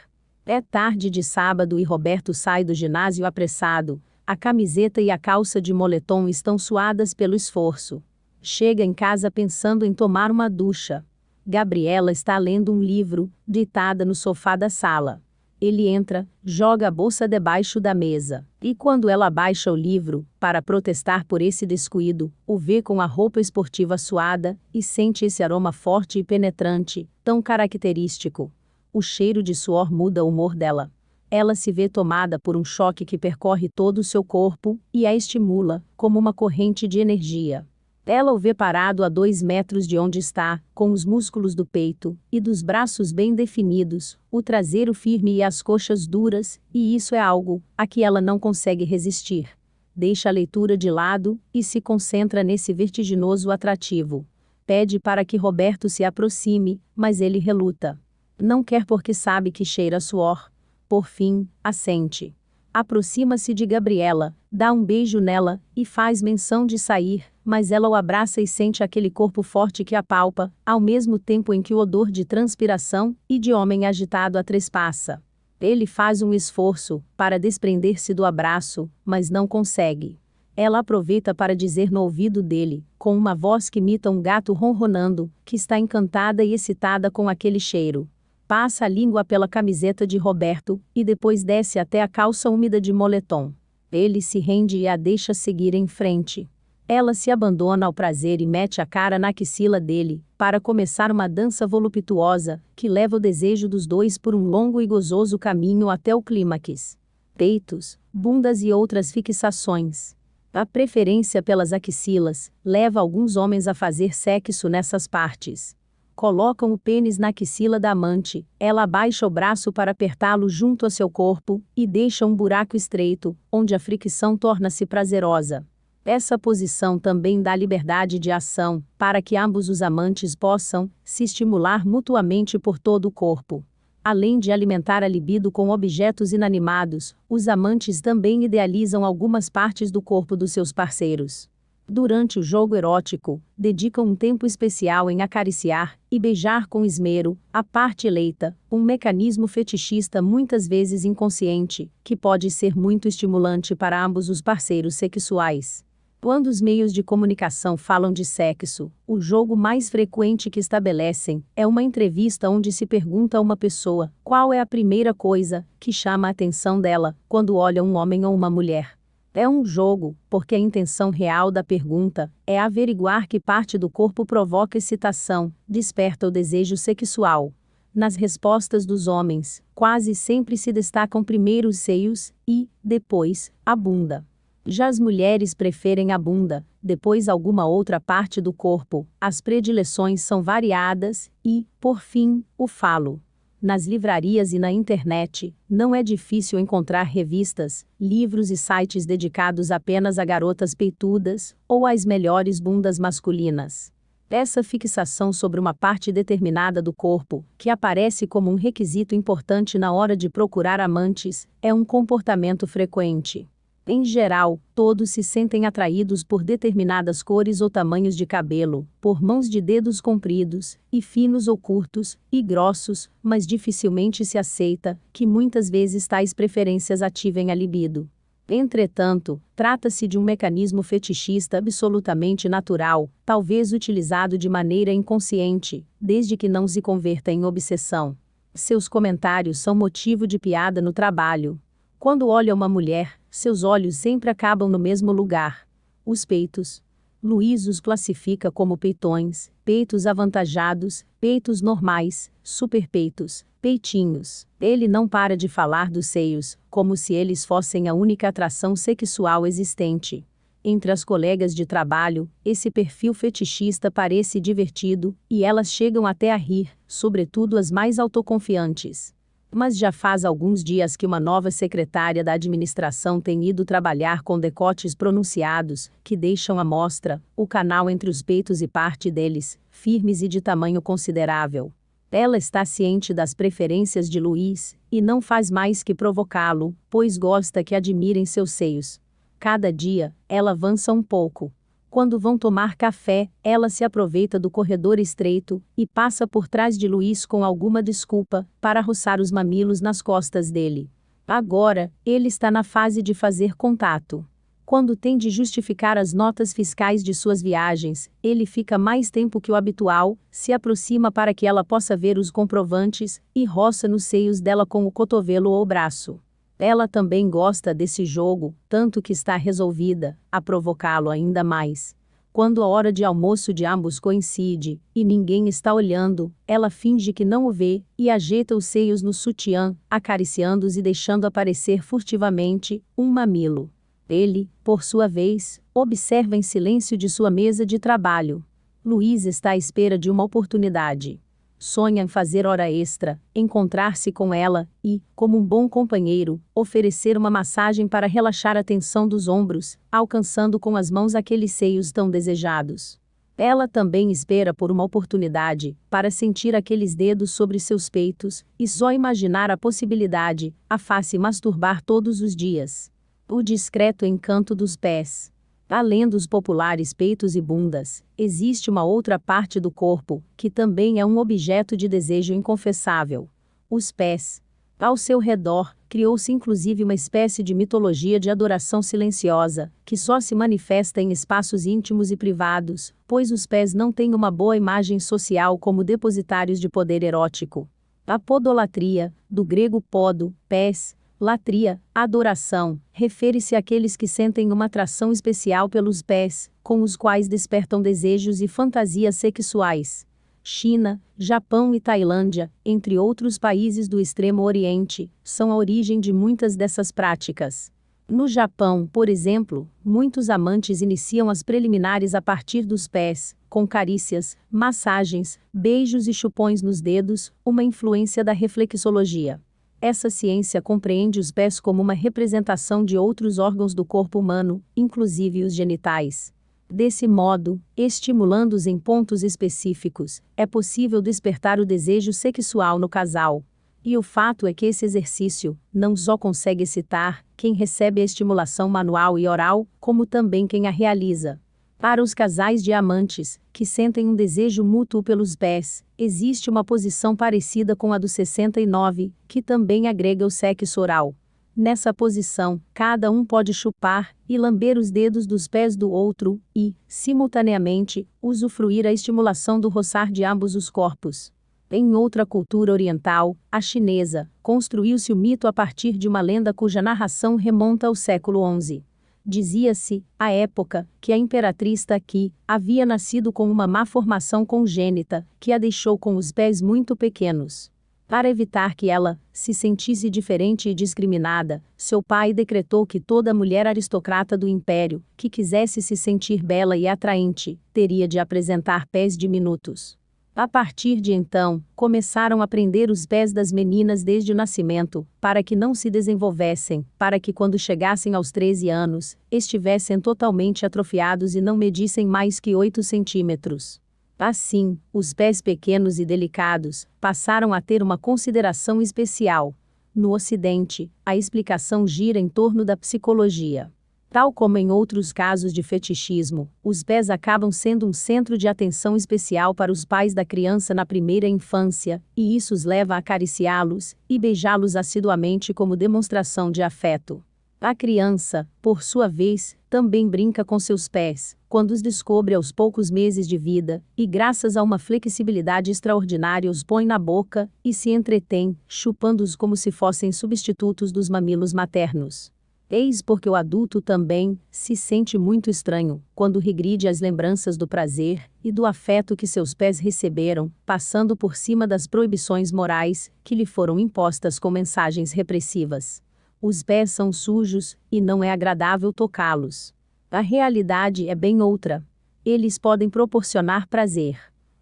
É tarde de sábado e Roberto sai do ginásio apressado. A camiseta e a calça de moletom estão suadas pelo esforço. Chega em casa pensando em tomar uma ducha. Gabriela está lendo um livro, deitada no sofá da sala. Ele entra, joga a bolsa debaixo da mesa, e quando ela baixa o livro, para protestar por esse descuido, o vê com a roupa esportiva suada e sente esse aroma forte e penetrante, tão característico. O cheiro de suor muda o humor dela. Ela se vê tomada por um choque que percorre todo o seu corpo e a estimula, como uma corrente de energia. Ela o vê parado a dois metros de onde está, com os músculos do peito e dos braços bem definidos, o traseiro firme e as coxas duras, e isso é algo a que ela não consegue resistir. Deixa a leitura de lado e se concentra nesse vertiginoso atrativo. Pede para que Roberto se aproxime, mas ele reluta. Não quer porque sabe que cheira suor. Por fim, assente. Aproxima-se de Gabriela, dá um beijo nela e faz menção de sair, mas ela o abraça e sente aquele corpo forte que a palpa, ao mesmo tempo em que o odor de transpiração e de homem agitado a trespassa. Ele faz um esforço para desprender-se do abraço, mas não consegue. Ela aproveita para dizer no ouvido dele, com uma voz que imita um gato ronronando, que está encantada e excitada com aquele cheiro. Passa a língua pela camiseta de Roberto e depois desce até a calça úmida de moletom. Ele se rende e a deixa seguir em frente. Ela se abandona ao prazer e mete a cara na axila dele, para começar uma dança voluptuosa, que leva o desejo dos dois por um longo e gozoso caminho até o clímax. Peitos, bundas e outras fixações. A preferência pelas axilas leva alguns homens a fazer sexo nessas partes. Colocam o pênis na axila da amante, ela abaixa o braço para apertá-lo junto a seu corpo e deixa um buraco estreito, onde a fricção torna-se prazerosa. Essa posição também dá liberdade de ação, para que ambos os amantes possam se estimular mutuamente por todo o corpo. Além de alimentar a libido com objetos inanimados, os amantes também idealizam algumas partes do corpo dos seus parceiros. Durante o jogo erótico, dedicam um tempo especial em acariciar e beijar com esmero a parte eleita, um mecanismo fetichista muitas vezes inconsciente, que pode ser muito estimulante para ambos os parceiros sexuais. Quando os meios de comunicação falam de sexo, o jogo mais frequente que estabelecem é uma entrevista onde se pergunta a uma pessoa qual é a primeira coisa que chama a atenção dela quando olha um homem ou uma mulher. É um jogo, porque a intenção real da pergunta é averiguar que parte do corpo provoca excitação, desperta o desejo sexual. Nas respostas dos homens, quase sempre se destacam primeiro os seios e, depois, a bunda. Já as mulheres preferem a bunda, depois alguma outra parte do corpo, as predileções são variadas e, por fim, o falo. Nas livrarias e na internet, não é difícil encontrar revistas, livros e sites dedicados apenas a garotas peitudas ou às melhores bundas masculinas. Essa fixação sobre uma parte determinada do corpo, que aparece como um requisito importante na hora de procurar amantes, é um comportamento frequente. Em geral, todos se sentem atraídos por determinadas cores ou tamanhos de cabelo, por mãos de dedos compridos, e finos ou curtos, e grossos, mas dificilmente se aceita que muitas vezes tais preferências ativem a libido. Entretanto, trata-se de um mecanismo fetichista absolutamente natural, talvez utilizado de maneira inconsciente, desde que não se converta em obsessão. Seus comentários são motivo de piada no trabalho. Quando olha uma mulher, seus olhos sempre acabam no mesmo lugar. Os peitos. Luiz os classifica como peitões, peitos avantajados, peitos normais, superpeitos, peitinhos. Ele não para de falar dos seios, como se eles fossem a única atração sexual existente. Entre as colegas de trabalho, esse perfil fetichista parece divertido, e elas chegam até a rir, sobretudo as mais autoconfiantes mas já faz alguns dias que uma nova secretária da administração tem ido trabalhar com decotes pronunciados, que deixam à mostra o canal entre os peitos e parte deles, firmes e de tamanho considerável. Ela está ciente das preferências de Luiz e não faz mais que provocá-lo, pois gosta que admirem seus seios. Cada dia, ela avança um pouco, quando vão tomar café, ela se aproveita do corredor estreito e passa por trás de Luiz com alguma desculpa para roçar os mamilos nas costas dele. Agora, ele está na fase de fazer contato. Quando tem de justificar as notas fiscais de suas viagens, ele fica mais tempo que o habitual, se aproxima para que ela possa ver os comprovantes e roça nos seios dela com o cotovelo ou o braço. Ela também gosta desse jogo, tanto que está resolvida a provocá-lo ainda mais. Quando a hora de almoço de ambos coincide e ninguém está olhando, ela finge que não o vê e ajeita os seios no sutiã, acariciando-os e deixando aparecer furtivamente um mamilo. Ele, por sua vez, observa em silêncio de sua mesa de trabalho. Luiz está à espera de uma oportunidade sonha em fazer hora extra, encontrar-se com ela e, como um bom companheiro, oferecer uma massagem para relaxar a tensão dos ombros, alcançando com as mãos aqueles seios tão desejados. Ela também espera por uma oportunidade para sentir aqueles dedos sobre seus peitos e só imaginar a possibilidade, a face masturbar todos os dias. O discreto encanto dos pés. Além dos populares peitos e bundas, existe uma outra parte do corpo, que também é um objeto de desejo inconfessável: os pés. Ao seu redor, criou-se inclusive uma espécie de mitologia de adoração silenciosa, que só se manifesta em espaços íntimos e privados, pois os pés não têm uma boa imagem social como depositários de poder erótico. A podolatria, do grego podo, pés, Latria, adoração, refere-se àqueles que sentem uma atração especial pelos pés, com os quais despertam desejos e fantasias sexuais. China, Japão e Tailândia, entre outros países do Extremo Oriente, são a origem de muitas dessas práticas. No Japão, por exemplo, muitos amantes iniciam as preliminares a partir dos pés, com carícias, massagens, beijos e chupões nos dedos, uma influência da reflexologia. Essa ciência compreende os pés como uma representação de outros órgãos do corpo humano, inclusive os genitais. Desse modo, estimulando-os em pontos específicos, é possível despertar o desejo sexual no casal. E o fato é que esse exercício não só consegue excitar quem recebe a estimulação manual e oral, como também quem a realiza. Para os casais de amantes, que sentem um desejo mútuo pelos pés, existe uma posição parecida com a do 69, que também agrega o sexo oral. Nessa posição, cada um pode chupar e lamber os dedos dos pés do outro e, simultaneamente, usufruir a estimulação do roçar de ambos os corpos. Em outra cultura oriental, a chinesa, construiu-se o mito a partir de uma lenda cuja narração remonta ao século XI. Dizia-se, à época, que a imperatriz Taqui havia nascido com uma má formação congênita, que a deixou com os pés muito pequenos. Para evitar que ela se sentisse diferente e discriminada, seu pai decretou que toda mulher aristocrata do império que quisesse se sentir bela e atraente teria de apresentar pés diminutos. A partir de então, começaram a prender os pés das meninas desde o nascimento, para que não se desenvolvessem, para que quando chegassem aos 13 anos, estivessem totalmente atrofiados e não medissem mais que 8 centímetros. Assim, os pés pequenos e delicados passaram a ter uma consideração especial. No Ocidente, a explicação gira em torno da psicologia. Tal como em outros casos de fetichismo, os pés acabam sendo um centro de atenção especial para os pais da criança na primeira infância, e isso os leva a acariciá-los e beijá-los assiduamente como demonstração de afeto. A criança, por sua vez, também brinca com seus pés, quando os descobre aos poucos meses de vida, e graças a uma flexibilidade extraordinária os põe na boca e se entretém, chupando-os como se fossem substitutos dos mamilos maternos. Eis porque o adulto também se sente muito estranho quando regride as lembranças do prazer e do afeto que seus pés receberam, passando por cima das proibições morais que lhe foram impostas com mensagens repressivas. Os pés são sujos e não é agradável tocá-los. A realidade é bem outra. Eles podem proporcionar prazer.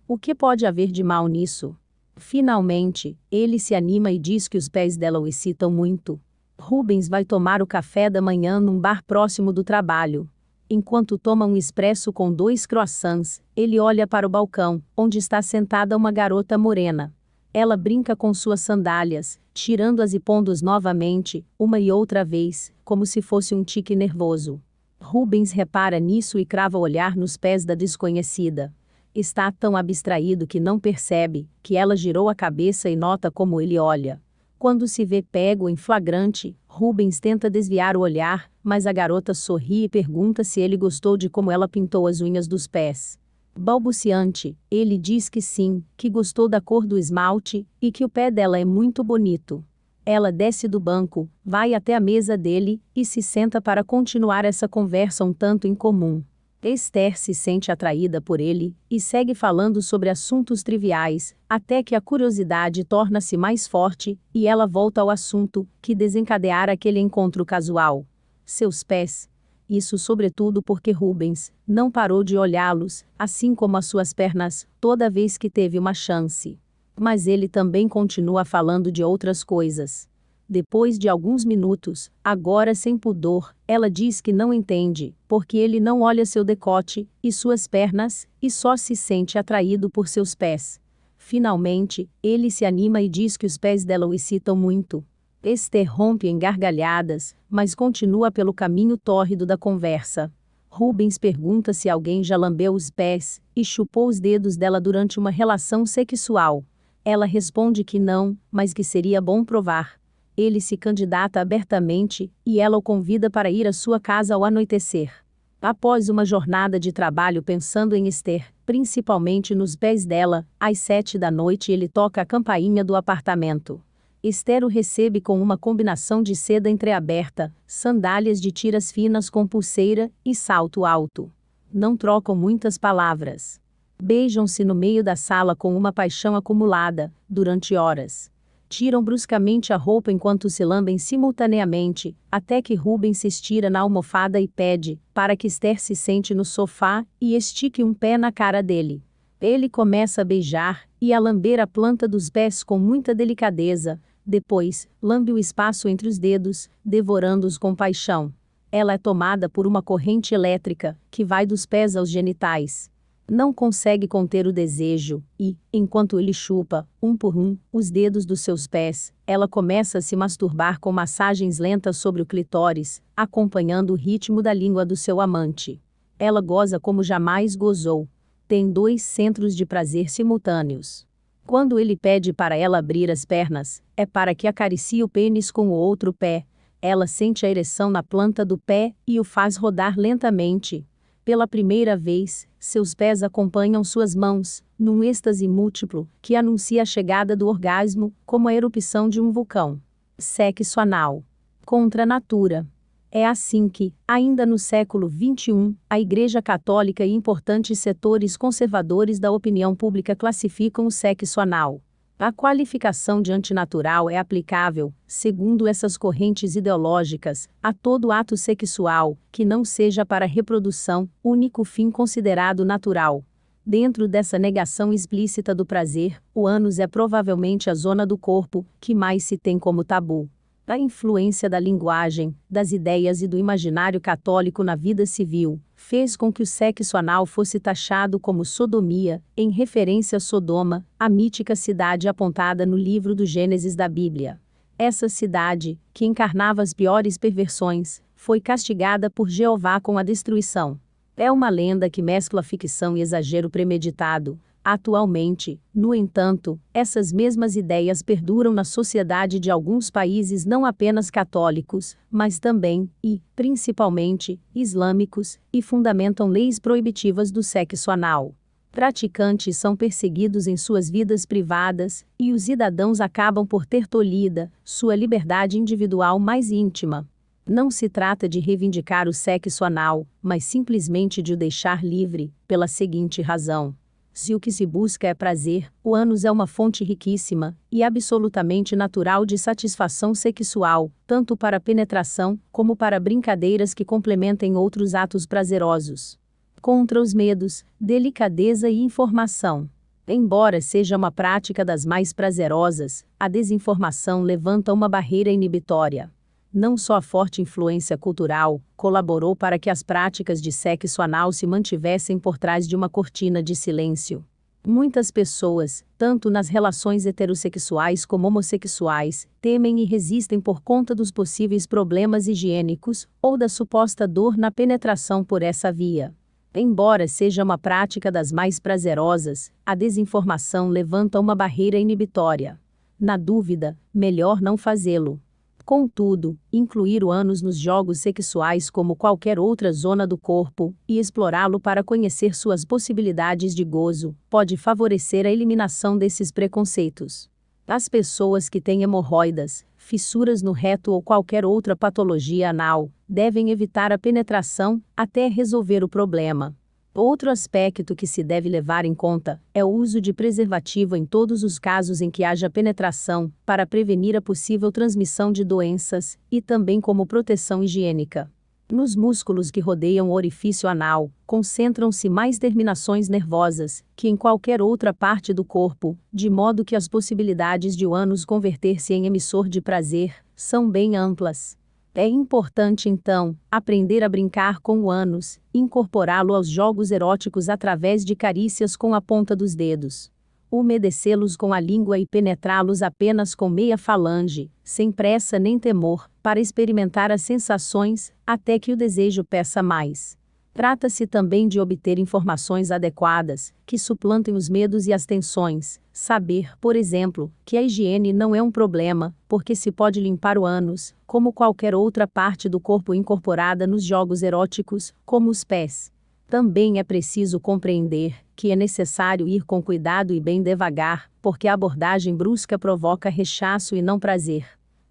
O que pode haver de mal nisso? Finalmente, ele se anima e diz que os pés dela o excitam muito Rubens vai tomar o café da manhã num bar próximo do trabalho. Enquanto toma um expresso com dois croissants, ele olha para o balcão, onde está sentada uma garota morena. Ela brinca com suas sandálias, tirando-as e pondo-as novamente, uma e outra vez, como se fosse um tique nervoso. Rubens repara nisso e crava o olhar nos pés da desconhecida. Está tão abstraído que não percebe que ela girou a cabeça e nota como ele olha. Quando se vê pego em flagrante, Rubens tenta desviar o olhar, mas a garota sorri e pergunta se ele gostou de como ela pintou as unhas dos pés. Balbuciante, ele diz que sim, que gostou da cor do esmalte e que o pé dela é muito bonito. Ela desce do banco, vai até a mesa dele e se senta para continuar essa conversa um tanto incomum. Esther se sente atraída por ele e segue falando sobre assuntos triviais, até que a curiosidade torna-se mais forte e ela volta ao assunto que desencadeara aquele encontro casual. Seus pés. Isso sobretudo porque Rubens não parou de olhá-los, assim como as suas pernas, toda vez que teve uma chance. Mas ele também continua falando de outras coisas. Depois de alguns minutos, agora sem pudor, ela diz que não entende, porque ele não olha seu decote e suas pernas e só se sente atraído por seus pés. Finalmente, ele se anima e diz que os pés dela o excitam muito. Esther rompe em gargalhadas, mas continua pelo caminho tórrido da conversa. Rubens pergunta se alguém já lambeu os pés e chupou os dedos dela durante uma relação sexual. Ela responde que não, mas que seria bom provar. Ele se candidata abertamente e ela o convida para ir à sua casa ao anoitecer. Após uma jornada de trabalho pensando em Esther, principalmente nos pés dela, às sete da noite ele toca a campainha do apartamento. Esther o recebe com uma combinação de seda entreaberta, sandálias de tiras finas com pulseira e salto alto. Não trocam muitas palavras. Beijam-se no meio da sala com uma paixão acumulada, durante horas tiram bruscamente a roupa enquanto se lambem simultaneamente, até que Rubens se estira na almofada e pede, para que Esther se sente no sofá e estique um pé na cara dele. Ele começa a beijar e a lamber a planta dos pés com muita delicadeza, depois, lambe o espaço entre os dedos, devorando-os com paixão. Ela é tomada por uma corrente elétrica, que vai dos pés aos genitais não consegue conter o desejo, e, enquanto ele chupa, um por um, os dedos dos seus pés, ela começa a se masturbar com massagens lentas sobre o clitóris, acompanhando o ritmo da língua do seu amante. Ela goza como jamais gozou. Tem dois centros de prazer simultâneos. Quando ele pede para ela abrir as pernas, é para que acaricie o pênis com o outro pé. Ela sente a ereção na planta do pé e o faz rodar lentamente. Pela primeira vez, seus pés acompanham suas mãos, num êxtase múltiplo, que anuncia a chegada do orgasmo, como a erupção de um vulcão. Sexo anal. Contra a natura. É assim que, ainda no século XXI, a Igreja Católica e importantes setores conservadores da opinião pública classificam o sexo anal. A qualificação de antinatural é aplicável, segundo essas correntes ideológicas, a todo ato sexual que não seja para reprodução, único fim considerado natural. Dentro dessa negação explícita do prazer, o ânus é provavelmente a zona do corpo que mais se tem como tabu. A influência da linguagem, das ideias e do imaginário católico na vida civil fez com que o sexo anal fosse taxado como sodomia, em referência a Sodoma, a mítica cidade apontada no livro do Gênesis da Bíblia. Essa cidade, que encarnava as piores perversões, foi castigada por Jeová com a destruição. É uma lenda que mescla ficção e exagero premeditado, Atualmente, no entanto, essas mesmas ideias perduram na sociedade de alguns países não apenas católicos, mas também, e, principalmente, islâmicos, e fundamentam leis proibitivas do sexo anal. Praticantes são perseguidos em suas vidas privadas, e os cidadãos acabam por ter tolhida sua liberdade individual mais íntima. Não se trata de reivindicar o sexo anal, mas simplesmente de o deixar livre, pela seguinte razão se o que se busca é prazer, o ânus é uma fonte riquíssima e absolutamente natural de satisfação sexual, tanto para penetração como para brincadeiras que complementem outros atos prazerosos. Contra os medos, delicadeza e informação. Embora seja uma prática das mais prazerosas, a desinformação levanta uma barreira inibitória não só a forte influência cultural, colaborou para que as práticas de sexo anal se mantivessem por trás de uma cortina de silêncio. Muitas pessoas, tanto nas relações heterossexuais como homossexuais, temem e resistem por conta dos possíveis problemas higiênicos ou da suposta dor na penetração por essa via. Embora seja uma prática das mais prazerosas, a desinformação levanta uma barreira inibitória. Na dúvida, melhor não fazê-lo. Contudo, incluir o ânus nos jogos sexuais como qualquer outra zona do corpo, e explorá-lo para conhecer suas possibilidades de gozo, pode favorecer a eliminação desses preconceitos. As pessoas que têm hemorroidas, fissuras no reto ou qualquer outra patologia anal, devem evitar a penetração até resolver o problema. Outro aspecto que se deve levar em conta é o uso de preservativo em todos os casos em que haja penetração, para prevenir a possível transmissão de doenças e também como proteção higiênica. Nos músculos que rodeiam o orifício anal, concentram-se mais terminações nervosas que em qualquer outra parte do corpo, de modo que as possibilidades de o ânus converter-se em emissor de prazer são bem amplas. É importante, então, aprender a brincar com o ânus, incorporá-lo aos jogos eróticos através de carícias com a ponta dos dedos. Umedecê-los com a língua e penetrá-los apenas com meia falange, sem pressa nem temor, para experimentar as sensações, até que o desejo peça mais. Trata-se também de obter informações adequadas, que suplantem os medos e as tensões. Saber, por exemplo, que a higiene não é um problema, porque se pode limpar o ânus, como qualquer outra parte do corpo incorporada nos jogos eróticos, como os pés. Também é preciso compreender que é necessário ir com cuidado e bem devagar, porque a abordagem brusca provoca rechaço e não prazer.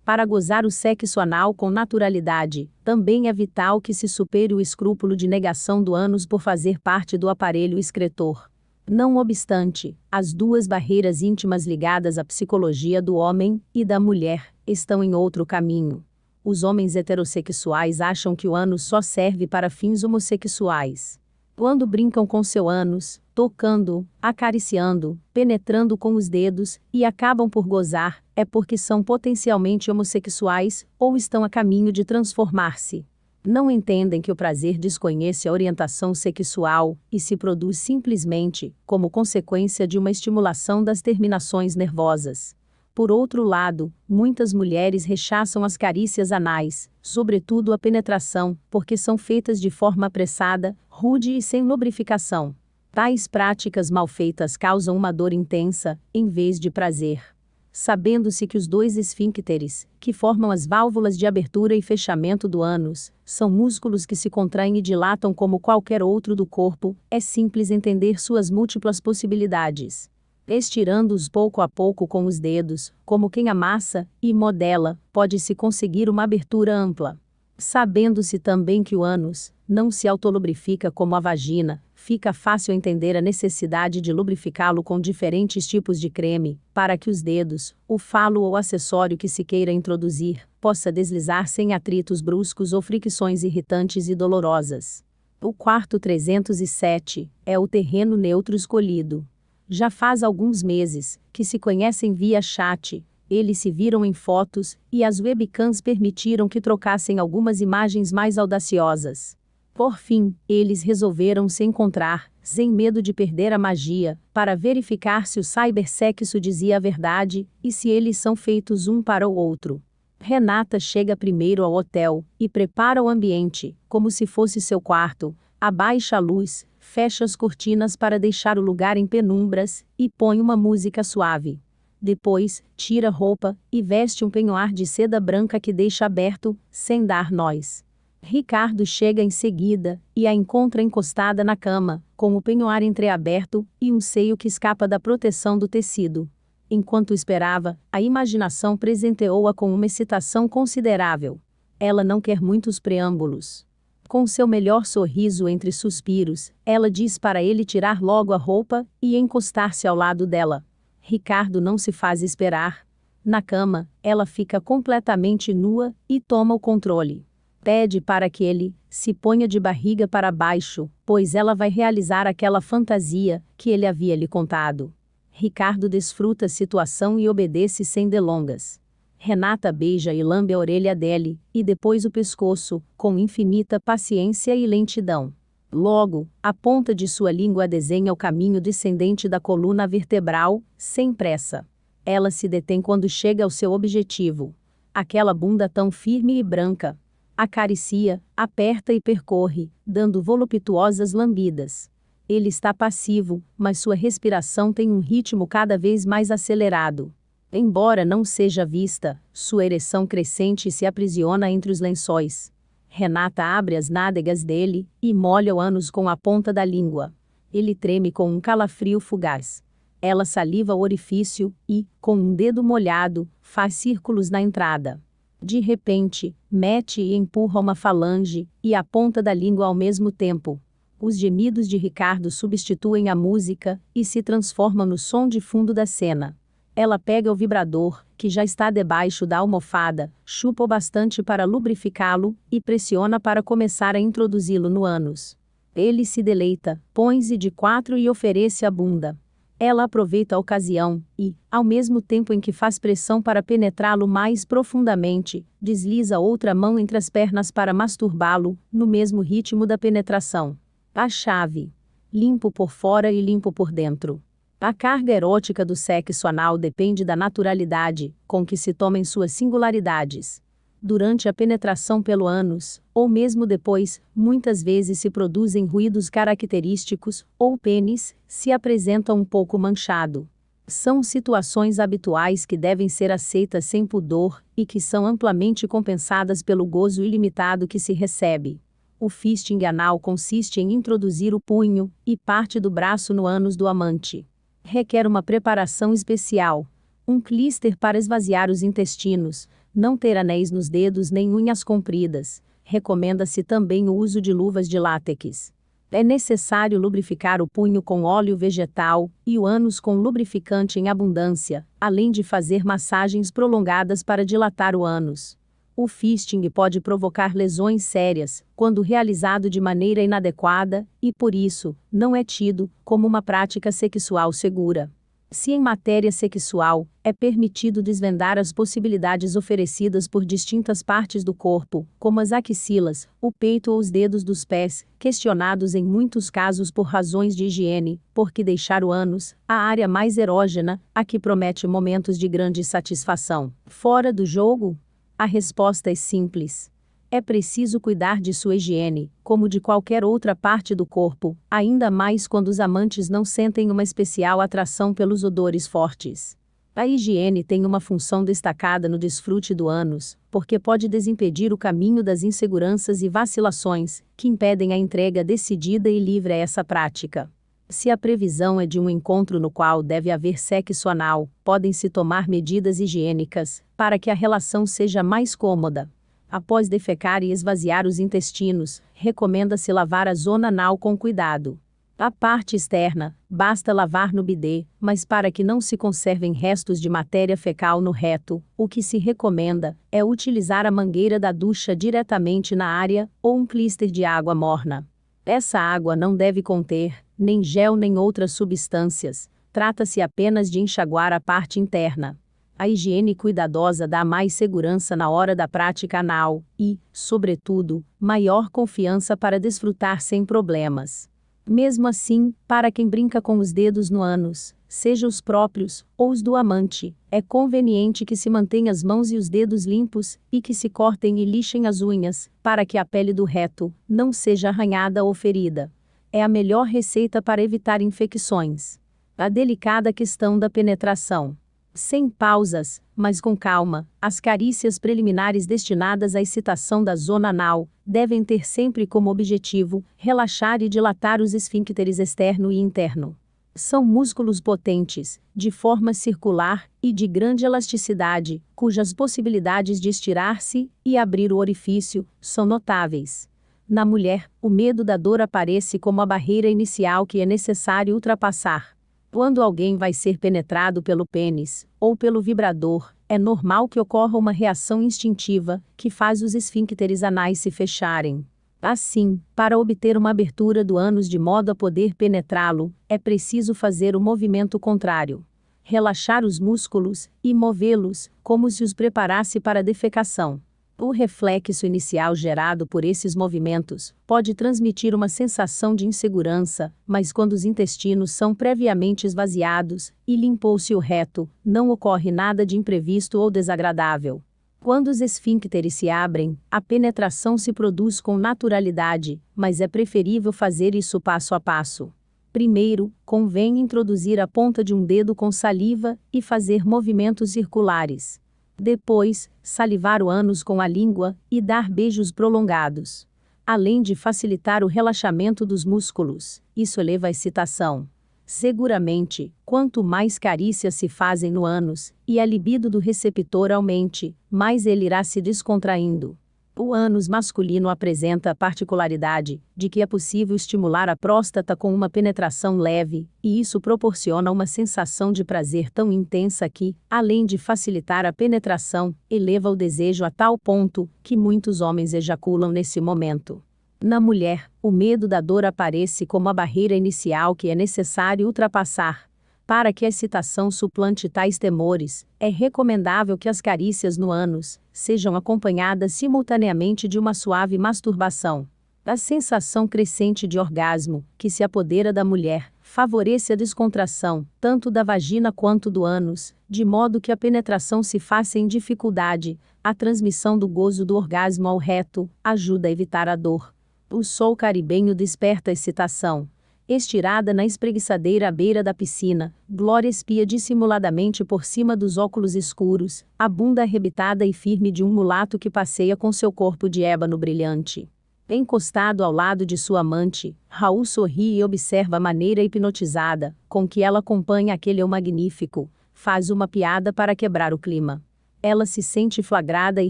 Para gozar o sexo anal com naturalidade, também é vital que se supere o escrúpulo de negação do ânus por fazer parte do aparelho excretor. Não obstante, as duas barreiras íntimas ligadas à psicologia do homem e da mulher estão em outro caminho. Os homens heterossexuais acham que o ânus só serve para fins homossexuais. Quando brincam com seu ânus, tocando, acariciando, penetrando com os dedos e acabam por gozar, é porque são potencialmente homossexuais ou estão a caminho de transformar-se. Não entendem que o prazer desconhece a orientação sexual e se produz simplesmente como consequência de uma estimulação das terminações nervosas. Por outro lado, muitas mulheres rechaçam as carícias anais, sobretudo a penetração, porque são feitas de forma apressada, rude e sem lubrificação. Tais práticas mal feitas causam uma dor intensa, em vez de prazer. Sabendo-se que os dois esfíncteres, que formam as válvulas de abertura e fechamento do ânus, são músculos que se contraem e dilatam como qualquer outro do corpo, é simples entender suas múltiplas possibilidades. Estirando-os pouco a pouco com os dedos, como quem amassa e modela, pode-se conseguir uma abertura ampla. Sabendo-se também que o ânus, não se autolubrifica como a vagina, fica fácil entender a necessidade de lubrificá-lo com diferentes tipos de creme, para que os dedos, o falo ou acessório que se queira introduzir, possa deslizar sem atritos bruscos ou fricções irritantes e dolorosas. O quarto 307 é o terreno neutro escolhido. Já faz alguns meses que se conhecem via chat, eles se viram em fotos e as webcams permitiram que trocassem algumas imagens mais audaciosas. Por fim, eles resolveram se encontrar, sem medo de perder a magia, para verificar se o cybersexo dizia a verdade e se eles são feitos um para o outro. Renata chega primeiro ao hotel e prepara o ambiente, como se fosse seu quarto, abaixa a luz, fecha as cortinas para deixar o lugar em penumbras e põe uma música suave. Depois, tira roupa e veste um penhoar de seda branca que deixa aberto, sem dar nós. Ricardo chega em seguida e a encontra encostada na cama, com o penhoar entreaberto e um seio que escapa da proteção do tecido. Enquanto esperava, a imaginação presenteou-a com uma excitação considerável. Ela não quer muitos preâmbulos. Com seu melhor sorriso entre suspiros, ela diz para ele tirar logo a roupa e encostar-se ao lado dela. Ricardo não se faz esperar. Na cama, ela fica completamente nua e toma o controle pede para que ele se ponha de barriga para baixo, pois ela vai realizar aquela fantasia que ele havia lhe contado. Ricardo desfruta a situação e obedece sem delongas. Renata beija e lambe a orelha dele, e depois o pescoço, com infinita paciência e lentidão. Logo, a ponta de sua língua desenha o caminho descendente da coluna vertebral, sem pressa. Ela se detém quando chega ao seu objetivo. Aquela bunda tão firme e branca, acaricia, aperta e percorre, dando voluptuosas lambidas. Ele está passivo, mas sua respiração tem um ritmo cada vez mais acelerado. Embora não seja vista, sua ereção crescente se aprisiona entre os lençóis. Renata abre as nádegas dele e molha o ânus com a ponta da língua. Ele treme com um calafrio fugaz. Ela saliva o orifício e, com um dedo molhado, faz círculos na entrada. De repente, mete e empurra uma falange e a ponta da língua ao mesmo tempo. Os gemidos de Ricardo substituem a música e se transformam no som de fundo da cena. Ela pega o vibrador, que já está debaixo da almofada, chupa o bastante para lubrificá-lo e pressiona para começar a introduzi-lo no ânus. Ele se deleita, põe-se de quatro e oferece a bunda ela aproveita a ocasião e, ao mesmo tempo em que faz pressão para penetrá-lo mais profundamente, desliza outra mão entre as pernas para masturbá-lo, no mesmo ritmo da penetração. A chave. Limpo por fora e limpo por dentro. A carga erótica do sexo anal depende da naturalidade com que se tomem suas singularidades. Durante a penetração pelo ânus, ou mesmo depois, muitas vezes se produzem ruídos característicos, ou o pênis se apresenta um pouco manchado. São situações habituais que devem ser aceitas sem pudor e que são amplamente compensadas pelo gozo ilimitado que se recebe. O fisting anal consiste em introduzir o punho e parte do braço no ânus do amante. Requer uma preparação especial, um clíster para esvaziar os intestinos, não ter anéis nos dedos nem unhas compridas recomenda-se também o uso de luvas de látex. É necessário lubrificar o punho com óleo vegetal e o ânus com lubrificante em abundância, além de fazer massagens prolongadas para dilatar o ânus. O fisting pode provocar lesões sérias quando realizado de maneira inadequada e, por isso, não é tido como uma prática sexual segura. Se em matéria sexual, é permitido desvendar as possibilidades oferecidas por distintas partes do corpo, como as axilas, o peito ou os dedos dos pés, questionados em muitos casos por razões de higiene, porque deixar o ânus, a área mais erógena, a que promete momentos de grande satisfação, fora do jogo? A resposta é simples. É preciso cuidar de sua higiene, como de qualquer outra parte do corpo, ainda mais quando os amantes não sentem uma especial atração pelos odores fortes. A higiene tem uma função destacada no desfrute do ânus, porque pode desimpedir o caminho das inseguranças e vacilações, que impedem a entrega decidida e livre a essa prática. Se a previsão é de um encontro no qual deve haver sexo anal, podem-se tomar medidas higiênicas para que a relação seja mais cômoda. Após defecar e esvaziar os intestinos, recomenda-se lavar a zona anal com cuidado. A parte externa, basta lavar no bidê, mas para que não se conservem restos de matéria fecal no reto, o que se recomenda é utilizar a mangueira da ducha diretamente na área ou um clíster de água morna. Essa água não deve conter nem gel nem outras substâncias, trata-se apenas de enxaguar a parte interna a higiene cuidadosa dá mais segurança na hora da prática anal e, sobretudo, maior confiança para desfrutar sem problemas. Mesmo assim, para quem brinca com os dedos no ânus, seja os próprios ou os do amante, é conveniente que se mantenha as mãos e os dedos limpos e que se cortem e lixem as unhas, para que a pele do reto não seja arranhada ou ferida. É a melhor receita para evitar infecções. A delicada questão da penetração sem pausas, mas com calma, as carícias preliminares destinadas à excitação da zona anal devem ter sempre como objetivo relaxar e dilatar os esfíncteres externo e interno. São músculos potentes, de forma circular e de grande elasticidade, cujas possibilidades de estirar-se e abrir o orifício são notáveis. Na mulher, o medo da dor aparece como a barreira inicial que é necessário ultrapassar. Quando alguém vai ser penetrado pelo pênis ou pelo vibrador, é normal que ocorra uma reação instintiva que faz os esfíncteres anais se fecharem. Assim, para obter uma abertura do ânus de modo a poder penetrá-lo, é preciso fazer o movimento contrário. Relaxar os músculos e movê-los, como se os preparasse para a defecação. O reflexo inicial gerado por esses movimentos pode transmitir uma sensação de insegurança, mas quando os intestinos são previamente esvaziados e limpou-se o reto, não ocorre nada de imprevisto ou desagradável. Quando os esfíncteres se abrem, a penetração se produz com naturalidade, mas é preferível fazer isso passo a passo. Primeiro, convém introduzir a ponta de um dedo com saliva e fazer movimentos circulares. Depois, salivar o ânus com a língua e dar beijos prolongados. Além de facilitar o relaxamento dos músculos, isso eleva a excitação. Seguramente, quanto mais carícias se fazem no ânus e a libido do receptor aumente, mais ele irá se descontraindo. O ânus masculino apresenta a particularidade de que é possível estimular a próstata com uma penetração leve, e isso proporciona uma sensação de prazer tão intensa que, além de facilitar a penetração, eleva o desejo a tal ponto que muitos homens ejaculam nesse momento. Na mulher, o medo da dor aparece como a barreira inicial que é necessário ultrapassar, para que a excitação suplante tais temores, é recomendável que as carícias no ânus sejam acompanhadas simultaneamente de uma suave masturbação. A sensação crescente de orgasmo, que se apodera da mulher, favorece a descontração, tanto da vagina quanto do ânus, de modo que a penetração se faça em dificuldade, a transmissão do gozo do orgasmo ao reto ajuda a evitar a dor. O sol caribenho desperta excitação, Estirada na espreguiçadeira à beira da piscina, Glória espia dissimuladamente por cima dos óculos escuros, a bunda arrebitada e firme de um mulato que passeia com seu corpo de ébano brilhante. Encostado ao lado de sua amante, Raul sorri e observa a maneira hipnotizada com que ela acompanha aquele magnífico, faz uma piada para quebrar o clima. Ela se sente flagrada e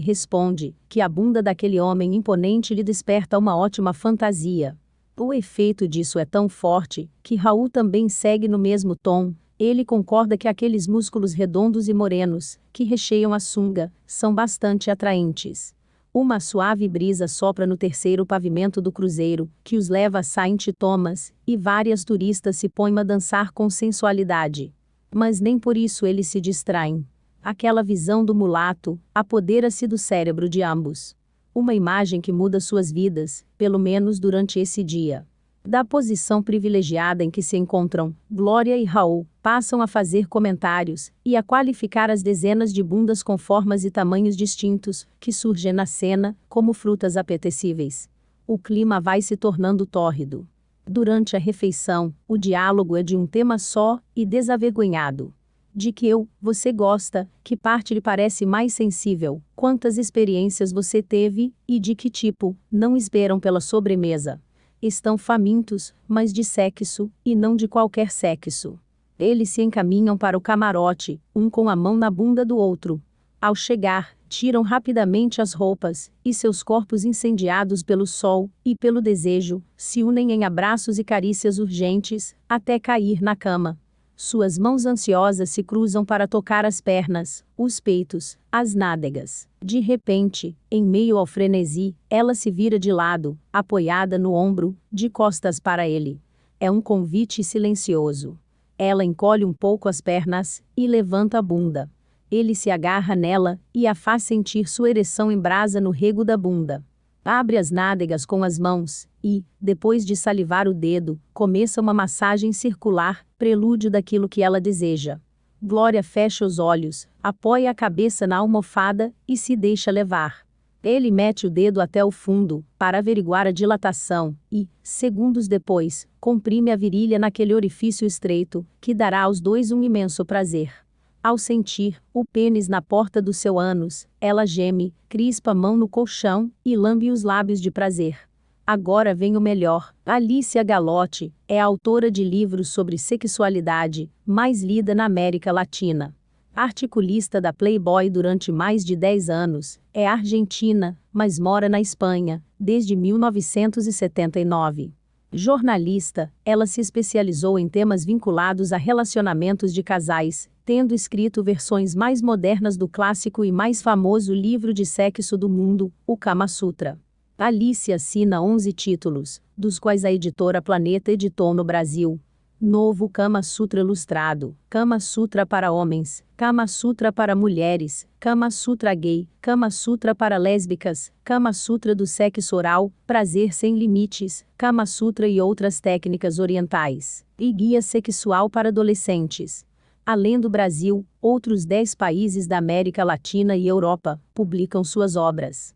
responde que a bunda daquele homem imponente lhe desperta uma ótima fantasia, o efeito disso é tão forte que Raul também segue no mesmo tom. Ele concorda que aqueles músculos redondos e morenos, que recheiam a sunga, são bastante atraentes. Uma suave brisa sopra no terceiro pavimento do cruzeiro, que os leva a Saint Thomas, e várias turistas se põem a dançar com sensualidade. Mas nem por isso eles se distraem. Aquela visão do mulato apodera-se do cérebro de ambos. Uma imagem que muda suas vidas, pelo menos durante esse dia. Da posição privilegiada em que se encontram, Glória e Raul passam a fazer comentários e a qualificar as dezenas de bundas com formas e tamanhos distintos que surgem na cena como frutas apetecíveis. O clima vai se tornando tórrido. Durante a refeição, o diálogo é de um tema só e desavergonhado de que eu, você gosta, que parte lhe parece mais sensível, quantas experiências você teve, e de que tipo, não esperam pela sobremesa. Estão famintos, mas de sexo, e não de qualquer sexo. Eles se encaminham para o camarote, um com a mão na bunda do outro. Ao chegar, tiram rapidamente as roupas, e seus corpos incendiados pelo sol e pelo desejo se unem em abraços e carícias urgentes, até cair na cama. Suas mãos ansiosas se cruzam para tocar as pernas, os peitos, as nádegas. De repente, em meio ao frenesi, ela se vira de lado, apoiada no ombro, de costas para ele. É um convite silencioso. Ela encolhe um pouco as pernas e levanta a bunda. Ele se agarra nela e a faz sentir sua ereção em brasa no rego da bunda. Abre as nádegas com as mãos e, depois de salivar o dedo, começa uma massagem circular, prelúdio daquilo que ela deseja. Glória fecha os olhos, apoia a cabeça na almofada e se deixa levar. Ele mete o dedo até o fundo, para averiguar a dilatação, e, segundos depois, comprime a virilha naquele orifício estreito, que dará aos dois um imenso prazer. Ao sentir o pênis na porta do seu ânus, ela geme, crispa a mão no colchão e lambe os lábios de prazer. Agora vem o melhor. Alicia Galotti é autora de livros sobre sexualidade, mais lida na América Latina. Articulista da Playboy durante mais de 10 anos, é argentina, mas mora na Espanha desde 1979. Jornalista, ela se especializou em temas vinculados a relacionamentos de casais, tendo escrito versões mais modernas do clássico e mais famoso livro de sexo do mundo, o Kama Sutra. Alice assina 11 títulos, dos quais a editora Planeta editou no Brasil. Novo Kama Sutra Ilustrado, Kama Sutra para homens, Kama Sutra para mulheres, Kama Sutra gay, Kama Sutra para lésbicas, Kama Sutra do sexo oral, prazer sem limites, Kama Sutra e outras técnicas orientais, e guia sexual para adolescentes. Além do Brasil, outros 10 países da América Latina e Europa publicam suas obras.